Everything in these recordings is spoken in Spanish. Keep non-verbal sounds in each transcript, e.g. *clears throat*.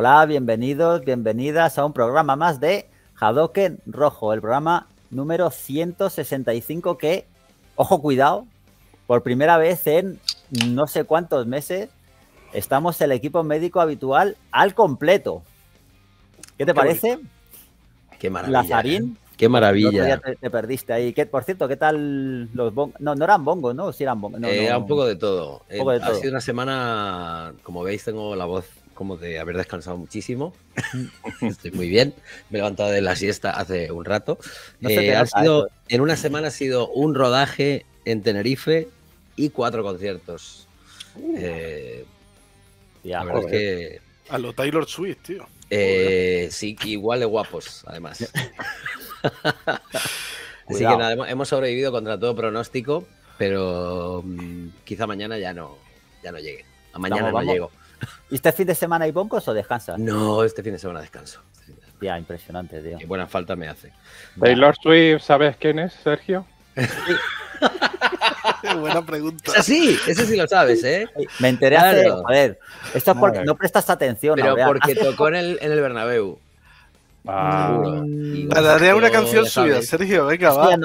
Hola, bienvenidos, bienvenidas a un programa más de Hadoken Rojo, el programa número 165 que, ojo cuidado, por primera vez en no sé cuántos meses estamos el equipo médico habitual al completo. ¿Qué te parece? Qué maravilla. Lazarín. ¿eh? Qué maravilla. Te, te, perdiste ahí. por cierto, ¿qué tal los bongos? No, no eran bongos, ¿no? Sí eran bongos. Eh, un poco de todo. Eh, ha sido una semana, como veis, tengo la voz como de haber descansado muchísimo. *laughs* Estoy muy bien. Me he levantado de la siesta hace un rato. Eh, ha sido, ¿eh? en una semana ha sido un rodaje en Tenerife y cuatro conciertos. Eh, A lo Taylor Swift, tío. sí, igual de guapos, además. *laughs* Así que nada, hemos sobrevivido contra todo pronóstico, pero mm, quizá mañana ya no, ya no llegue. A mañana no llego. *laughs* ¿Y este fin de semana hay boncos o descansas? No, este fin de semana descanso. Este ya, impresionante, tío. Qué buena falta me hace. Taylor Swift, ¿sabes quién es, Sergio? *laughs* Buena pregunta. sí, ese sí lo sabes, ¿eh? Me enteré hace, ver. Esto es porque no prestas atención. Pero porque *laughs* tocó en el, en el Bernabéu. Ah. A una canción suya, Sergio, venga, va.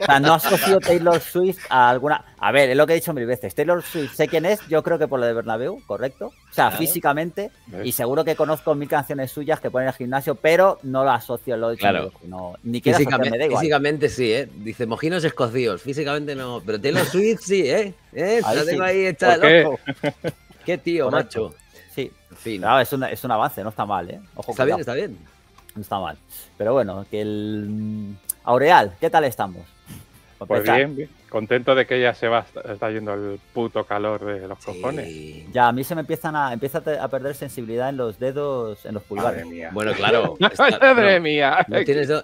O sea, no asocio Taylor Swift a alguna. A ver, es lo que he dicho mil veces. Taylor Swift, sé quién es, yo creo que por lo de Bernabéu, correcto. O sea, físicamente. Y seguro que conozco mil canciones suyas que ponen en el gimnasio, pero no lo asocio lo he dicho ni quiero físicamente, físicamente sí, ¿eh? Dice mojinos escocíos. Físicamente no. Pero Taylor *laughs* Swift sí, ¿eh? ¿Eh? lo tengo ahí, está loco. Qué? qué tío, macho. Sí. sí Claro, es, es un avance, no está mal, ¿eh? está bien, está bien. No está mal. Pero bueno, que el Aureal, ¿qué tal estamos? Pues bien, bien, contento de que ya se va, está yendo el puto calor de los sí. cojones. Ya, a mí se me empiezan a, empieza a perder sensibilidad en los dedos, en los pulgares. Madre mía. Bueno, claro. *laughs* Madre mía.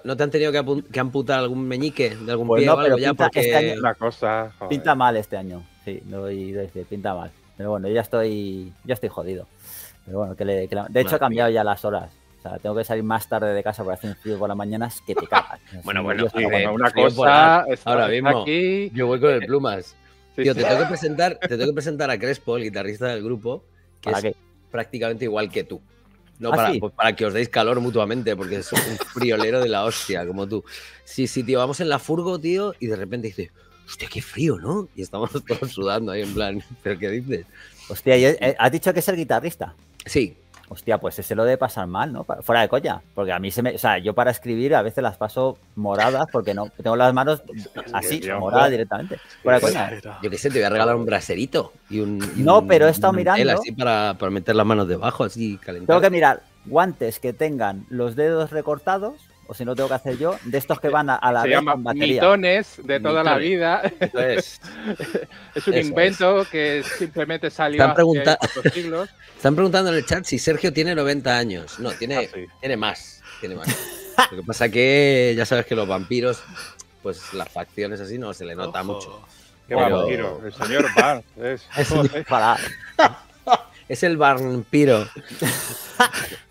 ¿no, te han tenido que, que, amputar algún meñique de algún pues pie no, pero ya? Porque... Este año, cosa, pinta mal este año, sí, a decir, pinta mal. Pero bueno, yo ya estoy, ya estoy jodido. Pero bueno, que, le, de hecho ha cambiado ya las horas tengo que salir más tarde de casa para hacer un frío por las mañanas que te cagas. *laughs* bueno, bueno, una cosa. Ahora mismo, yo voy con el plumas. Tío, Te, tengo que presentar, te tengo que presentar a Crespo, el guitarrista del grupo, que es prácticamente igual que tú. No, ¿Ah, para, pues, para que os deis calor mutuamente, porque es un friolero de la hostia, como tú. Sí, sí, tío, vamos en la furgo, tío, y de repente dices, hostia, qué frío, ¿no? Y estamos *laughs* todos sudando ahí en plan, *laughs* ¿pero qué dices? Hostia, eh, ¿has dicho que es el guitarrista? Sí, hostia, pues ese lo debe pasar mal, ¿no? Fuera de coña, porque a mí se me, o sea, yo para escribir a veces las paso moradas porque no tengo las manos *laughs* así, moradas directamente. Fuera de coña. Yo qué sé, te voy a regalar un braserito y un No, pero he estado mirando así para, para meter las manos debajo así calentando. Tengo que mirar guantes que tengan los dedos recortados o si no tengo que hacer yo, de estos que van a, la Se llama de toda la vida. *laughs* es un invento que simplemente salió hace siglos. *laughs* Están preguntando en el chat si Sergio tiene 90 años. No, tiene, ah, tiene más. *laughs* Lo que pasa que ya sabes que los vampiros, pues las facciones así no se le nota mucho. Qué vampiro, el señor Bar. Es, es el... es el vampiro.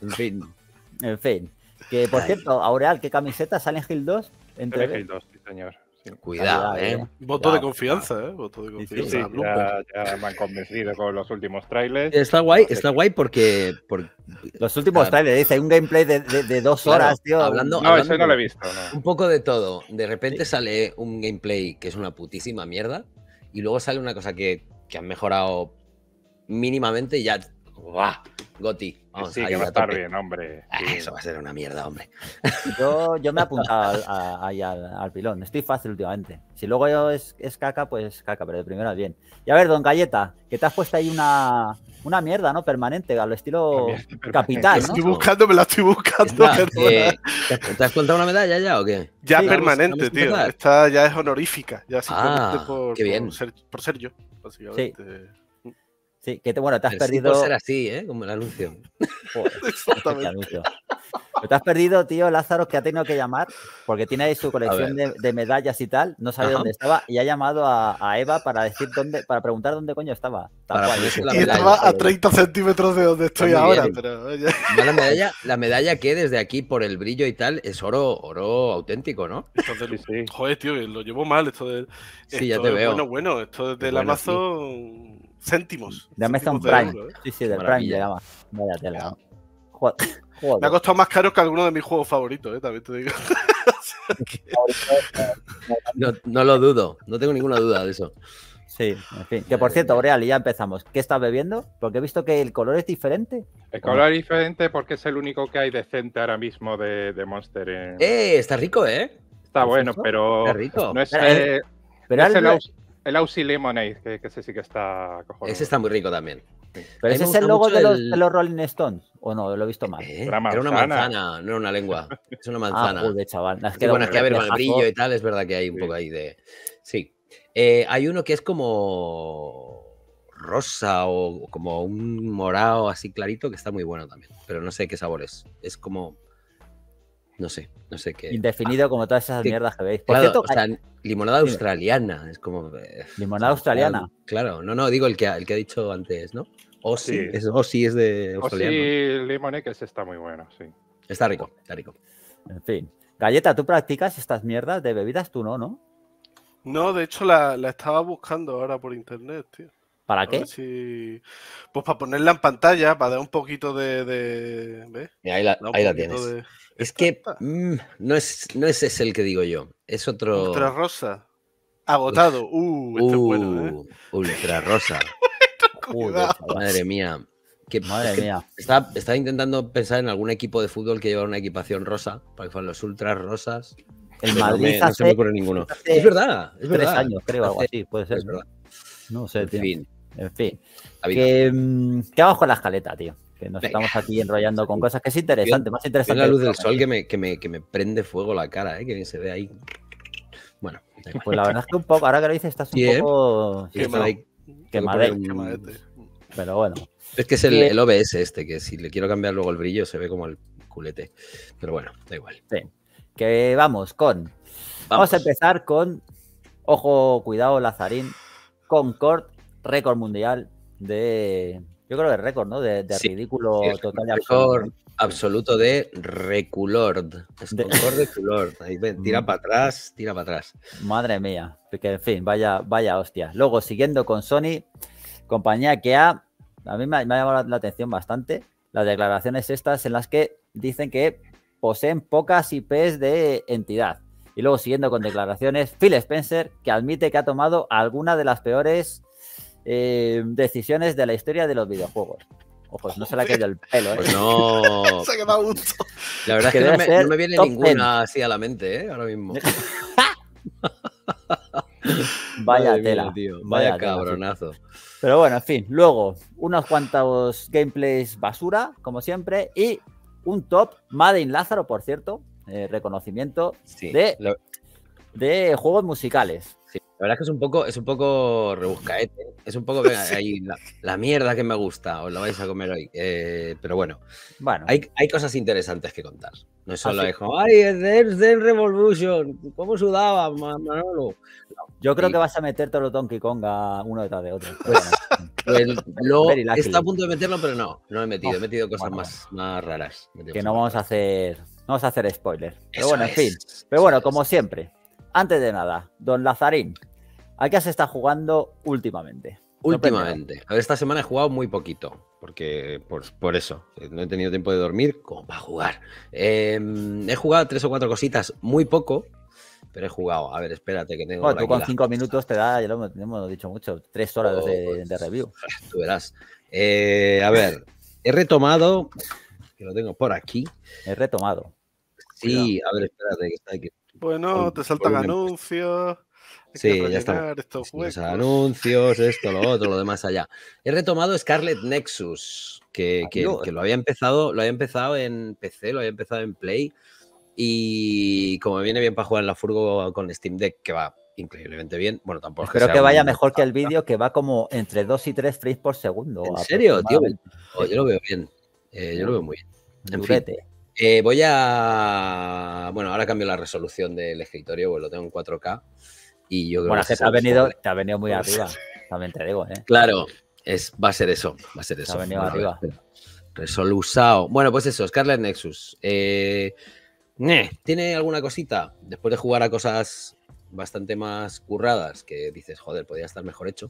en fin. En fin. Que por cierto, Aureal, ¿qué camiseta? salen Hill 2? Entre... Hill 2, sí, señor. Cuidado, eh. Voto de confianza, eh. Voto de confianza. ya, me han convencido con los últimos trailers. Está guay, está guay porque. los últimos trailers, dice, hay un gameplay de, dos horas, tío. Hablando, no, eso no lo he visto. No. Un poco de todo. De repente sale un gameplay que es una putísima mierda. Y luego sale una cosa que, que han mejorado mínimamente y ya. ¡Buah! Goti. Ah, sí, que va a estar bien, hombre. Ah, eso va a ser una mierda, hombre. Yo, yo me he *laughs* apuntado ahí al, al, pilón. Estoy fácil últimamente. Si luego es, es, caca, pues caca, pero de primera es bien. Y a ver, don Galleta, que te has puesto ahí una, una mierda, ¿no? Permanente, al estilo capital. ¿no? estoy buscando, me la estoy buscando. Eh, ¿Te has contado una medalla ya o qué? Ya permanente, tío. Esta ya es honorífica. Ya simplemente ah, por, por, ser, por, ser, yo, básicamente. Sí, que bueno, te has perdido. Puede ser así, ¿eh? Como el anuncio. *laughs* *laughs* Exactamente. Te has perdido, tío, Lázaro, que ha tenido que llamar porque tiene ahí su *laughs* colección de, medallas y tal. No sabe dónde estaba y ha llamado a, Eva para decir dónde, para preguntar dónde coño estaba. Y estaba a 30 centímetros de donde estoy pues ahora, pero. La medalla, la medalla que desde aquí por el brillo y tal es oro, oro auténtico, ¿no? Joder, tío, lo llevo mal esto de. sí, ya te veo. Bueno, bueno, esto de la Amazon. Céntimos. De Amazon Prime. ¿eh? Sí, sí, del Prime llegaba. Vaya tela. Me ha costado más caro que alguno de mis juegos favoritos, ¿eh? también *laughs* no, lo dudo, no tengo ninguna duda de eso. Sí, en fin. Que por eh, cierto, Boreal, ya empezamos. ¿Qué estás bebiendo? Porque he visto que el color es diferente. El color es diferente porque es el único que hay decente ahora mismo de, Monster. ¡Eh! Está rico, ¿eh? Está bueno, eh, pero. No es, pero, el el Aussie Lemonade, que, sí que está Ese está muy rico también. Pero ¿Ese es el logo de los, Rolling Stones? ¿O no? Lo he visto eh, mal. Eh, era, una manzana, no era una lengua. Es una ah, manzana. Ah, joder, chaval. Es que, bueno, es que a ver, el brillo y tal, es verdad que hay un poco ahí de... Sí. Eh, hay uno que es como rosa o como un morado así clarito que está muy bueno también, pero no sé qué sabor es. Es como no sé, no sé qué. Indefinido como todas esas mierdas que veis. Por cierto, o sea, limonada australiana, es como... Eh, limonada australiana. Claro, no, no, digo el que, el que ha dicho antes, ¿no? O sí, Es, o de australiano. sí, limone que está muy bueno, sí. Está rico, está rico. En fin. Galleta, ¿tú practicas estas mierdas de bebidas? Tú no, ¿no? No, de hecho la, estaba buscando ahora por internet, tío. ¿Para qué? Pues para ponerla en pantalla, para dar un poquito de. ahí la, tienes. Es que mm, no, es, no es ese el que digo yo. Es otro. Ultra Rosa. Agotado. Uh, bueno, ¿eh? uh, Ultra Rosa. *laughs* madre mía. madre mía. Estaba, intentando pensar en algún equipo de fútbol que llevara una equipación rosa, para que fueran los ultras rosas. El Madrid no, se me ocurre ninguno. Es verdad, es tres años, creo, algo así, puede ser. No sé, en tío. Fin. En fin. Que, mm, ¿Qué abajo la escaleta, tío? nos estamos aquí enrollando con *laughs* cosas que es interesante, más interesante. la luz del sol que me, que, me, prende fuego la cara, ¿eh? que se ve ahí. Bueno. Pues la verdad es que un poco, ahora que lo dices, estás un poco Pero bueno. Es que es el, el, OBS este, que si le quiero cambiar luego el brillo se ve como el culete. Pero bueno, da igual. Que vamos con. Vamos. vamos a empezar con. Ojo, cuidado, Lazarín. Concord, récord mundial de yo creo que récord, ¿no? De, ridículo total. absoluto de reculord. De... de culord. tira mm. para atrás, tira para atrás. Madre mía. Que, en fin, vaya, vaya hostia. Luego, siguiendo con Sony, compañía que ha. A mí me ha llamado la atención bastante las declaraciones estas en las que dicen que poseen pocas IPs de entidad. Y luego siguiendo con declaraciones, Phil Spencer, que admite que ha tomado alguna de las peores eh, decisiones de la historia de los videojuegos. Ojos, no se le ha caído el pelo, ¿eh? Pues no. *laughs* se ha quedado un La verdad es que, no, me, viene ninguna así a la mente, ¿eh? Ahora mismo. *laughs* Vaya tela. Vaya, cabronazo. Pero bueno, en fin. Luego, unos cuantos gameplays basura, como siempre. Y un top, Madden Lázaro, por cierto. Eh, reconocimiento de, de juegos musicales. Sí. La verdad es que es un poco, es un poco rebuscaete. ¿eh? Es un poco *laughs* la, mierda que me gusta, os la vais a comer hoy. Eh, pero bueno, bueno. Hay, hay, cosas interesantes que contar. No es solo ay, es Revolution, ¿cómo sudaba Manolo? Yo creo que vas a meter todo Donkey Kong uno detrás de otro. *laughs* Pues, pues, está a punto de meterlo, pero no, no he metido. he metido cosas más, más raras. Que no vamos a hacer, no vamos a hacer spoiler. Pero bueno, en fin. Pero bueno, como siempre. Antes de nada, don Lazarín, ¿A qué has estado jugando últimamente? Últimamente. a ver, esta semana he jugado muy poquito, porque pues, por, eso, no he tenido tiempo de dormir ¿Cómo como a jugar. Em, he jugado tres o cuatro cositas, muy poco, pero he jugado. A ver, espérate que tengo. tú con cinco minutos te da, ya lo hemos dicho mucho, tres horas de, oh, review. *laughs* Tú verás. Eh, a ver, he retomado, que lo tengo por aquí. He retomado. Sí, a ver, espérate. Bueno, te saltan anuncios sí, ya está. anuncios, esto, lo otro, lo demás allá. He retomado Scarlet Nexus, que, ah, lo había empezado, lo había empezado en PC, lo había empezado en Play. Y como viene bien para jugar en la furgo con Steam Deck, que va increíblemente bien. Bueno, tampoco. Espero que, vaya mejor que el vídeo, que va como entre 2 y 3 frames por segundo. ¿En serio, tío? Oh, yo lo veo bien. Eh, yo lo veo muy bien. En fin. Eh, voy a. Bueno, ahora cambio la resolución del escritorio, pues lo tengo en 4K. Y yo creo bueno, que, te, ha venido, te ha venido muy pues arriba, también te digo. ¿eh? Claro, es, va a ser eso, va a ser eso. ha venido arriba. Resolusao. Bueno, pues eso, Scarlet Nexus. Eh, ¿Tiene alguna cosita? Después de jugar a cosas bastante más curradas que dices, joder, podría estar mejor hecho.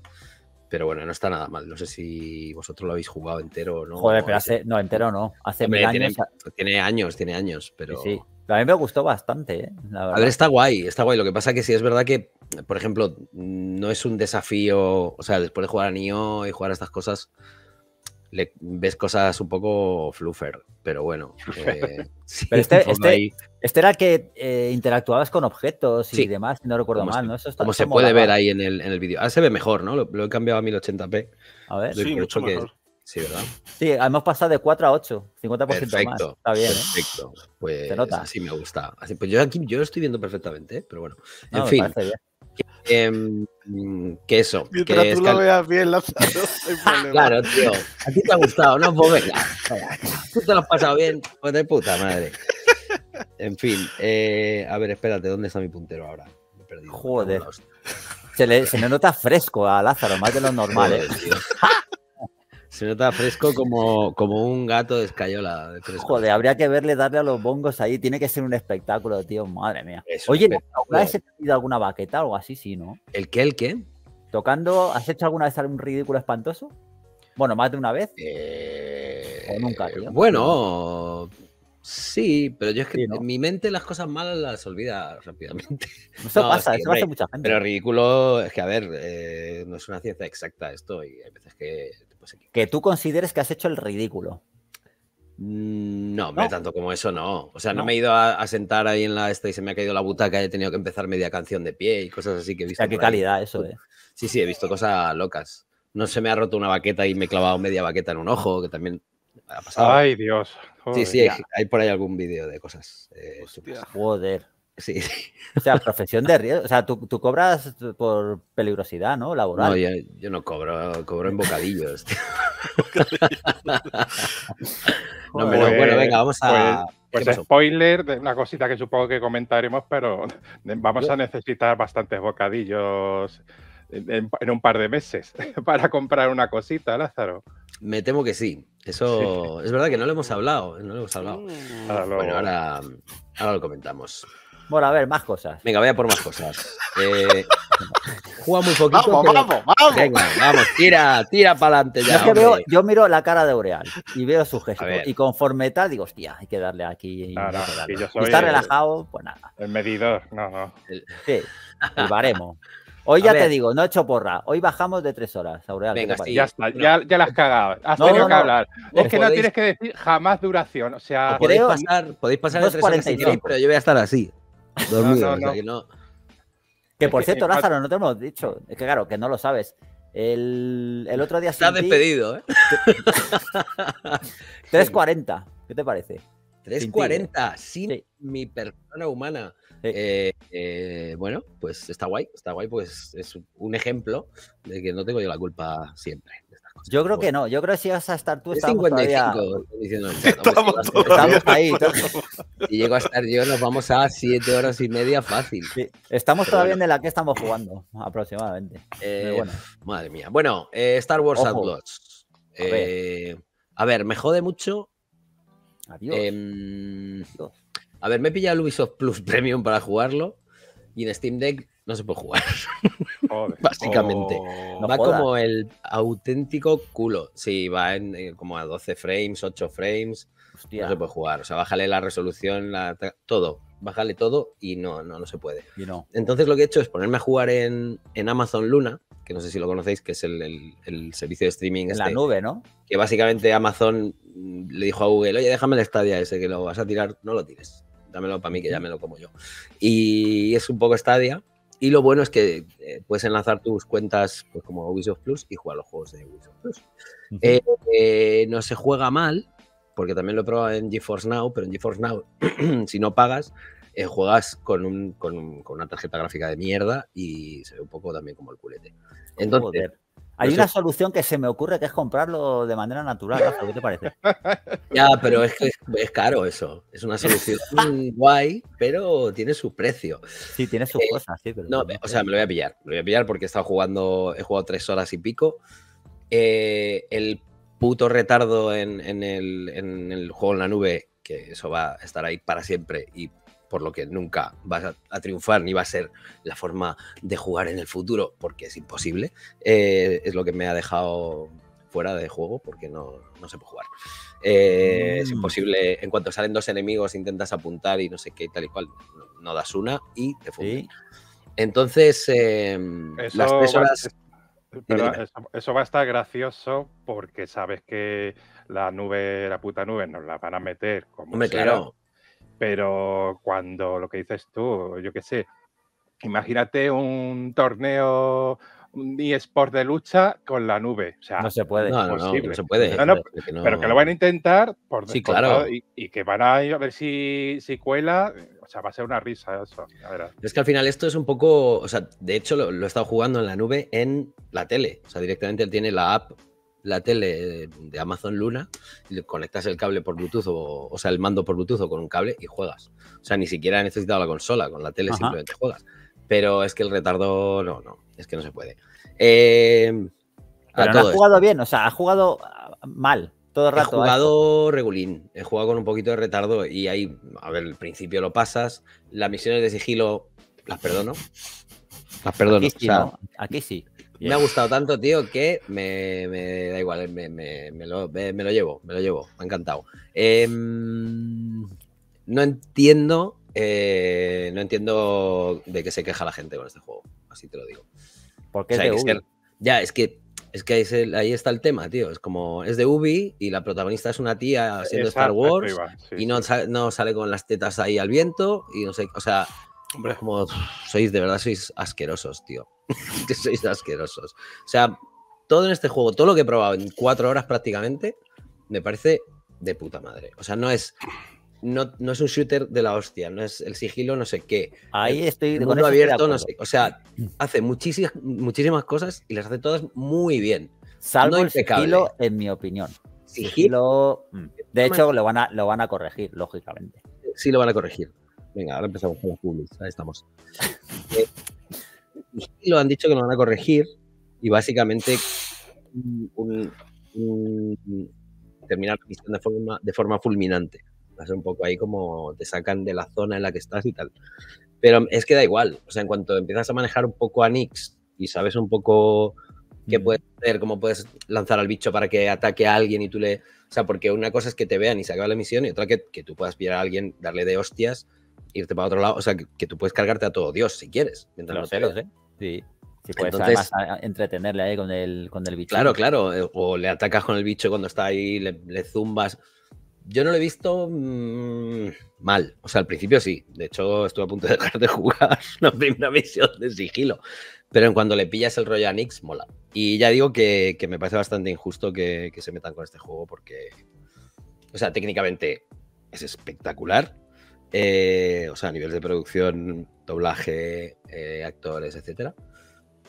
Pero bueno, no está nada mal. No sé si vosotros lo habéis jugado entero o no. Joder, pero hace. No, entero no. Hace Tiene, años, tiene años, pero. sí. A mí me gustó bastante, ¿eh? La verdad. A ver, está guay, está guay. Lo que pasa es que sí es verdad que, por ejemplo, no es un desafío. O sea, después de jugar a Niño y jugar a estas cosas, ves cosas un poco fluffer. Pero bueno. *laughs* Eh, este, este, este, era que eh, interactuabas con objetos y demás, no recuerdo mal, ¿no? como se puede ver ahí en el, vídeo. Ahora se ve mejor, ¿no? Lo, he cambiado a 1080p. A ver, sí, mucho que Sí, ¿verdad? Sí, hemos pasado de 4 a 8, 50% perfecto, más. Está bien. ¿eh? Perfecto. Pues sí nota. así me gusta. Así, pues yo aquí yo lo estoy viendo perfectamente, ¿eh? pero bueno. En fin. Em, que, eso. que tú lo veas bien, Lázaro, *laughs* *laughs* Claro, tío. A ti te ha gustado, ¿no? Pues venga. Tú te lo has pasado bien, pues de puta madre. En fin. Eh, a ver, espérate, ¿dónde está mi puntero ahora? Me he Joder. Se, le, se me nota fresco a Lázaro, más de lo normal, ¿eh? *laughs* Se nota fresco como, como un gato de escayola. De Joder, habría que verle darle a los bongos ahí. Tiene que ser un espectáculo, tío. Madre mía. Oye, ¿has tenido alguna baqueta o algo así? Sí, ¿no? ¿El qué? ¿El qué? ¿Tocando? ¿Has hecho alguna vez algún ridículo espantoso? Bueno, más de una vez. Eh, o nunca, tío. Bueno, Sí, pero yo es que en mi mente las cosas malas las olvida rápidamente. *laughs* Eso pasa, eso hace mucha gente. Pero ridículo, es que a ver, eh, no es una ciencia exacta esto y hay veces que pues, que tú consideres que has hecho el ridículo. Mm, no, hombre, tanto como eso no. O sea, no, me he ido a, sentar ahí en la esta y se me ha caído la butaca y he tenido que empezar media canción de pie y cosas así que he visto. qué calidad eso, ¿eh? Sí, sí, he visto cosas locas. No se me ha roto una baqueta y me he clavado media baqueta en un ojo, que también ha pasado. Ay, Dios. Sí, sí, hay, por ahí algún vídeo de cosas. Eh, Joder. Sí. O sea, profesión de riesgo. O sea, tú, cobras por peligrosidad, ¿no? Laboral. No, yo, no cobro, cobro en bocadillos. *laughs* no, bueno, venga, vamos a. Pues, pues spoiler de una cosita que supongo que comentaremos, pero vamos a necesitar bastantes bocadillos en, un par de meses *laughs* para comprar una cosita, Lázaro. Me temo que sí. Eso es verdad que no lo hemos hablado. No lo hemos hablado. Bueno, ahora lo comentamos. Bueno, a ver, más cosas. Venga, voy a por más cosas. *laughs* Eh, juega muy poquito. Vamos, vamos, vamos. Venga, vamos, tira, tira para adelante Es que veo, yo miro la cara de Aureal y veo su gesto. Y conforme tal, digo, hostia, hay que darle aquí. y está relajado, pues nada. El medidor, no, no. sí, el baremo. Hoy ya te digo, no he hecho porra. Hoy bajamos de tres horas, Aureal. Venga, ya está, ya, las has cagado. Has no, tenido no, que hablar. es que no tienes que decir jamás duración. O sea, podéis pasar, podéis pasar de tres pero yo voy a estar así no, que por cierto, Lázaro, no te hemos dicho. Es que claro, que no lo sabes. El, el otro día. Está despedido, ¿eh? 3.40. *laughs* ¿Qué te parece? 3.40 sin, mi persona humana. Eh, eh, bueno, pues está guay, está guay, pues es un ejemplo de que no tengo yo la culpa siempre. Yo creo que no, yo creo que si vas a estar tú, pues, estamos 55, todavía... ahí. Y llego a estar yo, nos vamos a 7 horas y media fácil. Estamos todavía en la que estamos jugando, aproximadamente. Eh, bueno. Madre mía. Bueno, eh, Star Wars Outlaws. Eh, a, ver. me jode mucho. Em, Adiós. A ver, me he pillado el Ubisoft Plus *laughs* Premium para jugarlo. Y en Steam Deck no se puede jugar. *laughs* *laughs* Básicamente. Oh. va como el auténtico culo. Sí, va en, eh, como a 12 frames, 8 frames. No se puede jugar. O sea, bájale la resolución, todo. Bájale todo y no, no, no se puede. Entonces lo que he hecho es ponerme a jugar en, en Amazon Luna, que no sé si lo conocéis, que es el, servicio de streaming. En la este, nube, ¿no? Que básicamente Amazon le dijo a Google, oye, déjame el Stadia ese que lo vas a tirar, no lo tires. Dámelo para mí, que ya me lo como yo. Y es un poco Stadia, y lo bueno es que eh, puedes enlazar tus cuentas pues, como Ubisoft Plus y jugar los juegos de Ubisoft Plus. Eh, eh, no se juega mal, porque también lo he probado en GeForce Now, pero en GeForce Now, *clears throat* si no pagas, juegas con, con, una tarjeta gráfica de mierda y se ve un poco también como el culete. Entonces, hay una solución que se me ocurre que es comprarlo de manera natural, ¿qué te parece? *laughs* Ya, pero es que es, caro eso. Es una solución *laughs* guay, pero tiene su precio. Sí, tiene sus eh, cosas, sí. Pero no, o sea, me lo voy a pillar. lo voy a pillar porque he estado jugando, he jugado tres horas y pico. Eh, el puto retardo en, en, el, en el juego en la nube, que eso va a estar ahí para siempre y por lo que nunca vas a, triunfar ni va a ser la forma de jugar en el futuro, porque es imposible, eh, es lo que me ha dejado fuera de juego porque no, se puede jugar. Eh, es mm. imposible, en cuanto salen dos enemigos intentas apuntar y no sé qué, tal y cual, no, das una y te funden. Entonces, em, las personas eso, va a estar gracioso porque sabes que la nube, la puta nube, nos la van a meter como me pero cuando lo que dices tú, yo qué sé, imagínate un torneo ni eSport de lucha con la nube. no se puede. No, se puede. pero que lo van a intentar por sí, claro. y, que van a, a ver si, cuela. O sea, va a ser una risa eso. Es que al final esto es un poco. O sea, de hecho, lo, lo, he estado jugando en la nube en la tele. O sea, directamente él tiene la app la tele de Amazon Luna, le conectas el cable por Bluetooth, o, sea, el mando por Bluetooth o con un cable y juegas. O sea, ni siquiera he necesitado la consola, con la tele simplemente juegas. Pero es que el retardo, no, no, es que no se puede. Eh, ha jugado bien, o sea, ha jugado ah, mal todo el rato. He jugado regulín, he jugado con un poquito de retardo y ahí, a ver, al principio lo pasas, las misiones de sigilo las perdono. Las perdono. Aquí sí. Me ha gustado tanto, tío, que me, da igual, eh, me, lo, me, lo, llevo, me lo llevo, me ha encantado. Em, no entiendo, eh, no entiendo de qué se queja la gente con este juego, así te lo digo. Porque ya, es que es que ahí, está el tema, tío. Es como, es de Ubi y la protagonista es una tía haciendo Star Wars y no, no, sale con las tetas ahí al viento y no sé, o sea, Hombre. Como sois, de verdad, sois asquerosos, tío. *laughs* sois asquerosos. O sea, todo en este juego, todo lo que he probado en cuatro horas prácticamente, me parece de puta madre. O sea, no es. No, es un shooter de la hostia, no es el sigilo, no sé qué. Ahí estoy. El mundo abierto, no sé. O sea, hace muchísimas, muchísimas cosas y las hace todas muy bien. Salvo el sigilo, en mi opinión. Mm. de hecho, lo van, a, lo van a corregir, lógicamente. Sí, lo van a corregir. Venga, ahora empezamos con los Ahí estamos. *laughs* Eh, lo han dicho que lo van a corregir y básicamente terminar la misión de forma, de forma fulminante. Va a ser un poco ahí como te sacan de la zona en la que estás y tal. Pero es que da igual. O sea, en cuanto empiezas a manejar un poco a Nix y sabes un poco qué mm. puedes hacer, cómo puedes lanzar al bicho para que ataque a alguien y tú le... O sea, porque una cosa es que te vean y se acaba la misión y otra que, que tú puedas pillar a alguien, darle de hostias irte para otro lado. O sea, que, tú puedes cargarte a todo Dios si quieres, mientras Sí. Si puedes además, entretenerle ahí con el, con el bicho. Claro, claro. Eh, o le atacas con el bicho cuando está ahí, le, zumbas. Yo no lo he visto mm, mal. O sea, al principio sí. De hecho, estuve a punto de dejar de jugar *laughs* la primera misión de sigilo. Pero en cuando le pillas el rollo a Nix, mola. Y ya digo que, me parece bastante injusto que, que se metan con este juego porque, o sea, técnicamente es espectacular. Eh, o sea, a nivel de producción, doblaje, eh, actores, etc.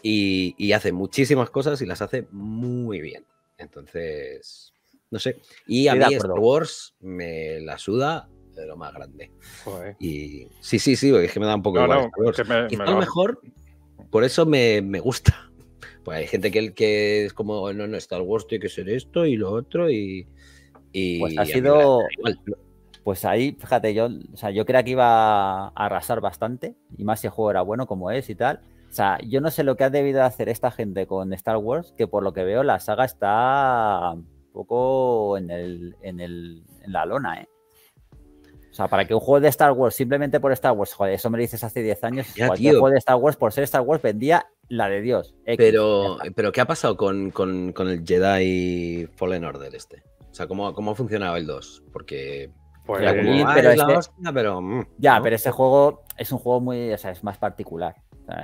Y, hace muchísimas cosas y las hace muy bien. Entonces, no sé. Y a mí Star Wars me la suda de lo más grande. Y sí, sí, sí, es que me da un poco igual a lo mejor, por eso me, gusta. *laughs* Pues hay gente que, que es como, no, no, Star Wars tiene que ser esto y lo otro y... pues ha sido... Pues ahí, fíjate, yo, o sea, yo creía que iba a arrasar bastante, y más si el juego era bueno como es y tal. O sea, yo no sé lo que ha debido hacer esta gente con Star Wars, que por lo que veo la saga está un poco en, el, en, la lona, ¿eh? O sea, para que un juego de Star Wars, simplemente por Star Wars, joder, eso me dices hace 10 años, cualquier juego de Star Wars, por ser Star Wars, vendía la de Dios. pero, pero, ¿qué ha pasado con, con, con, el Jedi Fallen Order este? O sea, ¿cómo, cómo ha funcionado el 2? Porque pues pero, mm, ya, pero ese juego es un juego muy, o sea, es más particular.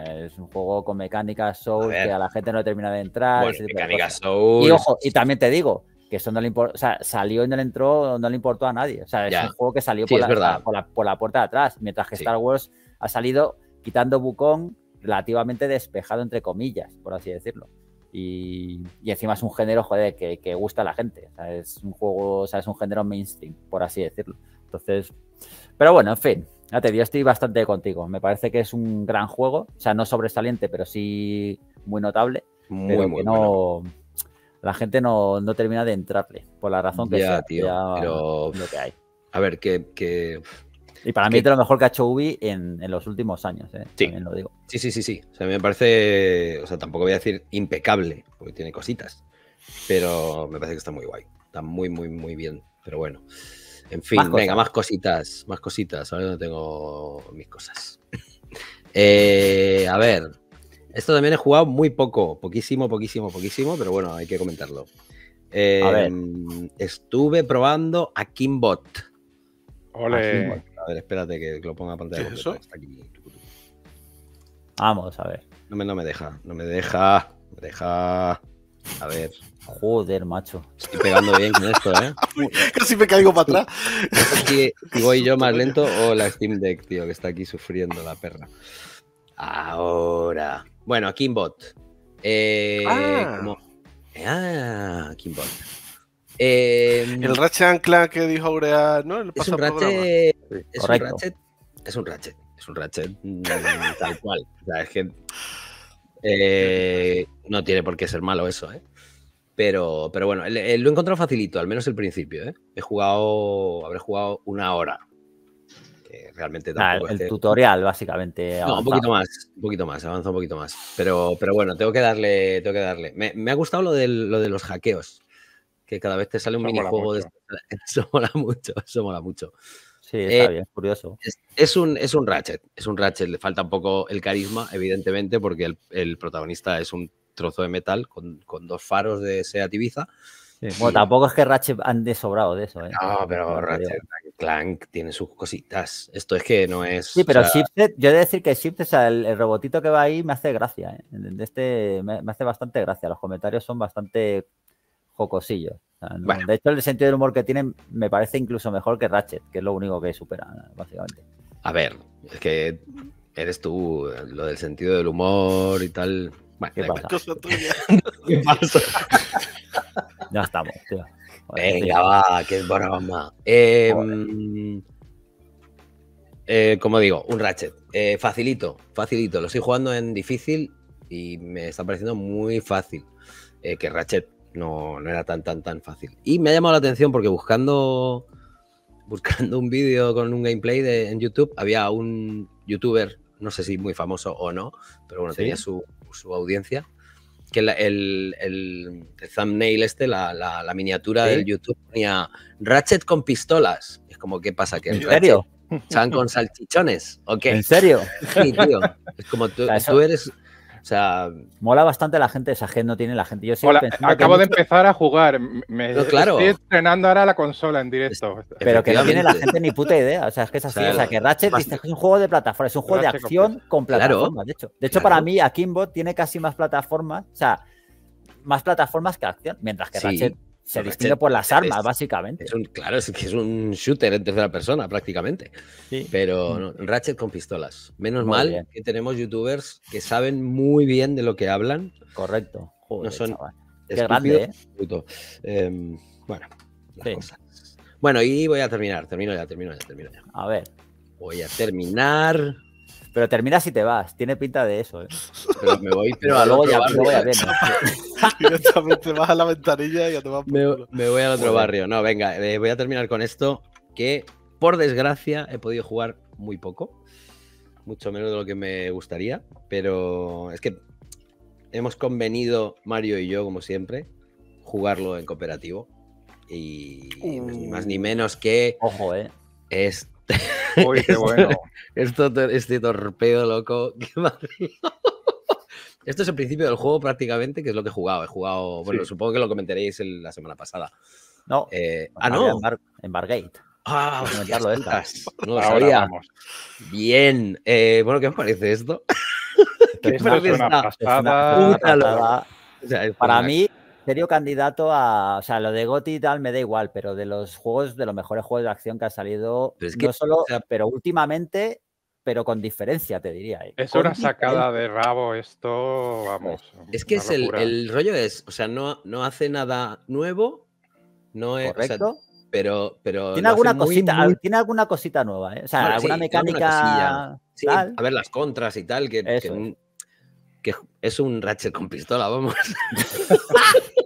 es un juego con mecánicas Soul que a la gente no termina de entrar. Y ojo, y también te digo que eso no le importó, o sea, salió y no le entró, no le importó a nadie. O sea, es un juego que salió por, la, por, puerta de atrás, mientras que Star Wars ha salido quitando bucón relativamente despejado, entre comillas, por así decirlo. Y, encima es un género, joder, que, gusta a la gente. es un juego, o sea, es un género mainstream, por así decirlo. Entonces, pero bueno, en fin, ya te estoy bastante contigo. Me parece que es un gran juego, o sea, no sobresaliente, pero sí muy notable. Muy, La gente no, termina de entrarle, por la razón que es lo que hay. A ver, que y para mí es lo mejor que ha hecho Ubi en, los últimos años, ¿eh? sí. lo digo. Sí, sí, sí, sí. O sea, me parece, o sea, tampoco voy a decir impecable, porque tiene cositas, pero me parece que está muy guay. Está muy, muy, muy bien. Pero bueno. En fin, venga, más cositas, más cositas. ver no tengo mis cosas. *laughs* Eh, a ver, esto también he jugado muy poco, poquísimo, poquísimo, poquísimo, pero bueno, hay que comentarlo. a ver. Em, estuve probando a Kimbot. Ole. A ver, espérate que lo ponga a pantalla. Vamos, a ver. No me, no me deja, no me deja, me deja. A ver. Joder, macho. Estoy pegando bien con esto, ¿eh? *laughs* Casi me caigo para atrás. voy yo más lento o la Steam Deck, tío, que está aquí sufriendo la perra. Ahora. Bueno, Kimbot. Eh, ah. Como... ah, Kimbot. Em, el Ratchet ancla que dijo Aurea, ¿no? es, un ratchet, es un ratchet. Es un Ratchet. Es un Ratchet. tal cual. es que. Eh, no tiene por qué ser malo eso, ¿eh? Pero, pero bueno, lo he encontrado facilito, al menos el principio, ¿eh? He jugado. Habré jugado una hora. realmente ah, el, tutorial, básicamente. No, un poquito más, un poquito más, avanza un poquito más. Pero, pero bueno, tengo que darle. Tengo que darle. Me, ha gustado lo lo de los hackeos que cada vez te sale un minijuego de... *laughs* Eso mola mucho, eso mola mucho. Sí, eh, está bien, curioso. Es, un, es un Ratchet, es un Ratchet. Le falta un poco el carisma, evidentemente, porque el, protagonista es un trozo de metal con, dos faros de Seat Ibiza. Bueno, tampoco es que Ratchet han desobrado de eso. ¿eh? No, pero Ratchet Clank tiene sus cositas. Esto es que no es. Sí, pero yo he de decir que Shifted, o sea, el, robotito que va ahí me hace gracia. ¿eh? Este, me, hace bastante gracia. Los comentarios son bastante Cosillos. De hecho, el sentido del humor que tienen me parece incluso mejor que Ratchet, que es lo único que supera, básicamente. A ver, es que eres tú, lo del sentido del humor y tal. *laughs* *laughs* Ya estamos, Venga, va, que broma. Eh, mm, eh, como digo, un Ratchet. Eh, facilito, facilito. Lo estoy jugando en difícil y me está pareciendo muy fácil. que Ratchet no, era tan, tan, tan fácil. Y me ha llamado la atención porque buscando, buscando un vídeo con un gameplay en YouTube, había un youtuber, no sé si muy famoso o no, pero bueno, tenía su, audiencia, que el, thumbnail este, la, miniatura del YouTube tenía Ratchet con pistolas. Es como, ¿qué pasa? ¿Que ¿En serio? ¿Están con salchichones? ¿En serio? Sí, tío. Es como tú eres o sea, mola bastante la gente, esa gente no tiene la gente. Yo acabo de empezar a jugar, me estoy entrenando ahora la consola en directo. Pero que no tiene la gente ni puta idea, o sea, es que es *laughs* así, que Ratchet es un juego de plataforma, es un juego de acción con plataformas, de hecho. De hecho, para mí, Akimbo tiene casi más plataformas, o sea, más plataformas que acción, mientras que Ratchet se distingue por las armas, básicamente. claro, es que es un shooter en tercera persona, prácticamente. Pero Ratchet con pistolas. Menos mal que tenemos youtubers que saben muy bien de lo que hablan. Correcto. no son grande, ¿eh? em, bueno, Bueno, y voy a terminar. Termino ya, termino ya, termino ya. A ver. Voy a terminar. Pero terminas y te vas. Tiene pinta de eso, ¿eh? Pero me voy, pero, luego ya me voy a ver. Directamente vas a la ventanilla y ya te vas. Me, voy al otro barrio. No, venga, eh, voy a terminar con esto. Que por desgracia he podido jugar muy poco. Mucho menos de lo que me gustaría. Pero es que hemos convenido, Mario y yo, como siempre, jugarlo en cooperativo. Y ni más ni uh. menos que. Ojo, eh. Es Uy, *laughs* bueno. esto, este torpedo loco. *laughs* Qué esto es el principio del juego prácticamente, que es lo que he jugado. He jugado, bueno, supongo que lo comentaréis la semana pasada. No. Eh, ah, no. En, Bargate. Ah, comentarlo No lo sabía. Bien. Eh, bueno, ¿qué os parece esto? *laughs* ¿Qué es una, pasada, para mí serio candidato a. O sea, lo de Gotti y tal me da igual, pero de los juegos, de los mejores juegos de acción que ha salido, solo, pero últimamente, pero con diferencia, te diría. ¿eh? Es una sacada de rabo esto, vamos. Pues, es que es el, el, rollo es, o sea, no, no hace nada nuevo, no es. Correcto. pero, pero tiene alguna cosita tiene alguna cosita nueva ¿eh? o sea alguna mecánica a ver las contras y tal que, que, que, es un ratchet con pistola vamos *laughs*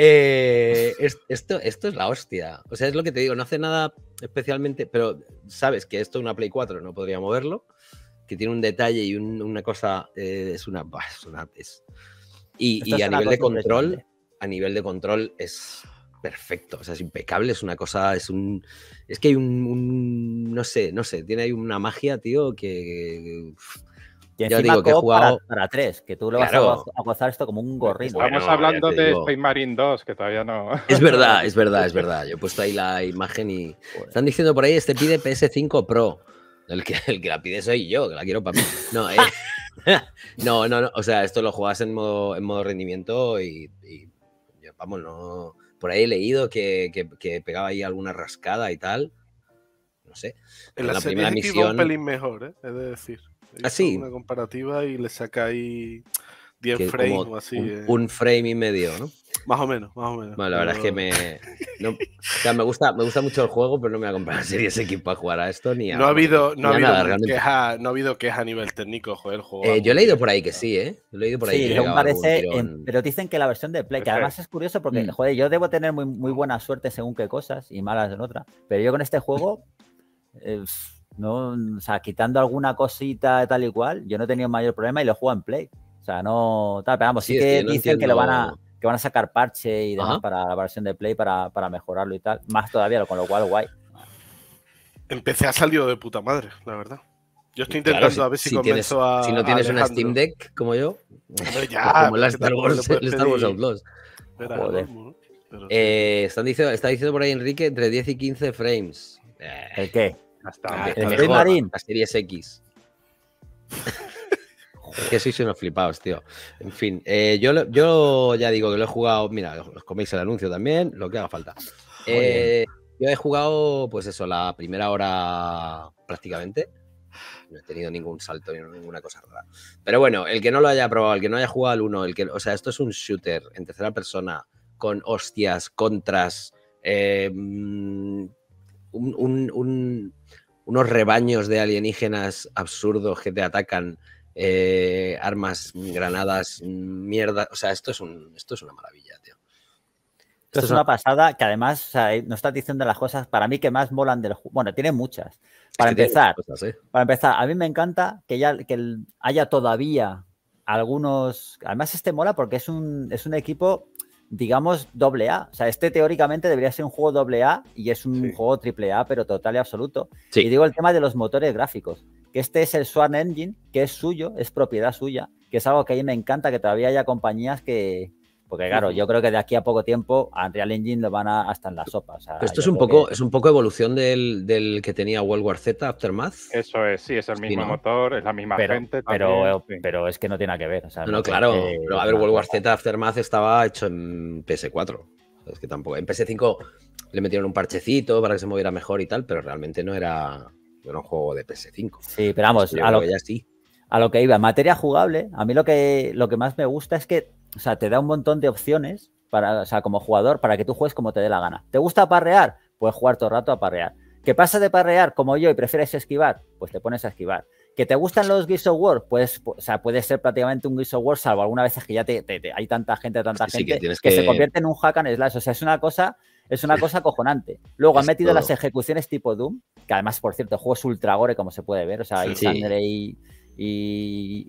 Eh, esto, esto es la hostia. O sea, es lo que te digo, no hace nada especialmente, pero sabes que esto es una Play 4, no podría moverlo, que tiene un detalle y una cosa, eh, es una... y, a nivel de control, a nivel de control es perfecto, o sea, es impecable, es una cosa, es un... Es que hay un, no sé, no sé, tiene ahí una magia, tío, que... Yo digo que para, tres, que tú lo vas a, gozar esto como un gorrito Estamos hablando de Space Marine 2, que todavía no. *laughs* Es verdad, *laughs* es verdad, es verdad. Yo he puesto ahí la imagen y. Pues. Están diciendo por ahí, este pide PS5 Pro. El que, el que la pide soy yo, que la quiero para mí. No, eh. *laughs* no, no, O sea, esto lo jugás en modo, en modo rendimiento y, vamos, no. Por ahí he leído que, pegaba ahí alguna rascada y tal. No sé. En la, primera misión. un pelín mejor, ¿eh? He de decir. Así. Ah, una comparativa y le saca ahí 10 frames o así. Eh. Un, frame y medio, ¿no? Más o menos, más o menos. Bueno, la verdad es que me. o sea, me gusta, me gusta mucho el juego, pero no me ha a comprar Series *laughs* equipo a jugar a esto ni a. No ha habido, no ha habido queja, no ha habido a nivel técnico, joder, el juego. Eh, yo he leído por ahí que sí, ¿eh? Yo he leído por ahí sí, pero dicen que la versión de Play, que además es curioso porque, mm. joder, yo debo tener muy, muy buena suerte según qué cosas y malas en otra. Pero yo con este juego. *laughs* Eh, no, o sea, quitando alguna cosita tal y cual, yo no he tenido mayor problema y lo juego en Play. O sea, no. Tal, pero vamos, sí, que dicen que lo van a que van a sacar parche y demás para la versión de Play para, mejorarlo y tal. Más todavía, con lo cual, guay. Empecé a salir de puta madre, la verdad. Yo estoy intentando a ver si, si a. Si no tienes una Steam Deck como yo, ya, *laughs* como la Star Wars, eh, está diciendo por ahí Enrique entre 10 y 15 frames. ¿El qué? Hasta, ah, el La Series X. *laughs* es que sois unos flipados, tío. En fin, eh, yo, ya digo que lo he jugado. Mira, os coméis el anuncio también, lo que haga falta. Eh, yo he jugado, pues eso, la primera hora prácticamente. No he tenido ningún salto ni ninguna cosa rara. Pero bueno, el que no lo haya probado, el que no haya jugado al 1, o sea, esto es un shooter en tercera persona con hostias, contras, eh, mm, unos rebaños de alienígenas absurdos que te atacan, eh, armas, granadas, mierda. O sea, esto es, esto es una maravilla, tío. Esto, es una, pasada que además o sea, eh, nos está diciendo las cosas para mí que más molan del juego. Bueno, tiene muchas. Para empezar, ¿eh? para empezar, a mí me encanta que ya que haya todavía algunos. Además, este mola porque es un, es un equipo digamos, doble A. O sea, este teóricamente debería ser un juego doble A y es un juego triple A, pero total y absoluto. Y digo el tema de los motores gráficos, que este es el Swan Engine, que es suyo, es propiedad suya, que es algo que a mí me encanta, que todavía haya compañías que, porque claro, yo creo que de aquí a poco tiempo a Unreal Engine lo van a hasta en la sopa. esto es un poco, es un poco evolución del, que tenía World War Z, Aftermath. Eso es, sí, es el mismo motor, es la misma gente. Pero, eh, pero, es que no tiene nada que ver. no, claro. a ver, World War Z Aftermath estaba hecho en PS4. que tampoco. En PS5 le metieron un parchecito para que se moviera mejor y tal, pero realmente no era, un juego de PS5. Sí, pero vamos, a lo, que sí. a lo que iba. Materia jugable, a mí lo que, lo que más me gusta es que o sea, te da un montón de opciones para, o sea, como jugador para que tú juegues como te dé la gana. ¿Te gusta parrear? Puedes jugar todo el rato a parrear. ¿Qué pasa de parrear como yo y prefieres esquivar? Pues te pones a esquivar. ¿Que te gustan los Gears of War? Pues, o sea, puede ser prácticamente un Gears of War, salvo algunas veces que ya hay tanta gente, tanta gente, que, se convierte en un hack and slash. O sea, es una cosa, es una cosa cojonante. Luego han metido las ejecuciones tipo Doom, que además, por cierto, el ultra gore, como se puede ver. O sea, hay y,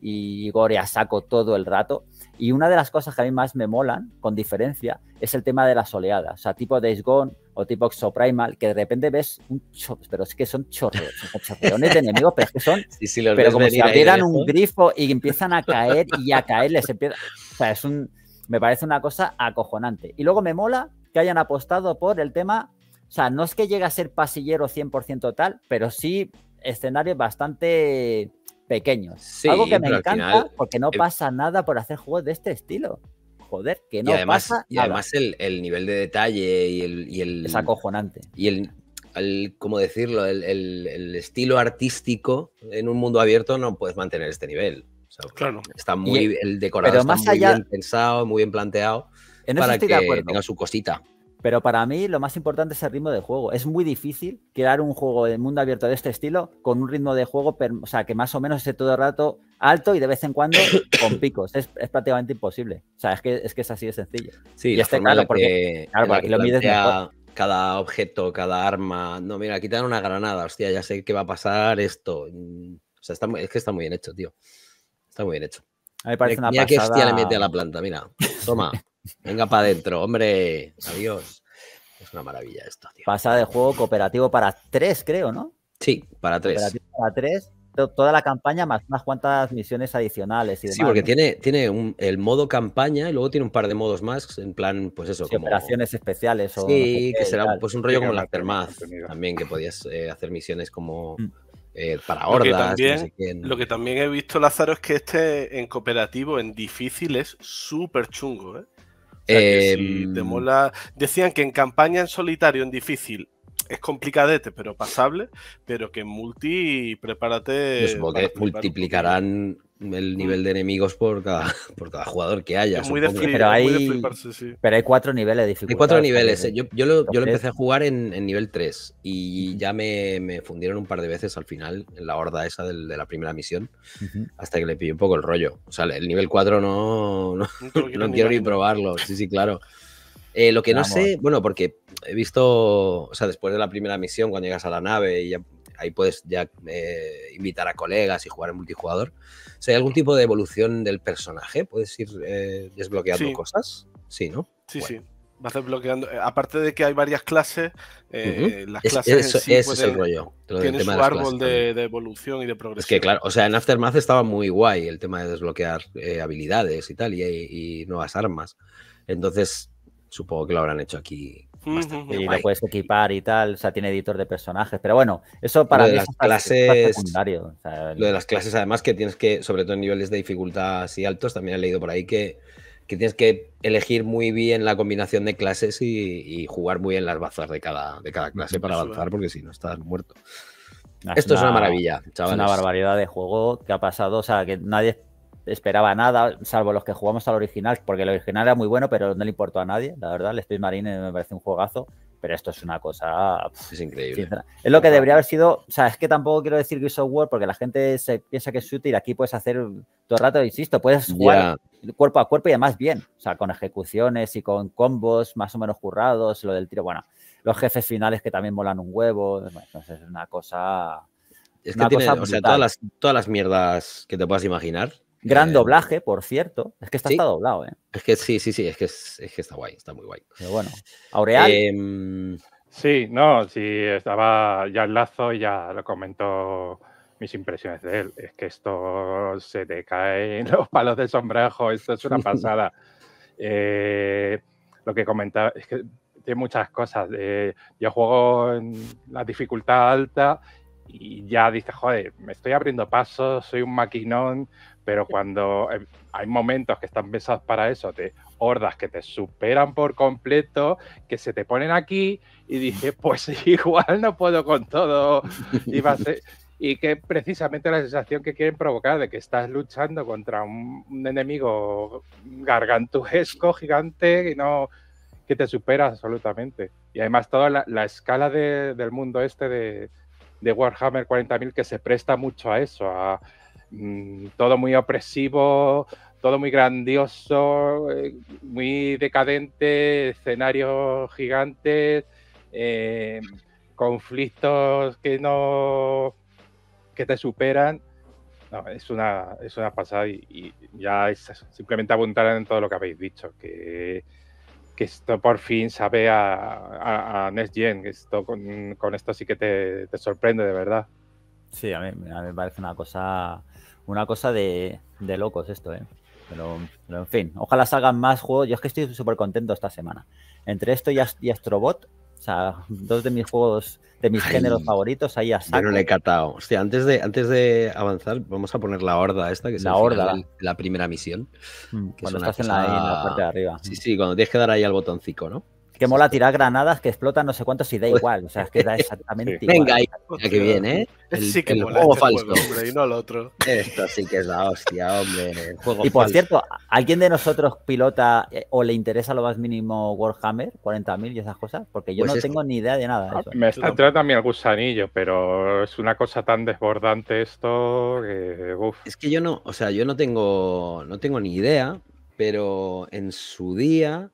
y, y gore a saco todo el rato. Y una de las cosas que a mí más me molan, con diferencia, es el tema de las oleadas. O sea, tipo Days Gone o tipo Exoprimal, que de repente ves un pero es que son chorros, son chorrones de enemigos, pero es que son. *laughs* Sí, sí, pero como si abrieran un grifo y empiezan a caer y a caer, les empieza. O sea, es un. Me parece una cosa acojonante. Y luego me mola que hayan apostado por el tema. O sea, no es que llegue a ser pasillero 100% tal, pero sí escenario bastante pequeños. Algo que me encanta porque no pasa nada por hacer juegos de este estilo. Joder, que no además, pasa Y además el, nivel de detalle y el... Y es acojonante. Y el, el ¿cómo decirlo? El, estilo artístico en un mundo abierto no puedes mantener este nivel. claro. Está muy... E el decorado muy bien pensado, muy bien planteado. para que tenga su cosita. Pero para mí lo más importante es el ritmo de juego. Es muy difícil crear un juego de mundo abierto de este estilo con un ritmo de juego, o sea, que más o menos esté todo el rato alto y de vez en cuando *coughs* con picos. Es, prácticamente imposible. O sea, es que es, que es así de sencillo. Sí, y claro, porque lo mides Cada objeto, cada arma. No, mira, quitar una granada. Hostia, ya sé qué va a pasar esto. O sea, está, es que está muy bien hecho, tío. Está muy bien hecho. A mí parece una una mira que hostia le mete a la planta, mira. Toma. *laughs* Venga para adentro, hombre. Adiós. Es una maravilla esto, tío. Pasa de juego cooperativo para tres, creo, ¿no? Sí, para tres. para tres. Toda la campaña más unas cuantas misiones adicionales. Y sí, porque tiene, tiene el modo campaña y luego tiene un par de modos más, en plan, pues eso. Operaciones especiales. sí, que será pues un rollo como la Termaz también, que podías eh, hacer misiones como. Mm. Eh, para hordas. Lo que, también, he visto, Lázaro, es que este en cooperativo, en difícil, es súper chungo. ¿eh? Em, decían que en campaña en solitario, en difícil, es complicadete, pero pasable, pero que en multi, prepárate. Los multiplicarán el mm. nivel de enemigos por cada, *laughs* por cada jugador que haya. pero, hay, muy pero hay cuatro niveles de dificultad. Hay cuatro niveles. Eh. Yo, yo, lo, yo, empecé a jugar en, nivel 3 y ya me, me, fundieron un par de veces al final en la horda esa de la primera misión hasta que le pillé un poco el rollo. O sea, el nivel 4 no, *laughs* no, quiero, ni probarlo. Sí, sí, claro. Eh, lo que no sé, bueno, porque he visto, o sea, después de la primera misión, cuando llegas a la nave y ya ahí puedes ya eh, invitar a colegas y jugar en multijugador. Si ¿Hay algún tipo de evolución del personaje? ¿Puedes ir eh, desbloqueando cosas? Sí, ¿no? Sí, sí. Vas desbloqueando. Eh, aparte de que hay varias clases, las clases. eso, es el rollo. Tienes su árbol de, evolución y de progresión. Es que, claro, o sea, en Aftermath estaba muy guay el tema de desbloquear habilidades y tal, y nuevas armas. Entonces, supongo que lo habrán hecho aquí y lo puedes equipar y tal, o sea, tiene editor de personajes, pero bueno, eso para las clases, secundario. Lo de las clases, además, que tienes que, sobre todo en niveles de dificultad así altos, también he leído por ahí que, que tienes que elegir muy bien la combinación de clases y, jugar muy bien las bazas de cada, de cada clase para avanzar, porque si no estás muerto. Ah, Esto es una maravilla, Es una barbaridad de juego que ha pasado, o sea, que nadie esperaba nada, salvo los que jugamos al original, porque el original era muy bueno, pero no le importó a nadie, la verdad. El Space Marine me parece un juegazo, pero esto es una cosa. es increíble. Es lo que debería haber sido. O sea, es que tampoco quiero decir que of War, porque la gente se piensa que es útil, aquí puedes hacer todo el rato, insisto, puedes jugar cuerpo a cuerpo y además bien. O sea, con ejecuciones y con combos más o menos currados, lo del tiro. Bueno, los jefes finales que también molan un huevo. Entonces es una cosa. Es que todas las, todas las mierdas que te puedas imaginar Gran eh, doblaje, por cierto. Es que está, doblado, ¿eh? Es que sí, sí, sí, es que, está guay, está muy guay. Pero bueno, Aureal. Em, sí, no, sí, estaba ya el lazo y ya lo comentó mis impresiones de él. Es que esto se te cae en los palos del sombrajo, esto es una *laughs* pasada. Eh, lo que comentaba, es que tiene muchas cosas. Eh, yo juego en la dificultad alta y ya dices, joder, me estoy abriendo pasos, soy un maquinón, pero *laughs* cuando em, hay momentos que están pensados para eso, de hordas que te superan por completo, que se te ponen aquí y dices, *laughs* pues *laughs* igual no puedo con todo. Y, y que precisamente la sensación que quieren provocar de que estás luchando contra un, enemigo gargantuesco, gigante, y no que te supera absolutamente. Y además toda la, escala del mundo este de, de Warhammer 40.000 que se presta mucho a eso, a Mm, todo muy opresivo, todo muy grandioso, eh, muy decadente, escenarios gigantes, eh, conflictos que no que te superan. es una, es una pasada y, ya es simplemente apuntar en todo lo que habéis dicho, que, esto por fin sabe a, a, a esto con, esto sí que te, sorprende de verdad. Sí, a mí me parece una cosa una cosa de, locos esto, ¿eh? Pero, en fin, ojalá salgan más juegos. Yo es que estoy súper contento esta semana. Entre esto y, y, Astrobot, o sea, dos de mis juegos, de mis géneros favoritos, ahí ya saco. Yo no le he catado. Hostia, antes de, antes de avanzar, vamos a poner la horda esta, que es la, horda. la, primera misión. Mm, cuando estás la, parte de arriba. Sí, sí, cuando tienes que dar ahí al botoncito, ¿no? que mola tirar granadas que explotan no sé cuántos y da pues igual. O sea, es que da exactamente *laughs* igual. Venga, ya que viene, ¿eh? *laughs* El, sí que este juego falso. y no el otro. Esto sí que es la hostia, hombre. y por cierto, ¿alguien de nosotros pilota eh, o le interesa lo más mínimo Warhammer 40.000 y esas cosas? Porque yo pues no tengo ni idea de nada. Me está entrando también el gusanillo, pero es una cosa tan desbordante esto que. Es que yo no, o sea, yo no tengo, no tengo ni idea, pero en su día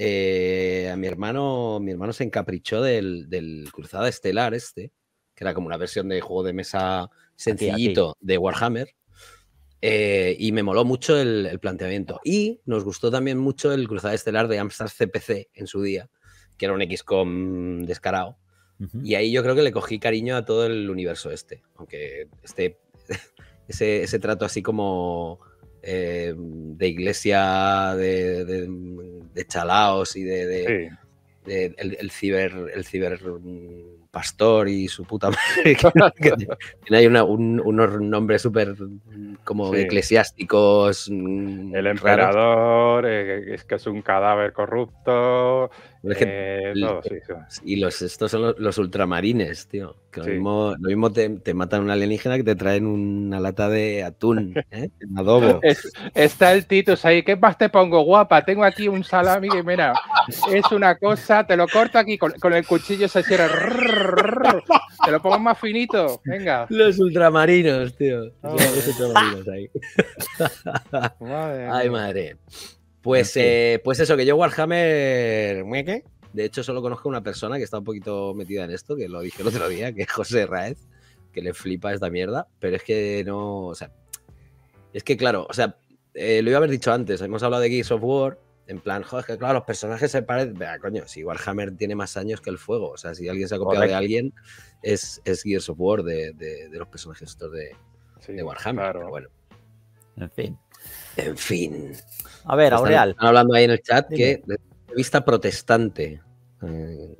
eh, a mi hermano, mi hermano se encaprichó del, del, Cruzada Estelar este, que era como una versión de juego de mesa sencillito de Warhammer. Eh, y me moló mucho el, planteamiento. Y nos gustó también mucho el Cruzada Estelar de Amstrad CPC en su día, que era un XCOM descarado. Y ahí yo creo que le cogí cariño a todo el universo este. Aunque este, *laughs* ese, ese trato así como eh, de iglesia de, chalaos y de, el, el, ciber el ciber mm, pastor y su puta *laughs* madre que, *laughs* tiene unos nombres súper mm, como eclesiásticos mm, el emperador eh, es que es un cadáver corrupto eh, y los, estos son los, ultramarines, tío. lo mismo, te, matan un alienígena que te traen una lata de atún, *laughs* ¿eh? adobo. está el Titus ahí. ¿Qué más te pongo, guapa? Tengo aquí un salami que, mira, es una cosa. Te lo corto aquí con, el cuchillo, se cierra. te lo pongo más finito. Venga. Los ultramarinos, tío. Ah. los ultramarinos ahí. Ay, madre. Pues, eh, pues eso, que yo Warhammer... ¿Mueque? De hecho, solo conozco a una persona que está un poquito metida en esto, que lo dije el otro día, que es José Raez, que le flipa esta mierda, pero es que no, o sea, es que claro, o sea, eh, lo iba a haber dicho antes, hemos hablado de Gears of War, en plan, joder, que claro, los personajes se parecen, vea, coño, si Warhammer tiene más años que el fuego, o sea, si alguien se ha copiado de alguien, es, es, Gears of War de, los personajes de, de Warhammer, bueno. En fin. En fin. A ver, Aureal. Están hablando ahí en el chat que de vista protestante. Eh,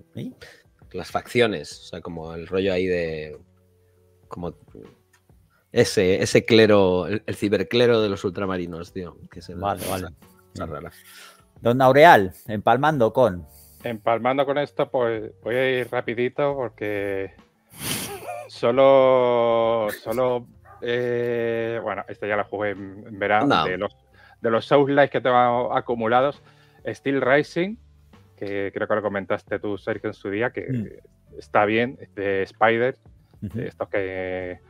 las facciones, o sea, como el rollo ahí de. Como ese, ese clero, el, ciberclero de los ultramarinos, tío. Que es vale, vale. Don Aureal, empalmando con. Empalmando con esto, pues voy a ir rapidito porque solo, solo eh, bueno, este ya la jugué en verano. De los, de los Souls like que tengo acumulados, Steel Rising, que creo que lo comentaste tú, Sergio, en su día, que mm. está bien, de Spider, Esto que,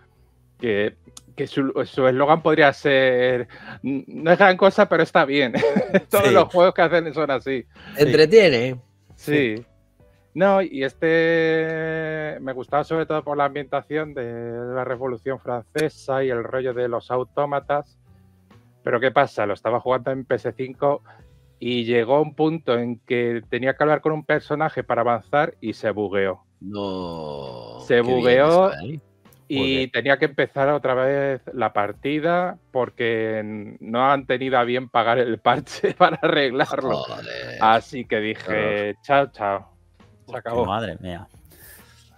que, su eslogan podría ser, no es gran cosa, pero está bien. *laughs* Todos los juegos que hacen son así. Entretiene. sí. No, y este me gustaba sobre todo por la ambientación de la Revolución Francesa y el rollo de los autómatas. Pero ¿qué pasa? Lo estaba jugando en PS5 y llegó un punto en que tenía que hablar con un personaje para avanzar y se bugueó. No. Se bugueó ¿eh? y tenía que empezar otra vez la partida porque no han tenido a bien pagar el parche *laughs* para arreglarlo. Así que dije, chao, chao. Se acabó. Madre mía.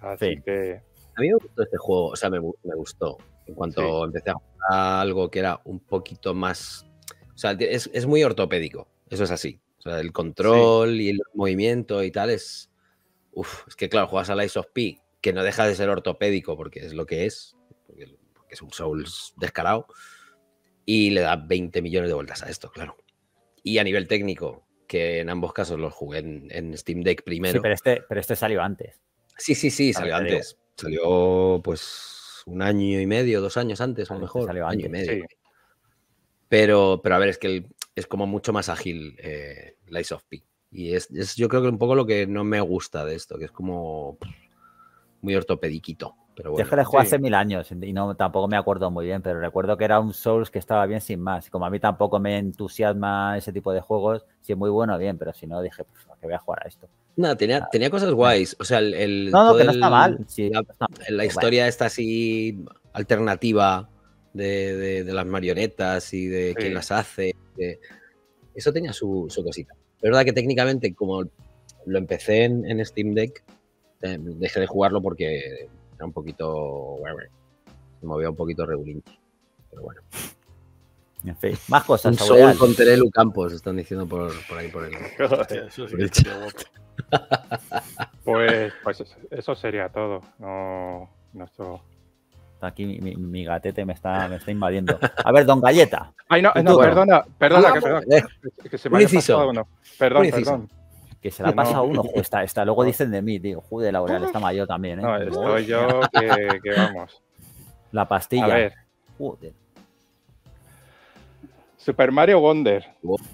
Así que... A mí me gustó este juego, o sea, me, me gustó. En cuanto empecé a jugar algo que era un poquito más... O sea, es, es muy ortopédico, eso es así. O sea, el control y el movimiento y tal es... Uf, es que claro, juegas a Ice of P, que no deja de ser ortopédico porque es lo que es, porque, es un Souls descarado, y le da 20 millones de vueltas a esto, claro. Y a nivel técnico, que en ambos casos los jugué en, Steam Deck primero. Sí, pero este, este salió antes. Sí, sí, sí, ah, salió antes. Salió pues un año y medio, dos años antes, a lo mejor. Salió año y medio. Pero, pero a ver, es que es como mucho más ágil eh, Lies of P. Y es, yo creo que un poco lo que no me gusta de esto, que es como muy ortopediquito. Pero de jugar hace mil años y no tampoco me acuerdo muy bien, pero recuerdo que era un Souls que estaba bien sin más. como a mí tampoco me entusiasma ese tipo de juegos, si es muy bueno, bien, pero si no, dije, pues que voy a jugar a esto. No, tenía, ah. cosas guays. O sea, el. no, no, que está mal. la, pues historia está así alternativa de, las marionetas y de quién las hace. Eso tenía su, cosita. es verdad que técnicamente, como lo empecé en, Steam Deck, eh, dejé de jugarlo porque un poquito. se movía un poquito regulín Pero bueno. En fin, más cosas. Un con Terelu Campos, están diciendo por, por ahí por el. *laughs* pues, pues, eso sería todo. No, no esto... Aquí mi, gatete me está, me está invadiendo. A ver, don Galleta. Ay, no, perdona, perdona, que, perdona, eh, que, se me Perdón, perdón que se la pasa uno. Está, está, luego *laughs* dicen de mí, digo, la Laureal está mayor también. ¿eh? No, estoy yo que, vamos. La pastilla. A ver. Joder. Super Mario Wonder.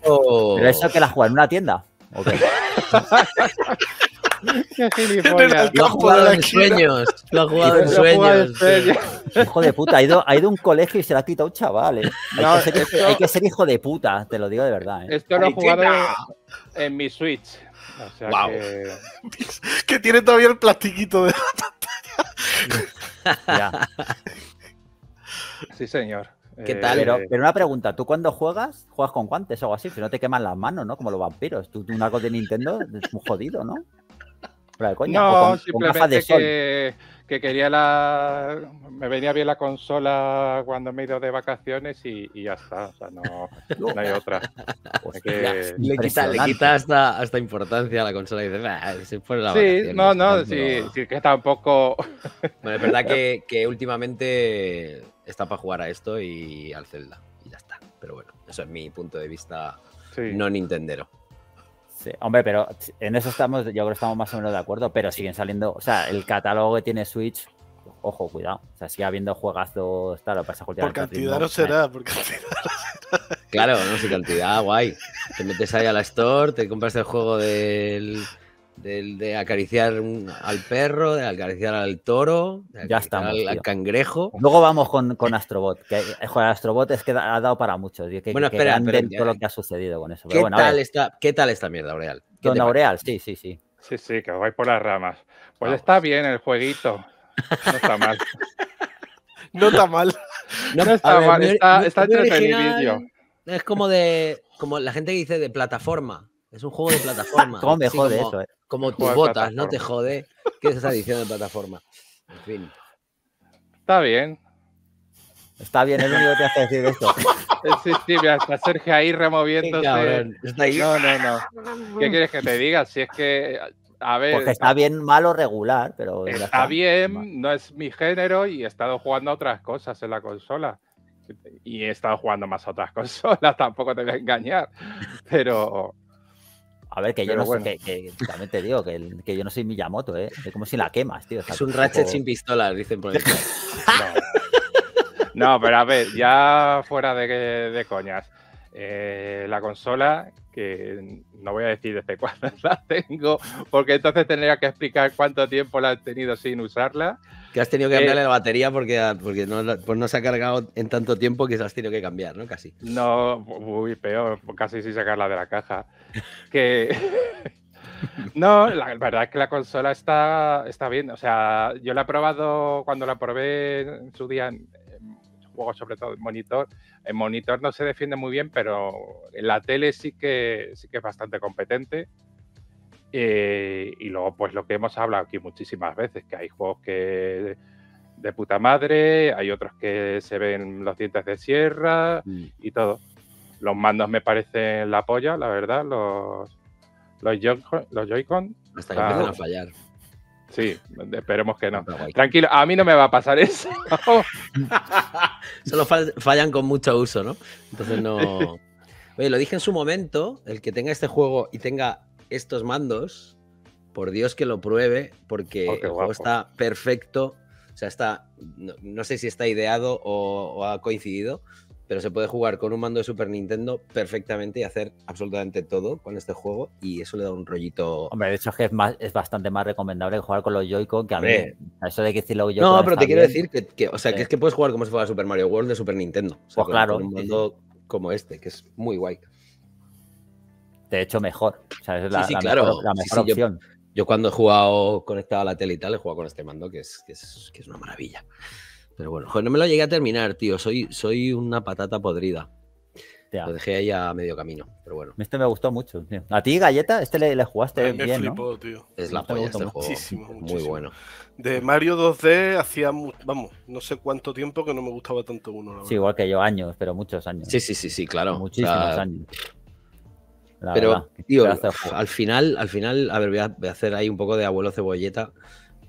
Oh. ¿Pero eso que la juega en una tienda? ¿O qué? Lo ha jugado en sueños. Lo ha jugado en sueños. Hijo de puta, ha ido, ha ido a un colegio y se la ha quitado un chaval. ¿eh? Hay, no, que ser, hay, que ser, hijo de puta, te lo digo de verdad. ¿eh? Esto lo he jugado en mi Switch. *laughs* que... tiene todavía el plastiquito de la pantalla. *laughs* sí, señor. ¿Qué tal? Eh, pero, una pregunta, ¿tú cuando juegas, juegas con guantes o algo así? Si no te queman las manos, ¿no? Como los vampiros. Tú, tú una de Nintendo es muy jodido, ¿no? no, simplemente que quería la. Me venía bien la consola cuando me he ido de vacaciones y, ya está. O sea, no, hay otra. Le, quita, le hasta, importancia a la consola y dice, si fuera la Sí, no, no, sí, sí, que tampoco. Bueno, es verdad *laughs* que, últimamente está para jugar a esto y al Zelda. Y ya está. Pero bueno, eso es mi punto de vista no nintendero hombre, pero en eso estamos, yo creo que estamos más o menos de acuerdo, pero siguen saliendo, o sea, el catálogo que tiene Switch, ojo, cuidado, o sea, sigue habiendo juegazos, tal, lo pasa Por cantidad no será, por cantidad Claro, no sé, cantidad, guay. Te metes ahí a la store, te compras el juego del de acariciar al perro, de acariciar al toro, ya estamos, al, cangrejo. Luego vamos con, Astrobot. Que, Astrobot es que ha dado para muchos. bueno, que espera, todo lo eh, que ha sucedido con eso. ¿Qué, tal está, ¿Qué tal esta mierda, Aureal? ¿Con Aureal, sí, sí, sí. Sí, sí, que vais por las ramas. Pues está bien el jueguito. No está mal. *laughs* no está mal. No, está mal, está, entretenido. Es como de. Como la gente que dice de plataforma. Es un juego de plataforma. *laughs* ¿Cómo me jode eso? Eh? Como tus botas, no te jode. ¿Qué es esa edición de plataforma? En fin. Está bien. Está bien, es lo único que hace decir esto. *laughs* Sí, sí, mira, está Sergio ahí removiéndose. No, no, no. *laughs* ¿Qué quieres que te diga? Si es que. A ver. Porque está bien malo regular, pero. Está, bien, no es mi género y he estado jugando otras cosas en la consola. Y he estado jugando más a otras *laughs* consolas, tampoco te voy a engañar. Pero. A ver, que yo no que, *laughs* también te digo, que, yo no soy Miyamoto, ¿eh? Es como si la quemas, tío. es un ratchet sin pistolas, dicen por ahí. *laughs* no. pero a ver, ya fuera de, coñas. Eh, la consola, que no voy a decir desde *laughs* cuándo la tengo, porque entonces tendría que explicar cuánto tiempo la he tenido sin usarla que has tenido que cambiarle eh, la batería porque, ah, porque no, pues no se ha cargado en tanto tiempo que se has tenido que cambiar, ¿no? Casi. No, muy peor, casi sin sacarla de la caja. *laughs* Que. *laughs* no, la verdad es que la consola está, está bien. O sea, yo la he probado cuando la probé en su día en juegos, sobre todo en monitor. En monitor no se defiende muy bien, pero en la tele sí que, sí que es bastante competente. Eh, y luego, pues lo que hemos hablado aquí muchísimas veces, que hay juegos que de puta madre, hay otros que se ven los dientes de sierra mm. y todo. Los mandos me parecen la polla, la verdad, los, Joy-Con. Hasta que ah, a fallar. Sí, esperemos que no. Tranquilo, a mí no me va a pasar *laughs* eso. Solo fallan con mucho uso, ¿no? Entonces no. *laughs* Oye, lo dije en su momento, el que tenga este juego y tenga estos mandos, por Dios que lo pruebe, porque oh, el juego está perfecto. O sea, está, no, sé si está ideado o, ha coincidido, pero se puede jugar con un mando de Super Nintendo perfectamente y hacer absolutamente todo con este juego y eso le da un rollito. Hombre, de hecho es más, es bastante más recomendable jugar con los joy que a mí. eso de que decirlo No, pero te quiero decir que, o sea, es que puedes jugar como si fuera Super Mario World de Super Nintendo. O sea, pues Con un mando como este, que es muy guay de hecho mejor. O es la, mejor, opción. Yo, cuando he jugado conectado a la tele y tal, he jugado con este mando, que es, es, una maravilla. Pero bueno, no me lo llegué a terminar, tío. Soy, soy una patata podrida. Lo dejé ahí a medio camino, pero bueno. Este me gustó mucho, A ti, Galleta, este le, jugaste bien, Es la polla este, este juego. Muy bueno. De Mario 2D hacía, vamos, no sé cuánto tiempo que no me gustaba tanto uno. sí, igual que yo, años, pero muchos años. Sí, sí, sí, sí, claro. Muchísimos años. Pero, al final, al final, a ver, voy a, hacer ahí un poco de abuelo cebolleta.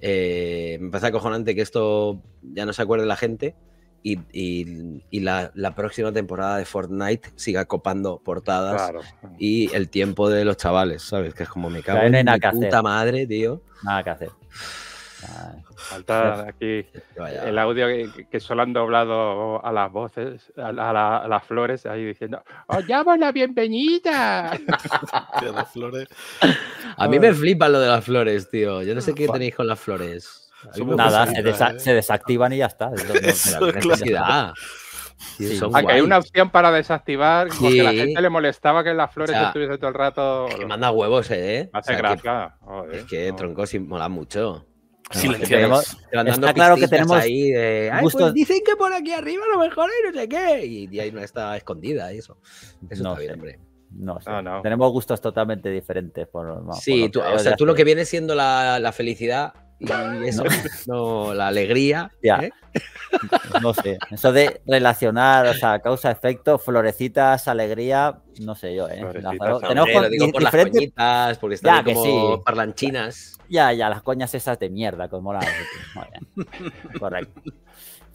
Eh, me parece acojonante que esto ya no se acuerde la gente y, y, la, la, próxima temporada de Fortnite siga copando portadas y el tiempo de los chavales, ¿sabes? Que es como me en la mi puta madre, tío. Nada que hacer. Falta aquí *laughs* el audio que, solo han doblado a las voces, a, las flores, ahí diciendo, oh, ¡Os llamo la bienvenida! *laughs* las A mí me flipa lo de las flores, tío. Yo no sé qué tenéis con las flores. Nada, se, desactivan y ya está. hay una opción para desactivar porque la gente le molestaba que las flores estuviesen todo el rato. Que manda huevos, eh. Hace es que troncos mola mucho. Está claro que tenemos ahí de, pues dicen que por aquí arriba a lo mejor hay no sé qué y, ahí no está escondida y eso. Eso no está bien, hombre. No, ah, no, tenemos gustos totalmente diferentes. Por, sí, tú, o sea, tú lo que viene siendo la felicidad y eso, la alegría. ¿eh? No sé. Eso de relacionar, o sea, causa-efecto, florecitas, alegría, no sé yo, ¿eh? Tenemos lo las porque están como parlanchinas. Ya, ya, las coñas esas de mierda, como la. Correcto.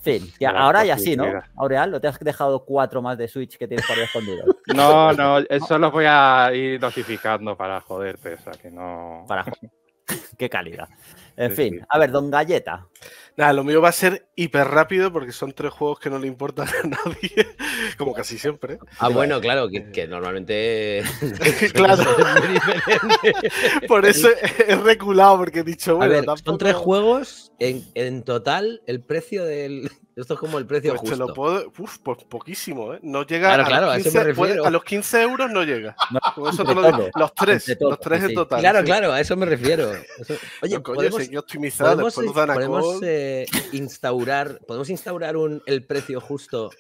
Fin, ahora pues ya sí, ¿no? Aureal, ¿lo te has dejado cuatro más de Switch que tienes por ahí escondido? No, no, eso lo voy a ir dosificando para joderte, o sea, que no. Para *laughs* Qué calidad. En fin, a ver, don Galleta. Nada, lo mío va a ser hiper rápido porque son tres juegos que no le importan a *laughs* nadie, como casi siempre. Ah, bueno, claro, que, eh. normalmente. *laughs* claro. *laughs* Por eso he reculado, porque he dicho, bueno, tampoco... Son tres juegos, en, en, total, el precio del. Esto es como el precio pues justo. lo puedo... Uf, pues poquísimo, ¿eh? No llega claro, a, claro, los 15, a, a, los 15, euros, no llega. No, Los tres, los tres en total. Claro, claro, a eso me refiero. Oye, podemos, optimizado, instaurar, podemos instaurar un el precio justo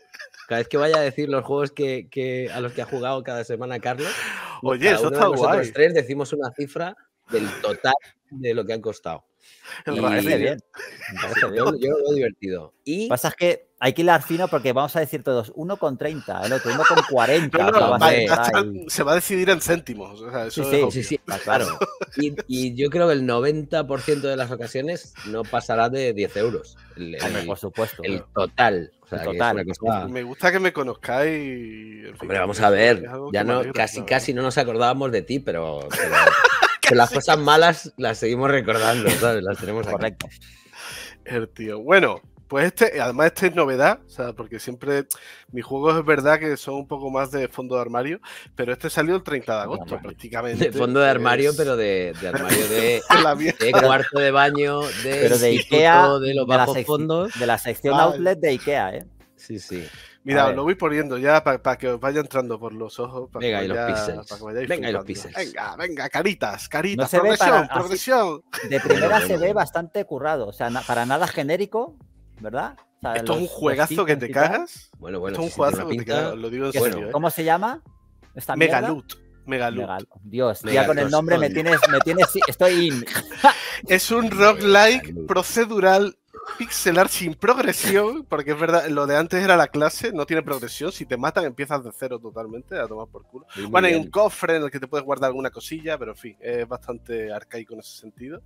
cada vez que vaya a decir los juegos que, que a los que ha jugado cada semana Carlos. Oye, nosotros tres decimos una cifra del total de lo que han costado. Yo, lo divertido. Y pasa que hay que al fino porque vamos a decir todos, uno con 30, el otro uno con 40. *laughs* se va a decidir en céntimos. sí, sí, sí, claro. *laughs* Y, yo creo que el 90% de las ocasiones no pasará de 10 euros. El, por supuesto. El total. Me gusta que me conozcáis. Hombre, vamos a ver. Ya no, casi, casi no nos acordábamos de ti, pero, *laughs* las cosas malas las seguimos recordando, Las tenemos correctas. El tío. Bueno, pues este, además este es novedad, sea, porque siempre mis juegos es verdad que son un poco más de fondo de armario, pero este salió el 30 de agosto prácticamente. De fondo de armario, pero de, armario *laughs* de, cuarto de baño, de, pero de Ikea, de los bajos fondos. De la sección outlet de Ikea, ¿eh? Sí, sí. Mira, lo voy poniendo ya para que os vaya entrando por los ojos. venga, que los venga, los píxeles. Venga, venga, caritas, caritas, progresión, progresión. de primera se ve bastante currado, o sea, para nada genérico, ¿verdad? Esto es un juegazo que te cagas. Bueno, bueno. Esto es un juegazo que te cagas, lo digo en serio. ¿eh? ¿Cómo se llama? Esta Megaloot. mega Dios, ya con el nombre me tienes, me tienes, estoy in. *laughs* es un roguelike procedural pixelar sin progresión, porque es verdad, lo de antes era la clase, no tiene progresión, si te matan empiezas de cero totalmente, a tomar por culo. bueno, hay un cofre en el que te puedes guardar alguna cosilla, pero en fin, es bastante arcaico en ese sentido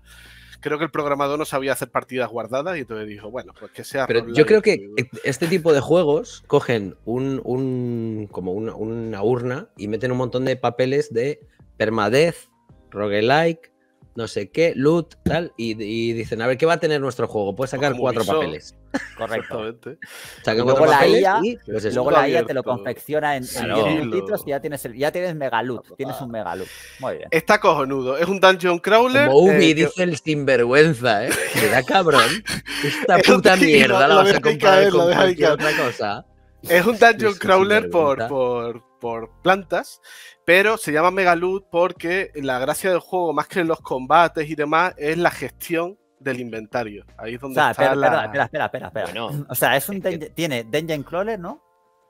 creo que el programador no sabía hacer partidas guardadas y entonces dijo, bueno, pues que sea... Pero yo creo que este tipo de juegos cogen un, un como una, una, urna y meten un montón de papeles de permadez, roguelike, no sé qué, loot, tal, y, dicen, a ver, ¿qué va a tener nuestro juego? Puedes sacar cuatro papeles. Correctamente. luego la IA, luego la IA te lo confecciona en, sí, en 10 y ya tienes, el, ya tienes mega Loot. tienes un Loot. Muy bien. Está cojonudo, es un dungeon crawler. Como Ubi eh, dice el sinvergüenza, ¿eh? Me da cabrón. *laughs* Esta puta mierda la, vas a comprar con otra cosa. Es un dungeon crawler por, por, por plantas pero se llama Mega Loot porque la gracia del juego, más que en los combates y demás, es la gestión del inventario. Ahí es donde está la... espera, espera, espera, espera. *laughs* o sea, es un tiene Dungeon Crawler, ¿no?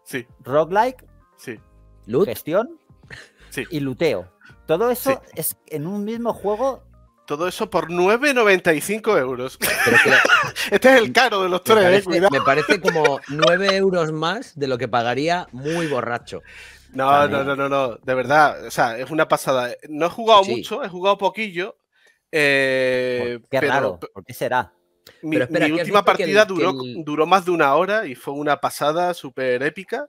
Sí. Roguelike. Sí. Loot. Gestión. Sí. Y luteo. Todo eso es en un mismo juego todo eso por 9,95 euros. *laughs* este es el caro de los tres, eh, cuidado. Me parece como 9 euros más de lo que pagaría muy borracho. No, no, no, no, de verdad, o sea, es una pasada. No he jugado mucho, he jugado poquillo. Eh, qué raro, ¿por qué será? Mi, última partida duró, más de una hora y fue una pasada súper épica.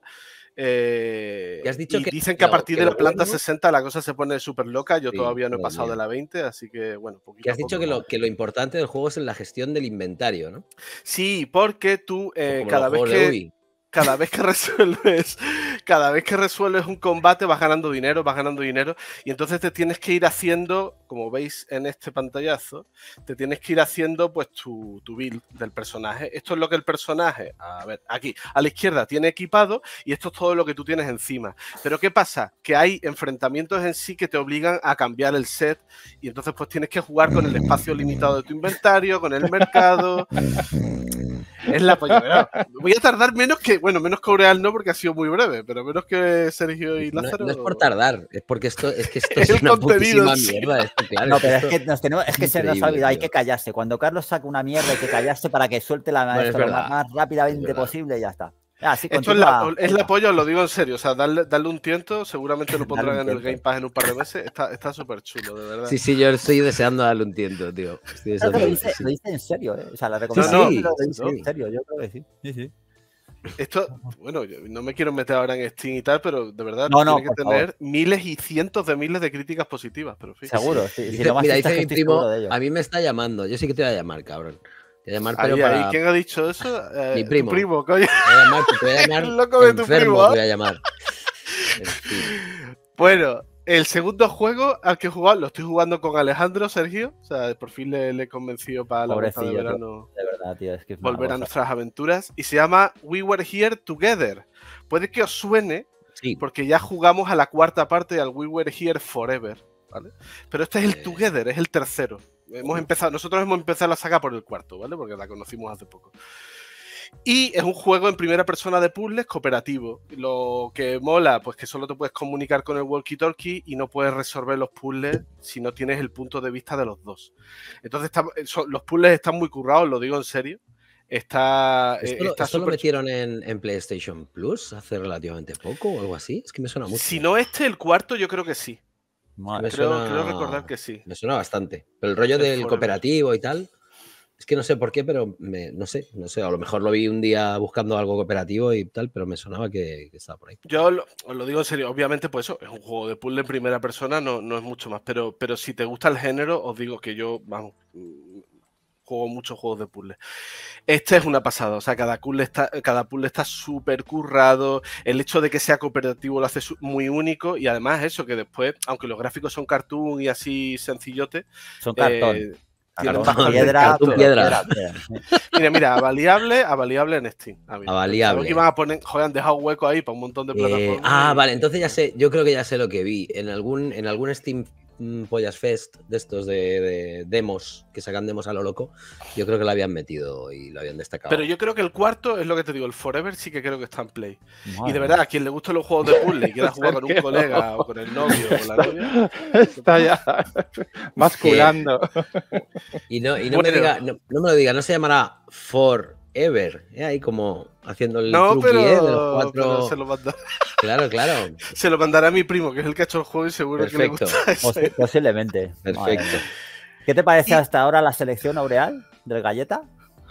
Eh, has dicho y dicen que a partir de la planta 60 la cosa se pone súper loca. Yo todavía no he pasado de la 20, así que bueno. Que has dicho que lo, importante del juego es en la gestión del inventario, ¿no? Sí, porque tú eh, cada vez que cada vez que *laughs* resuelves, cada vez que resuelves un combate vas ganando dinero, vas ganando dinero y entonces te tienes que ir haciendo, como veis en este pantallazo, te tienes que ir haciendo pues tu, tu build del personaje. Esto es lo que el personaje, a ver, aquí a la izquierda tiene equipado y esto es todo lo que tú tienes encima. Pero ¿qué pasa? Que hay enfrentamientos en sí que te obligan a cambiar el set y entonces pues tienes que jugar con el espacio limitado de tu inventario, con el mercado. *laughs* Es la Voy a tardar menos que, bueno, menos que Aureal no, porque ha sido muy breve, pero menos que Sergio y Lázaro. No, es por tardar, es porque esto es que esto *laughs* es, una putísima mierda. Esto, no, pero es que es que se nos ha olvidado, hay que callarse. Cuando Carlos saca una mierda, hay que callarse para que suelte la maestra lo más, rápidamente posible y ya está. Ah, Esto es la, apoyo polla, os lo digo en serio. O sea, darle, darle un tiento, seguramente lo *laughs* pondrán en el Game Pass en un par de meses. Está súper chulo, de verdad. Sí, sí, yo estoy deseando darle un tiento, tío. Estoy lo, dice, en serio, ¿eh? O sea, la recomendación sí, no, lo dice no. en serio, yo creo que sí. Esto, bueno, no me quiero meter ahora en Steam y tal, pero de verdad tiene que tener miles y cientos de miles de críticas positivas, Seguro, sí, si dice mi primo, a mí me está llamando, yo sí que te voy a llamar, cabrón. ¿Quién ha dicho eso? Eh, Mi primo. coño. *laughs* loco de tu primo. ¿eh? Voy a llamar. bueno, el segundo juego al que he jugado, lo estoy jugando con Alejandro, Sergio. O sea, por fin le, he convencido para la de verano. de verdad, tío, volver a nuestras aventuras. Y se llama We Were Here Together. Puede que os suene, porque ya jugamos a la cuarta parte al We Were Here Forever. Pero este es el eh. Together, es el tercero. Hemos empezado, nosotros hemos empezado la saga por el cuarto, ¿vale? Porque la conocimos hace poco. Y es un juego en primera persona de puzzles cooperativo. Lo que mola, pues que solo te puedes comunicar con el walkie-talkie y no puedes resolver los puzzles si no tienes el punto de vista de los dos. Entonces, eh, los puzzles están muy currados, lo digo en serio. Está. Eh, esto, está metieron en, en, PlayStation Plus hace relativamente poco o algo así. Es que me suena mucho. Si no este, el cuarto, yo creo que sí. Creo, recordar que sí. Me suena bastante. Pero el rollo del cooperativo y tal, es que no sé por qué, pero no sé, no sé. A lo mejor lo vi un día buscando algo cooperativo y tal, pero me sonaba que, estaba por ahí. Yo os lo digo en serio, obviamente, pues eso, es un juego de puzzle en primera persona, no, no es mucho más. Pero, pero si te gusta el género, os digo que yo, vamos, juego muchos juegos de puzzle. Este es una pasada, o sea, cada puzzle está, cada puzzle está súper currado, el hecho de que sea cooperativo lo hace muy único y además eso, que después, aunque los gráficos son cartoon y así sencillote, son cartón. Eh, *laughs* mira, mira, avaliable en Steam. Ah, avaliable a poner, joder, han dejado hueco ahí para un montón de eh, plataformas. ah, vale, entonces ya sé, yo creo que ya sé lo que vi. En algún, en algún Steam Pollas Fest de estos de, demos, que sacan demos a lo loco, yo creo que lo habían metido y lo habían destacado. Pero yo creo que el cuarto es lo que te digo, el Forever sí que creo que está en play. Y de verdad, a quien le gustan los juegos de *laughs* puzzle y quiera jugar con un colega o con el novio o la novia. *laughs* Está ya masculando. Y, no, y no, me diga, no me lo diga, no se llamará For Ever. ¿eh? Ahí como haciendo el no, de los cuatro. Pero se lo mandará *laughs* Claro, claro. se lo mandará a mi primo, que es el que ha hecho el juego y seguro que le gusta. *laughs* Posiblemente. Perfecto. ¿Qué te parece hasta ahora la selección Aureal del Galleta?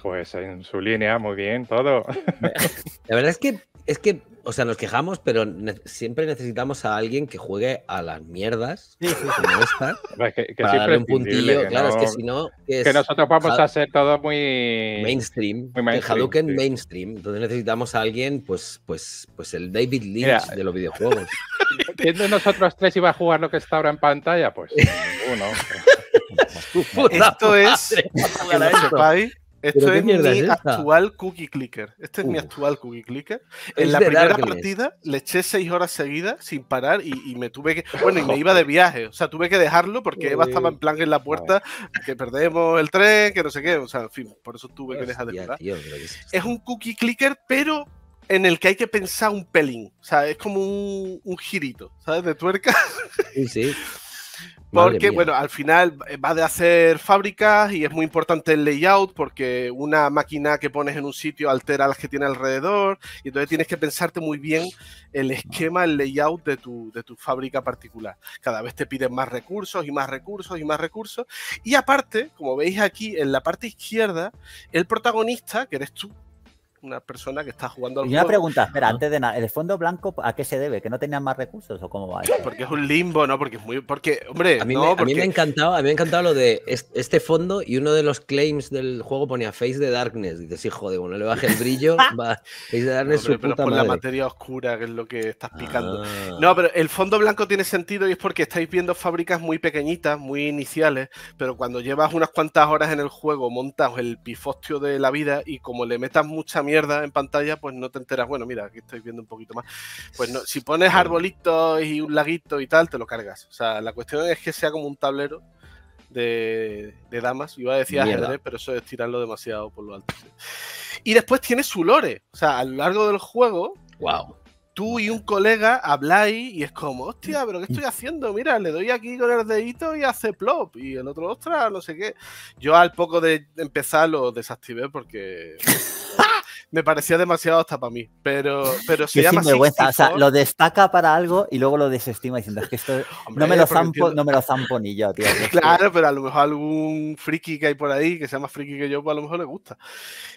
Pues en su línea, muy bien, todo. *laughs* La verdad es que es que o sea, nos quejamos, pero siempre necesitamos a alguien que juegue a las mierdas como esta. *laughs* un puntillo, claro, es que si no. que nosotros vamos a hacer todo muy. Mainstream. Muy mainstream Hadouken mainstream. Entonces necesitamos a alguien, pues, pues, pues el David Lynch de los videojuegos. *laughs* ¿Quién de nosotros tres iba a jugar lo que está ahora en pantalla? Pues ninguno. *laughs* esto es. Esto es mi actual cookie clicker. Este es mi uh. actual cookie clicker. En la primera partida le eché seis horas seguidas sin parar y, me tuve que. *laughs* Bueno, y me iba de viaje. O sea, tuve que dejarlo porque Eva estaba en plan en la puerta ah. que perdemos el tren, que no sé qué. O sea, en fin, por eso tuve que dejar de es... un cookie clicker, pero en el que hay que pensar un pelín. O sea, es como un, un girito, ¿sabes? De tuerca. Sí, sí. *laughs* Porque, bueno, al final eh, va de hacer fábricas y es muy importante el layout porque una máquina que pones en un sitio altera las que tiene alrededor y entonces tienes que pensarte muy bien el esquema, el layout de tu, de tu fábrica particular. Cada vez te piden más recursos y más recursos y más recursos. Y aparte, como veis aquí en la parte izquierda, el protagonista, que eres tú, una persona que está jugando al juego. una pregunta, espera, antes de nada, ¿el fondo blanco a qué se debe? ¿Que no tenían más recursos o cómo va? Porque es un limbo, ¿no? Porque es muy. Porque, hombre, a mí, me, a mí me ha encantado, a mí me ha encantado lo de este fondo y uno de los claims del juego ponía Face de Darkness. Dices, hijo de le baje el brillo, *laughs* va, Face de Darkness. su por la materia oscura, que es lo que estás picando. Ah. No, pero el fondo blanco tiene sentido y es porque estáis viendo fábricas muy pequeñitas, muy iniciales, pero cuando llevas unas cuantas horas en el juego montas el pifostio de la vida y como le metas mucha mierda en pantalla, pues no te enteras. Bueno, mira, que estoy viendo un poquito más. Pues no, si pones arbolitos y un laguito y tal, te lo cargas. O sea, la cuestión es que sea como un tablero de, damas. Iba a decir ajedrez, pero eso es tirarlo demasiado por lo alto. Y después tiene su lore. O sea, a lo largo del juego. Wow tú y un colega habláis y es como, hostia, pero ¿qué estoy *laughs* haciendo? Mira, le doy aquí con el dedito y hace plop. Y el otro, ostras, no sé qué. Yo al poco de empezar lo desactivé porque... *laughs* me parecía demasiado hasta para mí. Pero, pero se llama O sea, lo destaca para algo y luego lo desestima diciendo es que esto *laughs* no, me lo zampo, no me lo ni yo, tío. claro, pero a lo mejor algún friki que hay por ahí que sea más friki que yo, pues a lo mejor le gusta.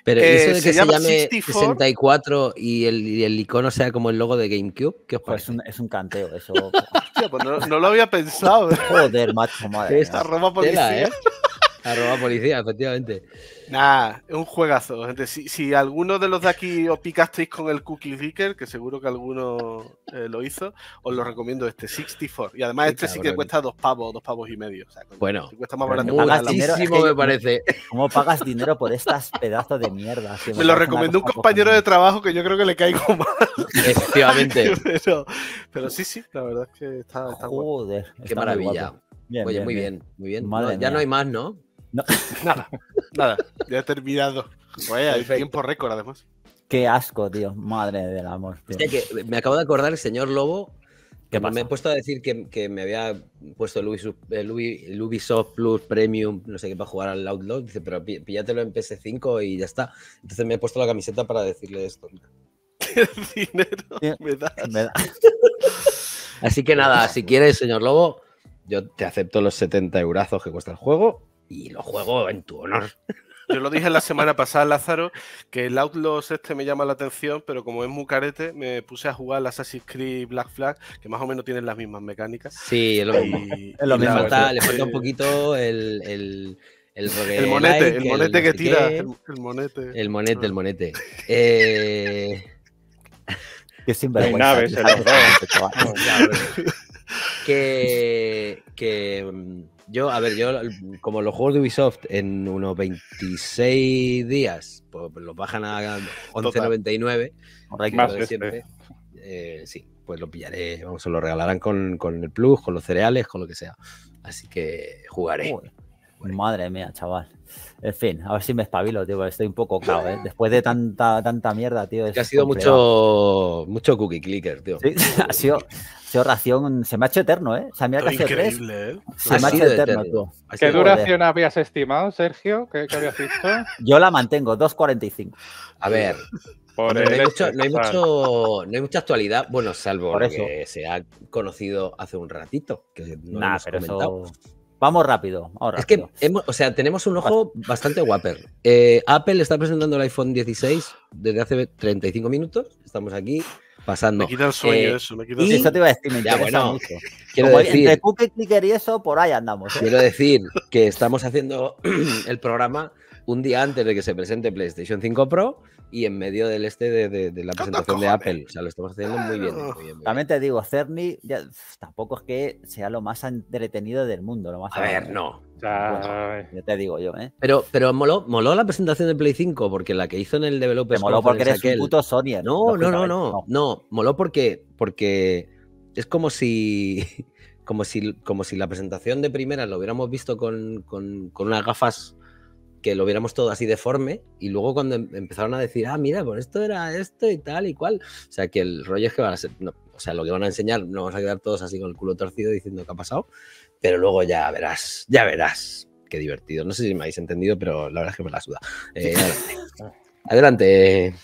Pero eh, eso de que se, llame 64, y el, el, icono sea como el logo de GameCube, que os Pues es, un, canteo, eso. *laughs* Hostia, pues no, lo había pensado. *laughs* Joder, macho, madre. ¿eh? Arroba policía. ¿eh? Arroba policía, efectivamente. Nah, es un juegazo. Gente. Si, alguno de los de aquí os picasteis con el Cookie Licker, que seguro que alguno eh, lo hizo, os lo recomiendo este 64. Y además, este sí que cuesta dos pavos, dos pavos y medio. O sea, bueno, cuesta más barato. me *laughs* parece. ¿Cómo pagas dinero por estas pedazos de mierda? me, lo recomendó un compañero de trabajo que yo creo que le caigo más. *laughs* Efectivamente. *laughs* pero, sí, sí, la verdad es que está. está Joder, qué maravilla. Oye, muy bien, muy bien. ya no hay más, ¿no? *laughs* Nada, nada. Ya he terminado. Oye, tiempo récord, además. Qué asco, tío. Madre del amor. me acabo de acordar, el señor Lobo. Que me he puesto a decir que, me había puesto el eh, Ubisoft, Plus Premium, no sé qué, para jugar al Outlook. Dice, pero píllatelo en PS5 y ya está. Entonces me he puesto la camiseta para decirle esto. *laughs* dinero me das? *laughs* así que nada, si quieres, señor Lobo, yo te acepto los 70 eurazos que cuesta el juego y lo juego en tu honor. Yo lo dije la semana pasada, Lázaro, que el Outlaws este me llama la atención, pero como es muy carete, me puse a jugar al Assassin's Creed Black Flag, que más o menos tienen las mismas mecánicas. Sí, es lo mismo. Le, falta, un poquito el, el... El, monete, el, monete que tira. El, ah. monete. El monete, el monete. Eh... que hay *laughs* Naves, que, que, mm, yo, a ver, yo, como los juegos de Ubisoft en unos 26 días, pues los bajan a 11.99, como este. siempre, eh, sí, pues lo pillaré, vamos, se lo regalarán con, con, el plus, con los cereales, con lo que sea. Así que jugaré. Madre mía, chaval. En fin, a ver si me espabilo, tío. Estoy un poco cao, ¿eh? Después de tanta, tanta mierda, tío. ha sido mucho, mucho cookie clicker, tío. Sí, *laughs* ha sido, ración. Se me ha hecho eterno, ¿eh? Increíble, ¿eh? ¿eh? Se me ha hecho eterno, ¿Qué duración habías estimado, Sergio? ¿Qué, habías visto? *laughs* Yo la mantengo, 2.45. A ver. no, hay mucha actualidad, bueno, salvo que se ha conocido hace un ratito. Que no pero comentado. Vamos rápido, ahora. Es que, o sea, tenemos un ojo bastante guaper. Eh, Apple está presentando el iPhone 16 desde hace 35 minutos. Estamos aquí pasando. Me quita el sueño eh, eso, me quita el sueño. Eso te iba a decir, ya, *laughs* Quiero decir, entre cookie, clicker y eso, por ahí andamos. ¿eh? Quiero decir que estamos haciendo *clears throat* el programa un día antes de que se presente PlayStation 5 Pro y en medio del este de, la presentación de Apple. O sea, lo estamos haciendo muy bien. También te digo, Cerny tampoco es que sea lo más entretenido del mundo. a ver, no. ya te digo yo, ¿eh? Pero, pero moló, la presentación de Play 5 porque la que hizo en el Developer moló porque eres puto Sony. No, no, no, no, no. moló porque, porque es como si, *laughs* como si, como si la presentación de primera lo hubiéramos visto con, con unas gafas que lo viéramos todo así deforme y luego cuando em-, empezaron a decir, ah, mira, por esto era esto y tal y cual, o sea, que el rollo es que van a ser, o sea, lo que van a enseñar, no vamos a quedar todos así con el culo torcido diciendo qué ha pasado, pero luego ya verás, ya verás, qué divertido. No sé si me habéis entendido, pero la verdad es que me la suda. Eh, *laughs* adelante.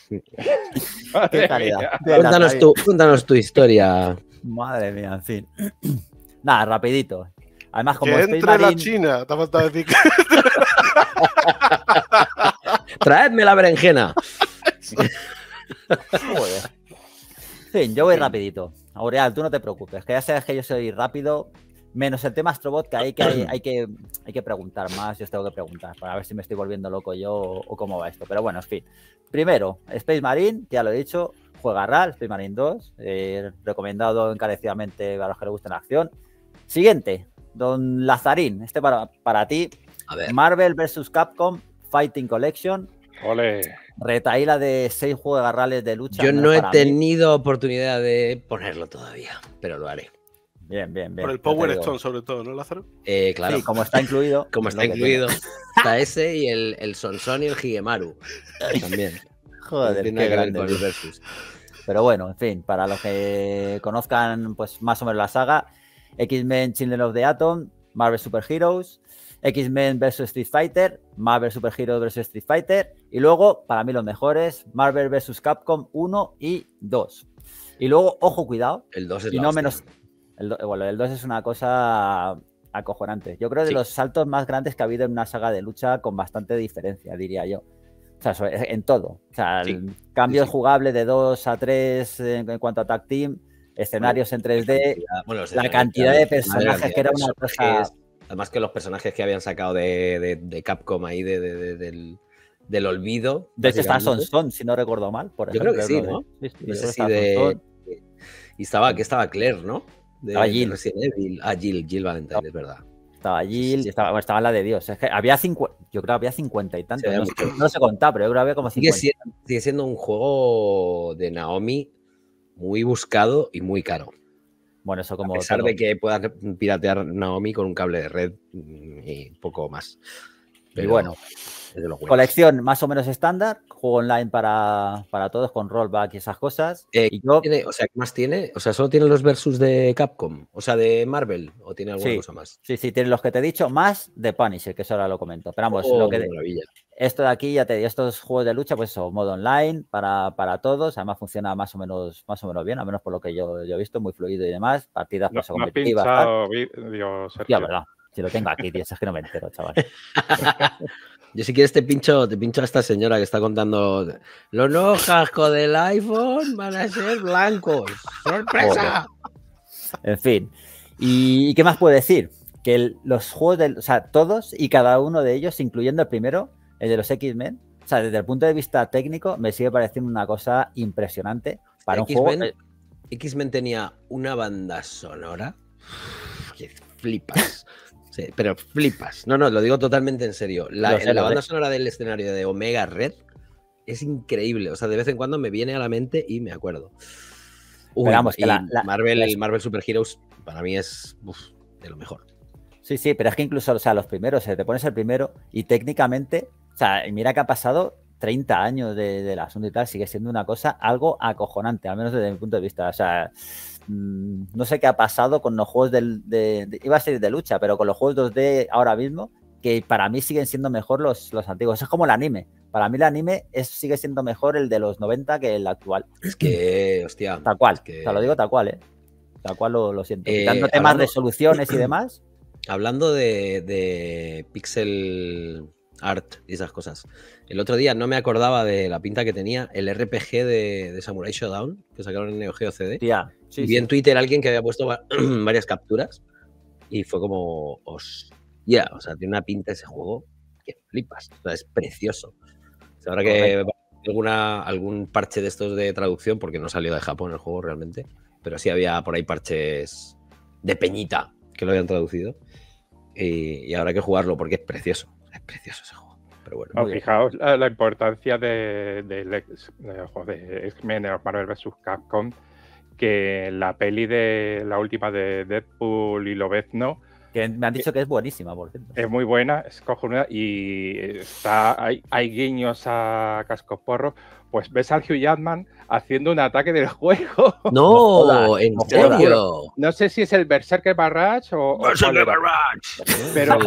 Cuéntanos tu, cuéntanos tu historia. Madre mía, en fin. *clears throat* Nada, rapidito. Además, como que entre la China, te ha decir. *laughs* Traedme la berenjena. Fin, yo voy rapidito. Aureal, tú no te preocupes, que ya sabes que yo soy rápido. Menos el tema Astrobot, que hay que, hay, que, hay que preguntar más, yo os tengo que preguntar, para ver si me estoy volviendo loco yo o, cómo va esto. Pero bueno, en fin. Primero, Space Marine, ya lo he dicho, juega RAL, Space Marine 2, eh, recomendado encarecidamente a los que les gusta la acción. Siguiente, Don Lazarín, este para, para ti, Marvel vs. Capcom Fighting Collection. Ole. Retaíla de seis juegos de lucha. Yo no he tenido oportunidad de ponerlo todavía, pero lo haré. Bien, bien, bien. Por el Power Stone, sobre todo, ¿no, Lázaro? Eh, claro. Sí, como está incluido. *laughs* como está incluido. *laughs* Está ese y el, el Sonson y el Higemaru. También. Joder, qué grande. versus. Pero bueno, en fin, para los que conozcan pues más o menos la saga, X-Men Children of the Atom, Marvel Super Heroes, X-Men vs Street Fighter, Marvel Super Heroes vs Street Fighter y luego, para mí los mejores, Marvel vs Capcom 1 y 2. Y luego, ojo, cuidado. El 2 es no menos. El, 2 es una cosa acojonante. Yo creo de los saltos más grandes que ha habido en una saga de lucha con bastante diferencia, diría yo. O sea, en todo. O sea, jugable de 2 a 3 en, cuanto a tag team, escenarios en 3D, la cantidad, la cantidad de personajes que era una cosa Además que los personajes que habían sacado de, de, Capcom ahí, de, del, olvido. De hecho Son Son, si no recuerdo mal, por Yo ejemplo. Yo creo que sí, ¿no? Sí, sí, de... Y estaba, que estaba Claire, ¿no? De, Jill. Evil. Ah, Jill, Valentine, es verdad. Estaba Jill, estaba, la de Dios. Es que había yo creo que había cincuenta y tantos. No, se contaba, pero yo creo que había como cincuenta y sigue siendo un juego de Naomi muy buscado y muy caro. Bueno, eso como. A pesar de que pueda piratear Naomi con un cable de red mm, y poco más. y bueno, colección más o menos estándar, juego online para, para todos con rollback y esas cosas. Eh, y yo... o sea, ¿qué más tiene? O sea, solo tiene los versus de Capcom, o sea, de Marvel, o tiene alguna cosa más. Sí, sí, tiene los que te he dicho, más de Punisher, que eso ahora lo comento. Pero vamos, lo oh, que. Maravilla. Esto de aquí, ya te estos juegos de lucha, pues son modo online para, para, todos. Además funciona más o menos, más o menos bien, al menos por lo que yo, yo he visto, muy fluido y demás. Partidas no, pues, competitivas. Ya, verdad. Si lo tengo aquí, tío, es que no me entero, chaval. *laughs* Yo si quieres te pincho, te pincho a esta señora que está contando los hojas del iPhone van a ser blancos. ¡Sorpresa! En fin. ¿Y qué más puedo decir? Que los juegos de o sea, todos y cada uno de ellos, incluyendo el primero, el de los X-Men, o sea, desde el punto de vista técnico, me sigue pareciendo una cosa impresionante para un juego. X-Men tenía una banda sonora que flipas. *laughs* pero flipas. No, no, lo digo totalmente en serio. La, banda sonora del escenario de Omega Red es increíble. O sea, de vez en cuando me viene a la mente y me acuerdo. ...y que Marvel, el Marvel Super Heroes para mí es de lo mejor. Sí, sí, pero es que incluso, o sea, los primeros, te pones el primero y técnicamente o sea, mira que ha pasado 30 años del de asunto y tal, sigue siendo una cosa algo acojonante, al menos desde mi punto de vista. O sea, mm, no sé qué ha pasado con los juegos del, de, iba a ser de lucha, pero con los juegos 2D ahora mismo, que para mí siguen siendo mejor los, los antiguos. Es como el anime. Para mí el anime sigue siendo mejor el de los 90 que el actual. Es que, hostia. Tal cual. lo digo tal cual, ¿eh? Tal cual lo, siento. Eh, temas de soluciones y demás. *clears throat* Hablando de, de Pixel art y esas cosas. El otro día no me acordaba de la pinta que tenía el RPG de, Samurai Showdown que sacaron en Neo Geo CD. y vi en Twitter alguien que había puesto *clears throat* varias capturas y fue como, os, yeah, o sea, tiene una pinta ese juego que flipas, o sea, es precioso. habrá que alguna, algún parche de estos de traducción, porque no salió de Japón el juego realmente, pero sí había por ahí parches de peñita que lo habían traducido y habrá que jugarlo porque es precioso precioso ese juego. Pero bueno, ah, fijaos la, importancia de, de, de X-Men, Marvel vs. Capcom, que la peli de la última de Deadpool y Lobezno. Que me han dicho que es buenísima, por cierto. Es muy buena, es cojonuda y está, hay, hay guiños a Cascos cascoporro pues ves al Hugh Jackman haciendo un ataque del juego. *laughs* No, en serio. No sé si es el Berserker Barrage o. Berserker Barrage. Pero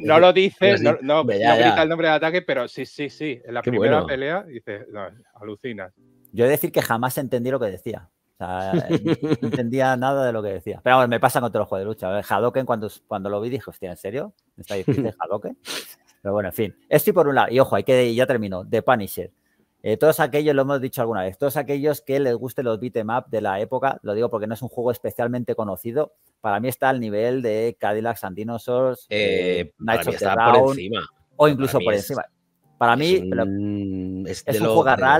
no lo dices, no, no, grita el nombre de ataque, pero sí, sí, sí. En la primera pelea dices, alucinas. Yo he de decir que jamás entendí lo que decía. no entendía nada de lo que decía. Pero bueno, me pasa con todos los juegos de lucha. Hadoken, cuando, cuando lo vi, dije, hostia, ¿en serio? ¿Está difícil *laughs* Hadoken? Pero bueno, en fin. Estoy por un lado. Y ojo, hay que, ya termino. The Punisher. Eh, todos aquellos, lo hemos dicho alguna vez, todos aquellos que les gusten los beat'em up de la época, lo digo porque no es un juego especialmente conocido, para mí está al nivel de Cadillac and Dinosaurs, eh, eh, of o incluso por encima. Para mí es un, juego para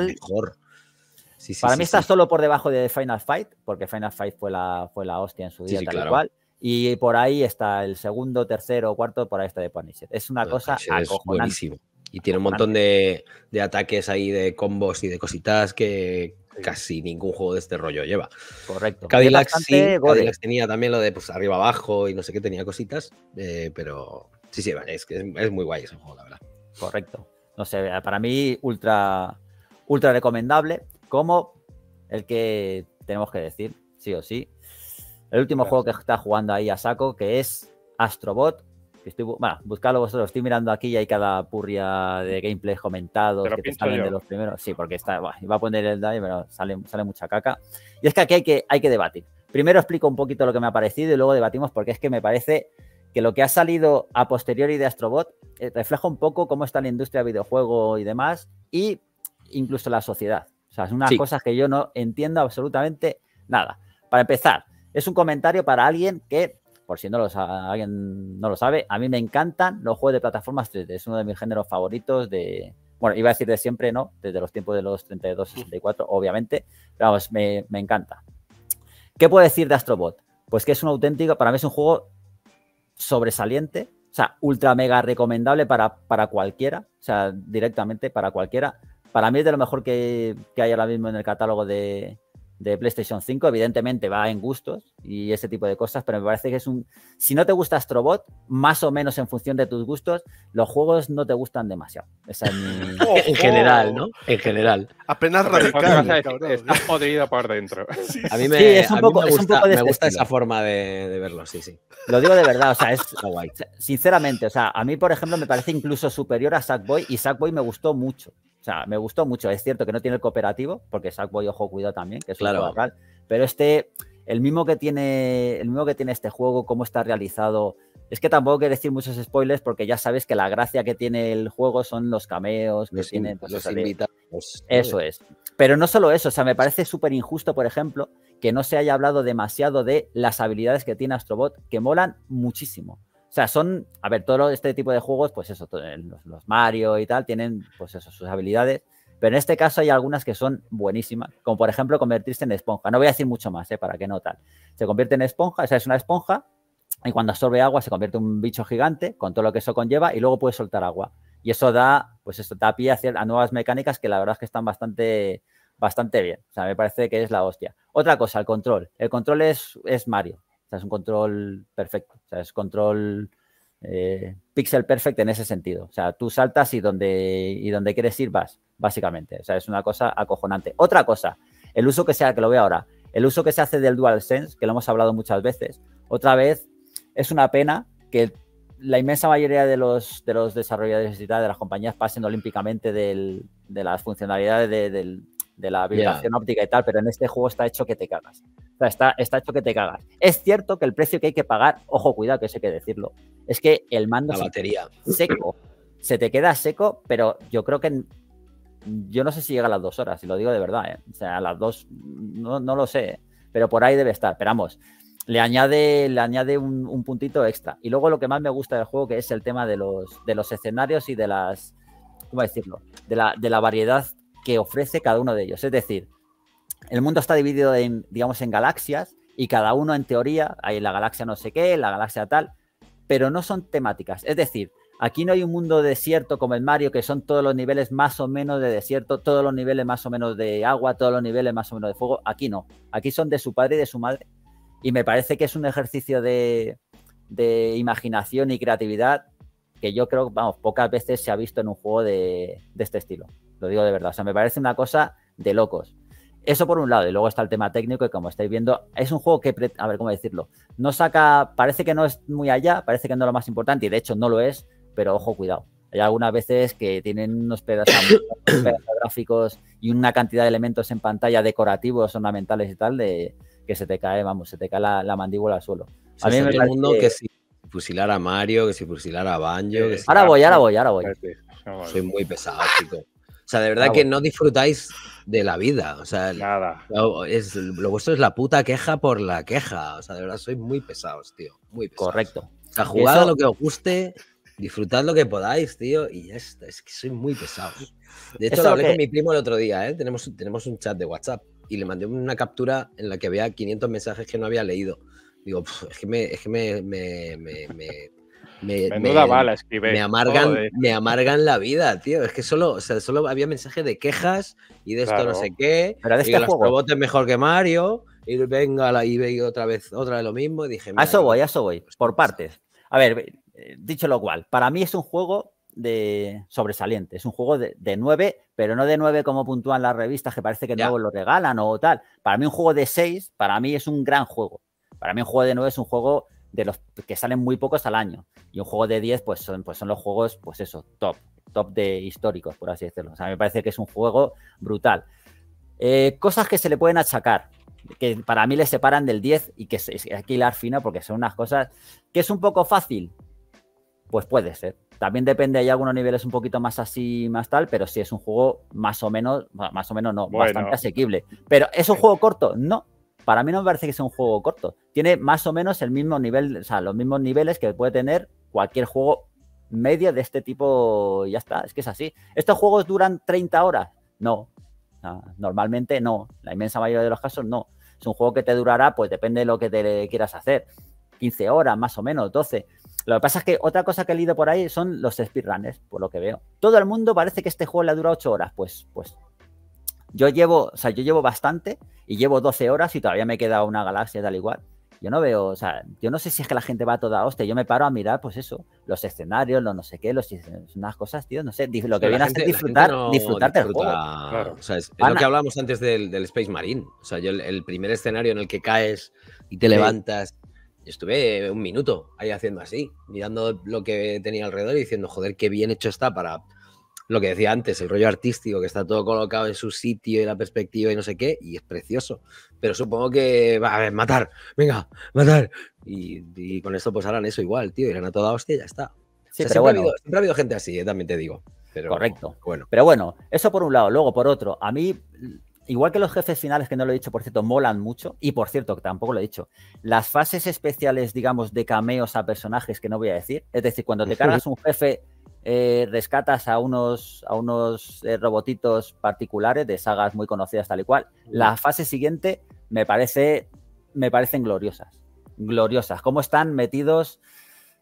mí está solo por debajo de Final Fight, porque Final Fight fue la, fue la hostia en su día, tal y cual. Y por ahí está el segundo, tercero, cuarto, por ahí está de Punisher. Es una cosa acojonante. Y tiene un montón de, ataques ahí, de combos y de cositas que casi ningún juego de este rollo lleva. Correcto. Cadillac, sí, Cadillac tenía también lo de pues, arriba abajo y no sé qué, tenía cositas, eh, pero sí, sí, es, que es muy guay ese juego, la verdad. Correcto. No sé, para mí ultra, ultra recomendable, como el que tenemos que decir, sí o sí. El último juego que está jugando ahí a saco, que es Astrobot Estoy, bueno, buscadlo vosotros. Estoy mirando aquí y hay cada purria de gameplay comentados que te salen de los primeros. Sí, porque está, a poner el daño pero sale, mucha caca. Y es que aquí hay que, hay que debatir. Primero explico un poquito lo que me ha parecido y luego debatimos porque es que me parece que lo que ha salido a posteriori de Astrobot eh, refleja un poco cómo está la industria de videojuego y demás y incluso la sociedad. O sea, son unas cosas que yo no entiendo absolutamente nada. Para empezar, es un comentario para alguien que por si no lo alguien no lo sabe, a mí me encantan los juegos de plataformas 3D, es uno de mis géneros favoritos de... Bueno, iba a decir de siempre, ¿no? Desde los tiempos de los 32, 64, mm. obviamente. Pero vamos, me, encanta. ¿Qué puedo decir de Astrobot? Pues que es un auténtico, para mí es un juego sobresaliente, o sea, ultra mega recomendable para, para cualquiera, o sea, directamente para cualquiera. Para mí es de lo mejor que, que hay ahora mismo en el catálogo de, de PlayStation 5. Evidentemente va en gustos y ese tipo de cosas, pero me parece que es un... Si no te gusta Astrobot, más o menos en función de tus gustos, los juegos no te gustan demasiado. *laughs* en general, ¿no? En general. Apenas radical. podrido por dentro. *laughs* a mí me, me gusta, esa forma de, de, verlo, sí, sí. Lo digo de verdad, o sea, es Sinceramente, o sea, a mí, por ejemplo, me parece incluso superior a Sackboy y Sackboy me gustó mucho. O sea, me gustó mucho. Es cierto que no tiene el cooperativo, porque Sackboy, ojo, cuidado también, que es claro. un local, Pero este, el mismo que tiene, el mismo que tiene este juego, cómo está realizado. Es que tampoco quiero decir muchos spoilers porque ya sabes que la gracia que tiene el juego son los cameos, que tiene. los, pues, Eso es. Pero no solo eso, o sea, me parece súper injusto, por ejemplo, que no se haya hablado demasiado de las habilidades que tiene Astrobot, que molan muchísimo. O sea, son, a ver, todo este tipo de juegos, pues eso, eh, los, Mario y tal, tienen pues eso, sus habilidades. Pero en este caso hay algunas que son buenísimas, como por ejemplo convertirse en esponja. No voy a decir mucho más, ¿eh? Para que no tal. Se convierte en esponja, o sea, es una esponja y cuando absorbe agua se convierte en un bicho gigante con todo lo que eso conlleva y luego puede soltar agua. Y eso da, pues eso, da pie a, nuevas mecánicas que la verdad es que están bastante, bastante bien. O sea, me parece que es la hostia. Otra cosa, el control. El control es, es Mario es un control perfecto. O sea, es control eh, pixel perfecto en ese sentido. O sea, tú saltas y donde, y quieres ir vas, básicamente. O sea, es una cosa acojonante. Otra cosa, el uso que sea, que lo veo ahora, el uso que se hace del DualSense, que lo hemos hablado muchas veces. Otra vez, es una pena que la inmensa mayoría de los, de los desarrolladores y de las compañías pasen olímpicamente de las funcionalidades del, de la vibración óptica y tal, pero en este juego está hecho que te cagas. está, está hecho que te cagas. Es cierto que el precio que hay que pagar, ojo, cuidado, que sé que decirlo, es que el mando la seco, se te queda seco, pero yo creo que yo no sé si llega a las dos horas, y lo digo de verdad, ¿eh? o sea, a las dos, no, lo sé, pero por ahí debe estar, pero vamos, le añade, le añade un, puntito extra. Y luego lo que más me gusta del juego, que es el tema de los, de los escenarios y de las, ¿cómo decirlo? De de la variedad que ofrece cada uno de ellos. Es decir, el mundo está dividido en, digamos, en galaxias y cada uno en teoría, hay la galaxia no sé qué, la galaxia tal, pero no son temáticas. Es decir, aquí no hay un mundo desierto como el Mario, que son todos los niveles más o menos de desierto, todos los niveles más o menos de agua, todos los niveles más o menos de fuego. Aquí no. Aquí son de su padre y de su madre. Y me parece que es un ejercicio de, de imaginación y creatividad que yo creo, vamos, pocas veces se ha visto en un juego de, este estilo. Lo digo de verdad. O sea, me parece una cosa de locos. Eso por un lado, y luego está el tema técnico, Y como estáis viendo, es un juego que, a ver cómo decirlo, no saca, parece que no es muy allá, parece que no es lo más importante, y de hecho no lo es, pero ojo, cuidado. Hay algunas veces que tienen unos pedazos, *coughs* gráficos y una cantidad de elementos en pantalla decorativos, ornamentales y tal, de que se te cae, vamos, se te cae la, mandíbula al suelo. a mí me parece... mundo que sí fusilar a Mario, que si fusilar a Banjo. Que ahora, voy, ahora voy, ahora voy, Soy muy pesado, chico. O sea, de verdad que no disfrutáis de la vida. O sea, Nada. Lo, es, lo vuestro es la puta queja por la queja. O sea, de verdad sois muy pesados, tío. Muy Correcto. O sea, jugad lo que os guste, disfrutad lo que podáis, tío. Y ya está. Es que soy muy pesado. De hecho, lo hablé con mi primo el otro día, ¿eh? Tenemos, tenemos un chat de WhatsApp y le mandé una captura en la que había 500 mensajes que no había leído. Digo, es que me, me, *laughs* bala, escribe. Me amargan, me amargan la vida, tío. Es que solo, había mensaje de quejas y de esto no sé qué. Pero de este juego. los mejor que Mario. Y venga la eBay otra vez, otra de lo mismo. Y dije, a eso voy, a eso voy, pues, por partes. A ver, eh, dicho lo cual, para mí es un juego de sobresaliente. Es un juego de, nueve, pero no de nueve como puntúan las revistas, que parece que luego lo regalan o tal. Para mí, un juego de seis, para mí es un gran juego. Para mí un juego de 9 es un juego de los que salen muy pocos al año. Y un juego de 10, pues son, pues son los juegos, pues eso, top, top de históricos, por así decirlo. O sea, me parece que es un juego brutal. Eh, cosas que se le pueden achacar, que para mí le separan del 10 y que es, aquí la fino porque son unas cosas que es un poco fácil. Pues puede ser. También depende, hay algunos niveles un poquito más así, más tal, pero sí es un juego más o menos, más o menos no, bastante asequible. Pero ¿es un juego corto? No, para mí no me parece que sea un juego corto. Tiene más o menos el mismo nivel, o los mismos niveles que puede tener cualquier juego medio de este tipo. Ya está, es que es así. ¿Estos juegos duran 30 horas? No. Normalmente no. La inmensa mayoría de los casos no. Es un juego que te durará, pues depende de lo que te quieras hacer. 15 horas, más o menos, 12. Lo que pasa es que otra cosa que he leído por ahí son los speedrunners, por lo que veo. Todo el mundo parece que este juego le dura 8 horas. Pues, pues yo llevo, o sea, yo llevo bastante y llevo 12 horas y todavía me queda una galaxia tal igual. Yo no veo, o sea, yo no sé si es que la gente va toda hostia. Yo me paro a mirar, pues eso, los escenarios, los no sé qué, los, unas cosas, tío, no sé. Lo que viene a ser disfrutar, disfrutar disfrutarte juego. Claro. es, lo que hablábamos antes del, Space Marine. O sea, yo el, primer escenario en el que caes y te levantas, estuve un minuto ahí haciendo así, mirando lo que tenía alrededor y diciendo, joder, qué bien hecho está para lo que decía antes, el rollo artístico, que está todo colocado en su sitio y la perspectiva y no sé qué, y es precioso. Pero supongo que, va a ver, matar, venga, matar. Y, con esto pues harán eso igual, tío, irán a toda hostia y ya está. siempre, ha habido, gente así, eh, también te digo. Correcto. Bueno. Pero bueno, eso por un lado. Luego, por otro, a mí, igual que los jefes finales, que no lo he dicho, por cierto, molan mucho. Y por cierto, que tampoco lo he dicho, las fases especiales, digamos, de cameos a personajes, que no voy a decir. Es decir, cuando te cargas un jefe eh, rescatas a unos, a unos eh, robotitos particulares de sagas muy conocidas tal y cual. La fase siguiente me, parece, me parecen gloriosas. Gloriosas. Cómo están metidos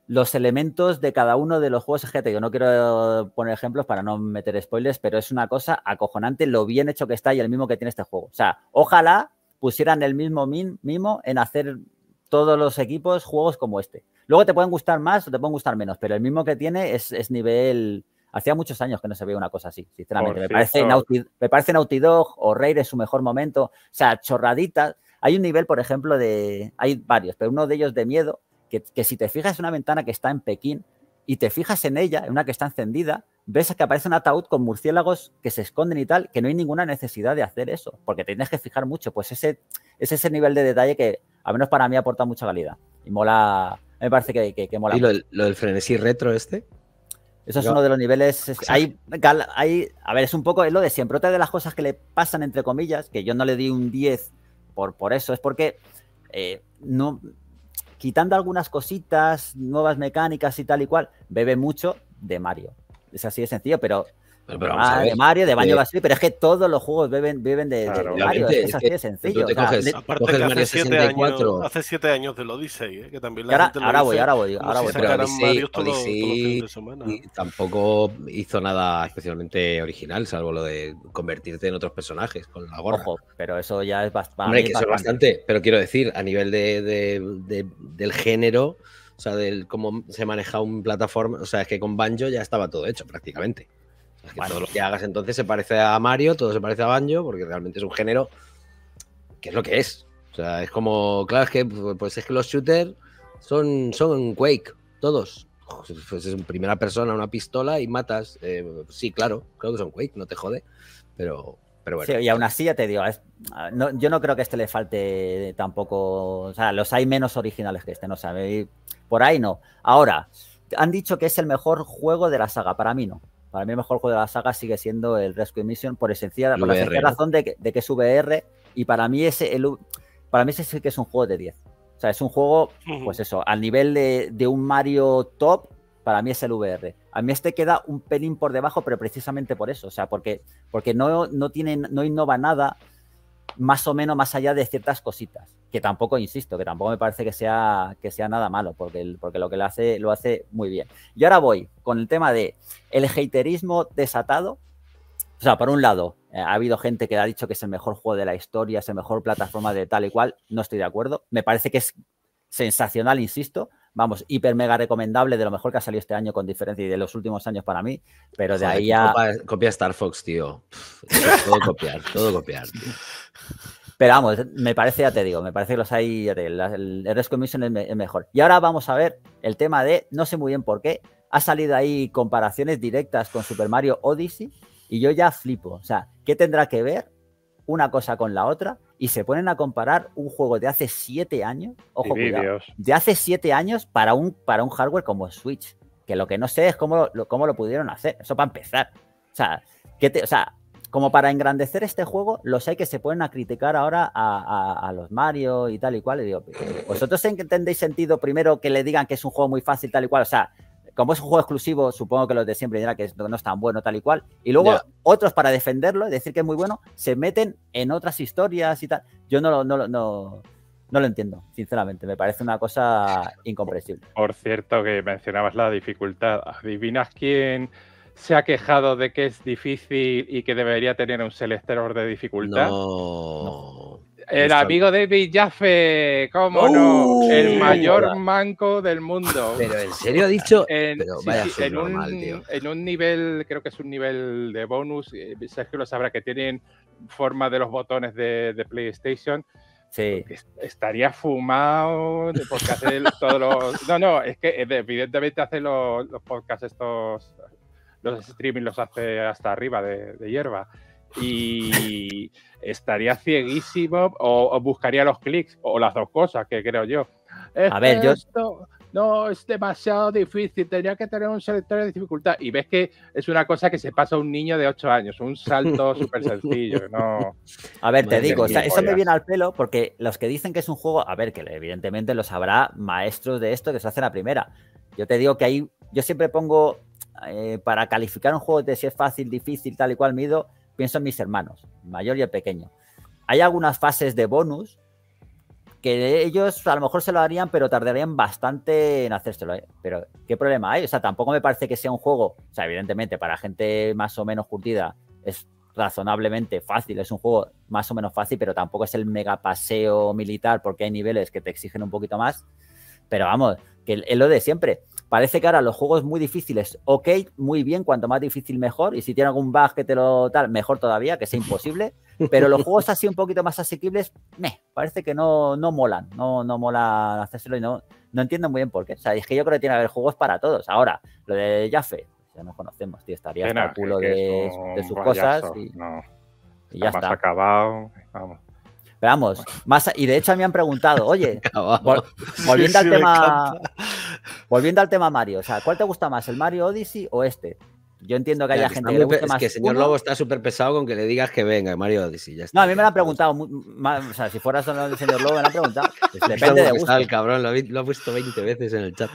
los elementos de cada uno de los juegos GT. Yo no quiero poner ejemplos para no meter spoilers, pero es una cosa acojonante lo bien hecho que está y el mismo que tiene este juego. O sea, ojalá pusieran el mismo mimo en hacer todos los equipos juegos como este. Luego te pueden gustar más o te pueden gustar menos, pero el mismo que tiene es, nivel. Hacía muchos años que no se veía una cosa así, sinceramente. Me parece, Naughty, Dog o Rare es su mejor momento. O sea, chorraditas. Hay un nivel, por ejemplo, de. Hay varios, pero uno de ellos de miedo, que, si te fijas en una ventana que está en Pekín y te fijas en ella, en una que está encendida, ves que aparece un ataúd con murciélagos que se esconden y tal, que no hay ninguna necesidad de hacer eso, porque tienes que fijar mucho. Pues ese es ese nivel de detalle que, al menos para mí, aporta mucha calidad y mola, me parece que, que, mola. ¿Y lo, del frenesí retro este? Eso es uno de los niveles. hay, hay, a ver, es un poco, lo de siempre. Otra de las cosas que le pasan, entre comillas, que yo no le di un 10 por, por eso, es porque eh, no, quitando algunas cositas, nuevas mecánicas y tal y cual, bebe mucho de Mario. Es así de sencillo, pero Ah, de Mario, de eh, banjo de... pero es que todos los juegos beben, beben de, Mario. Es, así de sencillo. Aparte que hace, siete años, de del Odyssey, ¿eh? que también la ahora, ahora voy, ahora voy, ahora voy. Odyssey, y tampoco hizo nada especialmente original, salvo lo de convertirte en otros personajes con la gorra. pero eso ya es bastante. es bastante, pero quiero decir, a nivel de, del género, o sea, del cómo se maneja un plataforma, o sea, es que con Banjo ya estaba todo hecho prácticamente todo lo que hagas entonces se parece a Mario, todo se parece a Banjo, porque realmente es un género que es lo que es. O sea, es como, claro, es que, pues es que los shooters son, son Quake, todos. es en primera persona, una pistola y matas. Eh, sí, claro, creo que son Quake, no te jode, pero, pero bueno. y aún así ya te digo, ah, yo no creo que este le falte tampoco, o sea, los hay menos originales que este, no sabe, por ahí no. Ahora, han dicho que es el mejor juego de la saga, para mí no. Para mí el mejor juego de la saga sigue siendo el Rescue Mission por, esencial, por la razón de que, de que, es VR y para mí ese, el, para mí ese sí que es un juego de 10. O sea, es un juego, pues eso, al nivel de, de un Mario top, para mí es el VR. A mí este queda un pelín por debajo, pero precisamente por eso. O sea, porque, porque no, no, tiene, no innova nada, más o menos más allá de ciertas cositas, que tampoco, insisto, que tampoco me parece que sea, que sea nada malo, porque, porque lo que lo hace lo hace muy bien. Y ahora voy con el tema de el haterismo desatado. O sea, por un lado, eh, ha habido gente que ha dicho que es el mejor juego de la historia, es el mejor plataforma de tal y cual. No estoy de acuerdo. Me parece que es sensacional, insisto, vamos, hiper mega recomendable, de lo mejor que ha salido este año con diferencia y de los últimos años para mí, pero de ahí a... Copia, Star Fox, tío. Todo copiar, todo copiar, Pero vamos, me parece, ya te digo, me parece que los hay, el Rescue Mission es mejor. Y ahora vamos a ver el tema de, no sé muy bien por qué, ha salido ahí comparaciones directas con Super Mario Odyssey y yo ya flipo. O sea, ¿qué tendrá que ver una cosa con la otra y se ponen a comparar un juego de hace siete años, ojo, cuidado, de hace siete años para un, para un hardware como Switch. Que lo que no sé es cómo lo, cómo lo pudieron hacer. Eso para empezar. O sea, que te, o sea, como para engrandecer este juego, los hay que se ponen a criticar ahora a, a los Mario y tal y cual. Y digo, ¿vosotros entendéis sentido primero que le digan que es un juego muy fácil, tal y cual? O sea, como es un juego exclusivo, supongo que los de siempre dirán que no es tan bueno, tal y cual. Y luego otros para defenderlo y decir que es muy bueno, se meten en otras historias y tal. Yo no lo, no lo entiendo, sinceramente. Me parece una cosa incomprensible. Por cierto, que mencionabas la dificultad. ¿Adivinas quién se ha quejado de que es difícil y que debería tener un selector de dificultad? No. El amigo David Jaffe, cómo no, ¡Oh! el mayor manco del mundo. Pero en serio ha dicho, *laughs* en, normal, un, tío. en un nivel, creo que es un nivel de bonus, eh, Sergio lo sabrá, que tienen forma de los botones de, PlayStation. Sí. Estaría fumado porque hace todos los. No, no, es que eh, evidentemente hace los, los podcasts estos, los streaming los hace hasta arriba de hierba y estaría cieguísimo o, buscaría los clics o las dos cosas, que creo yo. a ver, yo... Esto, no, es demasiado difícil, tendría que tener un selector de dificultad. Y ves que es una cosa que se pasa a un niño de 8 años, un salto *laughs* súper sencillo. a ver, te digo, eso me viene al pelo porque los que dicen que es un juego, a ver, que evidentemente los habrá maestros de esto que se hacen la primera. Yo te digo que ahí, yo siempre pongo, eh, para calificar un juego de si es fácil, difícil, tal y cual, mido pienso en mis hermanos, el mayor y el pequeño. Hay algunas fases de bonus que ellos a lo mejor se lo harían, pero tardarían bastante en hacérselo. ¿eh? Pero, ¿qué problema hay? O sea, tampoco me parece que sea un juego, o sea, evidentemente, para gente más o menos curtida es razonablemente fácil, es un juego más o menos fácil, pero tampoco es el mega paseo militar porque hay niveles que te exigen un poquito más. Pero vamos, que es lo de siempre. Parece que ahora los juegos muy difíciles, ok, muy bien, cuanto más difícil mejor, y si tiene algún bug que te lo tal, mejor todavía, que sea imposible, *laughs* pero los juegos así un poquito más asequibles, me parece que no, no molan, no, no mola hacérselo y no, no entiendo muy bien por qué. O sea, es que yo creo que tiene que haber juegos para todos. Ahora, lo de Jaffe, ya nos conocemos, tío, estaría en el culo de, sus cosas. Y, no. ya está. acabado, vamos. Pero vamos, más, y de hecho a me han preguntado, oye, *laughs* volviendo, al tema, volviendo al tema Mario, o sea, ¿cuál te gusta más, el Mario Odyssey o este? Yo entiendo que haya gente que le guste es que el señor Lobo está súper pesado con que le digas que venga, Mario Odyssey. Ya está, no, a mí me lo han preguntado. o sea, si fuera el señor Lobo, me lo han preguntado. *laughs* depende de gusto. El cabrón lo, lo ha puesto 20 veces en el chat.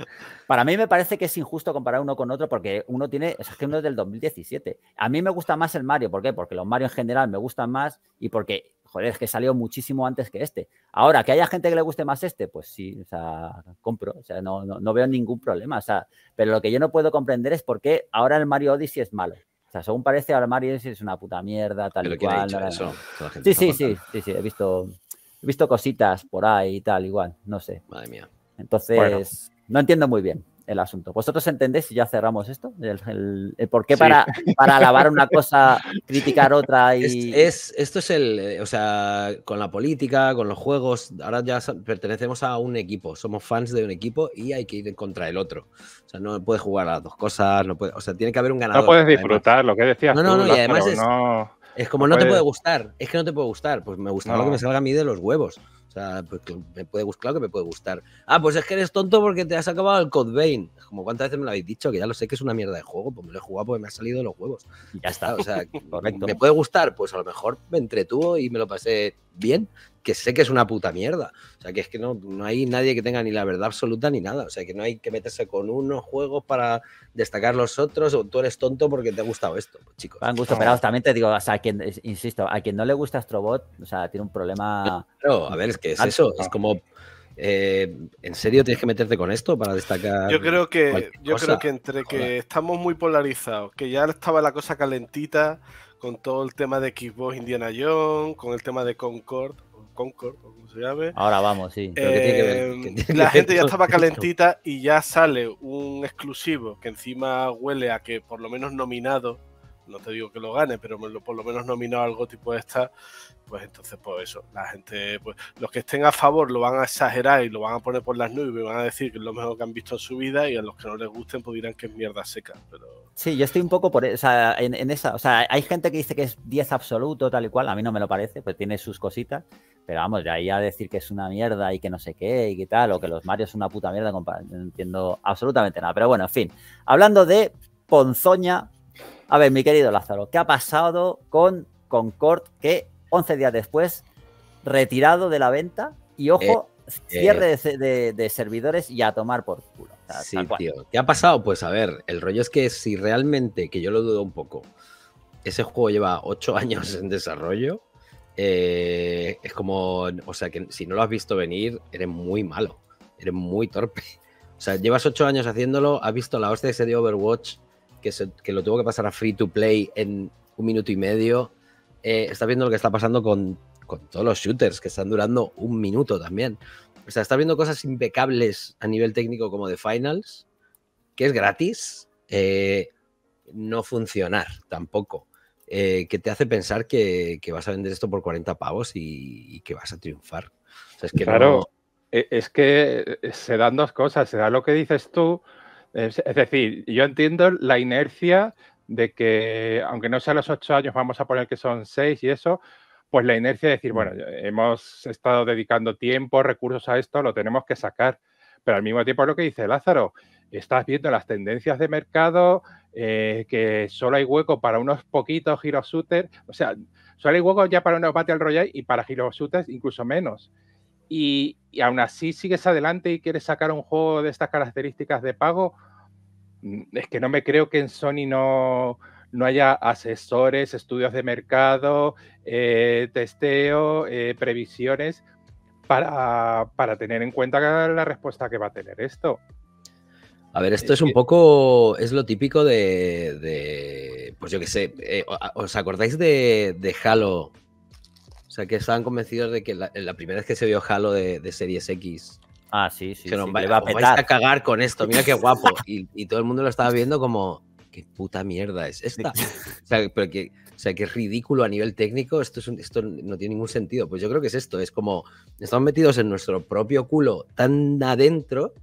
Para mí me parece que es injusto comparar uno con otro porque uno tiene. Es que uno es del 2017. A mí me gusta más el Mario. ¿Por qué? Porque los Mario en general me gustan más y porque joder, es que salió muchísimo antes que este. Ahora, que haya gente que le guste más este, pues sí, o sea, compro, o sea, no, no, veo ningún problema, o sea, pero lo que yo no puedo comprender es por qué ahora el Mario Odyssey es malo. O sea, según parece, ahora Mario Odyssey es una puta mierda, tal y cual. sí, sí, sí, sí, sí, he visto, he visto cositas por ahí y tal, igual, no sé. Madre mía. Entonces, no entiendo muy bien el asunto. ¿Vosotros entendéis, si ya cerramos esto, el, por qué para, para alabar una *laughs* cosa, criticar otra? Y... Es, esto es el, eh, o sea, con la política, con los juegos, ahora ya pertenecemos a un equipo, somos fans de un equipo y hay que ir contra el otro. O sea, no puedes jugar a las dos cosas, no o sea, tiene que haber un ganador. No puedes disfrutar, lo que decías. No, no, no, y además es, como no, te puede gustar, es que no te puede gustar, pues me gusta lo que me salga a mí de los huevos. O sea, pues me puede gustar, claro que me puede gustar. Ah, pues es que eres tonto porque te has acabado el Code Vein. Como cuántas veces me lo habéis dicho, que ya lo sé que es una mierda de juego, pues me lo he jugado porque me ha salido de los huevos. ya está, o sea, *laughs* correcto. ¿Me puede gustar? Pues a lo mejor me entretuvo y me lo pasé bien, que sé que es una puta mierda. O sea, que es que no, hay nadie que tenga ni la verdad absoluta ni nada. O sea, que no hay que meterse con unos juegos para destacar los otros o tú eres tonto porque te ha gustado esto, pues, chicos. Van gusto, pero también te digo, o sea, a quien, eh, insisto, a quien no le gusta Astrobot, o sea, tiene un problema. a ver, es que es ah, eso, es como. Eh, ¿En serio tienes que meterte con esto para destacar? Yo creo que, yo creo que entre que estamos muy polarizados, que ya estaba la cosa calentita, con todo el tema de Xbox Indiana Jones, con el tema de Concord, Concord, como se llame. Ahora vamos, sí. Em, la gente ya estaba calentita y ya sale un exclusivo que encima huele a que por lo menos nominado, no te digo que lo gane, pero por lo menos nominado algo tipo tipo esta pues entonces, pues eso, la gente, pues los que estén a favor lo van a exagerar y lo van a poner por las nubes, y van a decir que es lo mejor que han visto en su vida y a los que no les gusten, pues dirán que es mierda seca, pero... Sí, yo estoy un poco por, o sea, en, esa, o sea, hay gente que dice que es 10 absoluto, tal y cual, a mí no me lo parece, pues tiene sus cositas, pero vamos, de ahí a decir que es una mierda y que no sé qué y qué tal, o que los Mario es una puta mierda, no entiendo absolutamente nada, pero bueno, en fin, hablando de ponzoña, a ver, mi querido Lázaro, ¿qué ha pasado con Concord que 11 días después, retirado de la venta y ojo, eh, cierre eh. De, servidores y a tomar por culo. O ¿Qué ha pasado? Pues a ver, el rollo es que si realmente, que yo lo dudo un poco, ese juego lleva 8 *laughs* años en desarrollo, eh, es como, o sea, que si no lo has visto venir, eres muy malo, eres muy torpe. *laughs* O sea, llevas ocho años haciéndolo, has visto la hostia de se Overwatch, que, se, que lo tuvo que pasar a free to play en un minuto y medio eh, estás viendo lo que está pasando con, con, todos los shooters que están durando un minuto también. O sea, estás viendo cosas impecables a nivel técnico como de Finals, que es gratis, eh, no funcionar tampoco. Eh, que te hace pensar que, vas a vender esto por 40 pavos y, que vas a triunfar. es que claro, e, es que eh, se dan dos cosas. Se da lo que dices tú, es, decir, yo entiendo la inercia de que aunque no sean los ocho años, vamos a poner que son seis y eso, pues la inercia de decir, bueno, mm. hemos estado dedicando tiempo, recursos a esto, lo tenemos que sacar. Pero al mismo tiempo lo que dice Lázaro, estás viendo las tendencias de mercado, eh, que solo hay hueco para unos poquitos hero o sea, solo hay hueco ya para unos Battle Royale y para hero shooters incluso menos. Y, y aún así sigues adelante y quieres sacar un juego de estas características de pago, Mm, es que no me creo que en Sony no, no haya asesores, estudios de mercado, eh, testeo, eh, previsiones para, tener en cuenta la respuesta que va a tener esto. A ver, esto eh, es, un poco, es lo típico de, pues yo qué sé, ¿os acordáis de, Halo? O sea, que estaban convencidos de que la, primera vez que se vio Halo de Series X, Ah, sí, sí. Se va, le a petar. a cagar con esto, mira qué guapo. *laughs* Y, todo el mundo lo estaba viendo como, qué puta mierda es esta. O sea, pero que, es ridículo a nivel técnico, esto, es esto no tiene ningún sentido. Pues yo creo que es esto, es como, estamos metidos en nuestro propio culo tan adentro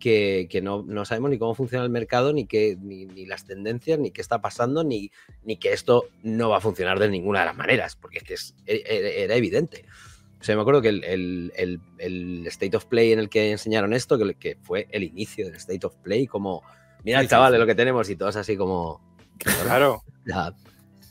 que, no, sabemos ni cómo funciona el mercado, ni, qué, ni, las tendencias, ni qué está pasando, ni, ni que esto no va a funcionar de ninguna de las maneras, porque es es, e, e, era evidente. O sea, me acuerdo que el, State of Play en el que enseñaron esto, que, fue el inicio del State of Play, como, mira, sí, chavales, lo que tenemos y todos así como... Claro. *laughs*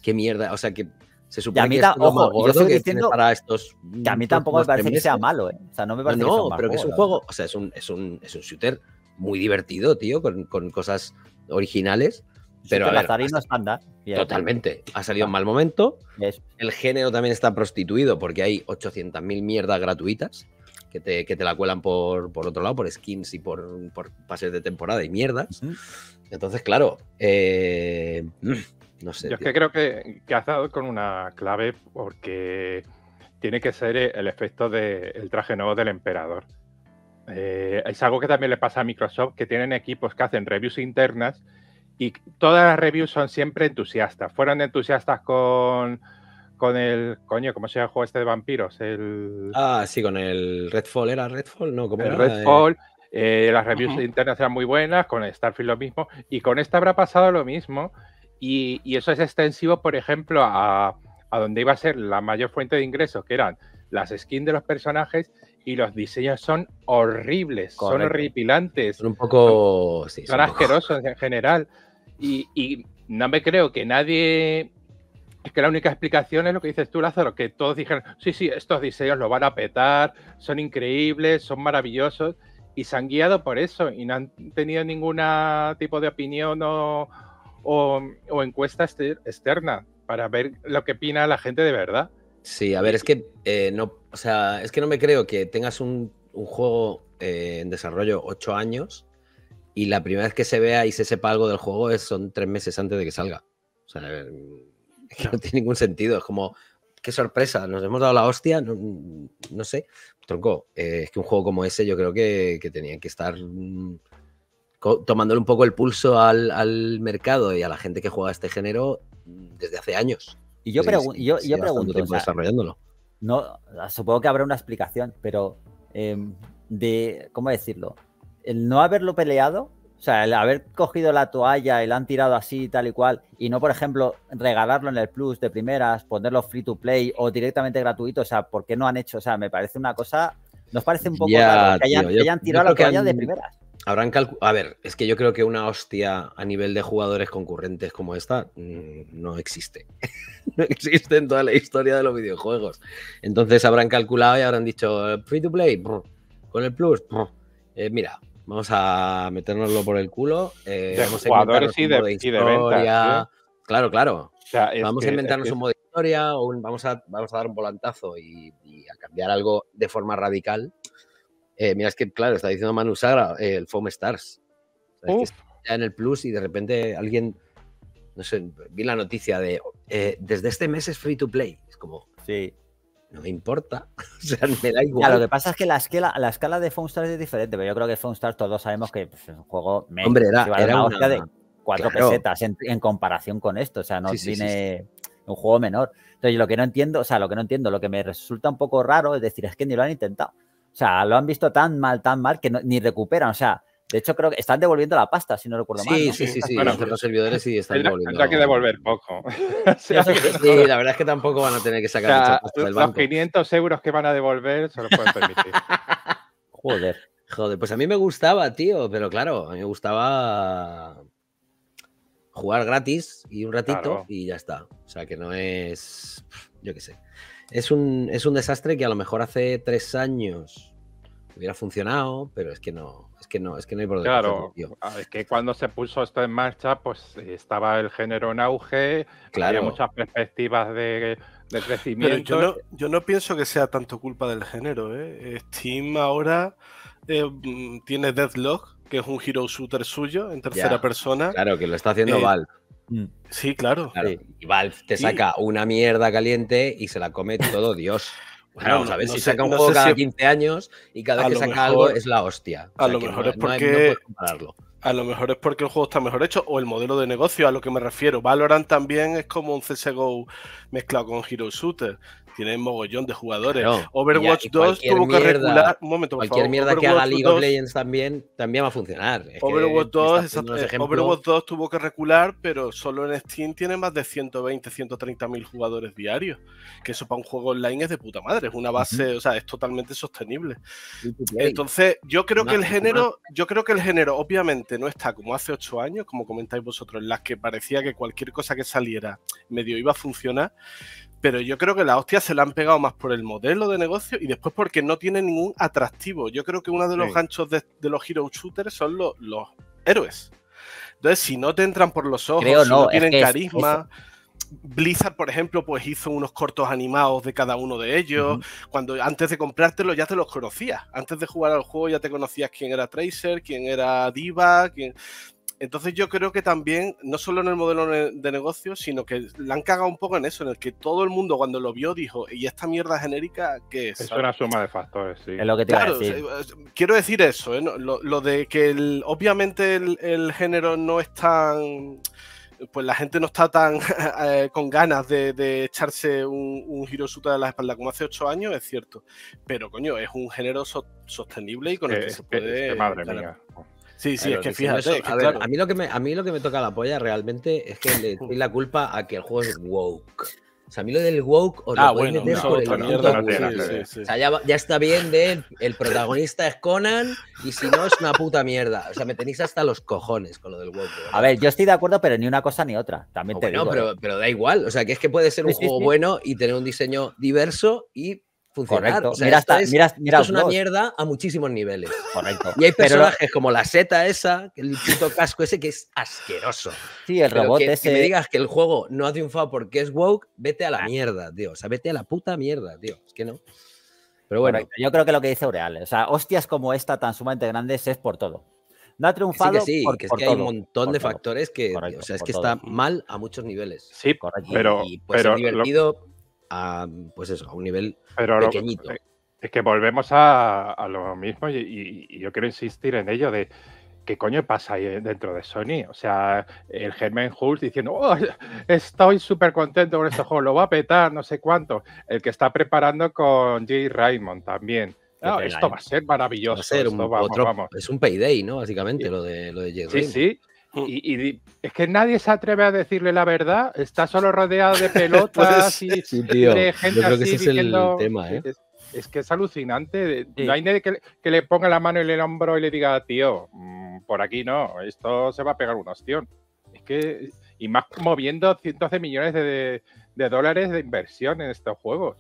qué mierda, o sea, que se supone que es gordo para estos... Mm, que a mí tampoco me parece que sea malo, ¿eh? O sea, no me parece que sea malo. No, pero que es un juego, ¿eh? o sea, es un, es un, shooter muy divertido, tío, con, con cosas originales pero Totalmente. Ha salido en mal momento. El género también está prostituido porque hay 800.000 mierdas gratuitas que te, la cuelan por, por, otro lado, por skins y por, pases de temporada y mierdas. Entonces, claro, eh, *clears throat* no sé. Yo es que creo que, que, has dado con una clave porque tiene que ser el efecto del traje nuevo del emperador. Eh, es algo que también le pasa a Microsoft, que tienen equipos que hacen reviews internas y todas las reviews son siempre entusiastas. Fueron entusiastas con, con el. Coño, ¿cómo se llama este de vampiros? El... Ah, sí, con el Redfall. ¿Era Redfall? No, como Redfall. Eh, eh, las reviews internas eran muy buenas, con Starfield lo mismo. Y con esta habrá pasado lo mismo. Y, eso es extensivo, por ejemplo, a, donde iba a ser la mayor fuente de ingresos, que eran las skins de los personajes y los diseños son horribles, son horripilantes. Son un poco. son asquerosos en general. Y, no me creo que nadie es que la única explicación es lo que dices tú, Lázaro, que todos dijeron, sí, sí, estos diseños lo van a petar, son increíbles, son maravillosos, y se han guiado por eso, y no han tenido ningún tipo de opinión o, o, encuesta externa para ver lo que opina la gente de verdad. Sí, a ver, es que eh, no, o sea, es que no me creo que tengas un, un juego eh, en desarrollo ocho años y la primera vez que se vea y se sepa algo del juego es, son tres meses antes de que salga. O sea, eh, no tiene ningún sentido. Es como, qué sorpresa, nos hemos dado la hostia, no, no sé. Tronco, eh, es que un juego como ese yo creo que, que tenían que estar mm, tomándole un poco el pulso al, mercado y a la gente que juega este género desde hace años. Y yo, pregunto, No, supongo que habrá una explicación, pero em, de, ¿cómo decirlo? el no haberlo peleado, o sea, el haber cogido la toalla y la han tirado así, tal y cual, y no, por ejemplo, regalarlo en el Plus de primeras, ponerlo free to play o directamente gratuito, o sea, ¿por qué no han hecho? O sea, me parece una cosa, nos parece un poco raro, que, hayan, que hayan tirado la toalla de primeras. Habrán A ver, es que yo creo que una hostia a nivel de jugadores concurrentes como esta mm, no existe. *laughs* no existe en toda la historia de los videojuegos. Entonces habrán calculado y habrán dicho, eh, free to play, con el plus, eh, mira, Vamos a meternoslo por el culo. vamos a y de, de Claro, claro. vamos a inventarnos un modo de historia, o vamos, a, dar un volantazo y, a cambiar algo de forma radical. Eh, mira, es que, claro, está diciendo Manu Sagra, el Foam Stars. está en el Plus y de repente alguien, no sé, vi la noticia de, eh, desde este mes es free to play. Es como... Sí no me importa. *laughs* o sea, me da igual. lo que pasa es que la escala, la escala de Phone es diferente, pero yo creo que Phone todos sabemos que pues, es un juego. Hombre, era, era una, de cuatro pesetas en, comparación con esto. O sea, no tiene. un juego menor. Entonces, lo que no entiendo, o sea, lo que no entiendo, lo que me resulta un poco raro es decir, es que ni lo han intentado. O sea, lo han visto tan mal, tan mal que ni recuperan. O sea, de hecho, creo que están devolviendo la pasta, si no recuerdo mal. Sí Sí, sí, sí, bueno, los servidores sí están devolviendo. Tendrá que devolver poco. *laughs* sí, la verdad es que tampoco van a tener que sacar pasta del banco. Los 500 euros que van a devolver se los pueden permitir. *laughs* Joder. Joder, pues a mí me gustaba, tío, pero claro, a mí me gustaba jugar gratis y un ratito y ya está. O sea que no es, yo qué sé. Es un, es un desastre que a lo mejor hace tres años hubiera funcionado, pero es que no, es que no, es que no hay por dónde. Claro, ah, es que cuando se puso esto en marcha, pues eh, estaba el género en auge, había muchas perspectivas de, crecimiento. yo, no, yo no pienso que sea tanto culpa del género. ¿eh? Steam ahora eh, mm, tiene Deadlock, que es un hero shooter suyo en tercera persona. Claro, que lo está haciendo val eh, Valve. Mm. Sí, claro. Y Valve te saca una mierda caliente y se la come todo Dios. *laughs* vamos a ver, si saca un juego cada 15 años y cada vez que saca algo es la hostia. a lo mejor es porque. a lo mejor es porque el juego está mejor hecho o el modelo de negocio, a lo que me refiero. Valorant también es como un CSGO mezclado con Hero Shooter tienen mogollón de jugadores. Overwatch 2 tuvo que regular. cualquier mierda que haga League of Legends también, también va a funcionar. Overwatch, 2, eh, tuvo que recular, pero solo en Steam tiene más de 120, 130 mil jugadores diarios. Que eso para un juego online es de puta madre. Es una base, o sea, es totalmente sostenible. Entonces, yo creo que el género, yo creo que el género, obviamente, no está como hace 8 años, como comentáis vosotros, en las que parecía que cualquier cosa que saliera medio iba a funcionar pero yo creo que la hostia se la han pegado más por el modelo de negocio y después porque no tiene ningún atractivo. Yo creo que uno de los ganchos de, los hero shooters son los, los héroes. Entonces, si no te entran por los ojos, si no, tienen carisma. Blizzard, por ejemplo, pues hizo unos cortos animados de cada uno de ellos. Cuando antes de comprártelo ya te los conocías. Antes de jugar al juego ya te conocías quién era Tracer, quién era Diva, quién. Entonces yo creo que también, no solo en el modelo de negocio, sino que la han cagado un poco en eso, en el que todo el mundo cuando lo vio dijo, ¿y esta mierda genérica qué es? Es una suma de factores, sí. Es lo que te claro, Quiero decir eso, ¿eh? lo, de que obviamente el, género no es tan... Pues la gente no está tan *laughs* eh, con ganas de, echarse un, girosuta de la espalda como hace ocho años, es cierto. Pero coño, es un género sostenible y con el eh, que, se puede... madre Sí, sí, es que fíjate. a, mí lo que me, a mí lo que me toca la polla realmente es que le doy la culpa a que el juego es woke. O sea, a mí lo del woke o ah, bueno, meter mierda, O sea, ya, está bien de el protagonista es Conan y si no es una puta mierda. O sea, me tenéis hasta los cojones con lo del woke. A ver, yo estoy de acuerdo, pero ni una cosa ni otra. También te pero, ¿eh? pero, da igual. O sea, que es que puede ser un juego bueno y tener un diseño diverso y funcionar. Correcto. mira, una mierda a muchísimos niveles. Correcto. Y hay personajes como la seta esa, el puto casco ese que es asqueroso. Sí, el robot ese. Que me digas que el juego no ha triunfado porque es woke, vete a la ah. mierda, tío. O sea, vete a la puta mierda, tío. Es que no. Pero bueno. Yo creo que lo que dice Oreal. o sea, hostias como esta tan sumamente grandes es por todo. No ha triunfado. Que sí, que es que hay un montón de factores que, o sea, es que está mal a muchos niveles. Sí, Pero, pues, pero divertido, pues eso, a un nivel pequeñito. es que volvemos a, lo mismo y, yo quiero insistir en ello de qué coño pasa ahí dentro de Sony. O sea, el Germain Hulz diciendo, oh, estoy súper contento con este juego, lo va a petar, no sé cuánto. El que está preparando con Jay Raymond también. Ah, esto va a ser maravilloso. vamos. Es un payday, ¿no? Básicamente, lo de, lo de sí. Mm. Y, es que nadie se atreve a decirle la verdad, está solo rodeado de *laughs* pelotas pues, y de gente Yo que es el tema, ¿eh? es, que es alucinante. No hay nadie que, le ponga la mano en el hombro y le diga, tío, mm, por aquí no, esto se va a pegar una opción. Es que, y más moviendo cientos de millones de, dólares de inversión en estos juegos.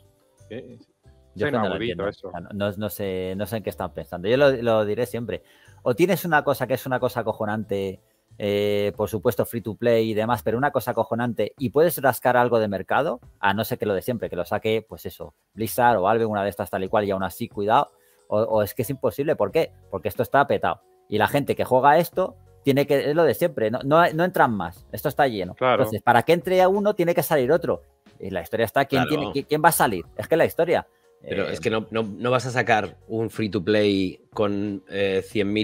no, eso. No, sé, sé en qué están pensando. Yo lo, diré siempre. O tienes una cosa que es una cosa acojonante eh, por supuesto free to play y demás, pero una cosa cojonante y puedes rascar algo de mercado, a no ser que lo de siempre, que lo saque, pues eso, Blizzard o algo una de estas tal y cual, y aún así, cuidado, o, es que es imposible, ¿por qué? Porque esto está petado. Y la gente que juega esto tiene que, es lo de siempre, no, entran más, esto está lleno. Entonces, para que entre a uno, tiene que salir otro. Y la historia está, ¿quién, va a salir? Es que la historia. Pero eh, es que no, vas a sacar un free to play con 100.000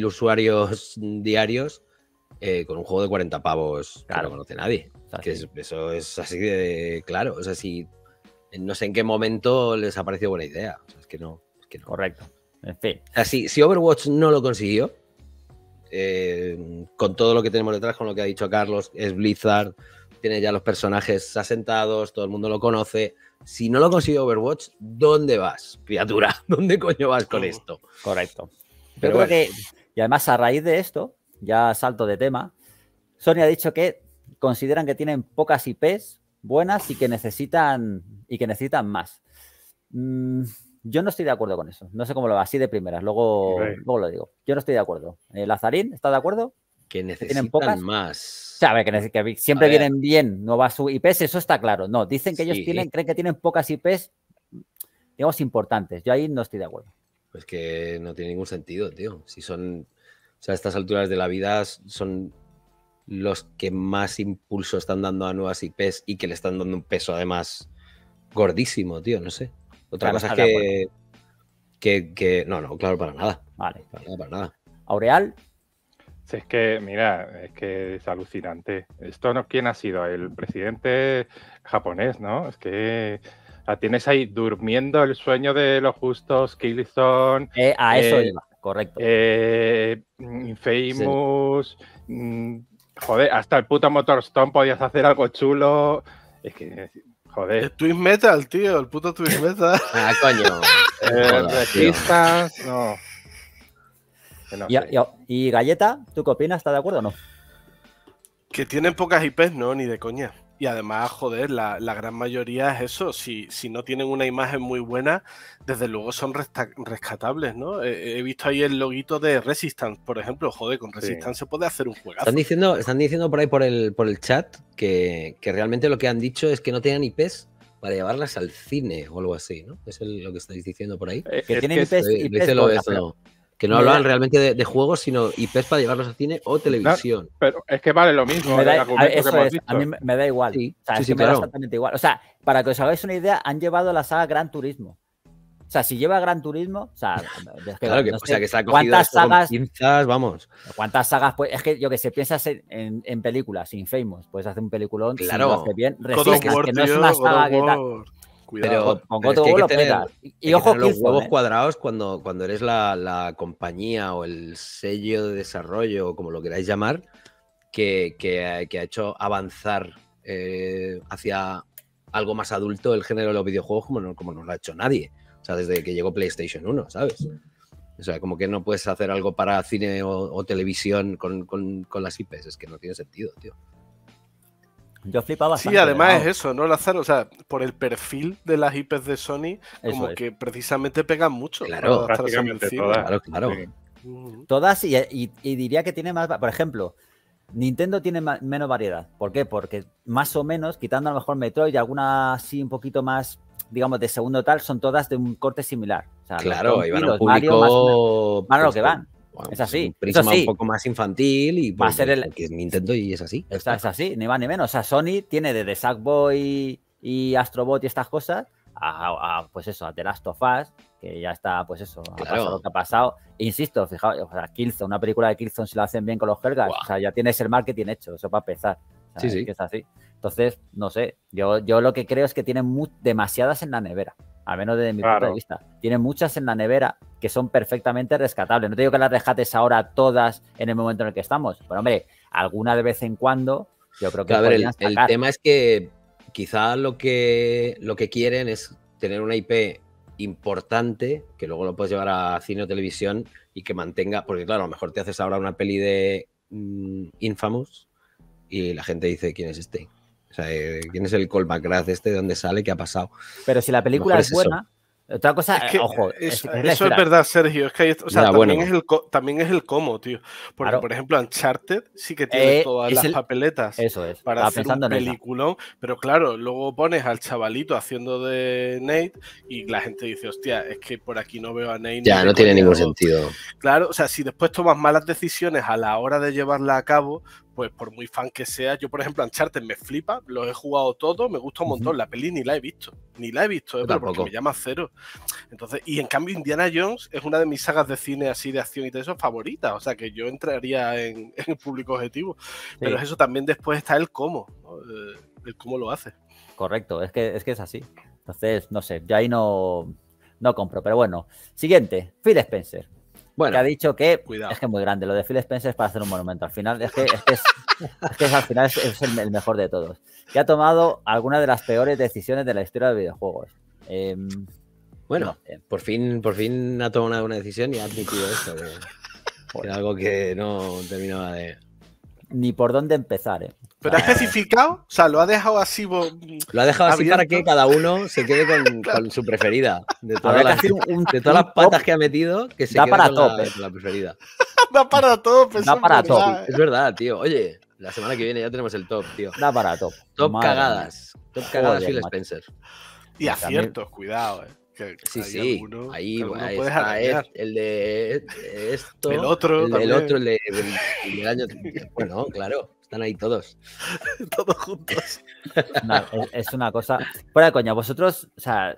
eh, usuarios diarios eh, con un juego de 40 pavos claro. lo no conoce nadie. eso es así de claro. O sea, si no sé en qué momento les ha parecido buena idea. es que no, Correcto. En fin. Así, si Overwatch no lo consiguió, eh, con todo lo que tenemos detrás, con lo que ha dicho Carlos, es Blizzard, tiene ya los personajes asentados, todo el mundo lo conoce. Si no lo consiguió Overwatch, ¿dónde vas, criatura? *laughs* ¿Dónde coño vas con mm, esto? Correcto. Pero que, y además, a raíz de esto, ya salto de tema, Sony ha dicho que consideran que tienen pocas IPs buenas y que necesitan, y que necesitan más. Mm, yo no estoy de acuerdo con eso. No sé cómo lo va, así de primeras, luego, lo digo. Yo no estoy de acuerdo. Eh, Lazarín, ¿está de acuerdo? Que necesitan más. Sabe que, siempre vienen bien nuevas IPs, eso está claro. No, dicen que ellos tienen, creen que tienen pocas IPs, digamos, importantes. Yo ahí no estoy de acuerdo. Pues que no tiene ningún sentido, tío. Si son o sea, estas alturas de la vida son los que más impulso están dando a nuevas IPs y que le están dando un peso además gordísimo, tío, no sé. Otra cosa es que, que, No, no, claro, para nada. Vale. Para nada, para nada. ¿Aureal? Si es que, mira, es que es alucinante. Esto no, ¿quién ha sido? El presidente japonés, ¿no? Es que la ah, tienes ahí durmiendo el sueño de los justos, Killzone. Eh, a eso eh, iba. Correcto. Eh, Infamous. Mm, joder, hasta el puto Motorstone podías hacer algo chulo. Es que. Joder. El Twist Metal, tío, el puto Twist Metal. *laughs* ah, coño. Eh, no. y, y, Galleta, ¿tú qué opinas? ¿Estás de acuerdo o no? Que tienen pocas IPs, no, ni de coña. Y además, joder, la, gran mayoría es eso. Si, no tienen una imagen muy buena, desde luego son rescatables, ¿no? He, visto ahí el loguito de Resistance, por ejemplo. Joder, con Resistance se puede hacer un juegazo. Están diciendo, están diciendo por ahí por el, por el chat que, realmente lo que han dicho es que no tengan IPs para llevarlas al cine o algo así, ¿no? Es lo que estáis diciendo por ahí. Eh, que tienen IPs, IPs, IPs, que no hablaban realmente de, juegos, sino IPs para llevarlos al cine o televisión. pero es que vale lo mismo. a, mí me da igual. Sí, o sea, me da exactamente igual. O sea, para que os hagáis una idea, han llevado la saga Gran Turismo. O sea, si lleva Gran Turismo, o sea, *laughs* claro que, no se ha cogido ¿cuántas sagas, vamos. ¿Cuántas sagas? Pues, es que yo que se piensa en, en, películas, sin famous, puedes hacer un peliculón, claro. Si lo hace bien, Resulta que no es una saga que tal. Pero, que lo tener, y, ojo, los huevos ¿eh? cuadrados cuando, cuando eres la, la, compañía o el sello de desarrollo, o como lo queráis llamar, que, que, ha hecho avanzar eh, hacia algo más adulto el género de los videojuegos como no, como no lo ha hecho nadie. O sea, desde que llegó PlayStation 1, ¿sabes? O sea, como que no puedes hacer algo para cine o, televisión con, con las IPs. Es que no tiene sentido, tío. Yo flipaba bastante. Sí, además es eso, ¿no, O sea, por el perfil de las IPs de Sony, como que precisamente pegan mucho. Claro, todas. Claro, claro. Todas, y, diría que tiene más. Por ejemplo, Nintendo tiene menos variedad. ¿Por qué? Porque más o menos, quitando a lo mejor Metroid y algunas así un poquito más, digamos, de segundo tal, son todas de un corte similar. claro, y más, lo que pues, van. Pues, es así. Un prisma un poco más infantil y va a pues, ser el que es Nintendo y es así. Es, así, ni más ni menos. O sea, Sony tiene desde Sackboy y Astrobot y estas cosas a, pues eso, a The Last of Us, que ya está, pues eso, lo que ha pasado. Insisto, fijaos, o sea, una película de Killzone, si la hacen bien con los jergas, o sea, ya tienes el marketing hecho, eso para empezar. Que es así. Entonces, no sé, yo, yo lo que creo es que tienen demasiadas en la nevera, al menos desde mi punto de vista. Tienen muchas en la nevera que son perfectamente rescatables. No te digo que las dejates ahora todas en el momento en el que estamos, pero hombre, alguna de vez en cuando, yo creo que... A ver, el, tema es que quizá lo que, lo que quieren es tener una IP importante, que luego lo puedes llevar a cine o televisión y que mantenga, porque claro, a lo mejor te haces ahora una peli de mm, Infamous y la gente dice, ¿quién es este? O sea, eh, ¿quién es el de este? ¿De dónde sale? ¿Qué ha pasado? Pero si la película es, buena... Otra cosa, es que, ojo. eso es verdad, Sergio. Es que también, es el, cómo, tío. Porque, por ejemplo, Uncharted sí que tiene eh, todas las papeletas para hacer un peliculón. Pero claro, luego pones al chavalito haciendo de Nate y la gente dice, hostia, es que por aquí no veo a Nate. Ya, no tiene ningún sentido. Claro, o sea, si después tomas malas decisiones a la hora de llevarla a cabo, pues por muy fan que sea, yo por ejemplo Uncharted me flipa, los he jugado todo me gusta un montón, la peli ni la he visto, ni la he visto, eh, porque me llama cero. Entonces, y en cambio Indiana Jones es una de mis sagas de cine así de acción y de eso favorita o sea que yo entraría en, *laughs* el público objetivo, pero eso también después está el cómo, eh, el cómo lo hace. Correcto, es que, es que es así. Entonces, no sé, yo ahí no, no compro, pero bueno, siguiente, Phil Spencer. Bueno, que ha dicho que es que muy grande. Lo de Phil Spencer es para hacer un monumento. Al final es al final es, el, mejor de todos. Que ha tomado alguna de las peores decisiones de la historia de videojuegos. Em, bueno, eh. por fin, por fin ha tomado una, decisión y ha admitido esto. Es algo que no terminaba de. Ni por dónde empezar, eh. Pero ha especificado, o sea, lo ha dejado así. Lo ha dejado así para que cada uno se quede con, *laughs* su preferida. De todas, las, las patas que ha metido, que se quede eh. con la, preferida. Da para todo, Da para top. Eh. Es verdad, tío. Oye, la semana que viene ya tenemos el top, tío. Da para top. Top cagadas. Top cagadas Phil Spencer. Y pues aciertos, cuidado, eh. sí, sí, ahí bueno, está el, de *laughs* esto, el otro, el, otro, de, el del año, *laughs* bueno, claro, están ahí todos. *laughs* todos juntos. *laughs* es, una cosa. Fuera de coña, vosotros, o sea,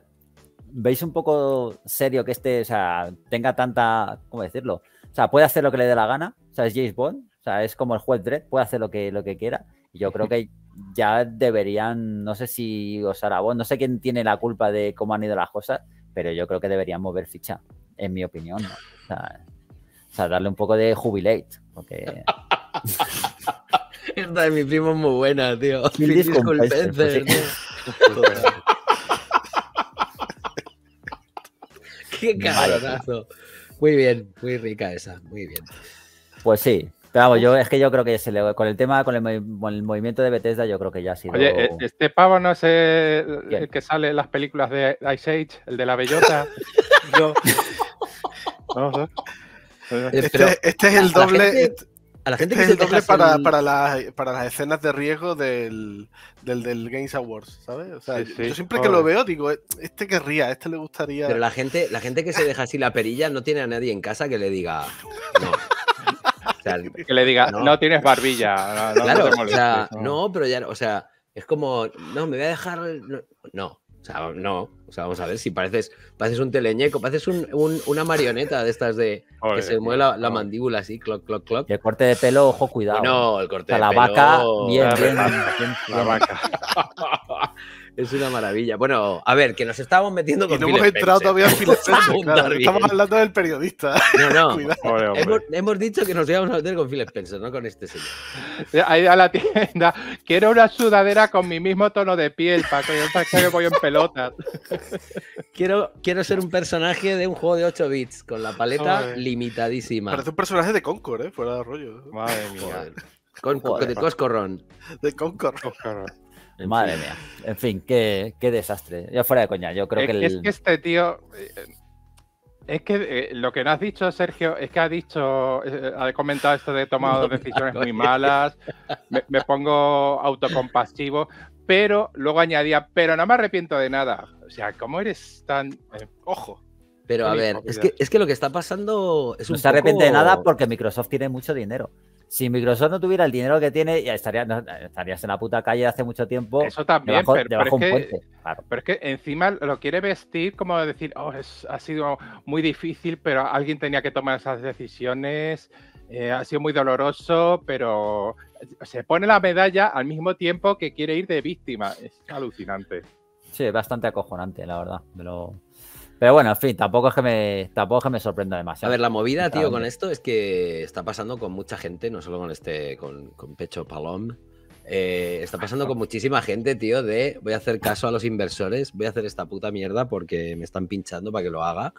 ¿veis un poco serio que este, o sea, tenga tanta. ¿Cómo decirlo? O sea, puede hacer lo que le dé la gana. O sea, es James Bond. O sea, es como el juez Dredd, puede hacer lo que, lo que quiera. Y yo creo que ya deberían, no sé si os hará vos, no sé quién tiene la culpa de cómo han ido las cosas, pero yo creo que deberían mover ficha, en mi opinión. O sea, o sea, darle un poco de jubilate, porque... *laughs* *laughs* Esta de mi primo es muy buena, tío. Phil *laughs* Qué cabronazo. Muy bien, muy rica esa, muy bien. Pues sí, pero yo es que yo creo que se con el tema, con el, movimiento de Bethesda, yo creo que ya ha sido. Oye, e-, este pavo no es el, que sale en las películas de Ice Age, el de la bellota. *laughs* Yo. Este, este, es el doble. A la gente que este es el doble para, para, la, para, las escenas de riesgo del, del, del Games Awards, ¿sabes? O sea, yo siempre que lo veo digo, eh, este querría, este le gustaría. Pero la gente, la gente que se deja así la perilla no tiene a nadie en casa que le diga. No. *laughs* que le diga, no, tienes barbilla. claro, o sea, no. pero ya, o sea, es como, no, me voy a dejar. no o sea, no. O sea, vamos a ver si pareces, un teleñeco, pareces un, una marioneta de estas de que se mueve la, mandíbula así, cloc, cloc, cloc. Y el corte de pelo, ojo, cuidado. No, el corte de pelo. La vaca, bien, bien. bien, bien. La vaca. *laughs* Es una maravilla. Bueno, a ver, que nos estábamos metiendo con. Y no hemos entrado todavía en Phil *laughs* Spencer. estamos hablando del periodista. No, no. *laughs* Hemos, dicho que nos íbamos a meter con Phil Spencer, no con este señor. Ahí a la tienda. Quiero una sudadera con mi mismo tono de piel Paco. yo me que voy en pelotas. quiero, quiero ser un personaje de un juego de 8 bits con la paleta limitadísima. Parece un personaje de Concord, ¿eh? Fuera de rollo. Madre mía. Con, de Coscorrón. De Concorrón. Madre mía. En fin, qué, qué, desastre. Ya fuera de coña, yo creo que el... Es que este tío... Eh, es que eh, lo que no has dicho, Sergio, es que ha dicho, eh, ha comentado esto de he tomado *laughs* decisiones muy malas, me, pongo autocompasivo, pero luego añadía, pero no me arrepiento de nada. O sea, ¿cómo eres tan... ojo. Pero a ver, es que, es que, lo que está pasando es no se arrepiente de nada porque Microsoft tiene mucho dinero si Microsoft no tuviera el dinero que tiene, ya estarías, en la puta calle hace mucho tiempo. Eso también, pero, es que, encima lo quiere vestir como decir, oh, ha sido muy difícil, pero alguien tenía que tomar esas decisiones, eh, ha sido muy doloroso, pero se pone la medalla al mismo tiempo que quiere ir de víctima. Es alucinante. Sí, bastante acojonante, la verdad. Pero bueno, en fin, tampoco es que me, tampoco que me sorprenda demasiado. A ver, la movida, tío, con esto es que está pasando con mucha gente, no solo con este, con, Pecho Palom. Eh, está pasando con muchísima gente, tío, de voy a hacer caso a los inversores, voy a hacer esta puta mierda porque me están pinchando para que lo haga.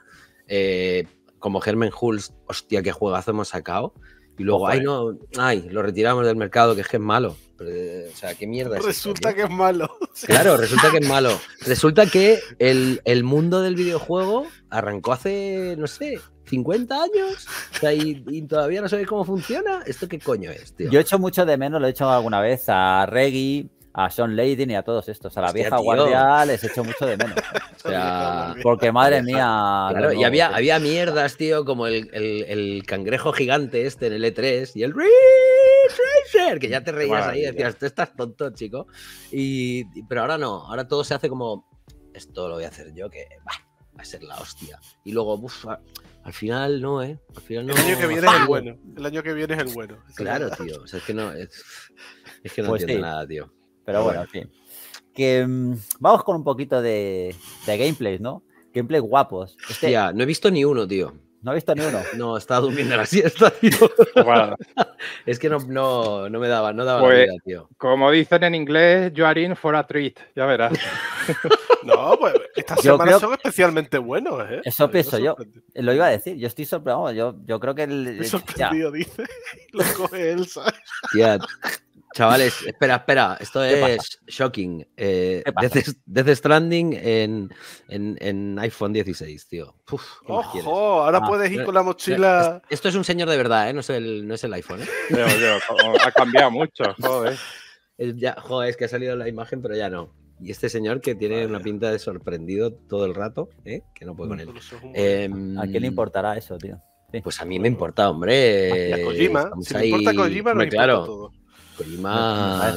Eh, como Germen Hulst, hostia, qué juegazo hemos sacado. Y luego, ay, no, ay, lo retiramos del mercado, que es que es malo. Eh, o sea, qué mierda. Es resulta que es malo. *laughs* Claro, resulta que es malo. Resulta que el, mundo del videojuego arrancó hace, no sé, 50 años. O sea, y, todavía no sabéis cómo funciona. ¿Esto qué coño es, tío? Yo he hecho mucho de menos, lo he hecho alguna vez, a Reggie, a Sean Layden y a todos estos. A la vieja guardia les echo mucho de menos. *laughs* o sea, porque madre mía. Ah, y había, había mierdas, tío, como el, el, cangrejo gigante este en el E3 y el Racer, que ya te reías ahí, decías, tú estás tonto, chico. Y, pero ahora no, ahora todo se hace como, esto lo voy a hacer yo, que va a ser la hostia. Y luego, uff, al final no, ¿eh? Al final no. El año que viene es el bueno. El año que viene es el bueno. Claro, tío. O sea, es que no, es, que no pues entiendo nada, tío. Pero bueno, en Que, mm, vamos con un poquito de, de gameplays, ¿no? Gameplay guapos. Este no he visto ni uno, tío. ¿No he visto ni uno? *laughs* no, estaba durmiendo la siesta, *laughs* tío. *laughs* es que no, no, no, me daba, no daba pues, vida, tío. Como dicen en inglés, you are in for a treat, ya verás. no, pues estas semanas son especialmente buenos, ¿eh? Eso pienso yo. Lo iba a decir, yo estoy sorprendido, yo, yo creo que el... Estoy sorprendido, dice, lo coge Elsa. Ya. Chavales, espera, espera, esto es shocking. Eh, Death, Stranding en, iPhone 16, tío. ¡Ojo! Ahora ah, puedes ir con la mochila. Esto es un señor de verdad, ¿eh? no, es el, no es el iPhone. ¿eh? ha cambiado mucho, joder. Ya, joder, es que ha salido la imagen, pero ya no. Y este señor que tiene una pinta de sorprendido todo el rato, ¿eh? que no puede con él. Em, ¿A quién le importará eso, tío? Pues a mí me importa, hombre. A Kojima. Si me importa Kojima, no claro. importa Prima,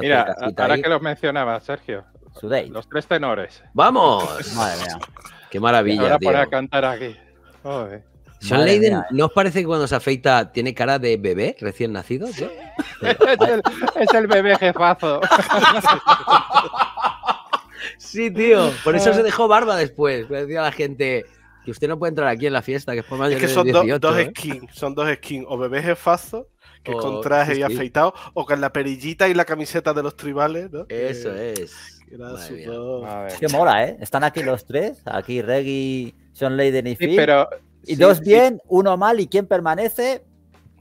Mira, ahora que los mencionaba Sergio. Los tres tenores. ¡Vamos! *laughs* Madre mía. Qué maravilla. Ahora para cantar aquí. Leiden, ¿no os parece que cuando se afeita tiene cara de bebé recién nacido? es, el, bebé jefazo. sí, tío. Por eso se ah. dejó barba después. Le decía a la gente que usted no puede entrar aquí en la fiesta, que es por es que son dos ¿eh? skins, son dos skins, o bebé jefazo que con oh, traje y afeitado, o con la perillita y la camiseta de los tribales, ¿no? Eso es. Qué mola, ¿eh? Están aquí los tres, aquí Reggie, Sean Leiden y Phil. pero, y dos bien, uno mal, y quién permanece,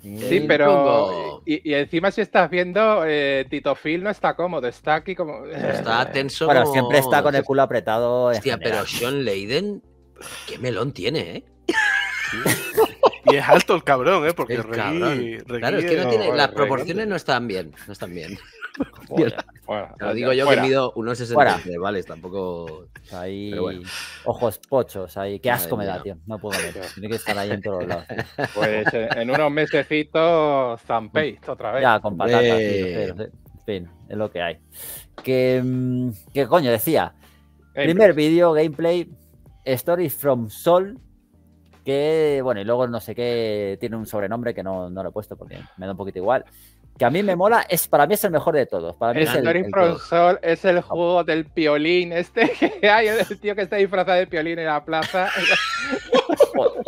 Sí, pero. Y, encima, si estás viendo, eh, Tito Phil no está cómodo, está aquí como. Está *laughs* tenso. pero siempre está con el culo apretado. Hostia, pero Sean Leiden, qué melón tiene, ¿eh? *laughs* Y es alto el cabrón, ¿eh? Porque Claro, es que no tiene, las proporciones no están bien. No están bien. *laughs* lo digo yo que mido unos 60, vale, tampoco. Pues ahí, ojos pochos, ahí. Qué asco me da, tío. No puedo ver. Tiene que estar ahí en todos lados. *laughs* Pues eh, en unos mesecitos, zampéis otra vez. Ya, con patatas, En fin, es lo que hay. ¿Qué mm, coño, decía. Primer vídeo, gameplay, Stories from Sol que, bueno, y luego no sé qué, tiene un sobrenombre que no, no lo he puesto porque me da un poquito igual. Que a mí me mola, es, para mí es el mejor de todos. Para mí es, el, From Sol es el juego del piolín este *laughs* que hay, el tío que está disfrazado de piolín en la plaza. *laughs* *laughs*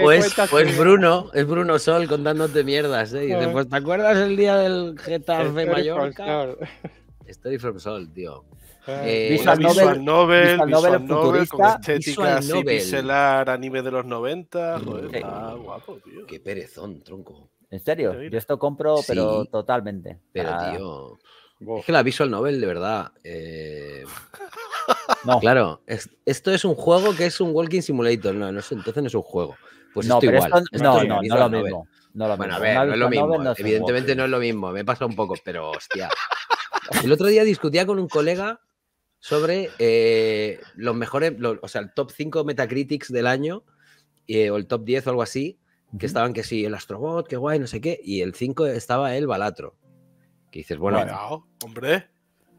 O es, Bruno, es Bruno Sol contándote mierdas, ¿eh? Y dice, ah. pues ¿te acuerdas el día del Getafe Mayor? Mallorca? Estoy from Sol, tío. Eh, eh visual, Novel, Visual Novel, Visual Novel con estética así pixelar, anime de los 90. Mm. Joder, guapo, tío. Qué perezón, tronco. ¿En serio? Yo esto compro, pero totalmente. Pero, ah. tío. Es que la Visual Novel, de verdad. Eh, *laughs* no. Claro, esto es un juego que es un Walking Simulator. No, no es, entonces no es un juego. Pues no, no, no, no, lo mismo. No lo es lo mismo. Evidentemente no es lo mismo. Me pasa un poco, pero hostia. El otro día discutía con un colega sobre eh, los mejores, o sea, el top 5 Metacritics del año, eh, o el top 10 o algo así, que estaban que sí, el Astrobot, qué guay, no sé qué, y el 5 estaba el Balatro. Que dices, bueno, hombre.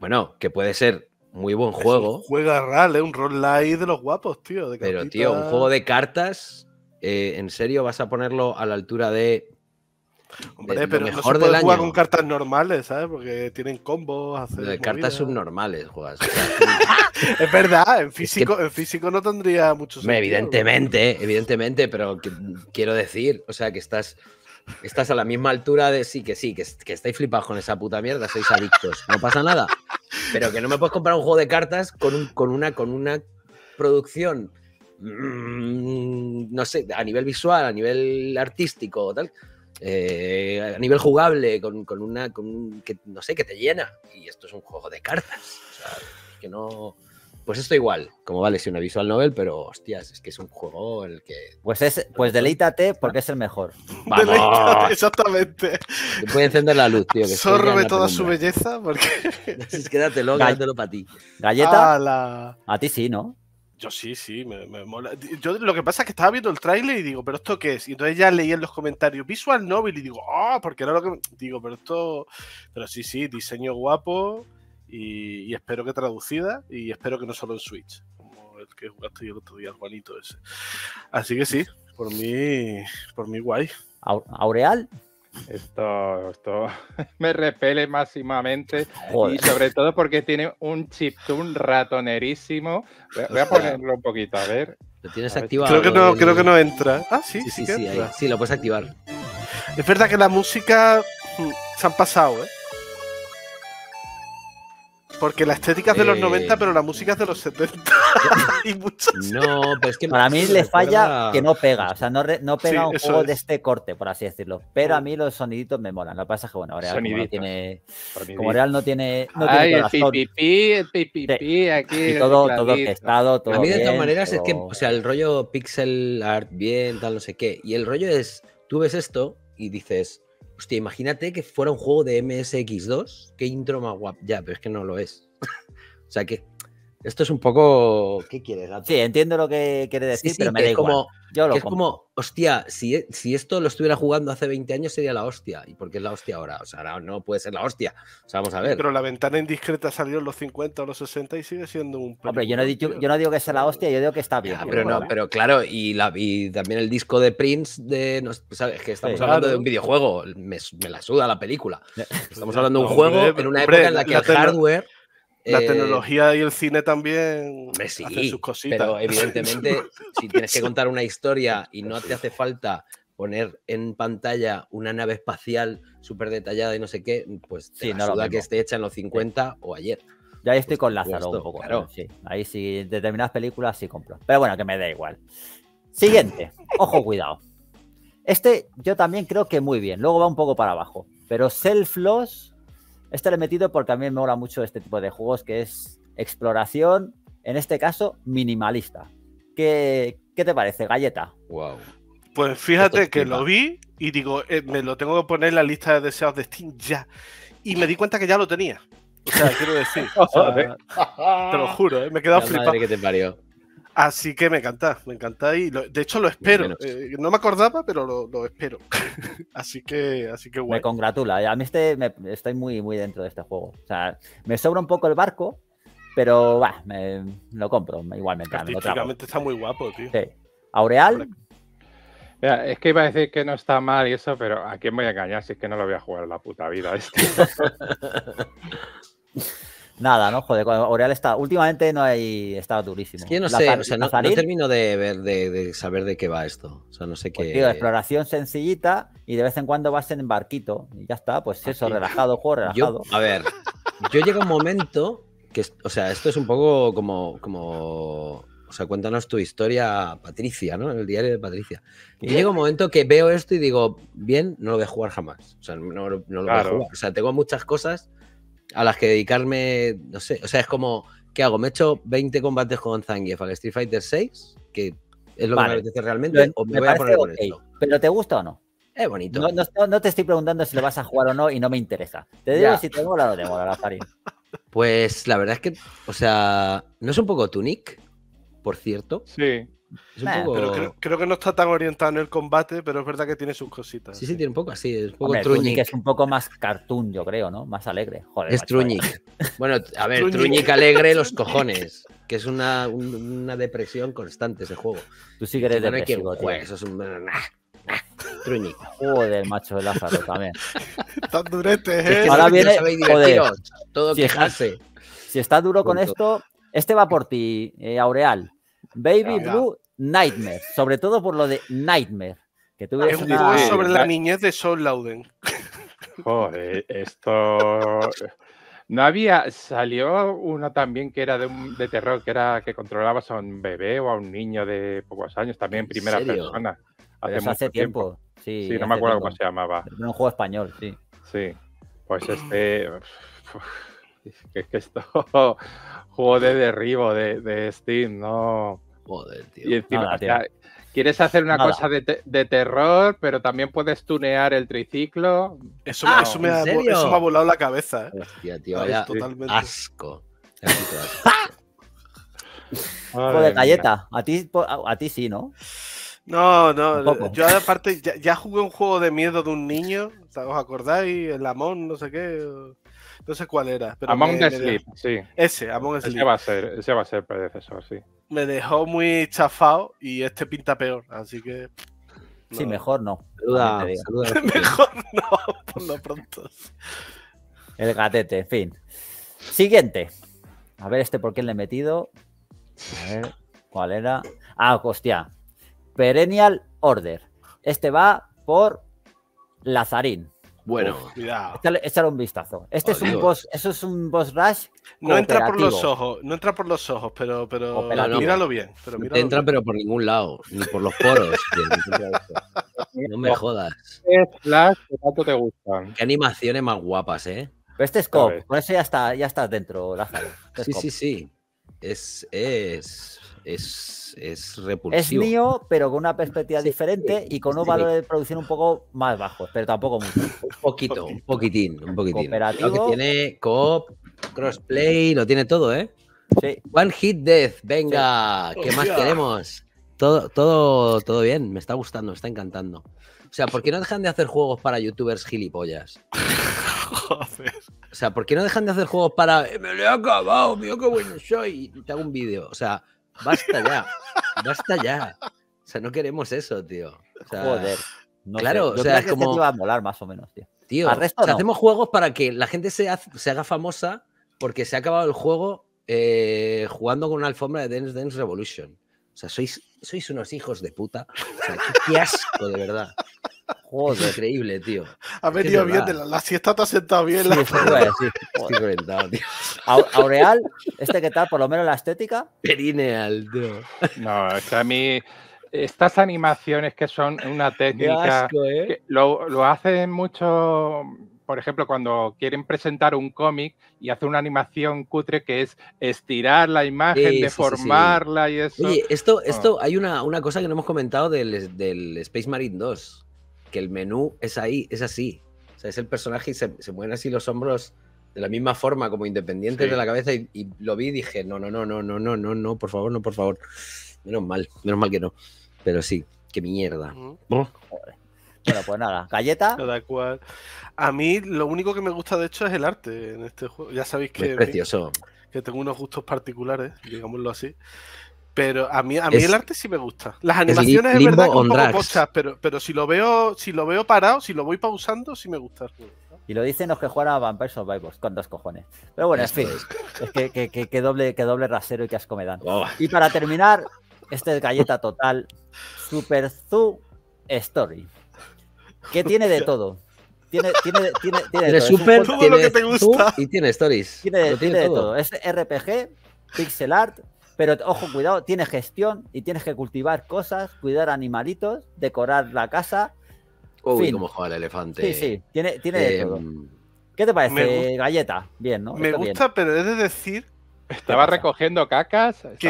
Bueno, que puede ser muy buen juego. Juega real ¿eh? un roll de los guapos, tío. pero, tío, un juego de cartas, eh, ¿en serio vas a ponerlo a la altura de eh, pero mejor no del jugar con cartas normales, ¿sabes? Porque tienen combos. cartas subnormales juegas. *laughs* es verdad, en físico, físico no tendría mucho sentido. Evidentemente, evidentemente, pero quiero decir, o sea, que estás estás a la misma altura de sí, que sí, que, estáis flipados con esa puta mierda, sois adictos, no pasa nada. Pero que no me puedes comprar un juego de cartas con, un, con, una, con una producción, mm, no sé, a nivel visual, a nivel artístico, tal. Eh, a nivel jugable, con, una, que, no sé, que te llena. Y esto es un juego de cartas. O sea, que no... Pues esto igual, como vale si una visual novel, pero hostias, es que es un juego el que. Pues es, pues deleítate porque es el mejor. *laughs* Deleítate, exactamente. Voy puede encender la luz, tío. Que robe toda su belleza porque. quédate *laughs* quédatelo, Gall para ti. Galleta. la A ti sí, ¿no? Yo sí, sí, me, mola. Yo lo que pasa es que estaba viendo el tráiler y digo, ¿pero esto qué es? Y entonces ya leí en los comentarios Visual Novel y digo, ¡ah! Oh, porque era lo que. Digo, pero esto. Pero sí, sí, diseño guapo y, espero que traducida y espero que no solo en Switch, como el que jugaste yo el otro día, el Juanito ese. Así que sí, por mí, por mí guay. ¿Aureal? Esto, esto *laughs* me repele máximamente y sobre todo porque tiene un chip chiptune ratonerísimo. Voy a ponerlo un poquito, a ver. Lo tienes activado. Creo que, no, eh, creo que no entra. Ah, sí, sí, sí, sí, sí, lo puedes activar. Es verdad que la música mm, se han pasado, ¿eh? Porque la estética es de los 90, eh, pero la música es de los 70. *laughs* y No, pero es que para mí le falla que no pega. O sea, no, no pega un juego de este corte, por así decirlo. Pero a mm. mí los soniditos me molan. Lo que pasa es que, bueno, como no tiene. Como Real no tiene. No Ay, el pipipi, el aquí. Y todo, todo estado, A mí, de todas maneras, es que, o sea, el rollo pixel art bien, tal, no sé qué. Y el rollo es, tú ves esto y dices, Hostia, imagínate que fuera un juego de MSX2. Qué intro más guapo. Ya, pero es que no lo es. *laughs* o sea, que esto es un poco. ¿Qué quieres? Sí, entiendo lo que quiere decir, pero me da igual. Como, es como, hostia, si, e, si, esto lo estuviera jugando hace 20 años sería la hostia. ¿Y por qué es la hostia ahora? O sea, ahora no puede ser la hostia. O sea, vamos a ver. Pero la ventana indiscreta salió en los 50 o los 60 y sigue siendo un. Hombre, yo no, digo, que sea la hostia, yo digo que está bien. pero no, ¿eh? pero claro, y, la, también el disco de Prince de. Pues, ¿Sabes? Que estamos hablando de un videojuego. Me, la suda la película. Estamos hablando de un juego en una época en la que el hardware. La eh, tecnología y el cine también sí, sus cositas. Pero evidentemente, *laughs* si tienes que contar una historia y no te hace falta poner en pantalla una nave espacial súper detallada y no sé qué, pues te sí, que esté hecha en los 50 o ayer. ya ahí estoy pues con Lázaro un poco. Ahí sí, determinadas películas sí compro. Pero bueno, que me da igual. Siguiente. *laughs* Ojo, cuidado. Este yo también creo que muy bien. Luego va un poco para abajo. Pero Self Loss este lo he metido porque a mí me mola mucho este tipo de juegos que es exploración, en este caso minimalista. ¿Qué, qué te parece, Galleta? Wow. Pues fíjate que lo vi y digo, eh, me lo tengo que poner en la lista de deseos de Steam ya. Y me di cuenta que ya lo tenía. O sea, quiero decir. *laughs* te lo juro, eh, me he quedado flipado. que te Así que me encanta, me encanta y de hecho lo espero. Eh, no me acordaba, pero lo, espero. *laughs* así que, así que guay. Me congratula. A mí este, me, estoy muy, muy dentro de este juego. O sea, me sobra un poco el barco, pero va, lo compro igualmente. Artísticamente está muy guapo, tío. Sí. Aureal. es que iba a decir que no está mal y eso, pero ¿a quién voy a engañar si es que no lo voy a jugar la puta vida? Este? *laughs* Nada, ¿no? Joder, Oreal está. Últimamente no hay. estado durísimo. Es que no sé, o sea, no, termino de, ver, de, saber de qué va esto. O sea, no sé pues, qué. Tío, exploración sencillita y de vez en cuando vas en barquito y ya está, pues eso, relajado, juego relajado. Yo, a ver, yo llega un momento que. O sea, esto es un poco como. como... O sea, cuéntanos tu historia, Patricia, ¿no? El diario de Patricia. Y llega un momento que veo esto y digo, bien, no lo voy a jugar jamás. O sea, no, lo voy a jugar. O sea, tengo muchas cosas a las que dedicarme, no sé, o sea, es como, ¿qué hago? ¿Me he hecho 20 combates con Zangief al Street Fighter 6? Que es lo que me apetece realmente, o me, voy a poner ¿Pero te gusta o no? Es bonito. No, te estoy preguntando si lo vas a jugar o no y no me interesa. Te digo si te la o no te Pues la verdad es que, o sea, ¿no es un poco Tunic, por cierto? Sí creo, que no está tan orientado en el combate, pero es verdad que tiene sus cositas. Sí, sí, tiene un poco así. Es un poco es un poco más cartoon, yo creo, ¿no? Más alegre. es Truñic. *laughs* Bueno, a ver, Truñic, alegre los cojones. Que es una, una, depresión constante ese juego. Tú sí que eres no Eso es un... Truñic. Joder, macho de Lázaro también. *laughs* Tan durete, ¿eh? Ahora viene... Joder. Todo si quejarse. si está duro con esto, este va por ti, eh, Aureal. Baby Blue Nightmare, sobre todo por lo de Nightmare. Que tuve una... un sobre la niñez de Sol Lauden. Joder, esto. *laughs* No había, salió uno también que era de, terror, que era que controlabas a un bebé o a un niño de pocos años, también primera persona. Hace, tiempo. Sí, sí no me acuerdo cómo se llamaba. un juego español, sí. Sí, pues este. *sniffs* *laughs* que, que esto *laughs* juego de derribo de, Steam, no. Joder, tío. Y encima, quieres hacer una cosa de, terror, pero también puedes tunear el triciclo. Eso, me, ah, ha, volado la cabeza. ¿eh? Hostia, tío, vaya asco. *laughs* Joder, galleta. A ti, a ti sí, ¿no? No, no, yo aparte ya, jugué un juego de miedo de un niño, ¿os acordáis? El Amon, no sé qué. No sé cuál era. Pero Among the Sleep, sí. Ese, Among Sleep. Ese va a ser, ese va a ser predecesor, sí. Me dejó muy chafado y este pinta peor, así que. Sí, mejor no. Saluda, *laughs* mejor no, por lo pronto. El gatete, en fin. Siguiente. A ver, este por qué le he metido. A ver, ¿cuál era? Ah, hostia. Perennial Order. Este va por Lazarín. Bueno, échale un vistazo. Este es un boss, eso es un boss rush. No entra por los ojos, no entra por los ojos, pero, pero míralo bien. entra, pero por ningún lado, ni por los poros. *laughs* no me jodas. Flash tanto te gustan. Qué animaciones más guapas, eh. este es cop, por eso ya está, ya estás dentro, Lázaro. Este sí, sí, sí, es es, es repulsivo. Es mío, pero con una perspectiva diferente y con un valor de producción un poco más bajo, pero tampoco mucho. Un poquito, un poquitín, un poquitín. Cooperativo. que tiene coop, crossplay, lo tiene todo, ¿eh? Sí. One Hit Death, venga, ¿qué más queremos? Todo, todo, todo bien, me está gustando, me está encantando. O sea, ¿por qué no dejan de hacer juegos para youtubers gilipollas? *laughs* Joder. O sea, ¿por qué no dejan de hacer juegos para. Eh, me lo he acabado, mío, qué bueno soy. Y te hago un vídeo. O sea, basta ya, basta ya. O sea, no queremos eso, tío. Joder. No claro, o es como. te este va a molar más o menos, tío. Tío, hacemos juegos para que la gente se, se, haga famosa porque se ha acabado el juego eh, jugando con una alfombra de Dance Dance Revolution. O sea, sois, sois unos hijos de puta. qué asco, de verdad. Joder, increíble, tío. *laughs* Ha venido bien, la, siesta te ha sentado bien. sí, *laughs* estoy tío. Aureal, ¿este que tal? Por lo menos la estética. Perineal, tío. No, es que a mí estas animaciones que son una *laughs* técnica ¿eh? lo, hacen mucho por ejemplo cuando quieren presentar un cómic y hacen una animación cutre que es estirar la imagen deformarla y eso Oye, esto esto hay una, cosa que no hemos comentado del, del Space Marine 2 que el menú es ahí, es así. O sea, es el personaje y se, mueven así los hombros de la misma forma, como independientes de la cabeza, y, lo vi y dije, no, no, no, no, no, no, no, no, por favor, no, por favor. Menos mal, menos mal que no. Pero sí, qué mierda. Bueno, pues nada, galleta. *laughs* Cada cual. A mí lo único que me gusta de hecho es el arte en este juego. Ya sabéis que... Es que tengo unos gustos particulares, digámoslo así. Pero a mí, el arte sí me gusta. Las animaciones es, verdad que son pochas, pero, si lo veo, parado, si lo voy pausando, sí me gusta. Y lo dicen los que juegan a Vampire Survivors, con dos cojones. Pero bueno, en fin, es que, que, doble, rasero y que me dan. Oh. Y para terminar, este es galleta total, Super Zoo Story, ¿Qué tiene de todo. Tiene, tiene, tiene, tiene, todo lo que te gusta. y tiene stories. Tiene, de todo. Es RPG, pixel art, pero ojo, cuidado, tienes gestión y tienes que cultivar cosas, cuidar animalitos, decorar la casa. Uy, fin. cómo juega el elefante. Sí, sí, tiene, tiene em, ¿Qué te parece, Galleta? Bien, ¿no? Me gusta, pero es decir estaba recogiendo cacas. sí,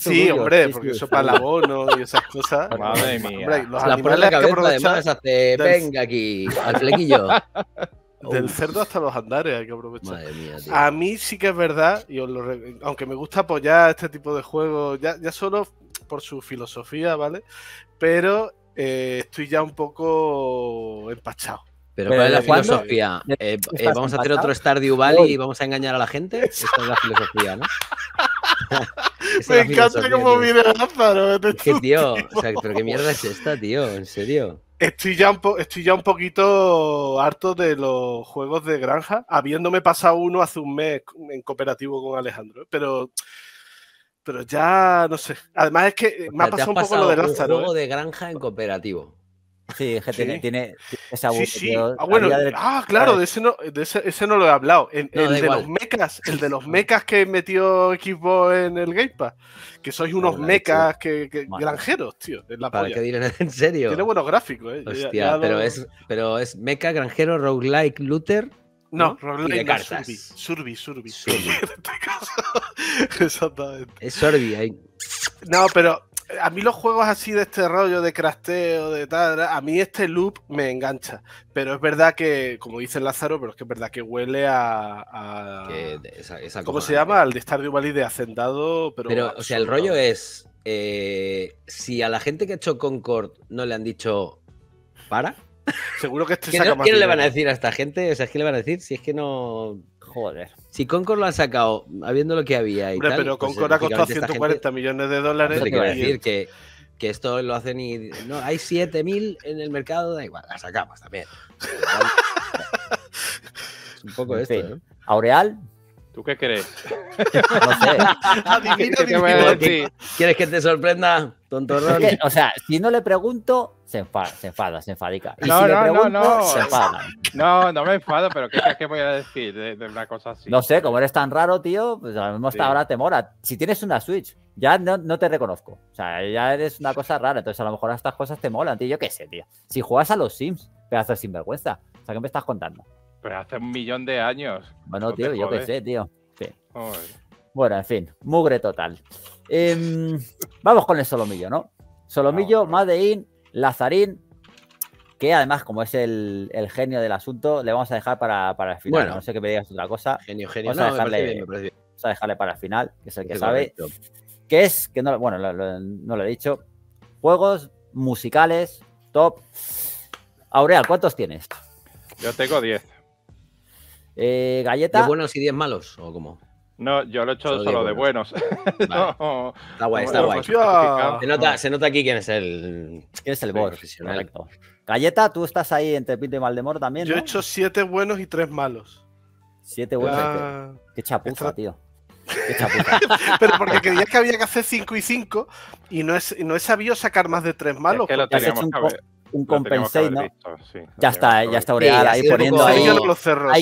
sí hombre, porque eso para el abono y esas cosas. Madre mía. Hombre, los la animales además hace, venga aquí, al flequillo. *laughs* Del cerdo hasta los andares, hay que aprovechar. Madre mía, A mí sí que es verdad, y lo aunque me gusta apoyar este tipo de juegos, ya, ya solo por su filosofía, ¿vale? Pero eh, estoy ya un poco empachado. Pero, ¿cuál es la filosofía? Eh, eh, ¿Vamos a hacer otro Stardew Valley y vamos a engañar a la gente? Esta es la *laughs* filosofía, ¿no? *laughs* Me encanta cómo viene Lázaro. Este es que, tío, o sea, pero qué mierda es esta, tío, en serio. Estoy ya, un poquito harto de los juegos de granja, habiéndome pasado uno hace un mes en cooperativo con Alejandro, pero pero ya no sé. Además es que me ha pasado, un poco lo de Lázaro. juego de granja en cooperativo. Sí, que Tiene, esa sí, Ah, bueno, ah, claro, de ese no, ese, no lo he hablado. El, de los mecas, el de los mm. mecas que metió equipo en el Game Pass. Que sois unos mechas mecas que, granjeros, tío. En la ¿Para polla. Que *laughs* en serio. Tiene buenos gráficos, eh. Hostia, pero, es, pero es meca, granjero, roguelike, looter. No, ¿no? roguelike no, surbi, surbi, surbi. surbi. *laughs* en este caso. *laughs* Exactamente. Es surbi ahí. No, pero a mí los juegos así de este rollo de crasteo de tal, a mí este loop me engancha. Pero es verdad que, como dice Lázaro, pero es que es verdad que huele a. ¿Cómo se llama? Al de Stardew Valley de Hacendado. Pero, pero o sea, el rollo es. Eh, si a la gente que ha hecho Concord no le han dicho. Para. Seguro que este ¿Qué, saca no, le van a decir a esta gente? O sea, ¿qué le van a decir? Si es que no. Joder. Si Concord lo ha sacado, habiendo lo que había y tal, Pero pues, Concord ha costado 140 millones de dólares. Te quiero decir que, que, esto lo hacen y... No, hay 7.000 en el mercado, da igual, la sacamos también. *laughs* un poco esto, Aureal, qué crees? ¿Quieres que te sorprenda, o sea, si no le pregunto, se enfada, se enfadica. no, no, no, no, No, no me enfado, pero ¿qué, que voy a decir de, una cosa así? No sé, como eres tan raro, tío, pues a lo mejor hasta ahora te mola. Si tienes una Switch, ya no, te reconozco. O sea, ya eres una cosa rara, entonces a lo mejor estas cosas te molan, tío. Yo qué sé, tío. Si juegas a los Sims, pedazo de sinvergüenza. O sea, ¿qué me estás contando? Pero hace un millón de años. Bueno, tío, yo qué sé, tío. Bueno, en fin, mugre total. Em, vamos con el solomillo, ¿no? Solomillo, Madein, Lazarín, que además, como es el, genio del asunto, le vamos a dejar para, el final. no sé qué me digas otra cosa. Genio, genio. Vamos a, dejarle, para el final, que es el que sabe. Que es, que no, bueno, no lo he dicho. Juegos musicales, top. Aureal, ¿cuántos tienes? Yo tengo 10. Eh, galleta. ¿De buenos y 10 malos? ¿O cómo? No, yo lo he hecho solo, de buenos. *laughs* Vale. *laughs* no. Está guay, está guay. Pues se nota, se nota, aquí quién es el, quién es el sí, profesional. Galleta, tú estás ahí entre Pinto y Valdemoro también. Yo he hecho 7 buenos y 3 malos. 7 buenos. La... Qué, qué chapuza, Esta... tío. *laughs* Pero porque creías que había que hacer 5 y 5 y no, es, no he sabido sacar más de 3 malos. Es que lo teníamos hecho un, un compensate, ¿no? ya está, ya está oreada ahí poniendo hay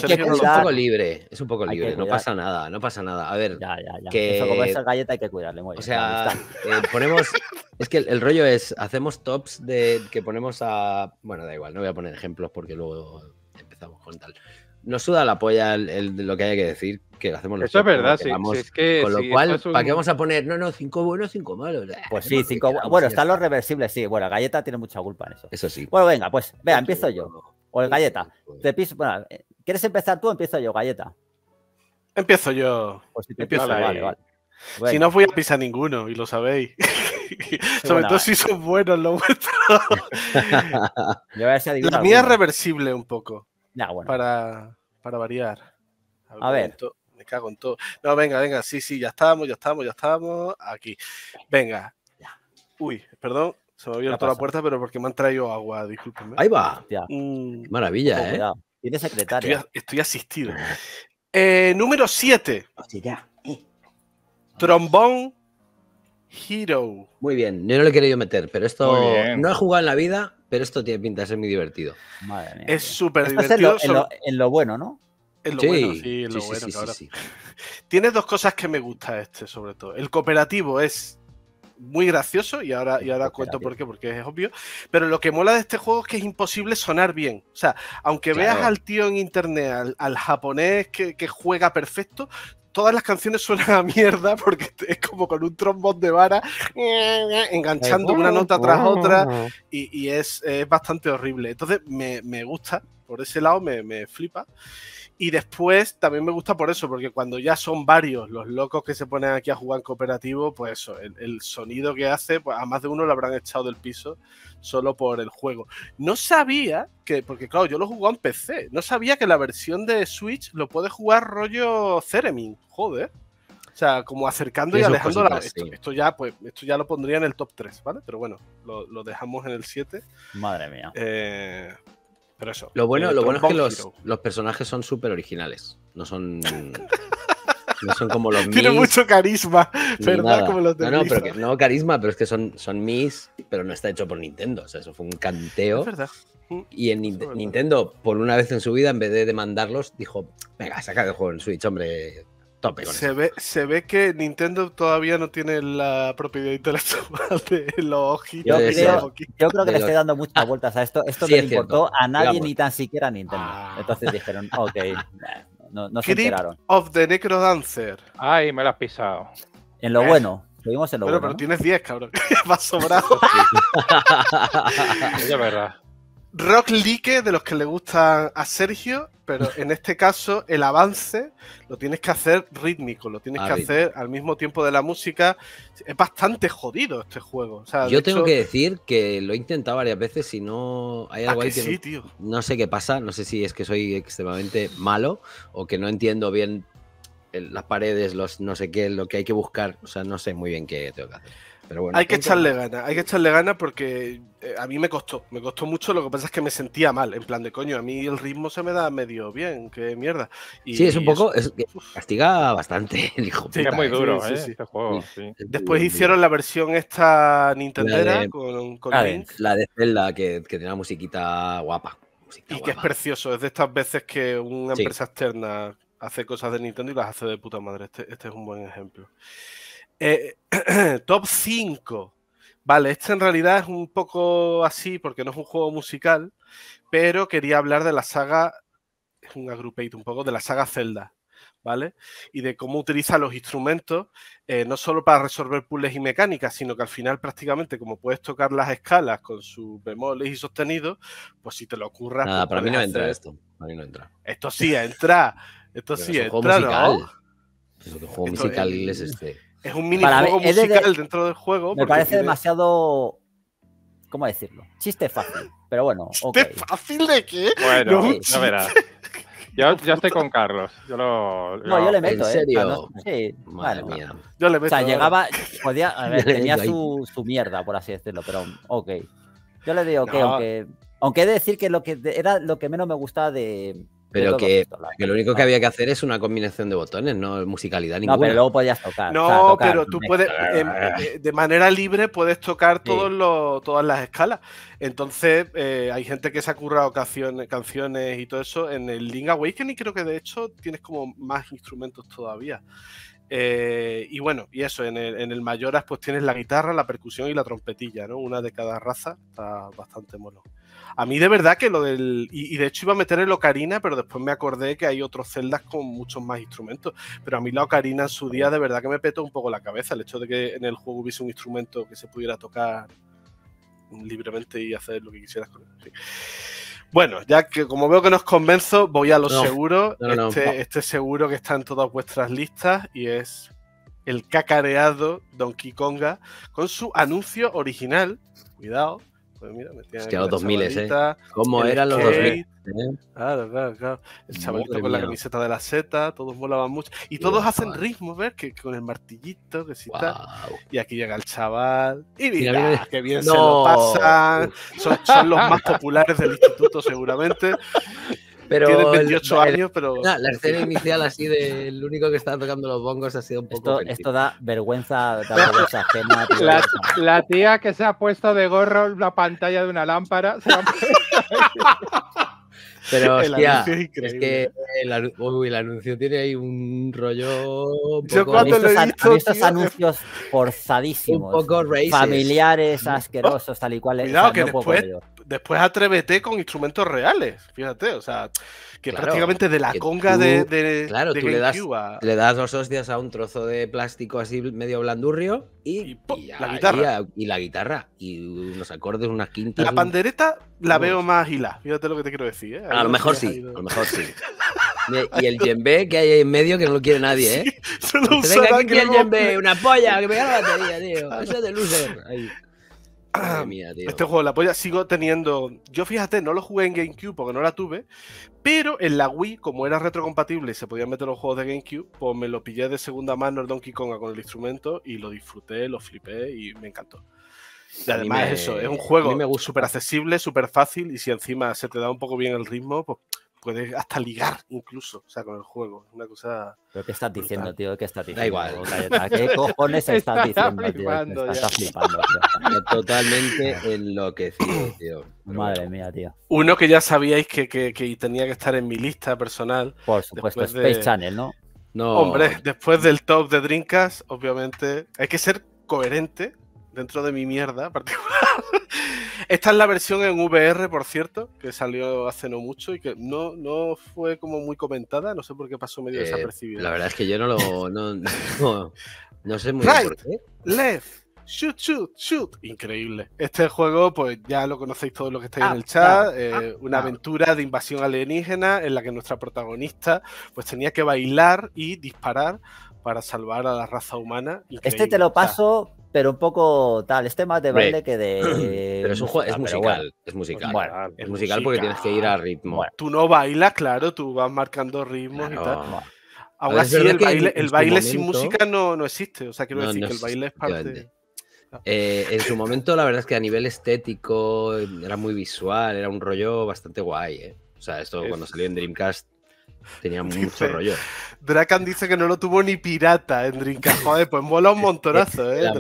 que cuidar. Es un poco libre, es un poco libre, no pasa nada, no pasa nada. A ver, ya, ya, ya. que Eso, esa galleta hay que cuidarle O sea, eh, ponemos *laughs* es que el, el, rollo es hacemos tops de que ponemos a bueno, da igual, no voy a poner ejemplos porque luego empezamos con tal. No suda la polla lo que haya que decir, que lo hacemos nosotros. Eso es verdad, sí. es que, con lo cual, ¿para qué vamos a poner? No, no, cinco buenos, cinco malos. Pues sí, cinco. Bueno, están los reversibles, sí. Bueno, Galleta tiene mucha culpa en eso. Eso sí. Bueno, venga, pues, vea, empiezo yo. O el Galleta. Te eh, ¿Quieres empezar tú o empiezo yo, Galleta? Empiezo yo. Pues si empiezo vale, vale, Si no, voy a pisar ninguno, y lo sabéis. *laughs* Sobre todo eh. si son buenos los vuestros. *laughs* La mía es reversible un poco. Ya, bueno. Para para variar. a ver. Me cago en todo. No, venga, venga, sí, sí, ya estamos, ya estamos, ya estamos. Aquí. Venga. Uy, perdón, se me ha abierto la puerta, pero porque me han traído agua, discúlpenme. Ahí va. ya. Mm. maravilla, ¿eh? Tiene secretaria. Estoy, asistido. Ah. Eh, número 7. Eh. Trombón Hero. Muy bien, yo no le he querido meter, pero esto no he jugado en la vida, pero esto tiene pinta de ser muy divertido. Madre es súper divertido. En lo, bueno, ¿no? sí, sí, en lo bueno. *laughs* Tiene dos cosas que me gusta este, sobre todo. El cooperativo es muy gracioso y ahora, y ahora cuento por qué, porque es obvio. Pero lo que mola de este juego es que es imposible sonar bien. O sea, aunque veas al tío en internet, al, japonés que, juega perfecto, todas las canciones suenan a mierda porque es como con un trombón de vara enganchando una nota tras otra y, es, bastante horrible. Entonces me, me gusta, por ese lado me, me flipa. Y después también me gusta por eso, porque cuando ya son varios los locos que se ponen aquí a jugar en cooperativo, pues eso, el, sonido que hace, pues a más de uno lo habrán echado del piso solo por el juego. No sabía que, porque claro, yo lo jugó en PC, no sabía que la versión de Switch lo puede jugar rollo Ceremin, joder. O sea, como acercando y, alejando la. Esto, ya, pues, esto ya lo pondría en el top 3, ¿vale? Pero bueno, lo, lo dejamos en el 7. Madre mía. Eh, eso. Lo bueno, eh, lo bueno es que los, personajes son súper originales. No son. no son como los *laughs* Tiene mucho carisma, ¿verdad? no, no, no carisma, pero es que son, son mis, pero no está hecho por Nintendo. O sea, eso fue un canteo. verdad. Y en Nintendo, por una vez en su vida, en vez de demandarlos, dijo: Venga, saca el juego en Switch, hombre, se Ve, se ve que Nintendo todavía no tiene la propiedad intelectual de los ojitos. Yo, creo, que le estoy dando muchas ah, vueltas a esto. Esto no le importó a nadie, ni tan siquiera a Nintendo. Ah. Entonces dijeron, *laughs* ok, eh, no, se enteraron. of the Necro Dancer Ay, me lo has pisado. En lo eh. bueno. Seguimos en lo pero, bueno. Pero tienes 10, cabrón. *laughs* Vas sobrado. *laughs* es verdad rock like de los que le gusta a Sergio, pero *laughs* en este caso el avance lo tienes que hacer rítmico, lo tienes ah, que hacer al mismo tiempo de la música. Es bastante jodido este juego. Yo tengo que decir que lo he intentado varias veces y no hay ah, algo ahí que, no, no sé qué pasa, no sé si es que soy extremadamente malo o que no entiendo bien las paredes, los no sé qué, lo que hay que buscar, o sea, no sé muy bien qué tengo que hacer hay que echarle ganas, hay que echarle ganas porque eh, a mí me costó, me costó mucho, lo que pasa es que me sentía mal, en plan de coño, a mí el ritmo se me da medio bien, qué mierda. Y, sí, es un poco, es, castiga bastante, dijo. *laughs* es muy ¿eh? duro, ¿eh? sí, este juego. Después hicieron la versión esta Nintendera con, La de Zelda, que, tiene una musiquita guapa. y que es precioso, es de estas veces que una empresa externa hace cosas de Nintendo y las hace de puta madre. Este, este es un buen ejemplo. Eh, *clears throat* top 5. Vale, este en realidad es un poco así porque no es un juego musical, pero quería hablar de la saga, es un agrupate un poco, de la saga Zelda, ¿vale? Y de cómo utiliza los instrumentos, eh, no solo para resolver puzzles y mecánicas, sino que al final prácticamente como puedes tocar las escalas con sus bemoles y sostenidos, pues si te lo ocurra... Nada, pues para mí no entra esto, para mí no entra. Esto sí, entra, esto sí, es entra, juego musical. juego musical es este. Es un juego musical dentro del juego. Me parece demasiado. ¿Cómo decirlo? Chiste fácil, pero bueno. ¿Chiste fácil de qué? Bueno, ya verás. Yo, estoy con Carlos. Yo No, yo le meto, ¿eh? ¿En serio? Sí, Madre mía. Yo le meto. O sea, llegaba. Podía, a ver, *laughs* tenía su, su, mierda, por así decirlo, pero ok. Yo le digo, que... aunque. Aunque he de decir que, lo que era lo que menos me gustaba de, pero que, lo único que había que hacer es una combinación de botones, no musicalidad ninguna. No, pero luego podías tocar. No, pero tú puedes, de manera libre puedes tocar todos todas las escalas. Entonces, eh, hay gente que se ha currado canciones, y todo eso. En el Link Awakening creo que de hecho tienes como más instrumentos todavía. Eh, y bueno, y eso, en el, Mayoras pues tienes la guitarra, la percusión y la trompetilla, ¿no? Una de cada raza, está bastante mono. A mí de verdad que lo del... Y, y, de hecho iba a meter el ocarina, pero después me acordé que hay otros celdas con muchos más instrumentos. Pero a mí la ocarina en su día de verdad que me petó un poco la cabeza, el hecho de que en el juego hubiese un instrumento que se pudiera tocar libremente y hacer lo que quisieras con él. Bueno, ya que como veo que nos convenzo, voy a lo seguro. este, este, seguro que está en todas vuestras listas y es el cacareado Donkey Konga con su anuncio original, cuidado, pues mira, me ¿eh? ¿Cómo eran los 2000? ¿eh? Claro, claro, claro. El chavalito con la camiseta de la Z, todos volaban mucho. Y todos hacen ritmo, ¿ves? Que con el martillito, que si tal. Y aquí llega el chaval. Y mira, que bien se lo pasan. son los *laughs* más populares del instituto, seguramente. Pero pero. La, *laughs* escena inicial, así del único que está tocando los bongos, ha sido un poco. Esto, da vergüenza, La, tía que se ha puesto de gorro la pantalla de una lámpara. *laughs* Pero hostia, es, que el, anuncio tiene ahí un rollo. Un poco, Yo estos anuncios forzadísimos, familiares, asquerosos, tal y cual. Cuidado, que después, después atrévete con instrumentos reales. Fíjate, o sea, que prácticamente de la conga de, de, Claro, tú le das, dos hostias a un trozo de plástico así medio blandurrio y, la guitarra. Y, la guitarra. Y unos acordes, unas quintas. La pandereta la veo más hila. Fíjate lo que te quiero decir. ¿eh? A, lo mejor sí, a lo mejor sí. Y el yembe que hay ahí en medio que no lo quiere nadie, ¿eh? Sí, solo usa venga aquí el yembe, una polla, que me da la batería, tío. *laughs* Eso es de loser. Ahí. Ah, mía, tío. Este juego, la polla, sigo teniendo. Yo fíjate, no lo jugué en GameCube porque no la tuve, pero en la Wii, como era retrocompatible y se podían meter los juegos de GameCube, pues me lo pillé de segunda mano el Donkey Konga con el instrumento y lo disfruté, lo flipé y me encantó. Y además, eso, es un juego súper accesible, súper fácil y si encima se te da un poco bien el ritmo, pues hasta ligar incluso, o sea, con el juego. una cosa. qué estás diciendo, tío? ¿Qué estás diciendo? Da igual. ¿Qué *laughs* cojones estás diciendo, flipando, tío? Estás flipando, tío. Totalmente enloquecido, tío. Madre mía, tío. Uno que ya sabíais que, que, tenía que estar en mi lista personal. Por supuesto, Space Channel, ¿no? No. Hombre, después del top de Drinkas, obviamente, hay que ser coherente dentro de mi mierda particular. *laughs* Esta es la versión en VR, por cierto, que salió hace no mucho y que no, no fue como muy comentada, no sé por qué pasó medio desapercibido. Eh, desapercibida. La verdad es que yo no lo... *laughs* No, no, sé muy bien Left, shoot, shoot, shoot. Increíble. Este juego, pues ya lo conocéis todos los que estáis ah, en el chat. Eh, ah, una aventura de invasión alienígena en la que nuestra protagonista pues tenía que bailar y disparar para salvar a la raza humana. Este te lo paso, pero un poco tal. Este más de baile que de. *clears throat* Pero es, un juego, es musical. es musical. Pues es, musical, porque tienes que ir al ritmo. Tú no bailas, claro, tú vas marcando ritmos y tal. Aún así, el baile, sin música no, no, existe. O sea, quiero decir que el baile es parte. Ah. Eh, en su momento, la verdad es que a nivel estético era muy visual, era un rollo bastante guay. ¿eh? O sea, esto cuando salió en Dreamcast Tenía *laughs* mucho rollo. Drakan dice que no lo tuvo ni pirata en Dreamcast. Joder, pues mola un *laughs* montonazo, ¿eh?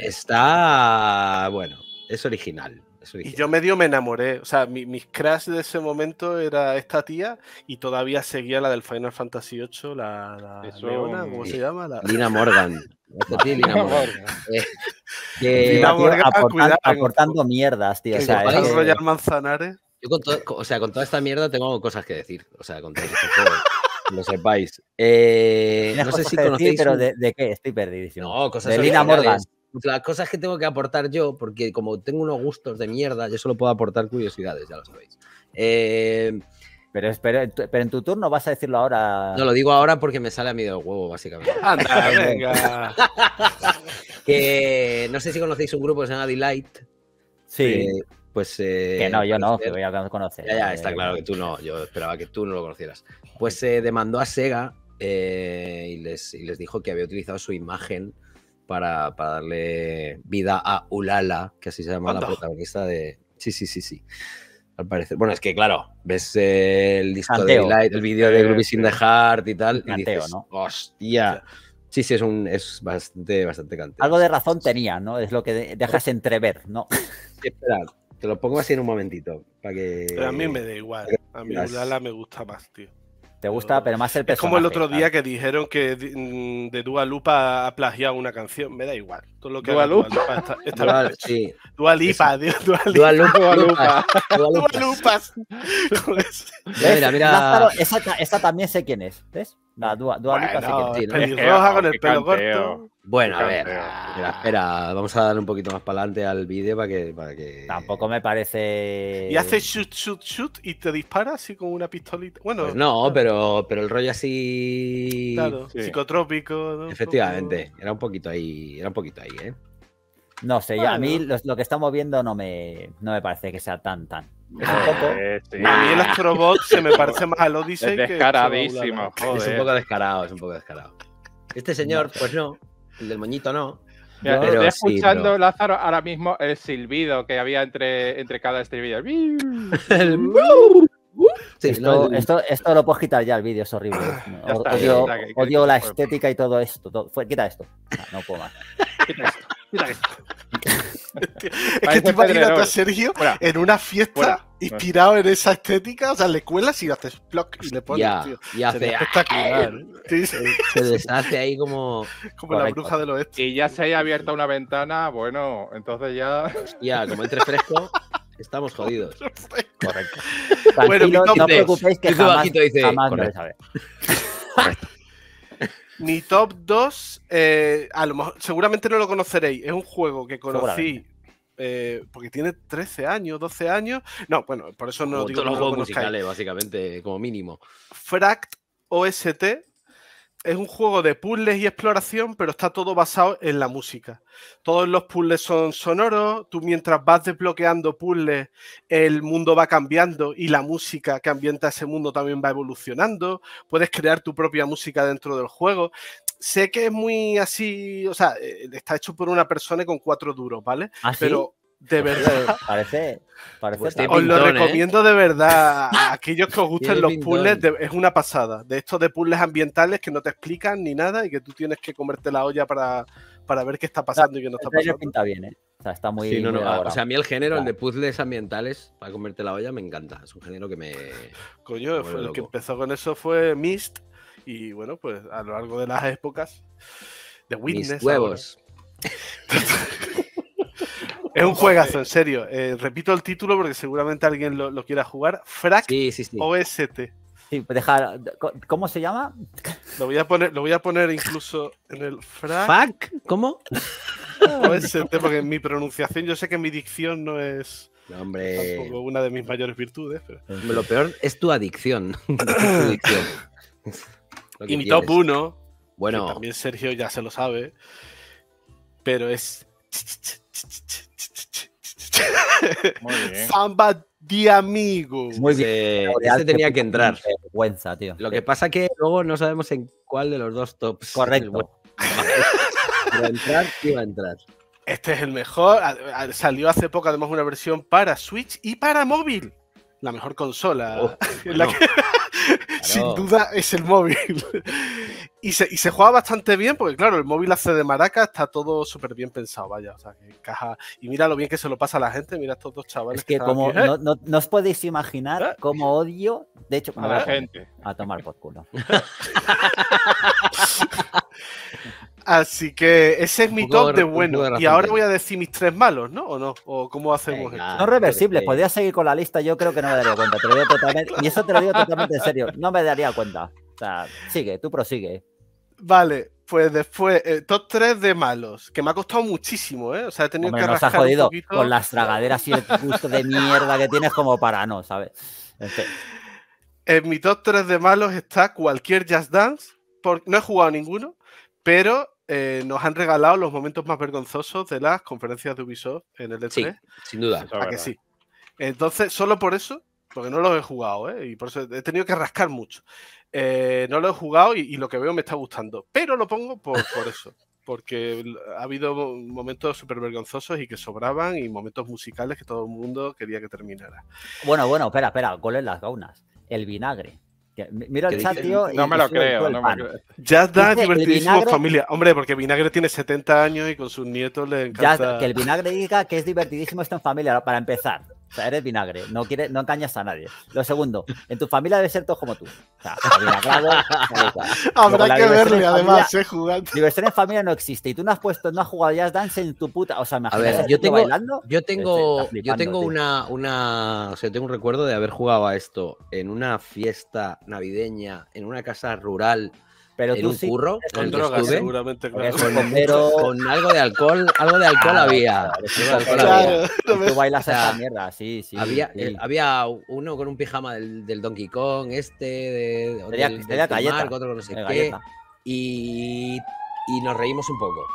Está. Bueno, es original. Y yo medio me enamoré. O sea, mis crashes de ese momento era esta tía y todavía seguía la del Final Fantasy VIII, la. Leona, ¿Cómo se llama? Lina Morgan. Este *laughs* Lina Morgan. Eh, Lina Morgan aportando, mierdas, tío. O sea, Royal Manzanares. Yo con, o sea, con toda esta mierda tengo cosas que decir. O sea, con todo este juego, lo sepáis. Eh, no sé si conocéis. pero de, qué? Estoy perdido. No, cosas de Lina Morgan. Las cosas que tengo que aportar yo, porque como tengo unos gustos de mierda, yo solo puedo aportar curiosidades, ya lo sabéis. Eh, pero, pero, pero, en tu turno vas a decirlo ahora. No, lo digo ahora porque me sale a mí del huevo, básicamente. *laughs* Anda, *laughs* venga. no sé si conocéis un grupo que se llama Delight. Sí. Eh, pues... que eh, no, yo no, que voy a conocer. Ya, eh, está claro que tú no, yo esperaba que tú no lo conocieras. Pues se eh, demandó a Sega y, les, les, dijo que había utilizado su imagen para, darle vida a Ulala, que así se llama la protagonista de... Sí, sí, sí, sí. Al parecer. Bueno, es que claro, ves el disco de el vídeo de Groovy Sin the Heart y tal, ¿no? hostia... Sí, sí, es, un, es bastante, bastante Algo de razón tenía, ¿no? Es lo que dejas entrever, ¿no? espera, te lo pongo así en un momentito. Para que, pero a mí me da igual. A mí las... me gusta más, tío. Te gusta, pero más el personaje. Es como el otro día que dijeron que mm, de Dua Lupa ha plagiado una canción. Me da igual. Todo lo que Dua Lupa. Dua Lupa está, sí. Dua Lipa, Dua Lipa. Lupa. Dua Mira, mira. esa, esa, también sé quién es. ¿Ves? La Dua, Dua Lupa sé quién es. Pelirroja con el pelo corto. Bueno, a ver, ah. espera, vamos a dar un poquito más para adelante al vídeo para que, para que. Tampoco me parece. Y hace shoot, shoot, shoot y te dispara así con una pistolita. Bueno. Pues no, pero, pero el rollo así. psicotrópico. Efectivamente, era un poquito ahí, era un poquito ahí, ¿eh? No sé, a mí lo, que estamos viendo no me, me parece que sea tan, tan. Eh, un poco... A mí el Astrobot se me parece más al Odyssey. Es descaradísimo, Es un poco descarado, es un poco descarado. Este señor, pues no el del moñito no. estoy escuchando, Lázaro, ahora mismo el silbido que había entre, entre cada estribillo. *laughs* sí, esto, esto, esto, lo puedes quitar ya, el vídeo es horrible. Ah, odio, la estética y todo esto. quita esto. Ah, no puedo más. Quita esto es que te imaginas a Sergio en una fiesta inspirado en esa estética, o sea, le cuelas y haces block y le pones, ya, tío. Y hace, espectacular. Se deshace ahí como. Como la bruja del oeste. Y ya se haya abierto una ventana, bueno, entonces ya. Ya, como entre fresco. Estamos jodidos. *laughs* Correcto. Bueno, no os preocupéis que jamás, dice, jamás no a ver. Correcto. Mi top 2, eh, seguramente no lo conoceréis, es un juego que conocí eh, porque tiene 13 años, 12 años. No, bueno, por eso no digo. Todos los juegos musicales, básicamente, como mínimo. Fract OST es un juego de puzzles y exploración, pero está todo basado en la música. Todos los puzzles son sonoros, tú mientras vas desbloqueando puzzles, el mundo va cambiando y la música que ambienta ese mundo también va evolucionando, puedes crear tu propia música dentro del juego. Sé que es muy así, o sea, eh, está hecho por una persona con cuatro duros, ¿vale? ¿Ah, pero de pues verdad. Parece. Pues os lo ¿eh? recomiendo de verdad. A aquellos que os gusten los puzzles, es una pasada. De estos de puzzles ambientales que no te explican ni nada y que tú tienes que comerte la olla para, para ver qué está pasando y qué no está este pasando. pinta bien, ¿eh? O sea, está muy. no, o sea, a mí el género, el de puzzles ambientales, para comerte la olla, me encanta. Es un género que me. Coño, el que empezó con eso fue Mist. Y bueno, pues a lo largo de las épocas. De Witness. huevos. Es un juegazo, en serio. Eh, repito el título porque seguramente alguien lo, quiera jugar. Frac OST. ¿Cómo se llama? Lo voy a poner, lo voy a poner incluso en el frac. ¿Fac? ¿Cómo? OST, porque en mi pronunciación, yo sé que mi dicción no es. una de mis mayores virtudes. Lo peor es tu adicción. y mi top 1. Bueno. También Sergio ya se lo sabe. Pero es muy bien. Samba de amigos. Muy bien. tenía que entrar. Vergüenza, tío. Lo que pasa que luego no sabemos en cuál de los dos tops. Correcto. *laughs* entrar iba a entrar. Este es el mejor. Salió hace poco además una versión para Switch y para móvil. La mejor consola. Oh, *laughs* sin duda es el móvil. *laughs* y, se, juega bastante bien, porque claro, el móvil hace de maraca, está todo súper bien pensado, vaya. O sea, que Y mira lo bien que se lo pasa a la gente, mira a estos dos chavales. Es que, como ¿eh? no, no, os podéis imaginar ¿Eh? cómo odio, de hecho, a la gente. A tomar por culo. *laughs* *laughs* Así que ese es mi top de bueno. Y ahora voy a decir mis tres malos, ¿no? ¿O no? ¿O cómo hacemos esto? No reversibles, podría seguir con la lista, yo creo que no me daría cuenta. y eso te lo digo totalmente en serio, no me daría cuenta. O sea, sigue, tú prosigue. Vale, pues después, eh, top tres de malos, que me ha costado muchísimo, ¿eh? O sea, he tenido que nos un poquito. con las tragaderas y el gusto de mierda que tienes como para no, ¿sabes? En, mi top 3 de malos está cualquier Jazz Dance, porque no he jugado ninguno, pero eh, nos han regalado los momentos más vergonzosos de las conferencias de Ubisoft en el E3. Sí, e sin duda. que sí. Entonces, solo por eso, porque no los he jugado, ¿eh? y por eso he tenido que rascar mucho. Eh, no lo he jugado y, lo que veo me está gustando, pero lo pongo por, eso. porque ha habido momentos súper vergonzosos y que sobraban y momentos musicales que todo el mundo quería que terminara. Bueno, bueno, espera, espera, ¿cuál es las gaunas? El vinagre. Mira el chat, tío. no me lo creo, no me divertidísimo, familia. Hombre, porque Vinagre tiene 70 años y con sus nietos le encanta. que el Vinagre diga que es divertidísimo esto en familia, para empezar eres vinagre, no quieres, no engañas a nadie. Lo segundo, en tu familia debe ser todos como tú. O sea, *laughs* Habrá que verle, además, eh, jugando. Diversión en familia no existe. Y tú no has puesto, no has jugado jazz dance en tu puta. O sea, imagínate. A ver, yo tengo, bailando, yo tengo, yo tengo una, una. O sea, tengo un recuerdo de haber jugado a esto en una fiesta navideña, en una casa rural pero un sí, curro, con drogas, estuve, seguramente, con *laughs* con algo de alcohol, algo de alcohol había. Tú bailas esa mierda, sí, sí. Había, eh, había uno con un pijama del, del Donkey Kong, este, de, de, sería, no sé qué. Y, y nos reímos un poco.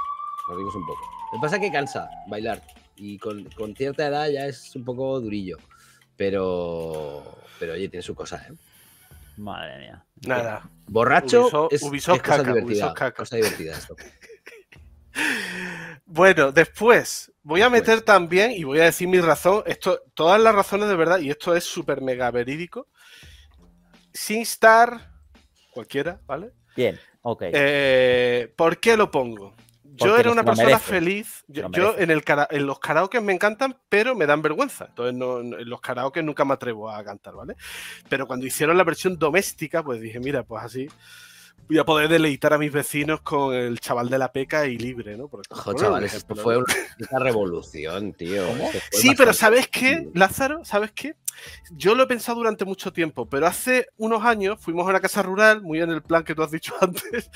Nos reímos un poco. Lo que pasa es que cansa bailar. Y con, con cierta edad ya es un poco durillo. Pero, pero oye, tiene su cosa, ¿eh? Madre mía. Nada. Borracho Ubisoft, caca, esto. *laughs* bueno, después voy a meter también y voy a decir mi razón. Esto, todas las razones de verdad, y esto es súper mega verídico. sin estar cualquiera, ¿vale? Bien, ok. Eh, ¿Por qué lo pongo? Yo era una persona feliz. Yo, en, el en los karaoke me encantan, pero me dan vergüenza. Entonces, en los karaoke nunca me atrevo a cantar, ¿vale? Pero cuando hicieron la versión doméstica, pues dije, mira, pues así voy a poder deleitar a mis vecinos con el chaval de la peca y libre, ¿no? Ojo, chaval, esto fue una, revolución, tío. Sí, pero ¿sabes qué, Lázaro? ¿Sabes qué? Yo lo he pensado durante mucho tiempo, pero hace unos años fuimos a una casa rural, muy en el plan que tú has dicho *laughs* antes,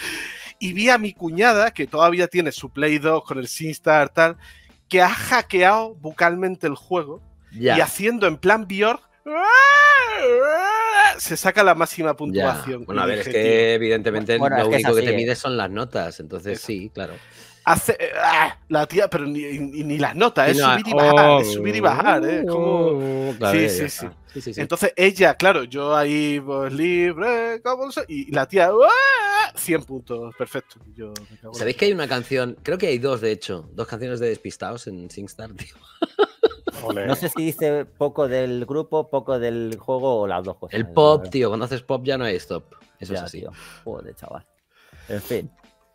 y vi a mi cuñada, que todavía tiene su Play 2 con el Sin tal, que ha hackeado vocalmente el juego y haciendo en plan Bjork se saca la máxima puntuación. Bueno, a ver, es que evidentemente lo único que, que te ¿eh? mide son las notas, entonces sí, claro hace eh, ah, la tía, pero ni, ni, las notas, es subir y bajar, oh, subir y bajar, ¿eh? Oh, sí, sí, sí, Entonces ella, claro, yo ahí pues, libre, ¿cómo y la tía, 100 ah", puntos, perfecto. ¿Sabéis que hay una canción? Creo que hay dos, de hecho, dos canciones de Despistados en SingStar, tío. No sé si dice poco del grupo, poco del juego o las dos cosas. El pop, tío, cuando haces pop ya no hay stop. Eso es así. Joder, chaval. En fin.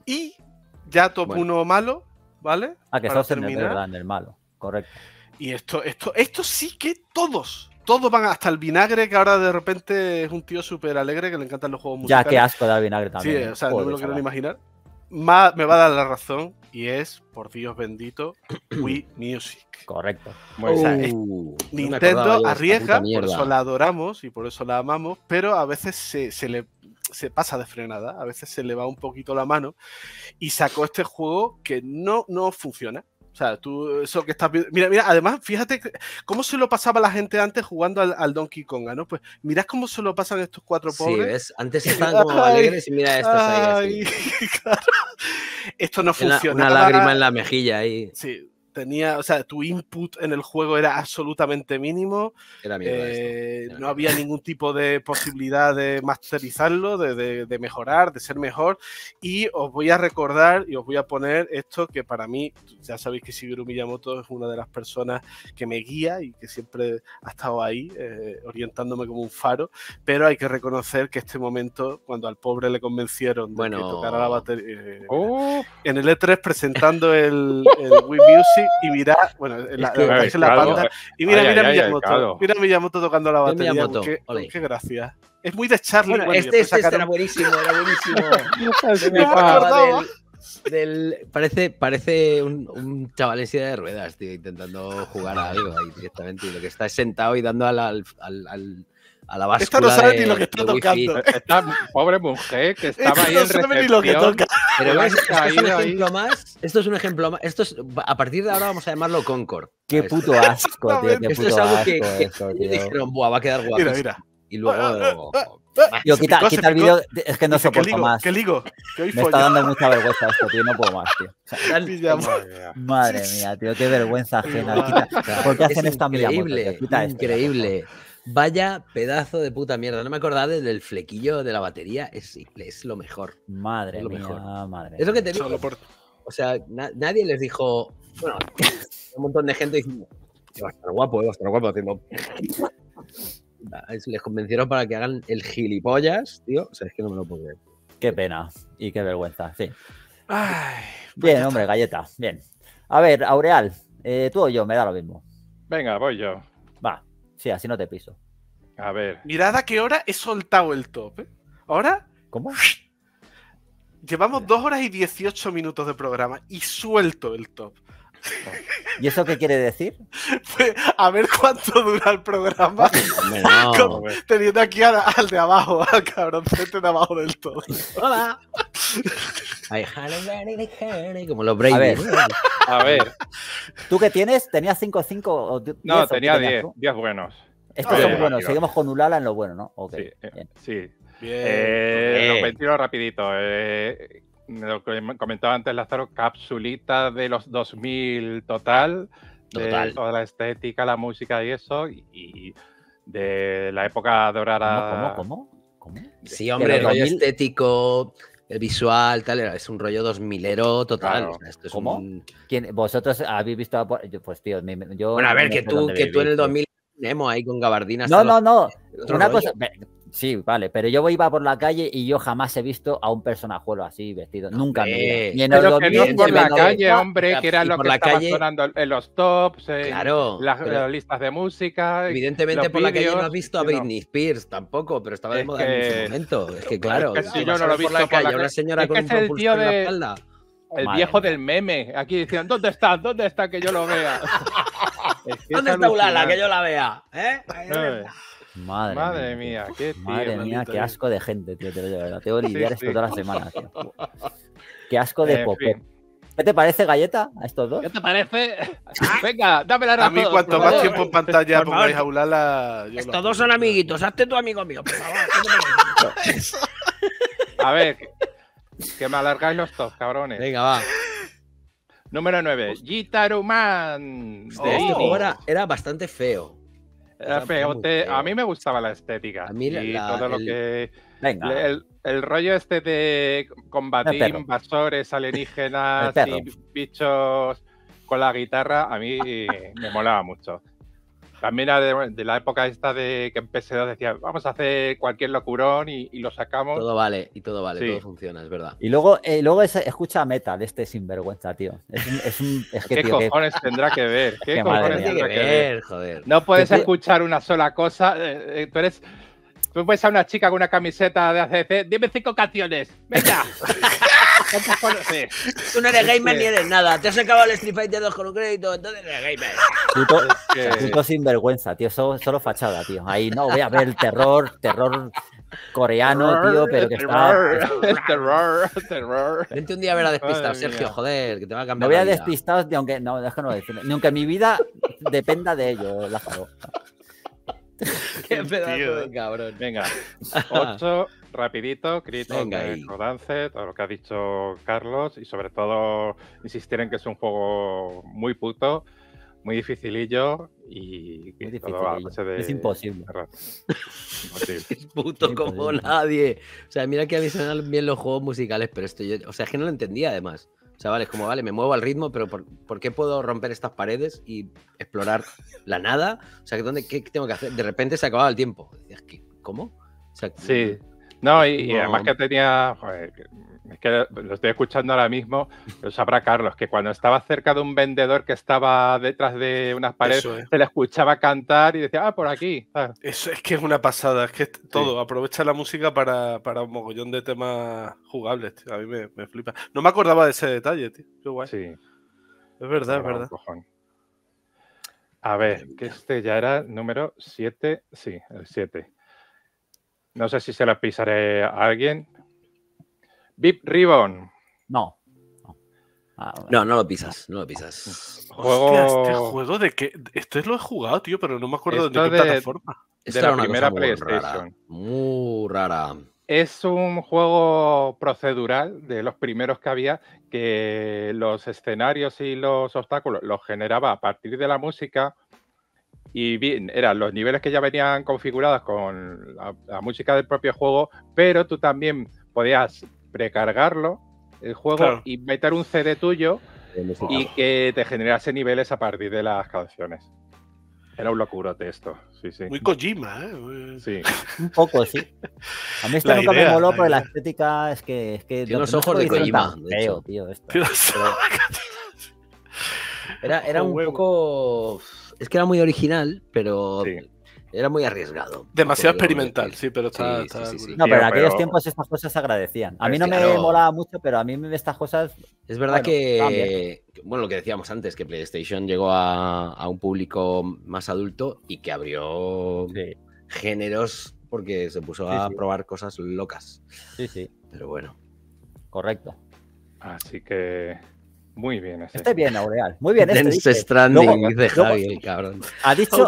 Y ya top uno malo, ¿vale? A ah, que estás el, malo, correcto. Y esto, esto, esto sí que todos, todos van hasta el vinagre, que ahora de repente es un tío súper alegre que le encantan los juegos musicales. Ya, qué asco el vinagre también. Sí, ¿eh? o sea, no me lo quiero ni imaginar. me va a dar la razón y es, por Dios bendito, *clears throat* Wii Music. Correcto. Uh, Nintendo arriesga, por eso la adoramos y por eso la amamos, pero a veces se, se le se pasa de frenada, a veces se le va un poquito la mano y sacó este juego que no, no funciona. O sea, tú, eso que estás viendo. Mira, mira, además, fíjate cómo se lo pasaba la gente antes jugando al, Donkey Konga, ¿no? Pues mirad cómo se lo pasan estos cuatro pobres. Sí, ¿ves? Antes *laughs* estaban como alegres y mira estos ahí. *laughs* Esto no funciona. Una, una lágrima en la mejilla ahí. Sí, tenía, o sea, tu input en el juego era absolutamente mínimo. Eh, no había ningún tipo de posibilidad de masterizarlo, de, de, mejorar, de ser mejor. Y os voy a recordar y os voy a poner esto que para mí, ya sabéis que Shigeru Miyamoto es una de las personas que me guía y que siempre ha estado ahí, eh, orientándome como un faro. Pero hay que reconocer que este momento, cuando al pobre le convencieron de bueno. que la batería, eh, oh. en el E3 presentando el, el *laughs* Wii Music, y mira, bueno, la, la, es y mira, eh. mira ay, Miyamoto, mira Miyamoto tocando la batería, qué, gracia. Es muy de Charlie. Bueno, este, este era buenísimo, era buenísimo. *laughs* *laughs* me acordaba del, parece parece un, un chaval en silla de ruedas, tío, intentando jugar a algo ahí directamente. lo que está es sentado y dando al a la báscula. Esta no sabe de, ni lo que está tocando. Esta pobre mujer que estaba ahí no en ni lo que toca. Pero ves, esto es un ejemplo más. Esto es un ejemplo más. Esto es, a partir de ahora vamos a llamarlo Concord. Qué puto *laughs* asco, tío. Qué puto esto es algo que, que esto, dijeron, buah, va a quedar guapo. Mira, mira. Y luego. Yo, ah, ah, ah, quita, quita el video. Es que no Dice, soporto más. ¿Qué ligo, que hoy Me está dando mucha vergüenza esto, tío. No puedo más, tío. *laughs* madre, mía, tío. Qué vergüenza ajena. Quita. ¿Por qué hacen esta mierda? Increíble. increíble. Vaya pedazo de puta mierda. No me acordaba del flequillo de la batería. Es, lo mejor. Madre lo mía, mejor. madre. Es lo que te digo. O sea, nadie les dijo. Bueno, un montón de gente diciendo. Va a estar guapo, eh, va a estar guapo haciendo. les convencieron para que hagan el gilipollas, tío. O sea, es que no me lo puedo creer. Qué pena y qué vergüenza, sí. bien, hombre, galleta. Bien. A ver, Aureal, eh, tú o yo, me da lo mismo. Venga, voy yo. Sí, así no te piso. A ver. Mirad a qué hora he soltado el top. ¿eh? ¿Ahora? ¿Cómo? Llevamos dos horas y 18 minutos de programa y suelto el top. ¿Y eso qué quiere decir? a ver cuánto dura el programa. *laughs* teniendo aquí al, de abajo, al cabroncete de abajo del todo. Hola. Como los Brady. A ver. ¿Tú qué tienes? ¿Tenías 5 o 5? No, tenía 10. 10 buenos. Estos son buenos. Seguimos con Ulala en lo bueno, ¿no? Okay, sí. Eh, bien. sí. Eh, rapidito. Eh, lo que comentaba antes Lázaro, capsulita de los 2000 total, total. toda la estética, la música y eso, y, de la época dorada. ¿Cómo, cómo, cómo? Sí, hombre, el estético, el visual, tal, es un rollo 2000ero total. ¿Cómo? ¿Quién, ¿Vosotros habéis visto? Pues tío, yo... Bueno, a ver, que, tú, que tú en el 2000 tenemos ahí con gabardinas. No, no, no. Una cosa, sí, vale, pero yo iba por la calle y yo jamás he visto a un personajuelo así vestido. Nunca me Ni en el pero que por la calle, hombre, que era lo que estaba sonando en los tops, claro, las, listas de música. Evidentemente por la calle no has visto a Britney Spears tampoco, pero estaba de moda en ese momento. Es que claro, si yo no lo he visto por la calle, una señora es con un el tío en la espalda. El viejo del meme, aquí diciendo, ¿dónde está? ¿Dónde está que yo lo vea? *laughs* ¿Dónde está Ulala que yo la vea? ¿Eh? eh. Madre, mía, qué tío, qué asco de gente, tío. Te lo digo, tengo que *laughs* lidiar esto todas las semanas, Qué asco de en ¿Qué te parece, Galleta, a estos dos? ¿Qué te parece? *laughs* Venga, dame la razón. A mí, cuanto más tiempo en pantalla pongáis a Ulala. Estos dos son amiguitos, hazte tu amigo mío, por favor. *laughs* a ver, que me alargáis los dos cabrones. Venga, va. Número 9, Gitaruman. Este juego era bastante feo a eh, mí me gustaba la estética. y todo lo que. El, el, rollo este de combatir invasores, *laughs* alienígenas y bichos con la guitarra, a mí me molaba mucho. También de, la época esta de que empecé ps decía, vamos a hacer cualquier locurón y, lo sacamos. Todo vale, y todo vale, todo funciona, es verdad. Y luego, eh, luego es, escucha metal, este sinvergüenza, tío. Es, un, es, un, ¿Qué cojones tendrá que ver? *laughs* ¿Qué, cojones tendrá que ver? Joder. No puedes escuchar una sola cosa. Eh, eh, tú eres. Tú puedes a una chica con una camiseta de ACC, dime cinco canciones, venga. *laughs* Tú no eres gamer ni eres nada. Te has acabado el Street Fighter 2 con un crédito, entonces eres gamer. Puto, sin vergüenza tío. Solo, solo fachada, tío. Ahí no, voy a ver el terror, terror coreano, tío, pero que está. Terror, terror. Vente un día a ver a despistar Sergio, joder, que te va a cambiar. Me voy a Despistados, aunque, no, déjame decirlo. ni aunque mi vida dependa de ello, Lázaro. *laughs* Qué pedazo de cabrón. Venga, 8, *laughs* rapidito, crítico, de Rodance, todo lo que ha dicho Carlos, y sobre todo insistir en que es un juego muy puto, muy dificilillo y muy dificilillo. Es imposible. *laughs* es puto como nadie. O sea, mira que a mí me bien los juegos musicales, pero esto yo, o sea, es que no lo entendía además. O sea, vale, como, vale, me muevo al ritmo, pero ¿por, qué puedo romper estas paredes y explorar la nada? O sea, ¿dónde, ¿qué tengo que hacer? De repente se acababa el tiempo. ¿cómo? O sea, sí. No, y, además que tenía, es que lo estoy escuchando ahora mismo, lo sabrá Carlos, que cuando estaba cerca de un vendedor que estaba detrás de unas paredes, se le escuchaba cantar y decía, ah, por aquí. Eso es que es una pasada, es que todo, aprovecha la música para, un mogollón de temas jugables, a mí me, flipa. No me acordaba de ese detalle, tío, qué guay. Sí. Es verdad, es verdad. A ver, que este ya era número 7, sí, el 7. No sé si se lo pisaré a alguien Vip Ribbon. No. Ah, no, no lo pisas, no lo pisas. Juego... Hostia, este juego de que. Este lo he jugado, tío, pero no me acuerdo de qué plataforma. De la primera PlayStation. muy rara. Es un juego procedural de los primeros que había, que los escenarios y los obstáculos los generaba a partir de la música. Y bien, eran los niveles que ya venían configurados con la música del propio juego, pero tú también podías precargarlo, el juego, y meter un CD tuyo y que te generase niveles a partir de las canciones. Era un locurote esto, Muy Kojima, ¿eh? Sí. Un poco, sí. A mí esto nunca me moló, la la estética es que... Es que los ojos de Kojima, tío, esto. Era, era oh, un, poco... Es que era muy original, pero era muy arriesgado. Demasiado experimental, sí, pero está. no, pero en aquellos tiempos estas cosas se agradecían. A mí no me molaba mucho, pero a mí estas cosas. Es verdad que. Bueno, lo que decíamos antes, que PlayStation llegó a, a un público más adulto y que abrió géneros porque se puso a probar cosas locas. Sí, sí. Pero bueno. Correcto. Así que muy bien, Este Este bien, Aureal. Muy bien, este. Este Stranding de cabrón. Ha dicho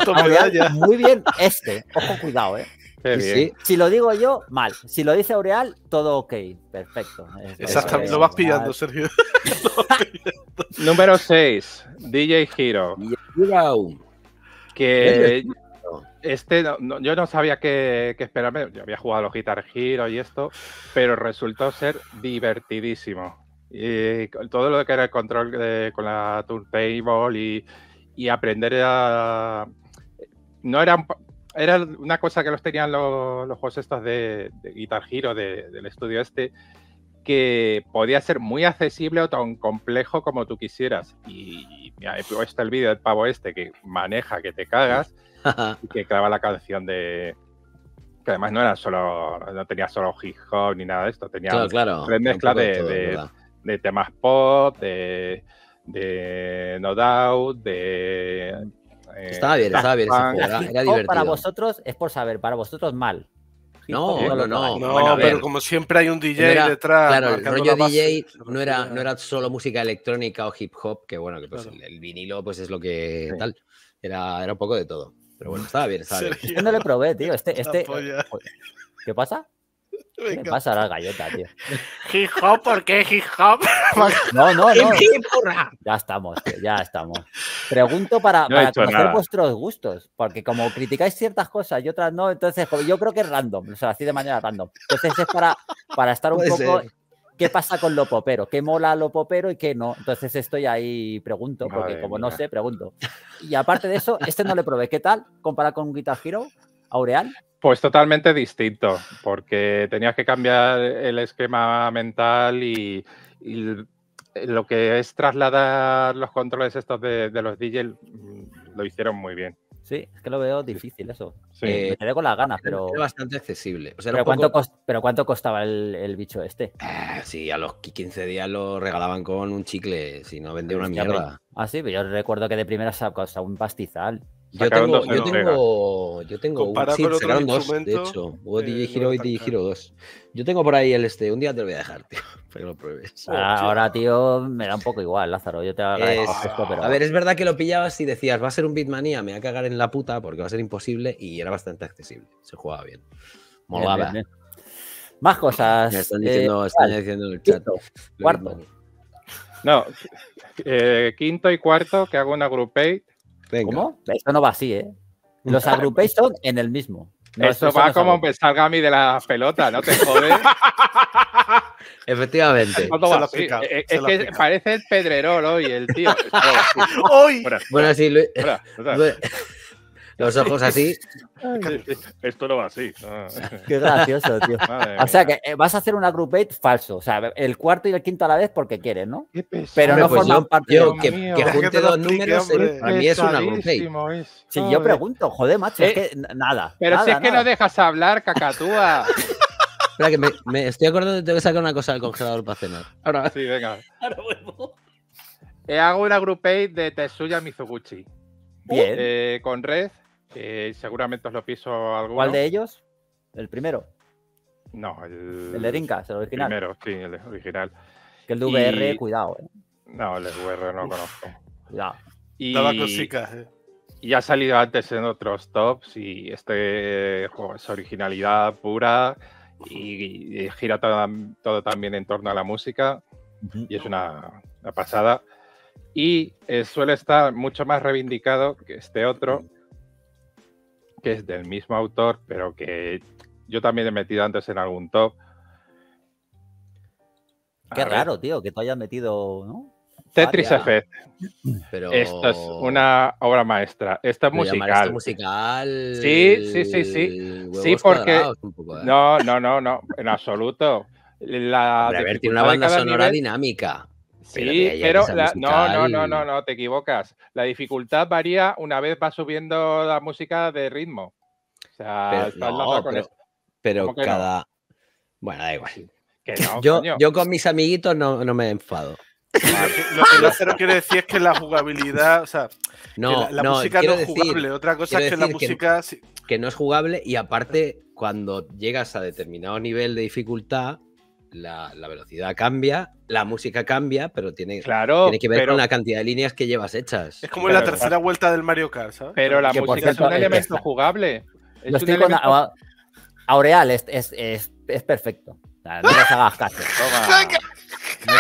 muy bien, este. Ojo, cuidado, eh. Si lo digo yo, mal. Si lo dice Aureal, todo ok. Perfecto. Exactamente, lo vas pillando, Sergio. *laughs* Número 6, DJ Hero. Que este, este yo no sabía qué, esperarme. Yo había jugado los Guitar Hero y esto, pero resultó ser divertidísimo. Eh, todo lo que era el control con la turntable y, y aprender a... No era era una cosa que los tenían los, juegos estos de, de Guitar Hero del estudio este, que podía ser muy accesible o tan complejo como tú quisieras. Y, he puesto el vídeo del pavo este que maneja, que te cagas, *laughs* y que clava la canción de... Que además no era solo, no tenía solo hip hop ni nada de esto, tenía claro, mezcla de, de temas pop, de, de No Doubt, de... Eh, estaba bien, estaba bien. era, divertido. Para vosotros, es por saber, para vosotros mal. No, no, no, no. pero como siempre hay un DJ detrás. Claro, el rollo DJ no era, no era solo música electrónica o hip hop, que bueno, que pues el, vinilo pues es lo que tal. Era, era un poco de todo. Pero bueno, estaba bien, estaba bien. *laughs* no le probé, tío. Este, este, ¿Qué pasa? *laughs* ¿Qué pasa la galleta, tío. *laughs* Hip ¿por qué hip hop? *laughs* No, no, no. Ya estamos, ya estamos. Pregunto para, conocer vuestros gustos, porque como criticáis ciertas cosas y otras no, entonces yo creo que es random, o sea, así de manera random. Entonces es para, para estar un poco. ¿Qué pasa con lo popero? ¿Qué mola lo popero y qué no? Entonces estoy ahí pregunto, porque como no sé, pregunto. Y aparte de eso, este no le probé. ¿Qué tal? Comparado con Guitar Hero, Aureal. Pues totalmente distinto, porque tenías que cambiar el esquema mental y, lo que es trasladar los controles estos de, los DJs mm, lo hicieron muy bien. Sí, es que lo veo difícil eso. Sí. Eh, me quedé con las ganas, pero. Es bastante accesible. pero, ¿cuánto pero, ¿cuánto costaba el, bicho este? Ah, sí, a los 15 días lo regalaban con un chicle, si no vendía una mierda. Ah, sí, pero yo recuerdo que de primera se un pastizal. Yo tengo, un, sí, sacaron dos, de hecho. Hubo DJ y DJ Hero 2. Yo tengo por ahí el este. Un día te lo voy a dejar, tío, *laughs* para que lo pruebes. Ah, ahora, tío, me da un poco igual, Lázaro. Yo te A ver, es verdad que lo pillabas y decías, va a ser un Bitmanía, me va a cagar en la puta porque va a ser imposible y era bastante accesible. Se jugaba bien. Molaba. Más cosas. Me están diciendo, eh, diciendo en el chat. cuarto. No, eh, quinto y cuarto, que hago una group 8 ¿Cómo? Esto no va así, ¿eh? Los *laughs* agrupéis son en el mismo. Eso Esto va como me salga a de la pelota, no te jodes. *laughs* Efectivamente. Eh, eh, es, que parece el Pedrerol hoy, el tío. hoy. *laughs* Bueno, sí, Luis los ojos así. Esto no va así. Ah. Qué gracioso, tío. *laughs* o sea que eh, vas a hacer una group falso. O sea, el cuarto y el quinto a la vez porque quieres, ¿no? Pero no pues forman yo, parte que, que junte dos números eh, a mí es una group Si yo pregunto, joder, macho, es eh, que nada. Pero si es que no dejas hablar, cacatúa. *laughs* Espera, que me, estoy acordando de que tengo que sacar una cosa del congelador para cenar. Ahora. Sí, venga. Ahora vuelvo. Hago una group de Tetsuya Mizuguchi. Bien. con Red eh, seguramente os lo piso alguno. ¿Cuál de ellos? ¿El primero? No, el, el de el original. Primero, sí, el original. Que el de VR, cuidado, ¿eh? No, el de VR no lo conozco. Cuidado. Eh. Y... ha salido antes en otros tops y este juego es originalidad pura y, gira todo, también en torno a la música y es una, pasada. Y eh, suele estar mucho más reivindicado que este otro, que es del mismo autor, pero que yo también he metido antes en algún top. Qué raro, tío, que te hayas metido, ¿no? Tetris Effect. Pero... Esto es una obra maestra. esta es musical. Sí, sí, sí, sí. Sí, porque. ¿eh? No, no, no, no. En absoluto. La una banda sonora dinámica. Sí, pero, no, no, no, no, no, te equivocas. La dificultad varía una vez va subiendo la música de ritmo. O sea, pero, pero cada. Bueno, da igual. yo, yo con mis amiguitos no, no me enfado. Lo que no quiero decir es que la jugabilidad, o sea, no, la, música no es jugable. Otra cosa es que la música. que, no es jugable y aparte, cuando llegas a determinado nivel de dificultad, la, velocidad cambia, la música cambia, pero tiene, que ver con la cantidad de líneas que llevas hechas. Es como en la tercera vuelta del Mario Kart, ¿sabes? Pero la música es un elemento jugable. Aureal es, perfecto. no les hagas caso.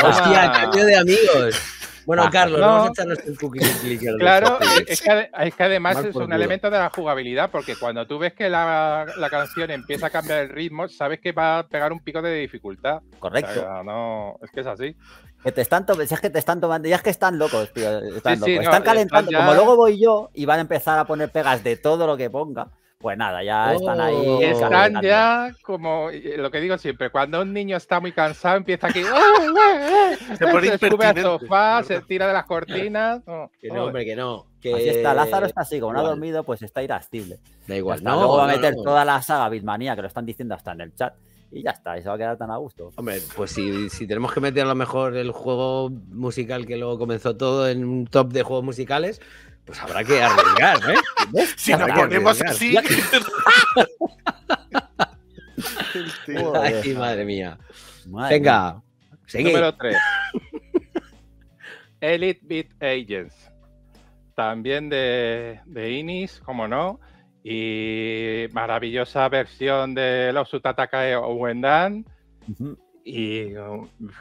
Hostia, cambio de amigos. Bueno, Carlos, no. vamos a echarnos el cookie *laughs* Claro, es que, además es un elemento de la jugabilidad, porque cuando tú ves que la, canción empieza a cambiar el ritmo, sabes que va a pegar un pico de dificultad. Correcto. no, es que es así. Que te están es que te están tomando, ya es que están locos, tío, están, calentando. Como luego voy yo y van a empezar a poner pegas de todo lo que ponga pues nada, ya están ahí. Oh. Están ya como lo que digo siempre, cuando un niño está muy cansado empieza aquí, *laughs* oh, eh, eh". se, se sube al sofá, se tira de las cortinas. hombre, que no. Que... Así está, Lázaro está así, como no ha dormido, pues está irascible. Da igual, no, Luego va a meter toda la saga Bitmanía, que lo están diciendo hasta en el chat y ya está, y se va a quedar tan a gusto. Hombre, pues si, si, tenemos que meter a lo mejor el juego musical que luego comenzó todo en un top de juegos musicales, pues habrá que arreglar, ¿eh? Si nos ponemos así. Ay, madre mía. Venga, seguimos. Número 3. *laughs* Elite Beat Agents. También de, de Inis, como no. Y maravillosa versión de los Utatakae o Wendan. Y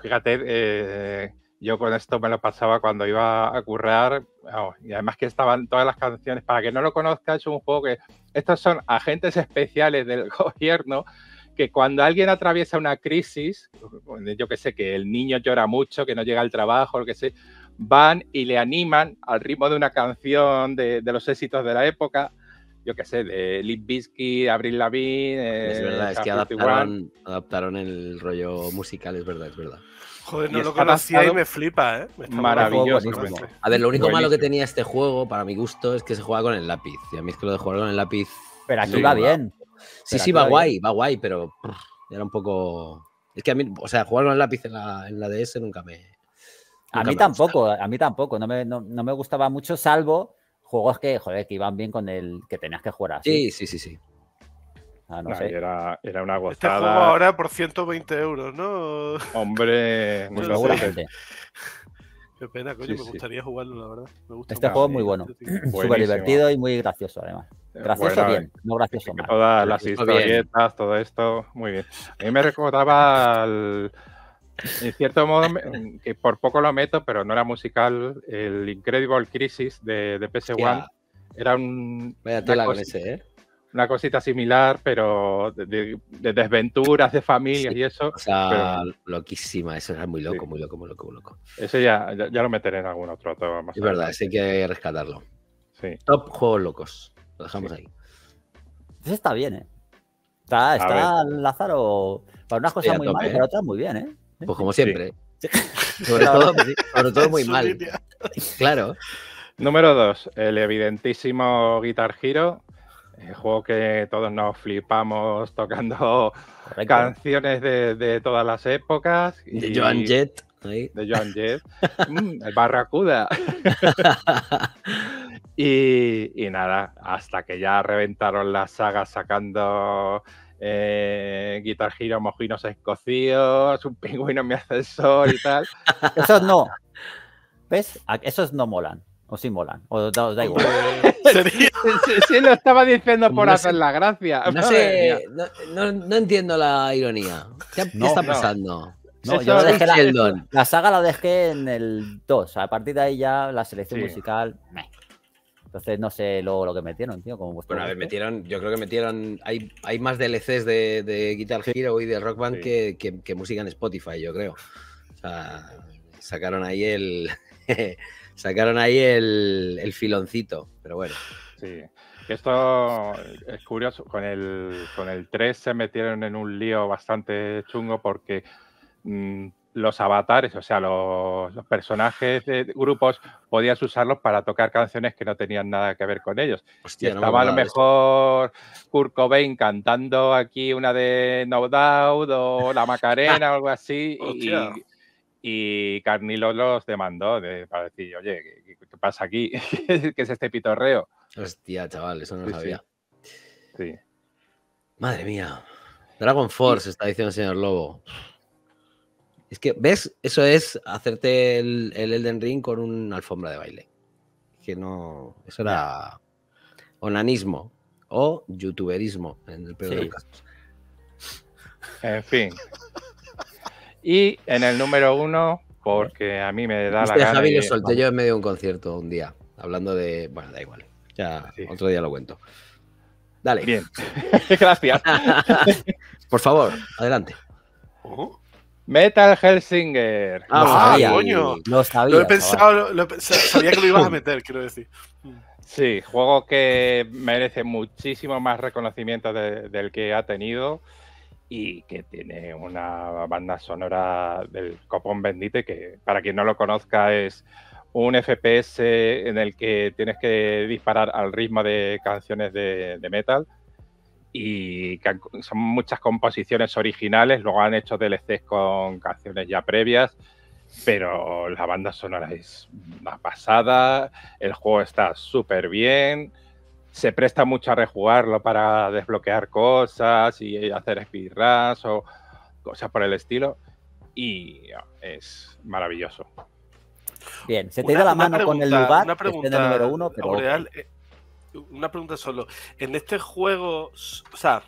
fíjate, eh, yo con esto me lo pasaba cuando iba a currar, y además que estaban todas las canciones, para que no lo conozca, un juego que estos son agentes especiales del *laughs* gobierno que cuando alguien atraviesa una crisis, yo que sé, que el niño llora mucho, que no llega al trabajo, lo que sé, van y le animan al ritmo de una canción de, los éxitos de la época, yo que sé, de Limp de Abril Lavigne... Es verdad, eh, es que adaptaron, el rollo musical, es verdad, es verdad. Joder, no lo conocía y me flipa, ¿eh? maravilloso. A ver, lo único malo que tenía este juego, para mi gusto, es que se juega con el lápiz. Y a mí es que lo de jugar con el lápiz. Pero aquí va bien. Sí, sí, va guay, va guay, pero era un poco. Es que a mí, o sea, jugar con el lápiz en la, DS nunca me. a mí tampoco, a mí tampoco. No me, no me gustaba mucho, salvo juegos que, joder, que iban bien con el que tenías que jugar así. Sí, sí, sí, sí. Ah, no Era, era, una este gozada. Este juego ahora por 120 euros, ¿no? Hombre, *laughs* no seguramente. *laughs* Qué pena, coño, me gustaría jugarlo, la verdad. este juego es muy bueno, este *clears throat* súper divertido y muy gracioso, además. Eh, gracioso bien, no gracioso mal. Todas las historietas, todo esto, muy bien. A mí me recordaba, en cierto modo, que por poco lo meto, pero no era musical, el Incredible Crisis de, de PS1. Era un... Vaya tela con ese, ¿eh? una cosita similar, pero de, desventuras, de familias y eso. O sea, loquísima, eso era muy loco, muy loco, muy loco, muy loco. Ese ya, ya, lo meteré en algún otro. tema más es verdad, ese hay que rescatarlo. Top juegos locos, lo dejamos ahí. Eso está bien, ¿eh? Está, está Lázaro para unas cosas muy malas y ¿eh? para otras muy bien, ¿eh? Pues como siempre. *laughs* Sobre, todo, *laughs* sobre todo muy mal. Claro. Número dos el evidentísimo Guitar Hero, el juego que todos nos flipamos tocando canciones de, todas las épocas. de Joan Jett. De Joan Jett. Mm, el Barracuda. *laughs* y, nada, hasta que ya reventaron las sagas sacando eh, Guitar Hero, Mojinos escocidos, un pingüino en mi sol y tal. *laughs* Esos no. ¿Ves? Esos no molan. O sí molan. O da, da igual. *laughs* sí, lo estaba diciendo por hacer la gracia. No no, entiendo la ironía. ¿Qué, está pasando? No, yo dejé la, don. la, saga la dejé en el 2. A partir de ahí ya la selección musical. Entonces no sé lo, lo que metieron, tío. Como bueno, a ver, metieron, yo creo que metieron. Hay, hay más DLCs de, de Guitar Hero y de Rock Band que, que, música en Spotify, yo creo. O sea, sacaron ahí el. *laughs* Sacaron ahí el, filoncito, pero bueno. Sí. Esto es curioso, con el, con el 3 se metieron en un lío bastante chungo porque mm, los avatares, o sea, los, personajes de grupos, podías usarlos para tocar canciones que no tenían nada que ver con ellos. estaba a lo mejor esto. Kurt Cobain cantando aquí una de No Doubt o La Macarena o algo así. y, y Carnilo los demandó para decir, oye, ¿qué, pasa aquí? *laughs* ¿Qué es este pitorreo? Hostia, chaval, eso no lo sabía. Sí. Madre mía. Dragon Force, está diciendo el señor Lobo. Es que, ¿ves? Eso es hacerte el, Elden Ring con una alfombra de baile. Que no. Eso era onanismo o youtuberismo en el peor de los casos. En fin. *laughs* Y en el número uno, porque a mí me da la gana. Javi lo solté yo en medio de un concierto un día, hablando de. Bueno, da igual. Ya otro día lo cuento. Dale. Bien. *laughs* Gracias. *laughs* Por favor, adelante. Metal Helsinger. Ah, ah coño. Lo sabía, lo he pensado, lo, sabía que lo ibas a meter, quiero decir. Sí, juego que merece muchísimo más reconocimiento del que ha tenido y que tiene una banda sonora del Copón Bendite, que para quien no lo conozca es un FPS en el que tienes que disparar al ritmo de canciones de, metal y que son muchas composiciones originales, luego han hecho DLCs con canciones ya previas, pero la banda sonora es más pasada, el juego está súper bien, se presta mucho a rejugarlo para desbloquear cosas y hacer speedruns o cosas por el estilo. Y ah, es maravilloso. Bien, se te da la mano con el lugar, una pregunta, eh, una pregunta solo. En este juego, o sea,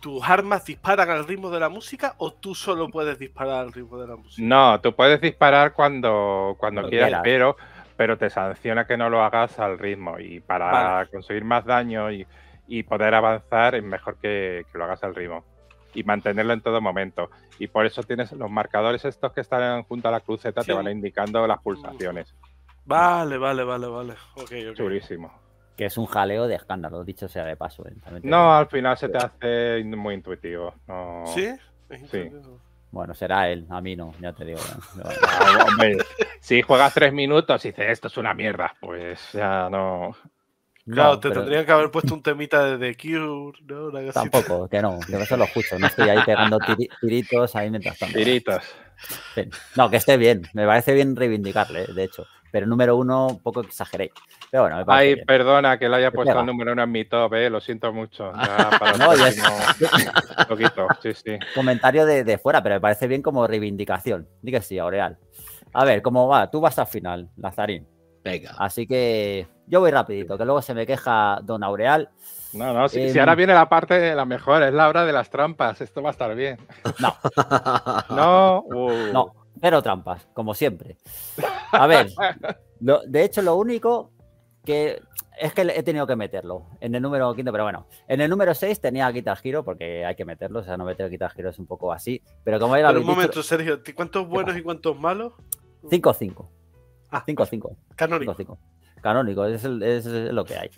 ¿tus armas disparan al ritmo de la música o tú solo puedes disparar al ritmo de la música? No, tú puedes disparar cuando, cuando, quieras, pero pero te sanciona que no lo hagas al ritmo. Y para conseguir más daño y, poder avanzar, es mejor que, lo hagas al ritmo. Y mantenerlo en todo momento. Y por eso tienes los marcadores estos que están junto a la cruceta, te van indicando las pulsaciones. Vale, vale, vale, vale. Okay, Churísimo. Que es un jaleo de escándalo, dicho sea de paso. ¿eh? No, al final se te hace muy intuitivo. ¿Sí? sí. Bueno, será él, a mí no, ya te digo. *laughs* Ah, si juegas tres minutos y dices esto es una mierda, pues ya no. Claro, te tendrían que haber puesto un temita de The Cure, ¿no? Tampoco, que no, que eso lo justo, no estoy ahí pegando tiritos ahí mientras tanto. Tiritos. No, que esté bien, me parece bien reivindicarle, de hecho pero número uno un poco exageré. Ay, perdona que le haya puesto el número uno en mi top, eh, lo siento mucho. *laughs* no, es... *laughs* poquito, sí, sí. Comentario de, fuera, pero me parece bien como reivindicación. Dí que sí, Aureal. A ver, ¿cómo va? Tú vas al final, Lazarín. Venga. Así que yo voy rapidito, que luego se me queja don Aureal. No, no, si, em, ahora viene la parte de la mejor, es la hora de las trampas, esto va a estar bien. No. *laughs* no. No. Uh. Pero trampas, como siempre. A ver, *laughs* de hecho, lo único que es que he tenido que meterlo en el número quinto, pero bueno, en el número 6 tenía quitar giro porque hay que meterlo, o sea, no meter Guitar giro es un poco así, pero como era... En un momento, Sergio, ¿cuántos buenos y cuántos malos? 5-5. Ah, 5-5. Canónico. Canónico, es, es, lo que hay.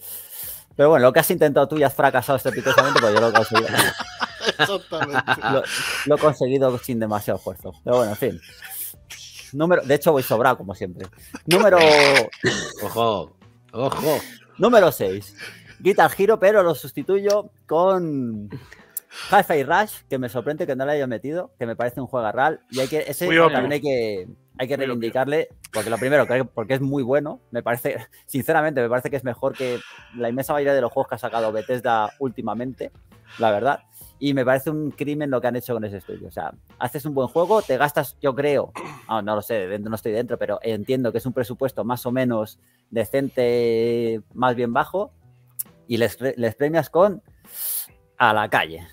Pero bueno, lo que has intentado tú y has fracasado estrepitosamente, pues yo lo he *laughs* *laughs* Lo, he conseguido sin demasiado esfuerzo. Pero bueno, en fin. Número, de hecho, voy sobrado, como siempre. Número. Ojo, ojo. Número 6. Guitar Hero, pero lo sustituyo con Hi-Fi Rush, que me sorprende que no le haya metido, que me parece un juego real. Y hay que, ese también hay que, hay que reivindicarle, porque lo primero, porque es muy bueno, me parece, sinceramente, me parece que es mejor que la inmensa mayoría de los juegos que ha sacado Bethesda últimamente, la verdad. Y me parece un crimen lo que han hecho con ese estudio. O sea, haces un buen juego, te gastas, yo creo, *clears throat* ah, no lo sé, no estoy dentro, pero entiendo que es un presupuesto más o menos decente, más bien bajo, y les, premias con a la calle.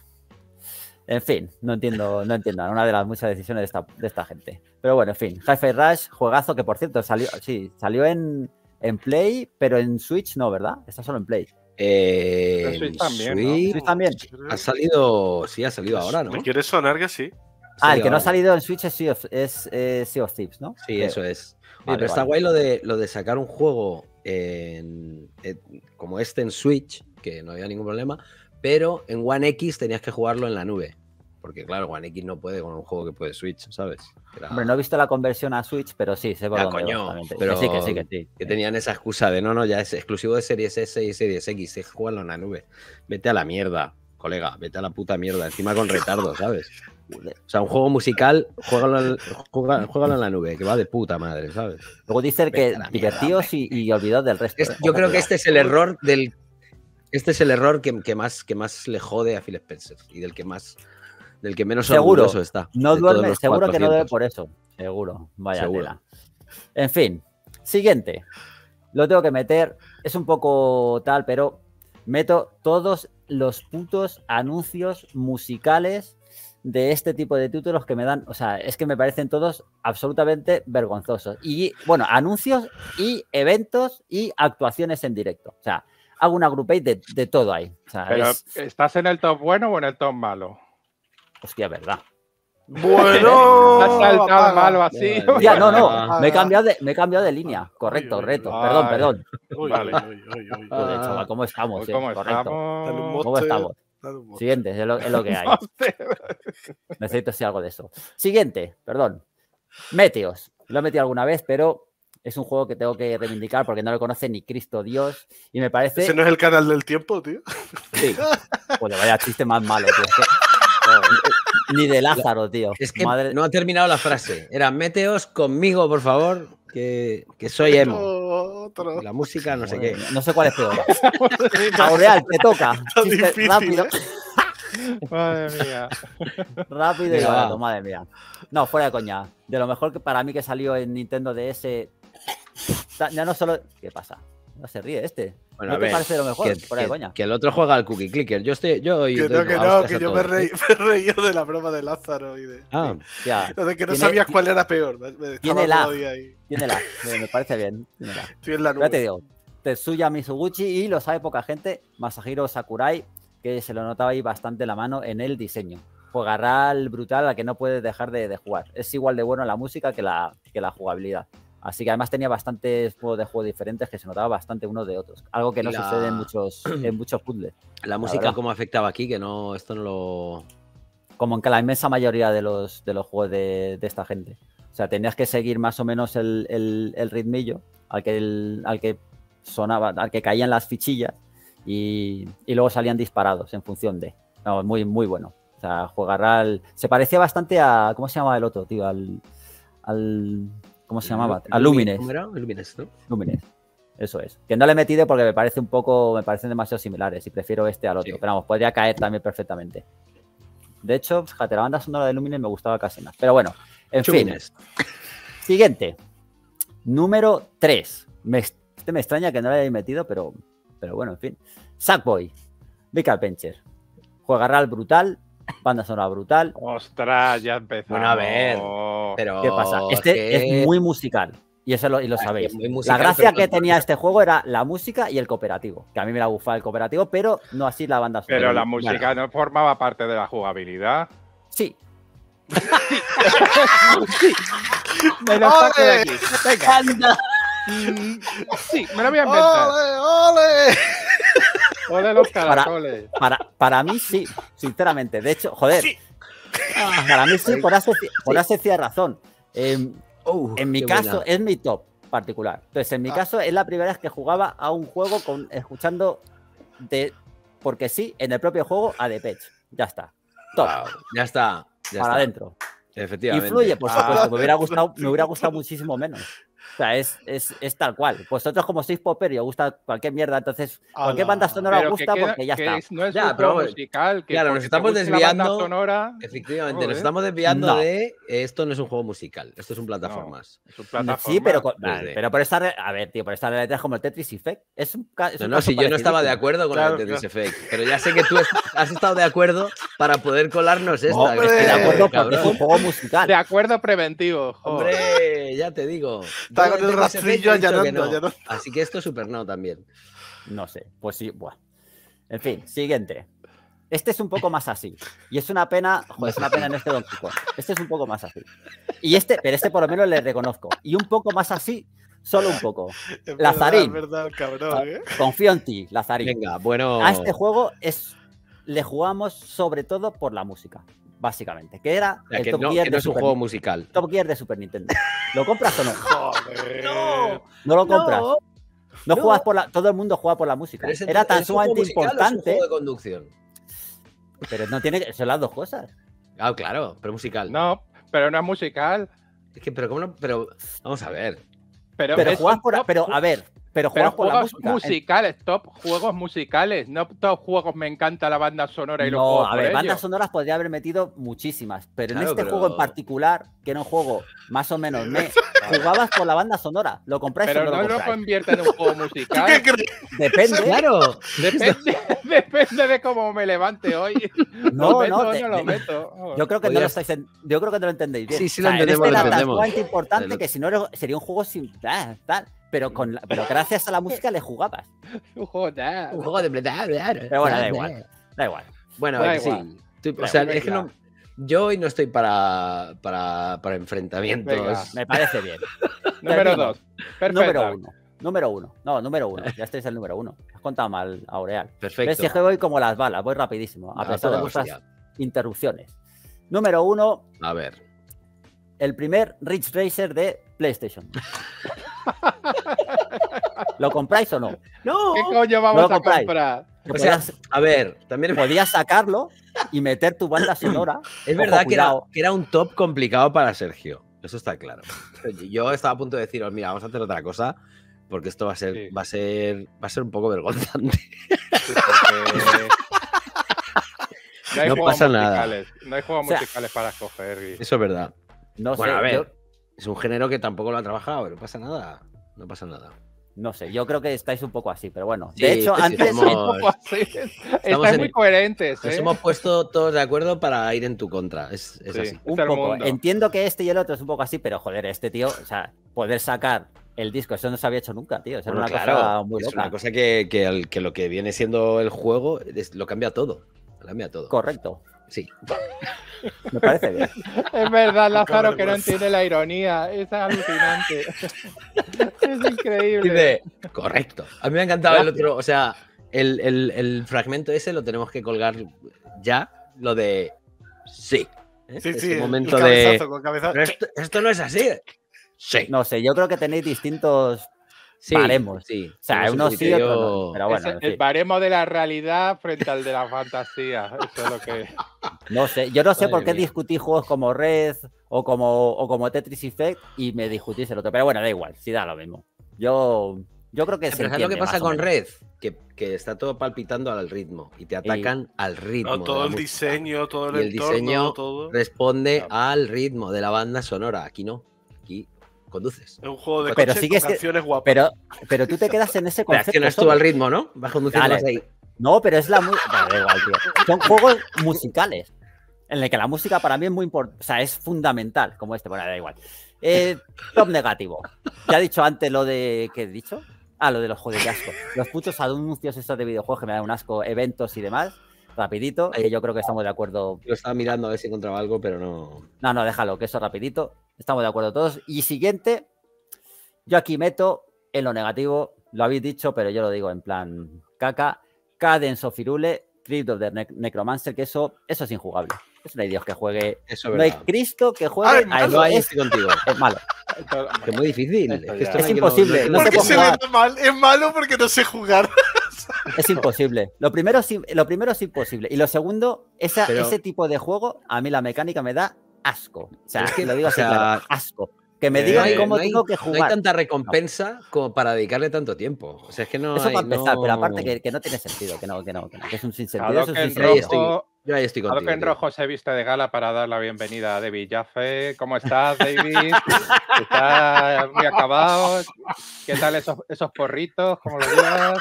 En fin, no entiendo, no entiendo. Una de las muchas decisiones de esta, gente. Pero bueno, en fin. Hi-Fi Rush, juegazo que por cierto salió, sí, salió en, en Play, pero en Switch no, ¿verdad? Está solo en Play. Eh, también, Ha salido, sí, ha salido ahora, ¿no? quieres sonar que sí? Ah, el que no ha salido en Switch es Sea of, Thieves, ¿no? Sí, eso es. pero está guay lo de, lo de sacar un juego como este en Switch, que no había ningún problema, pero en One X tenías que jugarlo en la nube. Porque claro, One X no puede con un juego que puede Switch, ¿sabes? Hombre, no he visto la conversión a Switch, pero sí, sé por ya, ah, coño, pero sí, que sí, que sí. Que tenían esa excusa de no, no, ya es exclusivo de Series S y Series X, Es en la nube. Vete a la mierda, colega, vete a la puta mierda, encima con retardo, *laughs* ¿sabes? O sea, un juego musical, juégalo, en la nube, que va de puta madre, ¿sabes? Luego dice que divertidos y, y olvidados del resto. ¿eh? yo creo que este es el error del. Este es el error que, más, que más le jode a Phil Spencer y del que más del que menos seguro está. No duerme, seguro que no duerme por eso. Seguro, vaya En fin, siguiente. Lo tengo que meter. Es un poco tal, pero meto todos los putos anuncios musicales de este tipo de títulos que me dan, o sea, es que me parecen todos absolutamente vergonzosos. Y bueno, anuncios y eventos y actuaciones en directo. O sea, hago una groupate de, de todo ahí. ¿estás en el top bueno o en el top malo? Hostia, verdad. Bueno, saltado *laughs* malo Ya, no, no, me he, cambiado de, me he cambiado de línea. Correcto, reto. Perdón, perdón. Uy, vale. ¿cómo estamos? Pues, eh? ¿Cómo, Estamos... ¿Cómo estamos? Siguiente, es lo, que hay. *laughs* Necesito hacer algo de eso. Siguiente, perdón. Meteos. Lo he metido alguna vez, pero es un juego que tengo que reivindicar porque no lo conoce ni Cristo Dios. Y me parece. ¿Ese no es el canal del tiempo, tío? Sí. le *laughs* vaya chiste más malo, tío. Ni de *laughs* Lázaro, tío. Es que Madre... no ha terminado la frase. Era meteos conmigo, por favor, que, que soy emo. La música, no sé qué. No sé cuál es peor. Aureal, *laughs* *laughs* te toca. rápido. ¿eh? madre mía. Rápido y barato, madre mía. No, fuera de coña. De lo mejor que para mí que salió en Nintendo DS. Ya no solo. ¿Qué pasa? No se ríe este. ¿No te parece lo mejor? Que, que el otro juega al cookie clicker. Yo estoy. Yo, yo que no, que no, que yo me reí, *laughs* me de la broma de Lázaro y de. Ah, ya. *laughs* que no sabías cuál era peor. tiene la. Tiene la. Me, me parece bien. Tiene la. Estoy en la nube. Ya te digo. Tetsuya Mizuguchi y lo sabe poca gente. Masahiro Sakurai, que se lo notaba ahí bastante la mano en el diseño. El brutal al que no puedes dejar de, de jugar. Es igual de bueno la música que la, que la jugabilidad. Así que además tenía bastantes juegos de juego diferentes que se notaba bastante unos de otros. Algo que no sucede en muchos, *clears throat* en muchos puzzles. La música, ¿cómo afectaba aquí? Que no, esto no lo. Como en que la inmensa mayoría de los, de los juegos de, esta gente. O sea, tenías que seguir más o menos el, el, ritmillo al que, al que sonaba, que caían las fichillas y, luego salían disparados en función de. muy, muy bueno. O sea, jugar al. Se parecía bastante a. ¿Cómo se llamaba el otro, tío? al ¿Cómo se llamaba? A Lumines. Eso es. Que no le he metido porque me parece un poco, me parecen demasiado similares y prefiero este al otro. Pero vamos, podría caer también perfectamente. De hecho, fíjate, la banda sonora de Lumines me gustaba casi más. Pero bueno, en fines fin. Siguiente. Número 3. Me, este me extraña que no le hayáis metido, pero, pero bueno, en fin. Sackboy. Michael Pencher. Juegarral brutal, Banda sonora brutal. Ostras, ya empezó. Bueno, a ver. Pero ¿Qué pasa? Este es muy musical. Y eso lo, ah, sabéis. la gracia que tenía este juego era la música y el cooperativo. Que a mí me la bufaba el cooperativo, pero no así la banda sonora. Pero la música no formaba parte de la jugabilidad. Sí. sí. *laughs* Me lo saco de aquí. Sí, me lo voy a inventar. ¡Ole, ole! Para, para, mí sí, sinceramente. De hecho, joder. Para mí sí, por así por razón. Em, uh, en mi caso, es mi top particular. Entonces, en mi ah. caso, es la primera vez que jugaba a un juego con escuchando de porque sí, en el propio juego a The Patch. Ya está. Top. ya está. para adentro. Efectivamente. Y fluye, por ah. supuesto. Me, hubiera gustado, me hubiera gustado muchísimo menos. O sea, es, es, tal cual. Vosotros como sois popper y os gusta cualquier mierda, entonces cualquier banda sonora os gusta porque ya está. no es ya, juego musical. Que claro, nos estamos desviando. efectivamente, nos estamos desviando de esto no es un juego musical, esto es un plataformas. Sí, pero, pero por esta a ver, tío, por esta realidad es como el Tetris Effect. Es no, si yo no estaba de acuerdo con el Tetris Effect, pero ya sé que tú has estado de acuerdo para poder colarnos esta. de acuerdo, es un juego musical. De acuerdo preventivo. Joder. Hombre, ya te digo. Así que esto es super no también. No sé, pues sí, bueno. En fin, siguiente. Este es un poco más así. Y es una pena, es una pena en este Este es un poco más así. Y este, pero este por lo menos le reconozco. Y un poco más así, solo un poco. *laughs* Lazarín. Ah, ¿eh? Confío en ti, Lazarín. Venga, bueno. A este juego es, le jugamos sobre todo por la música básicamente. Que era el que Top Gear es un juego musical. Top Gear de Super Nintendo. ¿Lo compras o no? *laughs* ¡Joder! No, lo compras. No, juegas por la. Todo el mundo juega por la música. era tan sumamente importante. conducción. Pero no tiene. Son las dos cosas. Ah, claro, pero musical. No, pero no es musical. Es que, pero, ¿cómo no? Pero, vamos a ver. Pero, juegas por, pero a ver, pero, juegos musicales, top juegos musicales, no top juegos me encanta la banda sonora y no, los juegos. A ver, bandas sonoras podría haber metido muchísimas, pero en este juego en particular, que era un juego más o menos me *laughs* jugabas con la banda sonora, lo compras pero no lo, compras. en un juego *laughs* musical. depende, claro. *laughs* Depende, de cómo me levante hoy. No, no, no, lo meto. yo creo que no lo estáis yo creo que lo entendéis bien. Sí, sí, este importante que si no sería un juego sin ah, tal pero, con pero gracias a la música le jugabas. *laughs* Un juego de Pero bueno, da igual. Da igual. Bueno, da eh, sí. Igual. o sea, es que no, yo hoy no estoy para, para, para enfrentamientos. Me parece bien. *laughs* número dos. Perfecto. Número uno. Número uno. No, número uno. Ya estáis el número uno. Has contado mal, Aureal. Perfecto. Ves, es que voy como las balas, voy rapidísimo, a ah, pesar de muchas interrupciones. Número uno. A ver. El primer Ridge Racer de PlayStation. *laughs* ¿Lo compráis o no? No. ¿Qué coño vamos a comprar? O sea, a ver, también *laughs* podías sacarlo y meter tu banda sonora. *clears throat* Es verdad que era, era, un top complicado para Sergio. Eso está claro. Yo estaba a punto de deciros, mira, vamos a hacer otra cosa, porque esto va a ser, va a ser, va a ser un poco vergonzante. *laughs* No, pasa nada. No hay juegos musicales para escoger. Eso es verdad. No bueno, a ver, es un género que tampoco lo ha trabajado, pero no pasa nada. No pasa nada. No sé, yo creo que estáis un poco así, pero bueno. de hecho, antes. *laughs* estáis muy coherentes. Nos ¿eh? hemos puesto todos de acuerdo para ir en tu contra. Es, así. Un poco. Entiendo que este y el otro es un poco así, pero joder, este tío, o sea, poder sacar el disco, eso no se había hecho nunca, tío. una muy Es una cosa que, que, lo que viene siendo el juego lo cambia todo. Lo cambia todo. Correcto. Sí. Me parece bien. Es verdad, Lázaro, que no entiende la ironía. Es alucinante. *laughs* es increíble. correcto. A mí me encantaba el otro. O sea, el, fragmento ese lo tenemos que colgar ya. Lo de sí. ¿eh? Sí, sí. momento de. esto no es así. Sí. No sé, yo creo que tenéis distintos Sí, Sí, o sea, uno sí, otro es el, de la realidad frente al de la fantasía. Eso es lo que. No sé, yo no sé por qué discutí juegos como Red o como, o como Tetris Effect y me discutís el otro. Pero bueno, da igual, sí da lo mismo. Yo, yo creo que sí. lo que pasa con Red, que, que, está todo palpitando al ritmo y te atacan al ritmo. todo el diseño, todo el, el entorno, diseño todo. responde al ritmo de la banda sonora. Aquí no conduces. Es un juego de pero sigues canciones guapas. Pero, pero tú te quedas en ese *laughs* concepto. Reaccionas al ritmo, ¿no? No, pero es la música. *laughs* da igual, tío. Son juegos musicales. En el que la música para mí es muy importante. O sea, es fundamental, como este. Bueno, da igual. Eh, top negativo. Ya he dicho antes lo de. ¿Qué he dicho? Ah, lo de los juegos de asco. Los putos anuncios estos de videojuegos que me dan un asco, eventos y demás rapidito. yo creo que estamos de acuerdo. Yo estaba mirando a ver si encontraba algo, pero no. No, no, déjalo, que eso rapidito. Estamos de acuerdo todos. Y siguiente, yo aquí meto en lo negativo, lo habéis dicho, pero yo lo digo en plan caca. Cadence of Firule, Crypt of the Necromancer, que eso, eso es injugable. no hay Dios que juegue. no hay Cristo que juegue. no hay es, *laughs* Es malo. Es muy difícil. Es, imposible. Es malo porque no sé jugar. *laughs* Es imposible. Lo primero es, lo primero imposible. Y lo segundo, ese tipo de juego, a mí la mecánica me da asco. O sea, que, lo digo así, claro, asco. Que me eh, digan cómo tengo que jugar. No hay tanta recompensa como para dedicarle tanto tiempo. O sea, es que no. Eso hay, para empezar, pero aparte que, no tiene sentido, que no, que no, que, no, es un sinsentido. Yo ahí estoy en rojo se viste de gala para dar la bienvenida a David Jaffe. ¿Cómo estás, David? ¿Estás muy acabado? ¿Qué tal esos, esos porritos? ¿Cómo lo llevas?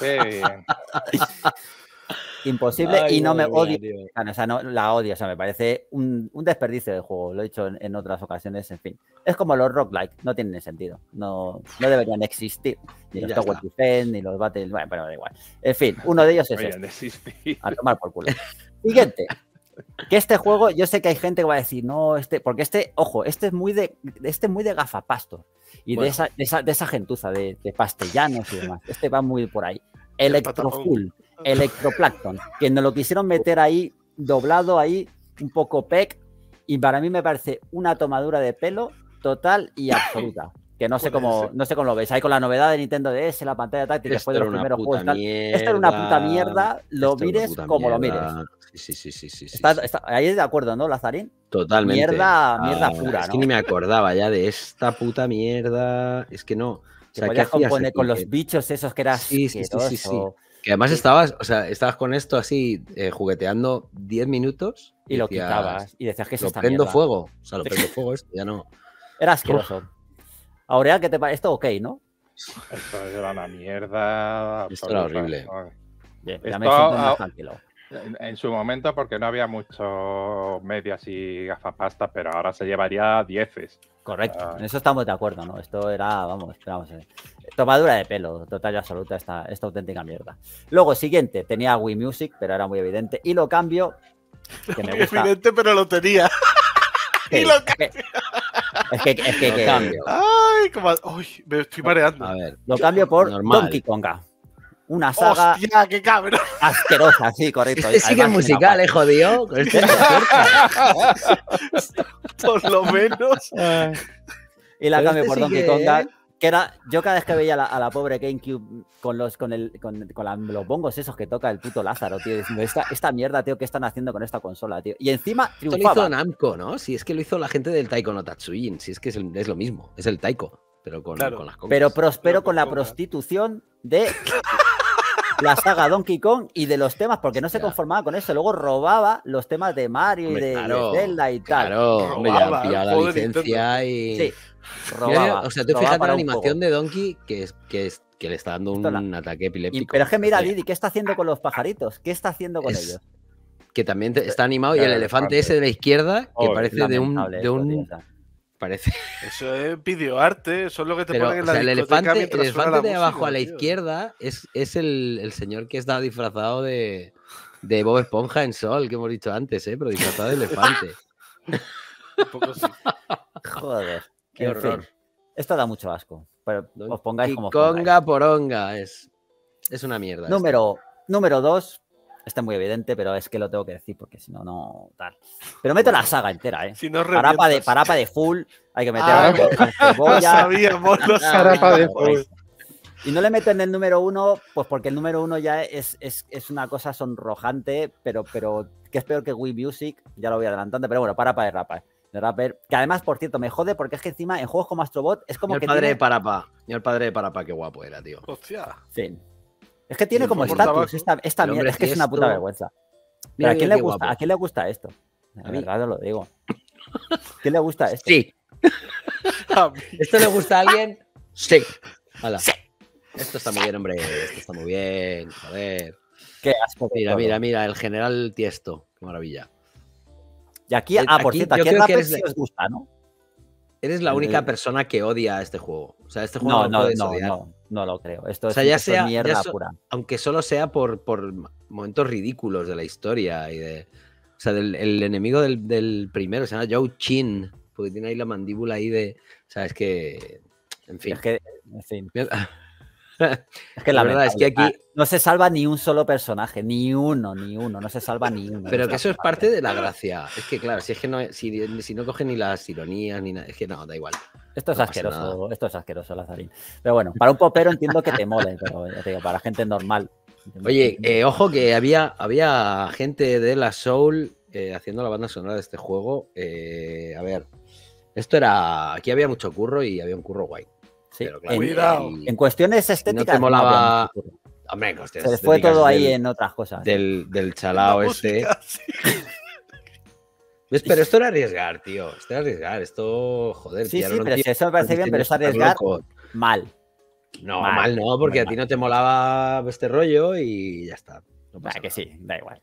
Sí. bien. Imposible y no me odio. la odio, o sea, me parece un, desperdicio de juego. Lo he dicho en, otras ocasiones, en fin. Es como los rock roguelike, no tienen sentido. No, deberían existir. Ni los Tower Defense, ni los Battle. Bueno, pero da igual. En fin, *laughs* uno de ellos es. Este. A tomar por culo. Siguiente. Que este juego, yo sé que hay gente que va a decir, no, este, porque este, ojo, este es muy de, este muy de gafapasto y de, esa, de, esa, gentuza de, pastellanos y demás. Este va muy por ahí. Electroful electroplankton que nos lo quisieron meter ahí, doblado ahí, un poco pec, y para mí me parece una tomadura de pelo total y *laughs* absoluta. Que no sé cómo, no sé cómo lo veis. Ahí con la novedad de Nintendo DS, la pantalla táctil, después de los primeros juegos. Esta Esto era una puta mierda, lo mires como lo mires. Sí, sí, sí, sí, sí ahí es de acuerdo, ¿no, Lazarín? Totalmente. Mierda, ah, mierda pura. Es que ni me acordaba ya de esta puta mierda. Es que no. O sea, que con los bichos esos que eras. sí, sí, sí, y además estabas, o sea, estabas con esto así eh, jugueteando 10 minutos. Y, lo quitabas. Y decías que se Lo prendo fuego. O sea, lo *laughs* prendo fuego esto, ya no. Era asqueroso. Aurea, ¿qué te parece? Esto ok, ¿no? Esto era una mierda. Esto era horrible. Bien, ya me siento tranquilo. En su momento, porque no había muchos medias y gafapasta, pero ahora se llevaría dieces. Correcto, ah. en eso estamos de acuerdo, ¿no? Esto era, vamos, esperamos. Eh. Tomadura de pelo, total y absoluta, esta, esta auténtica mierda. Luego, siguiente, tenía Wii Music, pero era muy evidente. Y lo cambio. *laughs* Que me evidente, pero lo tenía. *laughs* Es que, es que, es que, cambio. Ay, como, uy, me estoy mareando. A ver, lo cambio por Donkey Konga una saga. Asquerosa, sí, *laughs* correcto. Este sigue musical, eh, jodido. Este *laughs* por lo menos. y la cambio este por Donkey kong Que era, yo cada vez que veía a la, pobre GameCube con los con el con, con los bongos esos que toca el puto Lázaro, tío, diciendo, esta, esta mierda, tío, ¿qué están haciendo con esta consola, tío? Y encima triunfaba. lo hizo Namco, ¿no? Si es que lo hizo la gente del Taiko no Tatsujin, si es que es, es lo mismo, es el Taiko pero prospero con, la prostitución de la saga Donkey Kong y de los temas, porque no se conformaba con eso. Luego robaba los temas de Mario y de, Zelda y tal. Claro, robaba, la licencia y. Sí, robaba. o sea, fijas en la animación de Donkey que, que, le está dando un ataque epiléptico. pero es que mira, Didi, ¿qué está haciendo con los pajaritos? ¿Qué está haciendo con ellos? Que también está animado y el elefante ese de la izquierda, que oh, parece de un parece. Eso es videoarte, eso es lo que te ponen en la o El elefante, el elefante de abajo a la izquierda es, el, señor que está disfrazado de, de Bob Esponja en Sol, que hemos dicho antes, ¿eh? Pero disfrazado de elefante. *laughs* Joder, qué horror. esto da mucho asco. Pero os pongáis como. Conga poronga es. Es una mierda. Número, 2. número Está muy evidente, pero es que lo tengo que decir porque si no, no tal. Pero meto la saga entera, ¿eh? Si no parapa, de, parapa de full, hay que meter ah, *laughs* sabíamos, los de full. Y no le meto en el número uno, pues porque el número uno ya es, es, una cosa sonrojante, pero, pero que es peor que Wii Music, ya lo voy adelantando, pero bueno, parapa de rapa. ¿eh? de rapper. Que además, por cierto, me jode porque es que encima en juegos como Astrobot es como que. el Padre de Parapa. Y el padre de Parapa, qué guapo era, tío. Hostia. Sí. Es que tiene como estatus esta, esta mierda. Es que es una puta vergüenza. Mira, ¿a quién, le gusta, esto? La verdad lo digo. ¿A *laughs* quién le gusta esto? Sí. *laughs* ¿Esto le gusta a alguien? Sí. Hola. Esto está muy bien, hombre. Esto está muy bien. A ver. Qué asco. Mira, mira, mira, el general Tiesto. Qué maravilla. Y aquí, ah, por cierto, aquí el rapper si gusta, ¿no? Eres la única persona que odia este juego. O sea, este juego no, no, no, no, no lo creo. Esto es ya mierda pura. Aunque solo sea por, por momentos ridículos de la historia y de. O sea, del, el enemigo del, primero se llama Joe Chin, porque tiene ahí la mandíbula ahí de. O sea, es que. En fin. Es que. En fin. *laughs* es que la, verdad es que aquí. Ah, no se salva ni un solo personaje, ni uno, ni uno, no se salva ni uno. Pero que eso es parte de la gracia. Es que, claro, si es que no, si, si no coge ni las ironías, ni Es que no, da igual. Esto es asqueroso, esto es asqueroso, Lazarín. Pero bueno, para un popero entiendo que te mole, pero para gente normal. Oye, eh, ojo que había, había gente de la Soul eh, haciendo la banda sonora de este juego. Eh, a ver, esto era. Aquí había mucho curro y había un curro guay. Sí, en, cuestiones estéticas. No te molaba. Se fue todo ahí en otras cosas. Del, chalao este. *laughs* Pues, pero esto era arriesgar, tío. Esto era arriesgar. Esto, joder, sí, Sí, eso me parece bien, pero es arriesgar mal. No, mal, no, porque a ti no te molaba este rollo y ya está. No que sí, da igual.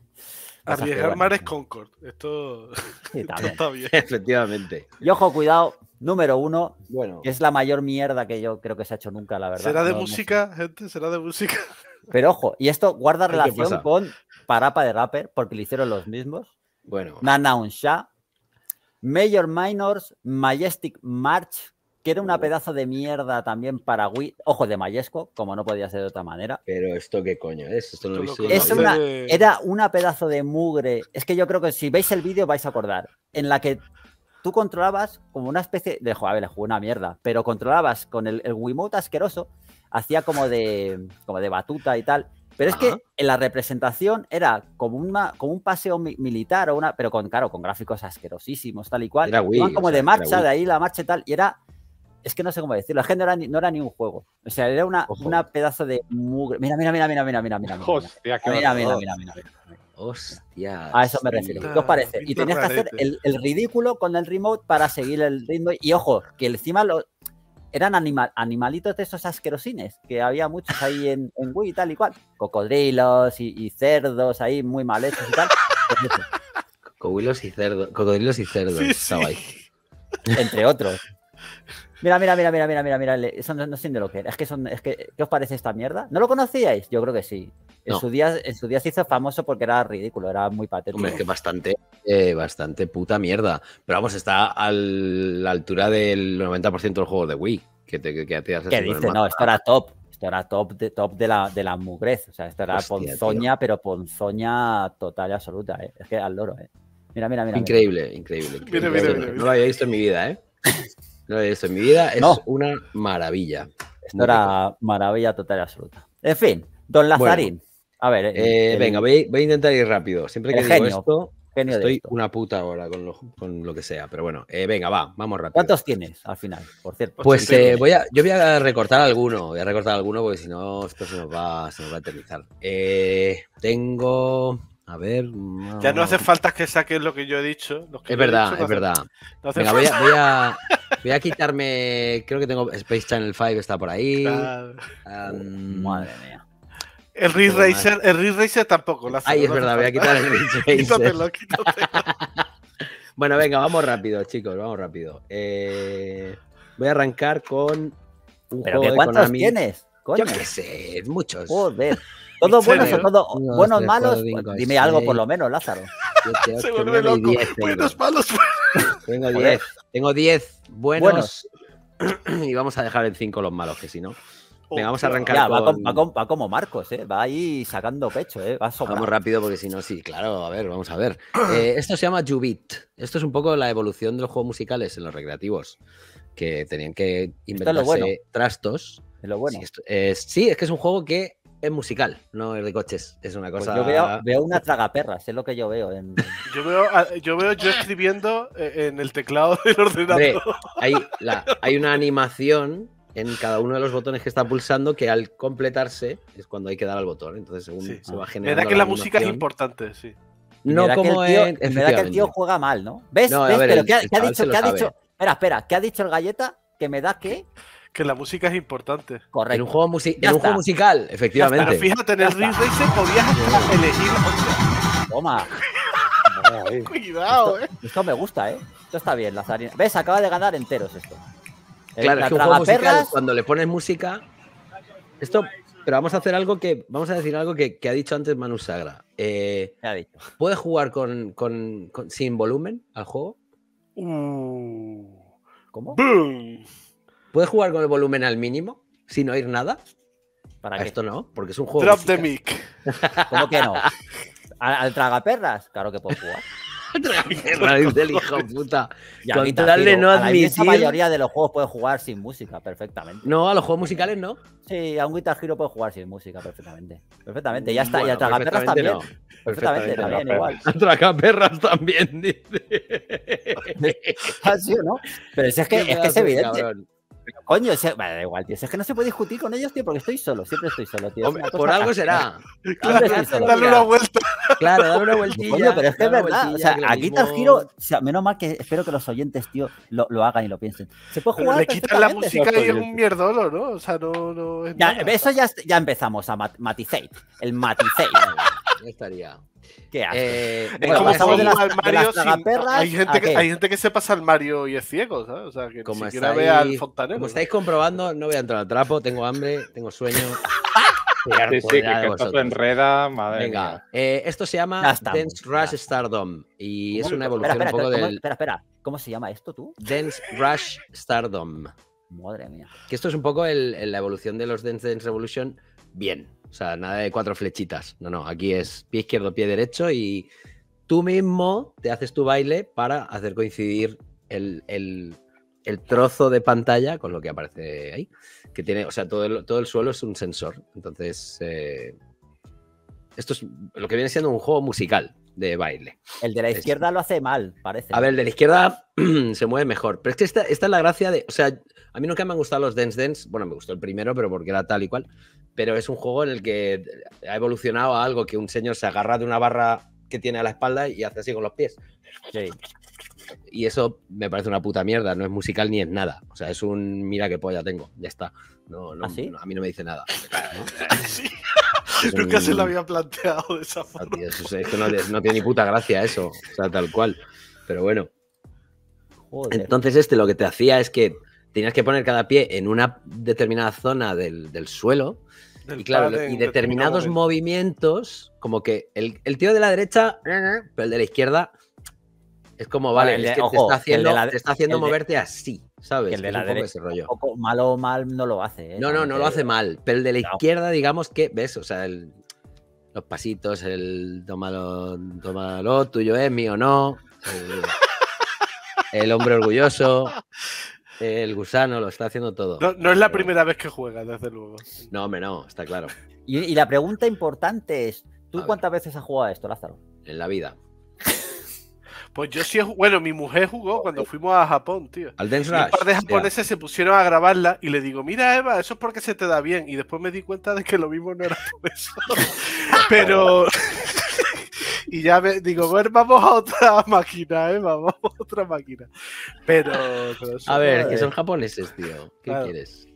Arriesgar mal es Concord. Esto, *laughs* está bien. *laughs* Efectivamente. Y ojo, cuidado, Número uno, bueno. que es la mayor mierda que yo creo que se ha hecho nunca, la verdad. ¿Será de música, gente? ¿Será de música? Pero ojo, y esto guarda relación con Parapa de Rapper, porque lo hicieron los mismos. Bueno. Nana Major Minors, Majestic March, que era una pedazo de mierda también para Wii. Ojo de Mayesco, como no podía ser de otra manera. Pero esto qué coño es, esto no es Era una pedazo de mugre. Es que yo creo que si veis el vídeo vais a acordar. En la que tú controlabas como una especie de... ver le jugué una mierda. Pero controlabas con el, el Wiimote asqueroso. Hacía como de, como de batuta y tal. Pero es que en la representación era como, como un paseo militar, o una, pero con, claro, con gráficos asquerosísimos, tal y cual. Era Wii, como de marcha, de ahí la marcha y tal, y era es que no sé cómo decirlo, La gente no era ni, un juego. O sea, era una, pedazo de mugre. Mira, mira, mira, mira, mira, mira, mira. Hostia, mira, mira, mira, mira, mira, mira, Hostia. A eso me refiero. ¿Qué os parece? Y tenías que hacer el, el, ridículo con el remote para seguir el ritmo. Y ojo, que encima lo, eran animal, animalitos de esos asquerosines, que había muchos ahí en, en Wii y tal y cual. Cocodrilos y, cerdos ahí muy mal hechos y tal. Pues cocodrilos y cerdos. Cocodrilos y cerdos. Entre otros. Mira, mira, mira, mira, mira, mira, mira, eso no, es de lo que Es que es que, ¿qué os parece esta mierda? ¿No lo conocíais? Yo creo que sí. En, su día, se hizo famoso porque era ridículo, era muy patético. es que bastante, eh, bastante puta mierda. Pero vamos, está a la altura del 90% del juego de Wii. Que te, que, te ¿Qué dice? No, esto era top. Esto era top de, top de la, de la mugrez. O sea, esto era ponzoña, pero ponzoña total y absoluta. Eh. Es que al loro, ¿eh? Mira, mira, mira. Increíble, increíble. no lo había visto en mi vida, ¿eh? *laughs* No he eso en mi vida. Es una maravilla. Esto era maravilla total y absoluta. En fin, don Lazarín. a ver. Eh, venga, voy, a intentar ir rápido. Siempre que digo esto, estoy una puta ahora con lo, que sea. Pero bueno, eh, venga, va, vamos rápido. ¿Cuántos tienes al final, por cierto? Pues eh, voy a, yo voy a recortar alguno. Voy a recortar alguno porque si no, esto se nos va, se nos va a eternizar. tengo. A ver. Ya no hace falta que saques lo que yo he dicho. es verdad, es verdad. voy, a, quitarme. Creo que tengo Space Channel 5, está por ahí. madre mía. El Ridge Racer, el Racer tampoco. Ay, es verdad, voy a quitar el Ridge *laughs* Racer. quítatelo, quítatelo. *laughs* bueno, venga, vamos rápido, chicos, vamos rápido. Eh, voy a arrancar con ¿Cuántas ¿Cuántos tienes? Yo qué sé, muchos. Joder. Todos buenos o todos buenos malos. dime algo por lo menos, Lázaro. malos. Tengo 10. buenos. *clears throat* y vamos a dejar en 5 los malos, que si no. Venga, vamos a arrancar. con... Va, como Marcos, eh, va ahí sacando pecho. ¿eh? vamos rápido porque si no, sí, claro, a ver, vamos a ver. Eh, *clears throat* esto se llama Jubit. Esto es un poco la evolución de los juegos musicales en los recreativos, que tenían que inventarse trastos. En lo bueno. Eh, sí, es que es un juego que musical, no es de coches. Es una pues cosa. yo veo, veo una tragaperra, es lo que yo veo. Yo, veo yo escribiendo eh, en el teclado *laughs* del ordenador. hay, una animación en cada uno de los botones que está pulsando que al completarse es cuando hay que dar al botón. Entonces, según se va a Me da que la, música es importante, sí. No como el que el tío juega mal, ¿no? ¿Ves? No, ves Espera, espera, ¿qué ha dicho el galleta? Que me da que. Que la música es importante. Correcto. En un juego, un juego musical, efectivamente. Pero fíjate, en el Rift Racer podías hasta elegir. Toma. *laughs* Cuidado, eh. Esto me gusta, eh. Esto está bien, Lazarina. ¿Ves? Acaba de ganar enteros esto. Eh, claro, es que un juego musical, cuando le pones música. Esto. Pero vamos a hacer algo que. Vamos a decir algo que, ha dicho antes Manu Sagra. Eh, ha dicho? ¿Puedes jugar con, con, sin volumen al juego? Uh. ¿Cómo? ¡Bum! ¿Puedes jugar con el volumen al mínimo sin oír nada? ¿Para qué? Esto no, porque es un juego. Drop the mic. *laughs* ¿Cómo que no? ¿Al, tragaperras? Claro que puedo jugar. *laughs* Tragaperras del hijo puta. Y con tal de no admitir. La mayoría de los juegos puedes jugar sin música perfectamente. No, a los juegos musicales no. Sí, a un Guitar Hero puedes jugar sin música perfectamente. Perfectamente, ya está. y al tragaperras también. Perfectamente, también, igual. Al *laughs* tragaperras también, dice. Así, ah, ¿no? Pero si es que, es, que es evidente. Coño, igual, tío. es que no se puede discutir con ellos, tío, porque estoy solo. Siempre estoy solo, tío. por algo será. Claro, dale una vuelta. Claro, dale una vueltilla. Coño, pero es que es verdad. O sea, aquí mismo... Giro, o sea, menos mal que espero que los oyentes, tío, lo, lo hagan y lo piensen. Se puede jugar. le quitan la música y es un mierdolo, ¿no? O sea, no. no ya, eso ya, ya empezamos a mat El Matizate. *laughs* no estaría. ¿Qué hace? Eh, bueno, pasamos de las, sin, hay, gente que, hay gente que se pasa al Mario y es ciego, ¿sabes? O sea, que como ni siquiera ve al fontanero. Como estáis comprobando, no voy a entrar al trapo, tengo hambre, tengo sueño. *laughs* sí, sí, que, esto enreda, madre Venga, Eh, esto se llama estamos, Dance Rush Stardom y es una evolución un poco del... Espera, espera, ¿cómo se llama esto tú? Dance Rush Stardom. Madre mía. Que esto es un poco el, la evolución de los Dance Dance Revolution bien. O sea, nada de cuatro flechitas. No, no, aquí es pie izquierdo, pie derecho y tú mismo te haces tu baile para hacer coincidir el, trozo de pantalla con lo que aparece ahí. Que tiene, o sea, todo el, todo el suelo es un sensor. Entonces, eh, esto es lo que viene siendo un juego musical de baile. El de la izquierda lo hace mal, parece. A ver, el de la izquierda *clears throat* se mueve mejor. Pero es que esta, esta, es la gracia de. O sea, a mí nunca me han gustado los Dance Dance. Bueno, me gustó el primero, pero porque era tal y cual pero es un juego en el que ha evolucionado a algo que un señor se agarra de una barra que tiene a la espalda y hace así con los pies. Y eso me parece una puta mierda, no es musical ni es nada. O sea, es un mira que ya tengo, ya está. ¿Ah, a mí no me dice nada. *laughs* *laughs* Nunca se lo había ah, planteado de esa forma. esto no, tiene ni puta gracia eso, o sea, tal cual. Pero bueno. Entonces este lo que te hacía es que tenías que poner cada pie en una determinada zona del, del suelo y claro, y determinados movimientos, como que el, tío de la derecha, pero el de la izquierda, es como, vale, te, está haciendo, moverte así, ¿sabes? el de la derecha, mal o mal no lo hace. ¿eh? No, no, no, lo hace mal, pero el de la izquierda, digamos que, ves, o sea, los pasitos, el tómalo, tómalo, tuyo es, mío no, el hombre orgulloso. *laughs* El gusano lo está haciendo todo. No, es la primera vez que juega, desde luego. No, hombre, no, está claro. Y, la pregunta importante es: ¿tú cuántas veces has jugado esto, Lázaro? En la vida. Pues yo sí, bueno, mi mujer jugó cuando eh. fuimos a Japón, tío. Al Dance Rush. Un par de japoneses se pusieron a grabarla y le digo, mira Eva, eso es porque se te da bien. Y después me di cuenta de que lo mismo no era por eso. *laughs* Pero... *laughs* y ya digo, bueno, vamos a otra *laughs* máquina, ¿eh? vamos a otra máquina. Pero... a ver, que son *laughs* japoneses, tío. ¿Qué quieres?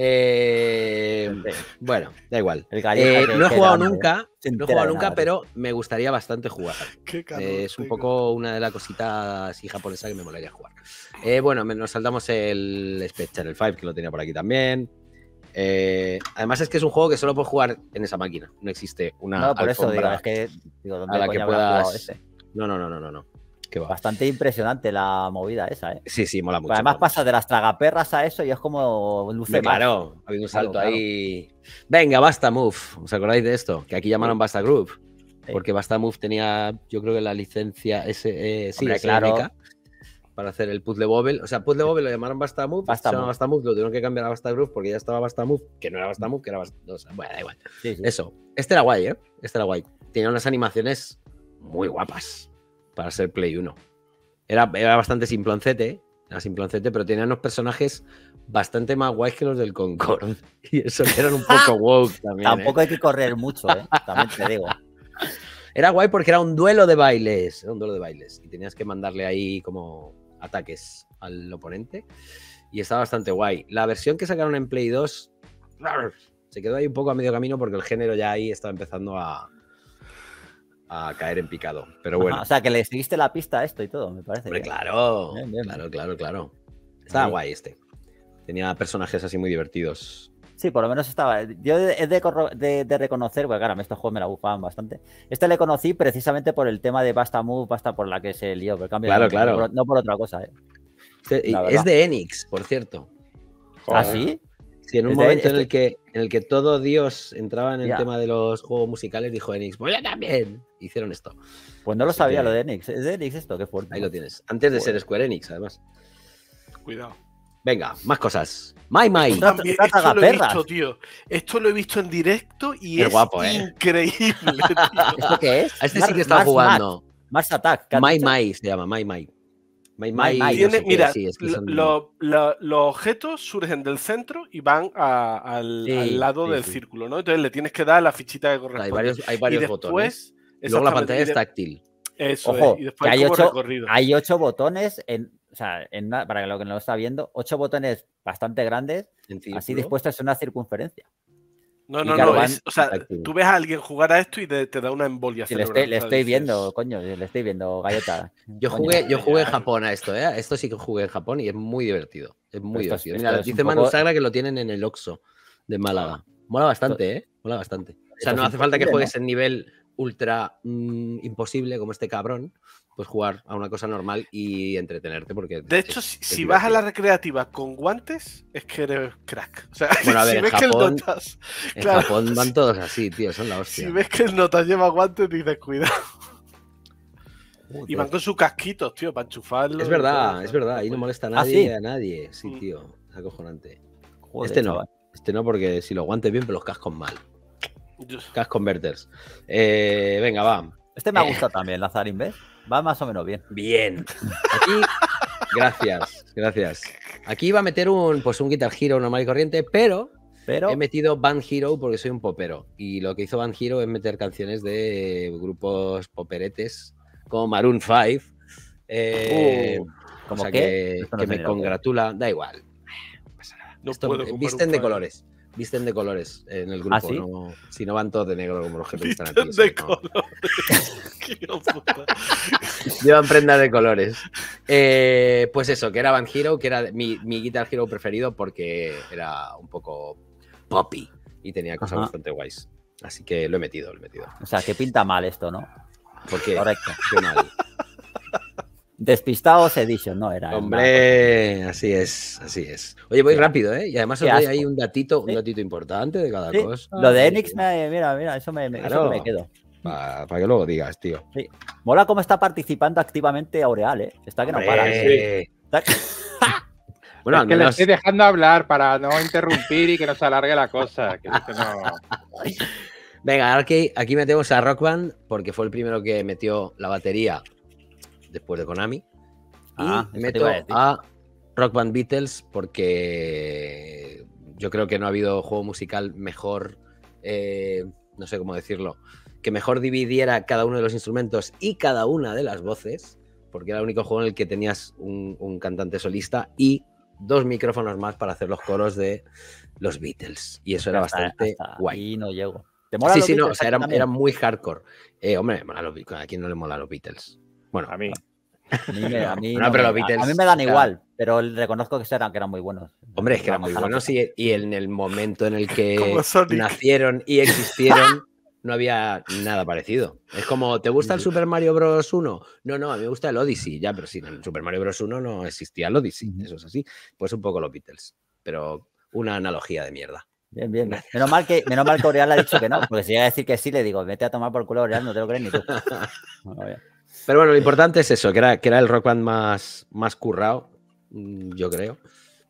Eh, bueno, da igual. Eh, no he jugado nunca, no he jugado nunca, pero me gustaría bastante jugar. es un poco una de las cositas japonesas japonesa que me molaría jugar. bueno, nos saltamos el Spectre, el 5, que lo tenía por aquí también. Eh, además es que es un juego que solo puedes jugar en esa máquina. No existe una no, por eso digo, es que digo, ¿dónde a la que No, no, no, no, no. no. Bastante impresionante la movida esa, ¿eh? Sí, sí, mola mucho. además pasa de las tragaperras a eso y es como luce Claro, ha habido un salto ahí. Venga, Basta Move. ¿Os acordáis de esto? Que aquí llamaron Basta Group. Porque Basta Move tenía, yo creo que la licencia S, eh, sí, e para hacer el puzzle bobble. O sea, puzzle bobble lo llamaron Basta Move, lo tuvieron que cambiar a Basta porque ya estaba Basta que no era Basta que era Basta... bueno, da igual. Eso. Este era guay, ¿eh? Este era guay. Tenía unas animaciones muy guapas para ser Play 1. Era, era bastante simploncete, era simploncete, pero tenía unos personajes bastante más guays que los del Concord. *laughs* Y eso que eran un poco *laughs* woke también. ¿eh? Tampoco hay que correr mucho, ¿eh? También te digo. Era guay porque era un duelo de bailes. Era un duelo de bailes. Y tenías que mandarle ahí como ataques al oponente. Y está bastante guay. La versión que sacaron en Play 2 se quedó ahí un poco a medio camino porque el género ya ahí estaba empezando a, a caer en picado. Pero bueno. o sea, que le seguiste la pista a esto y todo, me parece. claro, claro, claro, Estaba guay este. Tenía personajes así muy divertidos. Sí, por lo menos estaba. Yo he de, reconocer, Bueno, claro, estos juegos me la bufaban bastante. Este le conocí precisamente por el tema de Basta Move, Basta por la que se lió, por cambio. Claro, claro. No por, otra cosa, ¿eh? Es de Enix, por cierto. ¿Ah, sí? Sí, en un momento en, este el que, en el que todo Dios entraba en el tema de los juegos musicales, dijo Enix, voy pues a también. Hicieron esto. Pues no lo sabía lo de Enix. ¿Es de Enix esto? Qué fuerte. Ahí lo tienes. Antes de ser Square Enix, además. Cuidado. Venga, más cosas. Mai esto, lo he visto, tío. esto lo he visto en directo y es eh. increíble. *laughs* ¿Esto qué es? este sí que está jugando. Mars Attack. Mai se llama, Mai Mai. mira, los objetos surgen del centro y van al, lado del círculo, ¿no? Entonces le tienes que dar la fichita de corresponde. Hay varios, hay varios y después, botones. la pantalla es táctil. Eso Ojo, es. Y después que hay, ocho, botones en o sea, para lo que no lo está viendo, ocho botones bastante grandes, así dispuestos en una circunferencia. No, no, no. o sea, tú ves a alguien jugar a esto y te, da una embolia. Sí, le estoy, viendo, coño, le estoy viendo galleta. *laughs* yo jugué, yo jugué en Japón a esto, ¿eh? Esto sí que jugué en Japón y es muy divertido. Es muy divertido. dice Manu Sagra que lo tienen en el Oxo de Málaga. Ah. Mola bastante, ¿eh? Mola bastante. O sea, no hace falta que juegues en nivel ultra mm, imposible como este cabrón, pues jugar a una cosa normal y entretenerte porque... De hecho, si, vas a la recreativa con guantes, es que eres crack. O sea, *laughs* si ves que el notas... van todos así, tío, son la *laughs* hostia. Si ves que el notas lleva guantes, dices, cuidado. Y van con sus casquitos, tío, para enchufarlo. Es verdad, es verdad, ahí no molesta a ¿Ah, nadie, a nadie. Sí, mm. tío, es acojonante. este no, este no porque si lo guantes bien, pero los cascos mal. Cash Converters. Eh, venga, va. Este me ha eh. gustado también, Lazarín, ¿ves? Va más o menos bien. Bien. gracias, gracias. Aquí iba a meter un, pues un Guitar Hero normal y corriente, pero, pero he metido Band Hero porque soy un popero. Y lo que hizo Van Hero es meter canciones de grupos poperetes como Maroon 5. Eh, uh, como que, me congratula. Da igual. visten de colores visten de colores en el ¿Ah, grupo. si no van todos de negro como los jefes están aquí, de *laughs* Llevan prendas de colores. Eh, pues eso, que era Van Hero, que era mi, Guitar Hero preferido porque era un poco poppy y tenía cosas bastante guays. Así que lo he metido, lo he metido. O sea, que pinta mal esto, ¿no? Porque Correcto. Despistados Edition, ¿no? Era. Hombre, así es, así es. Oye, voy rápido, ¿eh? Y además hay ahí un datito, un datito importante de cada cosa. Lo de Enix, mira, mira, eso me, quedo. Para, que luego digas, tío. Sí. Mola cómo está participando activamente Aureal, ¿eh? Está que no para. ¿eh? Sí. *laughs* bueno, que menos... le estoy dejando hablar para no interrumpir y que no se alargue la cosa. Venga, aquí, aquí metemos a Rockman, porque fue el primero que metió la batería después de Konami. y ah, meto a, Rock Band Beatles porque yo creo que no ha habido juego musical mejor, eh, no sé cómo decirlo, que mejor dividiera cada uno de los instrumentos y cada una de las voces, porque era el único juego en el que tenías un, cantante solista y dos micrófonos más para hacer los coros de los Beatles. Y eso era bastante guay. Y no llego. sí, sí, no, o sea, era, muy hardcore. Eh, hombre, a, los, quién no le mola los Beatles. Bueno, a mí. A mí, me, dan igual, pero reconozco que eran, que eran muy buenos. Hombre, es que eran muy buenos y, en el momento en el que *laughs* nacieron y existieron no había nada parecido. Es como, ¿te gusta el mm. Super Mario Bros. 1? No, no, a mí me gusta el Odyssey, ya, pero si en el Super Mario Bros. 1 no existía el Odyssey, eso es así. Pues un poco los Beatles, pero una analogía de mierda. Bien, bien. Menos mal que, menos mal que ha dicho que no, *laughs* porque si llega a decir que sí, le digo, vete a tomar por culo, Orial, no te lo crees ni tú. *laughs* Pero bueno, lo importante es eso, que era, que era el rock band más, más currado, mm, yo creo,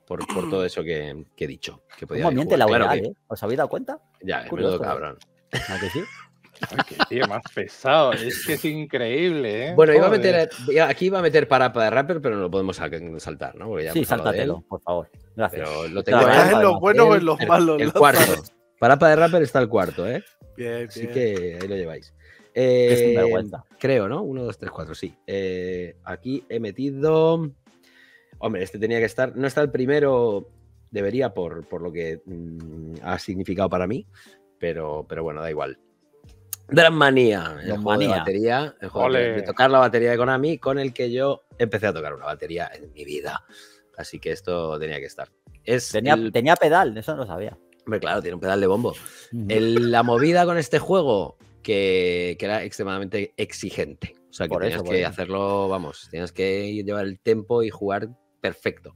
por, por todo eso que, he dicho. Que podía claro ¿eh? ¿Os habéis dado cuenta? Ya, Curioso, cabrón. ¿A que sí? Ay, qué tío más pesado, es que es increíble, ¿eh? Bueno, iba a meter, aquí iba a meter parapa de rapper, pero no lo podemos saltar, ¿no? ya sí, saltatelo, por favor. Gracias. Pero lo tengo en los buenos o en los malos? El, el cuarto. Parapa de rapper está el cuarto, ¿eh? Bien, bien. Así que ahí lo lleváis. Eh, creo, ¿no? 1, 2, 3, 4, sí. Eh, aquí he metido. Hombre, este tenía que estar. No está el primero, debería por, por lo que mm, ha significado para mí, pero, pero bueno, da igual. gran Manía, de batería, tocar la batería de Konami, con el que yo empecé a tocar una batería en mi vida. Así que esto tenía que estar. tenía, tenía pedal, eso no sabía. Hombre, claro, tiene un pedal de bombo. la movida con este juego, que, era extremadamente exigente. O sea, que tenías que hacerlo, vamos, tenías que llevar el tempo y jugar perfecto.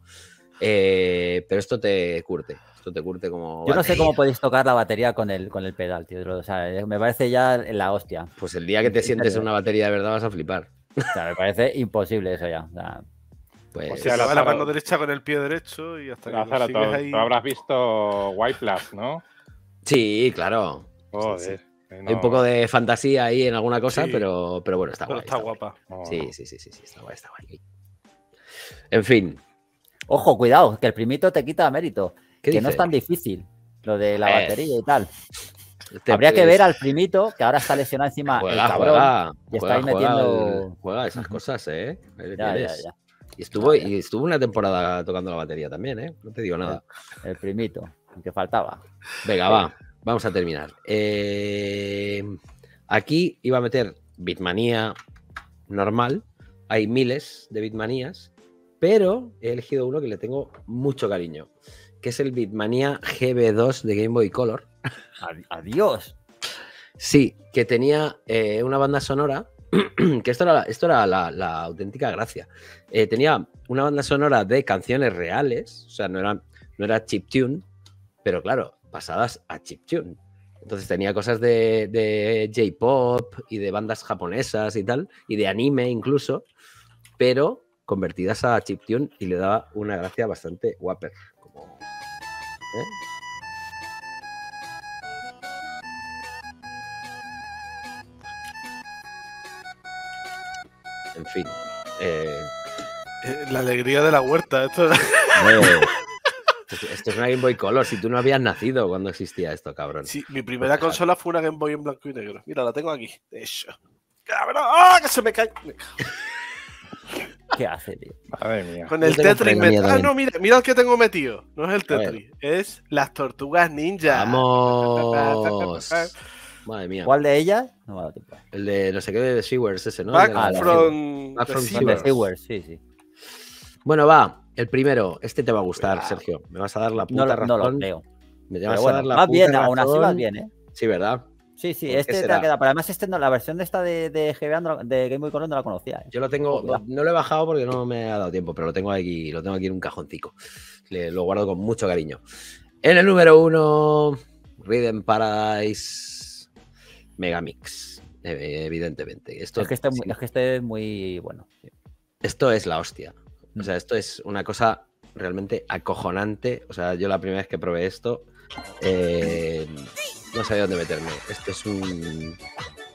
Eh, pero esto te curte. Esto te curte como. Yo no sé cómo podéis tocar la batería con el, con el pedal, tío. O sea, eh, me parece ya la hostia. Pues el día que *laughs* te sientes en una batería de verdad vas a flipar. O sea, me parece imposible eso ya. O sea, pues pues la, mano derecha con el pie derecho y hasta la habrás visto White Flash, ¿no? Sí, claro. Joder. Eh, Hay un poco de fantasía ahí en alguna cosa, pero, pero bueno, está guapa. Oh. Sí, sí, sí, sí, está guay, está guay. En fin. Ojo, cuidado, que el primito te quita mérito. Que no es tan difícil lo de la batería y tal. Habría que ver al primito, que ahora está lesionado encima el cabrón. y está metiendo. Juega esas cosas, ¿eh? Y estuvo, y estuvo una temporada tocando la batería también, ¿eh? No te digo nada. El, el primito, que faltaba. Venga, va. Vamos a terminar. Eh, aquí iba a meter Bitmanía normal. Hay miles de Bitmanías, pero he elegido uno que le tengo mucho cariño, que es el Bitmanía GB2 de Game Boy Color. *laughs* Adiós. Sí, que tenía eh, una banda sonora, *clears throat* que esto era, esto era la, auténtica gracia. Eh, tenía una banda sonora de canciones reales, o sea, no era, no era chiptune, pero claro, pasadas a chiptune. Entonces tenía cosas de, de J-pop y de bandas japonesas y tal, y de anime incluso, pero convertidas a chiptune y le daba una gracia bastante guaper. ¿eh? En fin. Eh, eh, la alegría de la huerta. Esto... Esto, es una Game Boy Color. Si tú no habías nacido cuando existía esto, cabrón. Sí, mi pues primera consola fue una Game Boy en blanco y negro. Mira, la tengo aquí. De hecho. ¡Cabrón! ¡Ah! ¡Que se me cae! ¿Qué hace, tío? ver, mira. Con el Tetris Ah, no, mira, mira el que tengo metido. No es el Tetris, es las tortugas ninja. Vamos. *laughs* Madre mía. ¿Cuál de ellas? No me tiempo. El de no sé qué de Sewers ese, ¿no? Back, ah, from, Back from, the sí, sí. Bueno, va. El primero, este te va a gustar, Sergio. Me vas a dar la puta no, razón. lo creo. Me vas a dar la puta bien, aún así más bien, ¿eh? Sí, ¿verdad? Sí, sí, este te ha quedado. además, este la versión de esta de, de, Game Boy Color no la conocía. ¿eh? Yo lo tengo, no lo he bajado porque no me ha dado tiempo, pero lo tengo aquí, lo tengo aquí en un cajoncito. lo guardo con mucho cariño. En el número uno, Rhythm Paradise Megamix. Evidentemente. Esto, es, que este es que este es muy bueno. Esto es la hostia. O sea, esto es una cosa realmente acojonante. O sea, yo la primera vez que probé esto, eh, no sabía dónde meterme. Esto es un.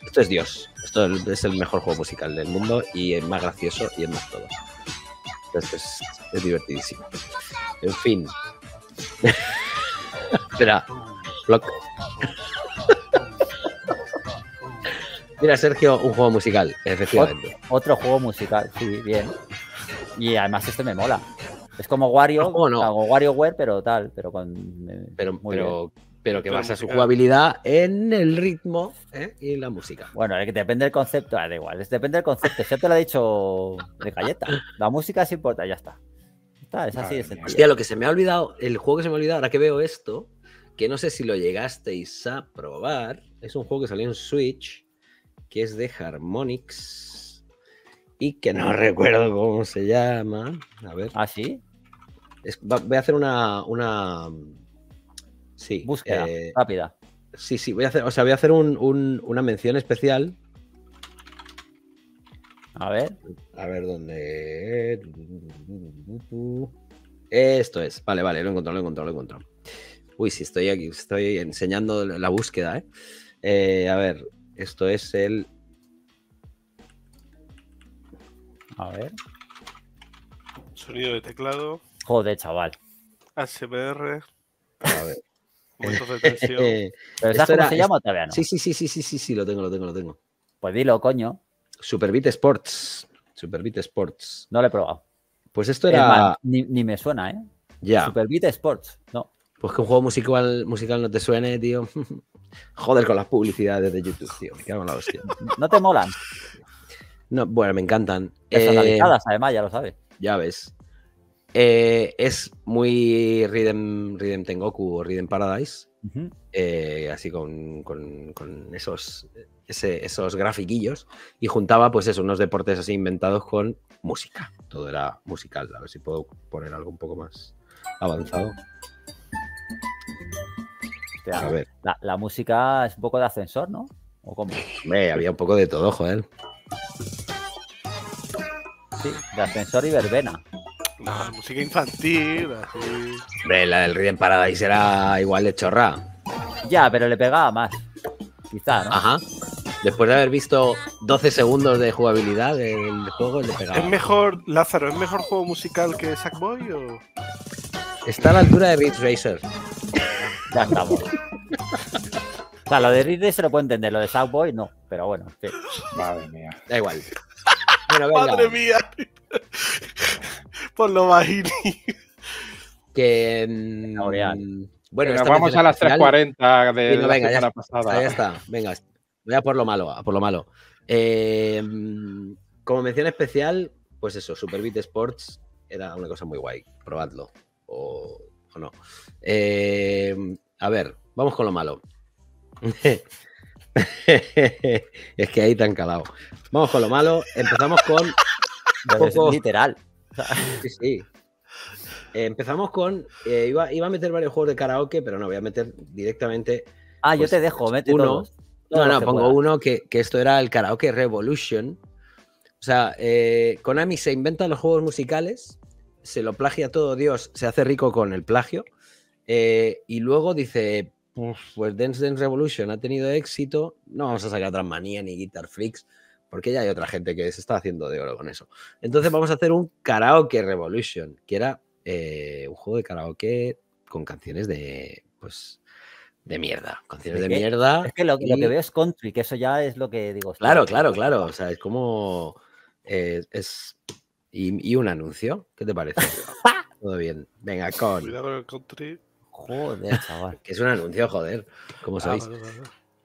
Esto es Dios. Esto es el mejor juego musical del mundo y es más gracioso y es más todo. Entonces es, divertidísimo. En fin. *laughs* Espera. Mira, Sergio, un juego musical, efectivamente. Otro juego musical, sí, bien. Y además este me mola. Es como Wario, o ah, no? Hago WarioWare, pero tal, pero con. Eh, pero, pero, que basa su jugabilidad en el ritmo ¿Eh? y la música. Bueno, depende del concepto, ah, da igual, depende del concepto. Ya te lo he dicho de galleta. La música sí importa, ya está. Está, es así de Hostia, lo que se me ha olvidado, el juego que se me ha olvidado, ahora que veo esto, que no sé si lo llegasteis a probar, es un juego que salió en Switch, que es de Harmonix y que no *laughs* recuerdo cómo se llama. A ver. ¿Ah, sí? voy a hacer una. una sí. Búsqueda eh, rápida. Sí, sí, voy a hacer, o sea, voy a hacer una mención especial. A ver. A ver dónde. Esto es. Vale, vale, lo he encontrado, lo encontrado, lo he encontrado. Uy, sí, estoy aquí, estoy enseñando la búsqueda, ¿eh? Eh, a ver, esto es el A ver. Sonido de teclado. Joder, chaval. ASMR. A ver. de tensión. *laughs* ¿Pero cómo se llama todavía no? Sí, sí, sí, sí, sí, sí, sí, lo tengo, lo tengo, lo tengo. Pues dilo, coño. Superbeat Sports. Superbit Sports. No lo he probado. Pues esto era. ni, me suena, ¿eh? Ya. Sports. No. Pues que un juego musical, musical no te suene, tío. *laughs* Joder con las publicidades de YouTube, tío. Me hostia. No te molan. No, bueno, me encantan. Esas eh, además, ya lo sabes. Ya ves. Eh, es muy Rhythm, Rhythm Tengoku o Rhythm Paradise. Eh, así con, con, esos, esos grafiquillos. Y juntaba, pues eso, unos deportes así inventados con música. Todo era musical. A ver si puedo poner algo un poco más avanzado. a ver. La, música es un poco de ascensor, ¿no? ¿O como había un poco de todo, joder de ascensor y verbena. La música infantil, así. la del Riden Paradise era igual de chorra. Ya, pero le pegaba más. Quizás, ¿no? Ajá. Después de haber visto 12 segundos de jugabilidad del juego, le pegaba. ¿Es mejor, Lázaro, es mejor juego musical que Sackboy o.? Está a la altura de beat Racer. Ya estamos. o sea, lo de Ridge se lo puedo entender, lo de Sackboy no, pero bueno. Sí. Madre mía. Da igual. *laughs* Madre mía. Por lo bajini. Que. Mm, bueno, vamos a las 3.40 de, la semana pasada. Ya está, venga. Voy a por lo malo, a por lo malo. Eh, como mención especial, pues eso, Superbit Sports era una cosa muy guay. Probadlo. O, o no. Eh, a ver, vamos con lo malo. *laughs* *laughs* es que ahí tan calado. Vamos con lo malo. Empezamos con. *laughs* Literal. sí, sí. Eh, empezamos con. Eh, iba, a meter varios juegos de karaoke, pero no, voy a meter directamente. Ah, yo pues, te dejo, uno. no, no, pongo uno que, esto era el Karaoke Revolution. O sea, eh, Konami se inventan los juegos musicales, se lo plagia todo Dios, se hace rico con el plagio. Eh, y luego dice, pues Dance Dance Revolution ha tenido éxito, no vamos a sacar manía ni Guitar Freaks, porque ya hay otra gente que se está haciendo de oro con eso. Entonces vamos a hacer un Karaoke Revolution, que era eh, un juego de karaoke con canciones de, pues, de mierda, de, Es que lo, que veo es country, que eso ya es lo que digo. Claro, claro, claro, o sea, es como... Eh, es... Y, un anuncio, ¿qué te parece? *laughs* Todo bien, venga, con... Cuidado con country. Joder, chaval. *laughs* que es un anuncio, joder. Como sabéis.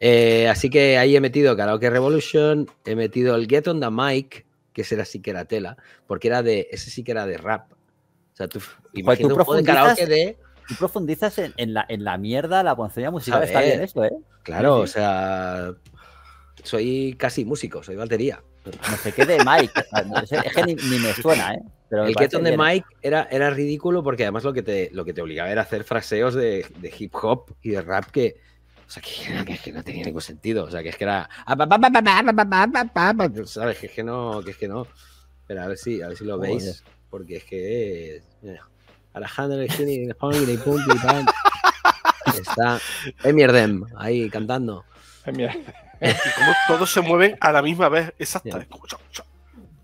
Eh, así que ahí he metido Karaoke Revolution, he metido el Get on the Mic, que será sí que era tela, porque era de, ese sí que era de rap. O sea, tú, imagínate un juego de karaoke de. Tú profundizas en, la, en la mierda, la poncería musical. está bien eso, ¿eh? Claro, o sea. Soy casi músico, soy batería. No sé qué de Mike. es que ni, me suena, ¿eh? Pero el Keton de Mike era, era ridículo porque además lo que te, lo que te obligaba era hacer fraseos de, de hip hop y de rap que. O sea, que, que, no tenía ningún sentido. O sea, que es que era. ¿Sabes? Que es que no. Que no. Pero a ver si, a ver si lo veis. Porque es que. Alejandro Skinny, y Punti, Está Emierdem ahí cantando. Emierdem y como todos se mueven a la misma vez. exactamente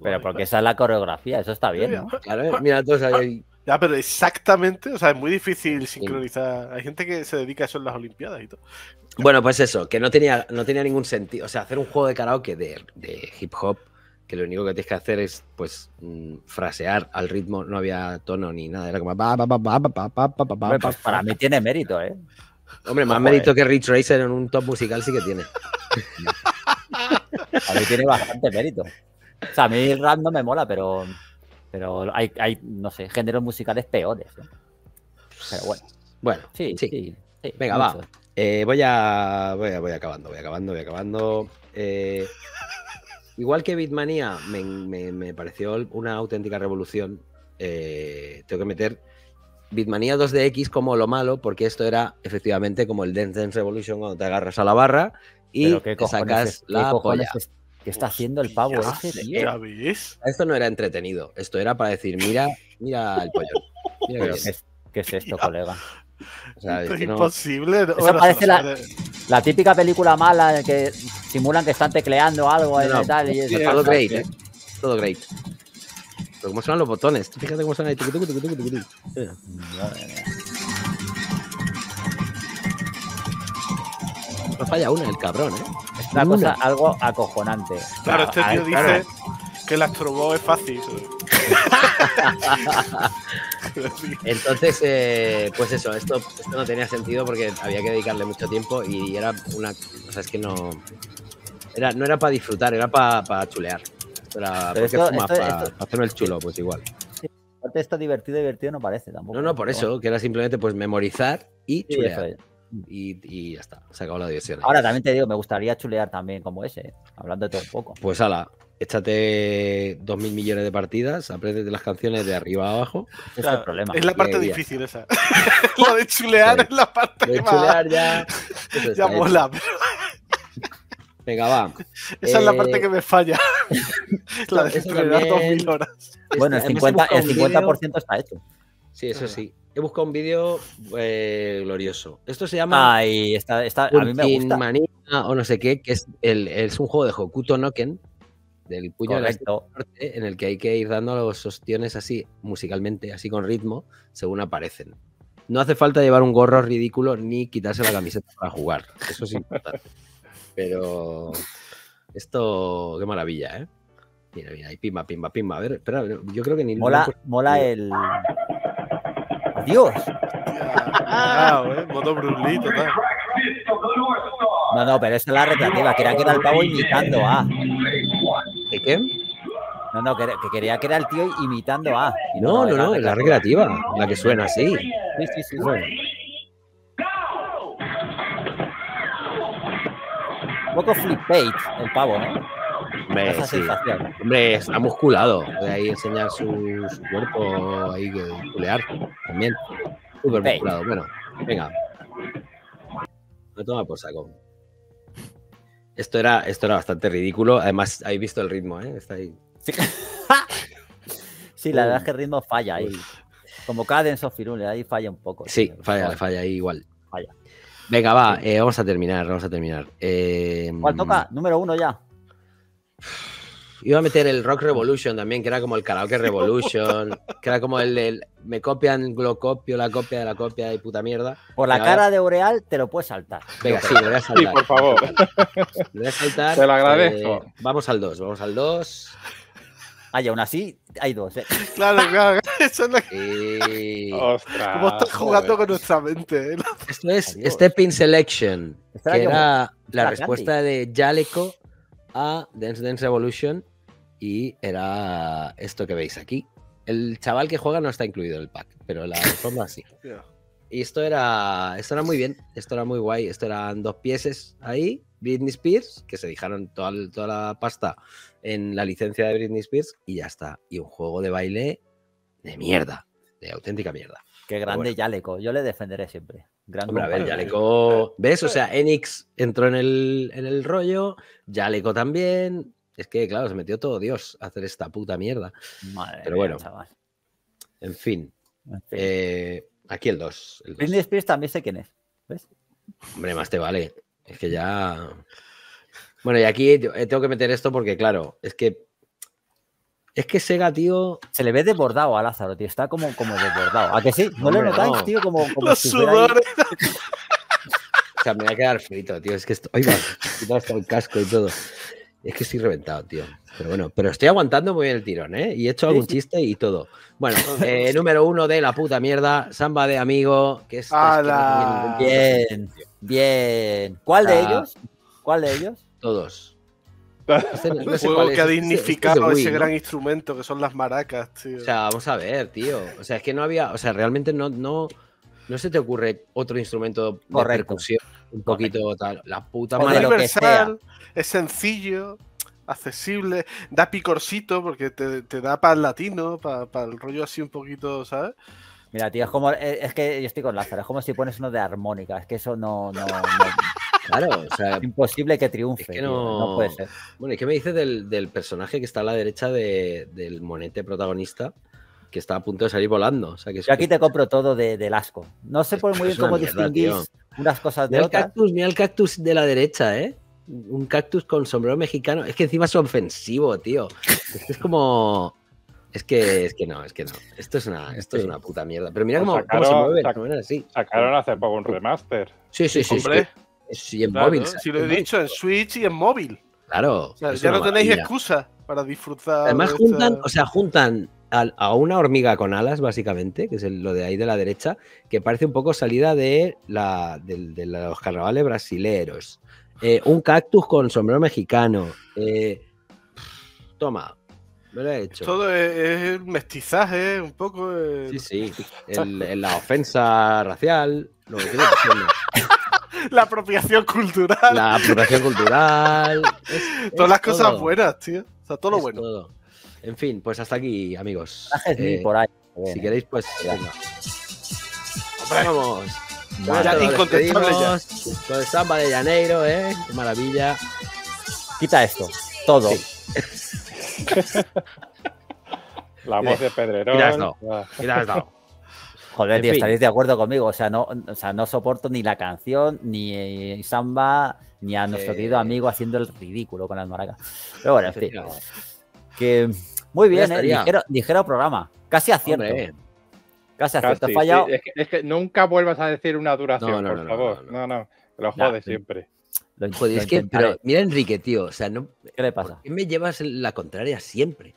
Pero porque esa es la coreografía, eso está bien, Claro, mira, todos ahí. Ya, pero exactamente, o sea, es muy difícil sincronizar. Hay gente que se dedica a eso en las Olimpiadas y todo. Bueno, pues eso, que no tenía, no tenía ningún sentido. O sea, hacer un juego de karaoke de, hip hop, que lo único que tienes que hacer es, pues, frasear al ritmo, no había tono ni nada, era como... Para mí tiene mérito, ¿eh? Hombre, más ah, mérito pues. que Rich Racer en un top musical sí que tiene. *laughs* a mí tiene bastante mérito. O sea, a mí el rap me mola, pero, pero hay, no sé, géneros musicales peores. Pero bueno. Bueno, sí, sí. Venga, va. Eh, voy, a, voy, a, voy acabando, voy acabando, voy acabando. Eh, igual que Bitmania me, pareció una auténtica revolución, eh, tengo que meter Bitmania 2DX como lo malo, porque esto era efectivamente como el Dance Dance Revolution cuando te agarras a la barra y sacas la polla. ¿Qué está haciendo el pavo ese, Esto no era entretenido, esto era para decir, mira, mira el pollo. qué, es, esto, colega? es imposible. parece la, típica película mala que simulan que están tecleando algo y tal. ¿eh? Todo great, Todo great. Pero cómo suenan los botones. Fíjate cómo son ahí. Eh. no falla uno, el cabrón, ¿eh? Es una, cosa algo acojonante. Claro, este tío dice que el astrobó es fácil. *laughs* Entonces, eh, pues eso, esto, no tenía sentido porque había que dedicarle mucho tiempo y era una. O sea, es que no. Era, no era para disfrutar, era para chulear. Para, el chulo, pues igual. Aparte, esto divertido, divertido no parece tampoco. No, no, por eso, que era simplemente pues memorizar y chulear. y, ya está, se acabó la diversión. Ahora también te digo, me gustaría chulear también como ese, hablando de todo un poco. Pues ala, échate dos mil millones de partidas, aprende las canciones de arriba a abajo. es el problema. Es la parte difícil esa. Lo *laughs* de chulear es la parte de chulear ya. ya mola, pero... *laughs* Esa es la parte eh, que me falla. *laughs* *laughs* la de horas. Este, bueno, el 50%, está hecho. Sí, eso ah. sí. He buscado un vídeo eh, glorioso. Esto se llama. Ay, está, a mí o no sé qué, que es, el, es un juego de Hokuto Noken, del puño en el que hay que ir dando los opciones así, musicalmente, así con ritmo, según aparecen. No hace falta llevar un gorro ridículo ni quitarse la camiseta para jugar. Eso es importante. Pero esto, qué maravilla, ¿eh? Mira, mira, ahí pimba, pimba, pimba. A ver, espera, yo creo que ni. Mola, mola el. ¡Dios! ah, eh, güey, brulito, tal. No, no, pero esa es la recreativa. Quería que era el pavo imitando a. ¿Qué qué? No, no, que, quería que era el tío imitando a. No, no, no, es la recreativa, la que suena así. Sí, sí, sí. poco flipate el pavo, ¿no? Hombre, Esa sensación. Hombre, está musculado. De ahí enseñar su, cuerpo, ahí que culear también. Súper musculado. Bueno, venga. Me toma por saco. Esto era, esto era bastante ridículo. Además, habéis visto el ritmo, ¿eh? Está ahí. Sí, *laughs* la verdad es que el ritmo falla ahí. Como Cadence of Firule, ahí falla un poco. Sí, falla, falla ahí igual. Falla. Venga, va, eh, vamos a terminar, vamos a terminar. Eh, ¿Cuál toca? Número uno ya. Iba a meter el Rock Revolution también, que era como el Karaoke *laughs* Revolution, que era como el, me copian, lo copio, la copia de la copia de puta mierda. Por la cara de Oreal te lo puedes saltar. Venga, sí, lo voy a saltar. Sí, por favor. Lo voy a saltar. Te lo eh, agradezco. vamos al 2, vamos al 2. Ay, aún así, hay dos. Eh. *laughs* Claro, claro. *laughs* Eso es lo eh, estás jugando con nuestra mente. Eh. Esto es Stepping Selection, que era la respuesta de Jaleco a Dance Dance Revolution y era esto que veis aquí. El chaval que juega no está incluido en el pack, pero la forma sí. *laughs* Y esto era, esto era muy bien, esto era muy guay. Esto eran dos piezas ahí, Britney Spears, que se dejaron toda, toda la pasta en la licencia de Britney Spears y ya está. Y un juego de baile de mierda, de auténtica mierda. Qué grande Yaleco, yo le defenderé siempre. Gran Hombre, a Yaleco, ¿ves? O sea, Enix entró en el, en el rollo, Yaleco también. Es que, claro, se metió todo Dios a hacer esta puta mierda. Madre Pero bueno, chaval. en fin. Eh, aquí el 2. Britney Spears también sé quién es. ¿Ves? Hombre, más te vale. Es que ya. Bueno, y aquí eh, tengo que meter esto porque, claro, es que. Es que Sega, tío. Se le ve desbordado a Lázaro, tío. Está como, como desbordado. ¿A que sí? ¿No, lo notáis, tío? Como, como sudores. O sea, me voy a quedar frito, tío. Es que estoy. Oiga, hasta el casco y todo. Es que estoy reventado, tío. Pero bueno, pero estoy aguantando muy bien el tirón, ¿eh? Y he hecho algún chiste y todo. Bueno, eh, número uno de la puta mierda, Samba de Amigo, que es... Bien, bien. ¿Cuál de ah. ellos? ¿Cuál de ellos? Todos. *laughs* Este que ha este dignificado ese gran instrumento que son las maracas, tío. O sea, vamos a ver, tío. O sea, es que no había. O sea, realmente no, no, no se te ocurre otro instrumento de percusión un poquito tal. La puta madre. Es universal, es sencillo, accesible, da picorcito porque te, da para el latino, para, el rollo así un poquito, ¿sabes? Mira, tío, es como. Eh, es que yo estoy con Lázaro, es como si pones uno de armónica, es que eso no *laughs* Claro, o sea, *laughs* imposible que triunfe. no... puede ser. Bueno, ¿y qué me dices del, personaje que está a la derecha del monete protagonista? Que está a punto de salir volando. sea, Yo aquí te compro todo de, del asco. No sé por muy bien cómo distinguís unas cosas de otras. cactus, mira el cactus de la derecha, ¿eh? Un cactus con sombrero mexicano. Es que encima es ofensivo, tío. Es como. Es que, es que no, es que no. Esto es una, es una puta mierda. Pero mira cómo, se mueve hace poco un remaster. Sí, sí, sí en móvil. Si lo he dicho, en Switch y en móvil. Claro. ya no tenéis excusa para disfrutar. Además, juntan, o sea, juntan a, una hormiga con alas, básicamente, que es lo de ahí de la derecha, que parece un poco salida de, la, de, los carnavales brasileros. Eh, un cactus con sombrero mexicano. Eh, toma, Todo es, mestizaje, un poco. Eh, sí, sí. *laughs* El, la ofensa racial, lo que *laughs* la apropiación cultural. La apropiación cultural. *laughs* Todas las cosas buenas, tío. O sea, todo lo bueno. Todo. En fin, pues hasta aquí, amigos. Eh, por ahí. si queréis, pues. Eh. Venga. Vamos. Vale, ya ya. Samba de Janeiro, ¿eh? Qué maravilla. Quita esto. Todo. *laughs* La voz de Pedrerón. Quita esto. Ah. Joder, tío, estaréis de acuerdo conmigo. O sea, no, sea, no soporto ni la canción, ni eh, samba, ni a nuestro querido amigo haciendo el ridículo con las maracas. Pero bueno, en fin. Que muy bien, eh, ligero, programa. Casi acierto. Casi acierto. fallado. Es, que, nunca vuelvas a decir una duración, por favor. No, no. Lo jodes siempre. es que, pero mira, Enrique, tío, o sea, ¿qué le pasa? qué me llevas la contraria siempre?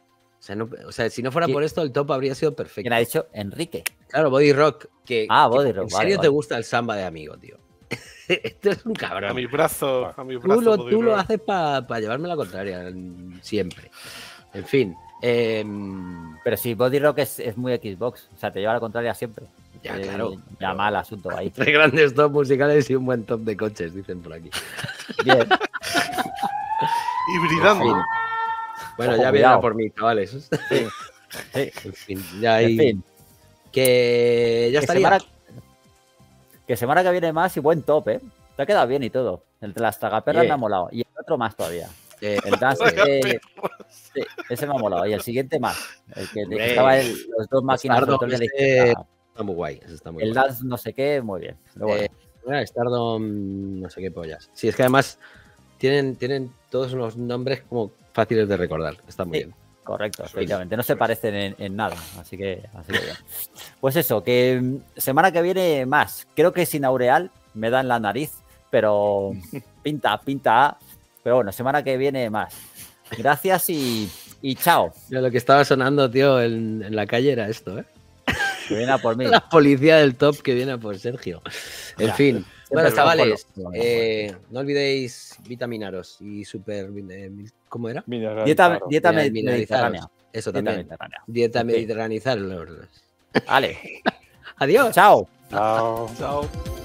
O sea, si no fuera por esto, el top habría sido perfecto. ¿Quién ha dicho? Enrique. Claro, Body Rock. Que, ah, Body Rock. En serio te gusta el samba de amigo, tío. *laughs* Esto es un cabrón. A mi brazo. Tú lo, haces para llevarme la contraria, siempre. En fin. Em, pero si Body Rock es, muy Xbox, o sea, te lleva a la contraria siempre. Ya, eh, claro. Ya mal asunto ahí. Tres *laughs* grandes top musicales y un buen top de coches, dicen por aquí. Bien. *laughs* y bueno, ya viene por mí, chavales. En fin, ya hay... Que ya estaría. Semana... Que semana que viene más y buen top, ¿eh? Te ha quedado bien y todo. El de las tagaperras me ha molado. Y el otro más todavía. el das, *laughs* ese me ha molado. Y el siguiente más. El que estaba en los dos máquinas de Está muy guay. está muy el Das no sé qué, muy bien. Eh, bueno. Stardom no sé qué pollas. Sí, es que además tienen, tienen todos unos nombres como fáciles de recordar. Está muy bien. Correcto, efectivamente. No se parecen en, nada, así que, Pues eso, que mm, semana que viene más. Creo que sin Aureal me dan la nariz, pero *laughs* pinta, pinta. Pero bueno, semana que viene más. Gracias y, y chao. lo que estaba sonando, tío, en, la calle era esto, ¿eh? viene por mí. *laughs* La policía del top que viene a por Sergio. En fin. Bueno, chavales, eh, no olvidéis vitaminaros y super. Eh, ¿Cómo era? Dieta, dieta mediterránea. Eso también. Dieta mediterránea. Vale. *laughs* Adiós. Chao. Chao.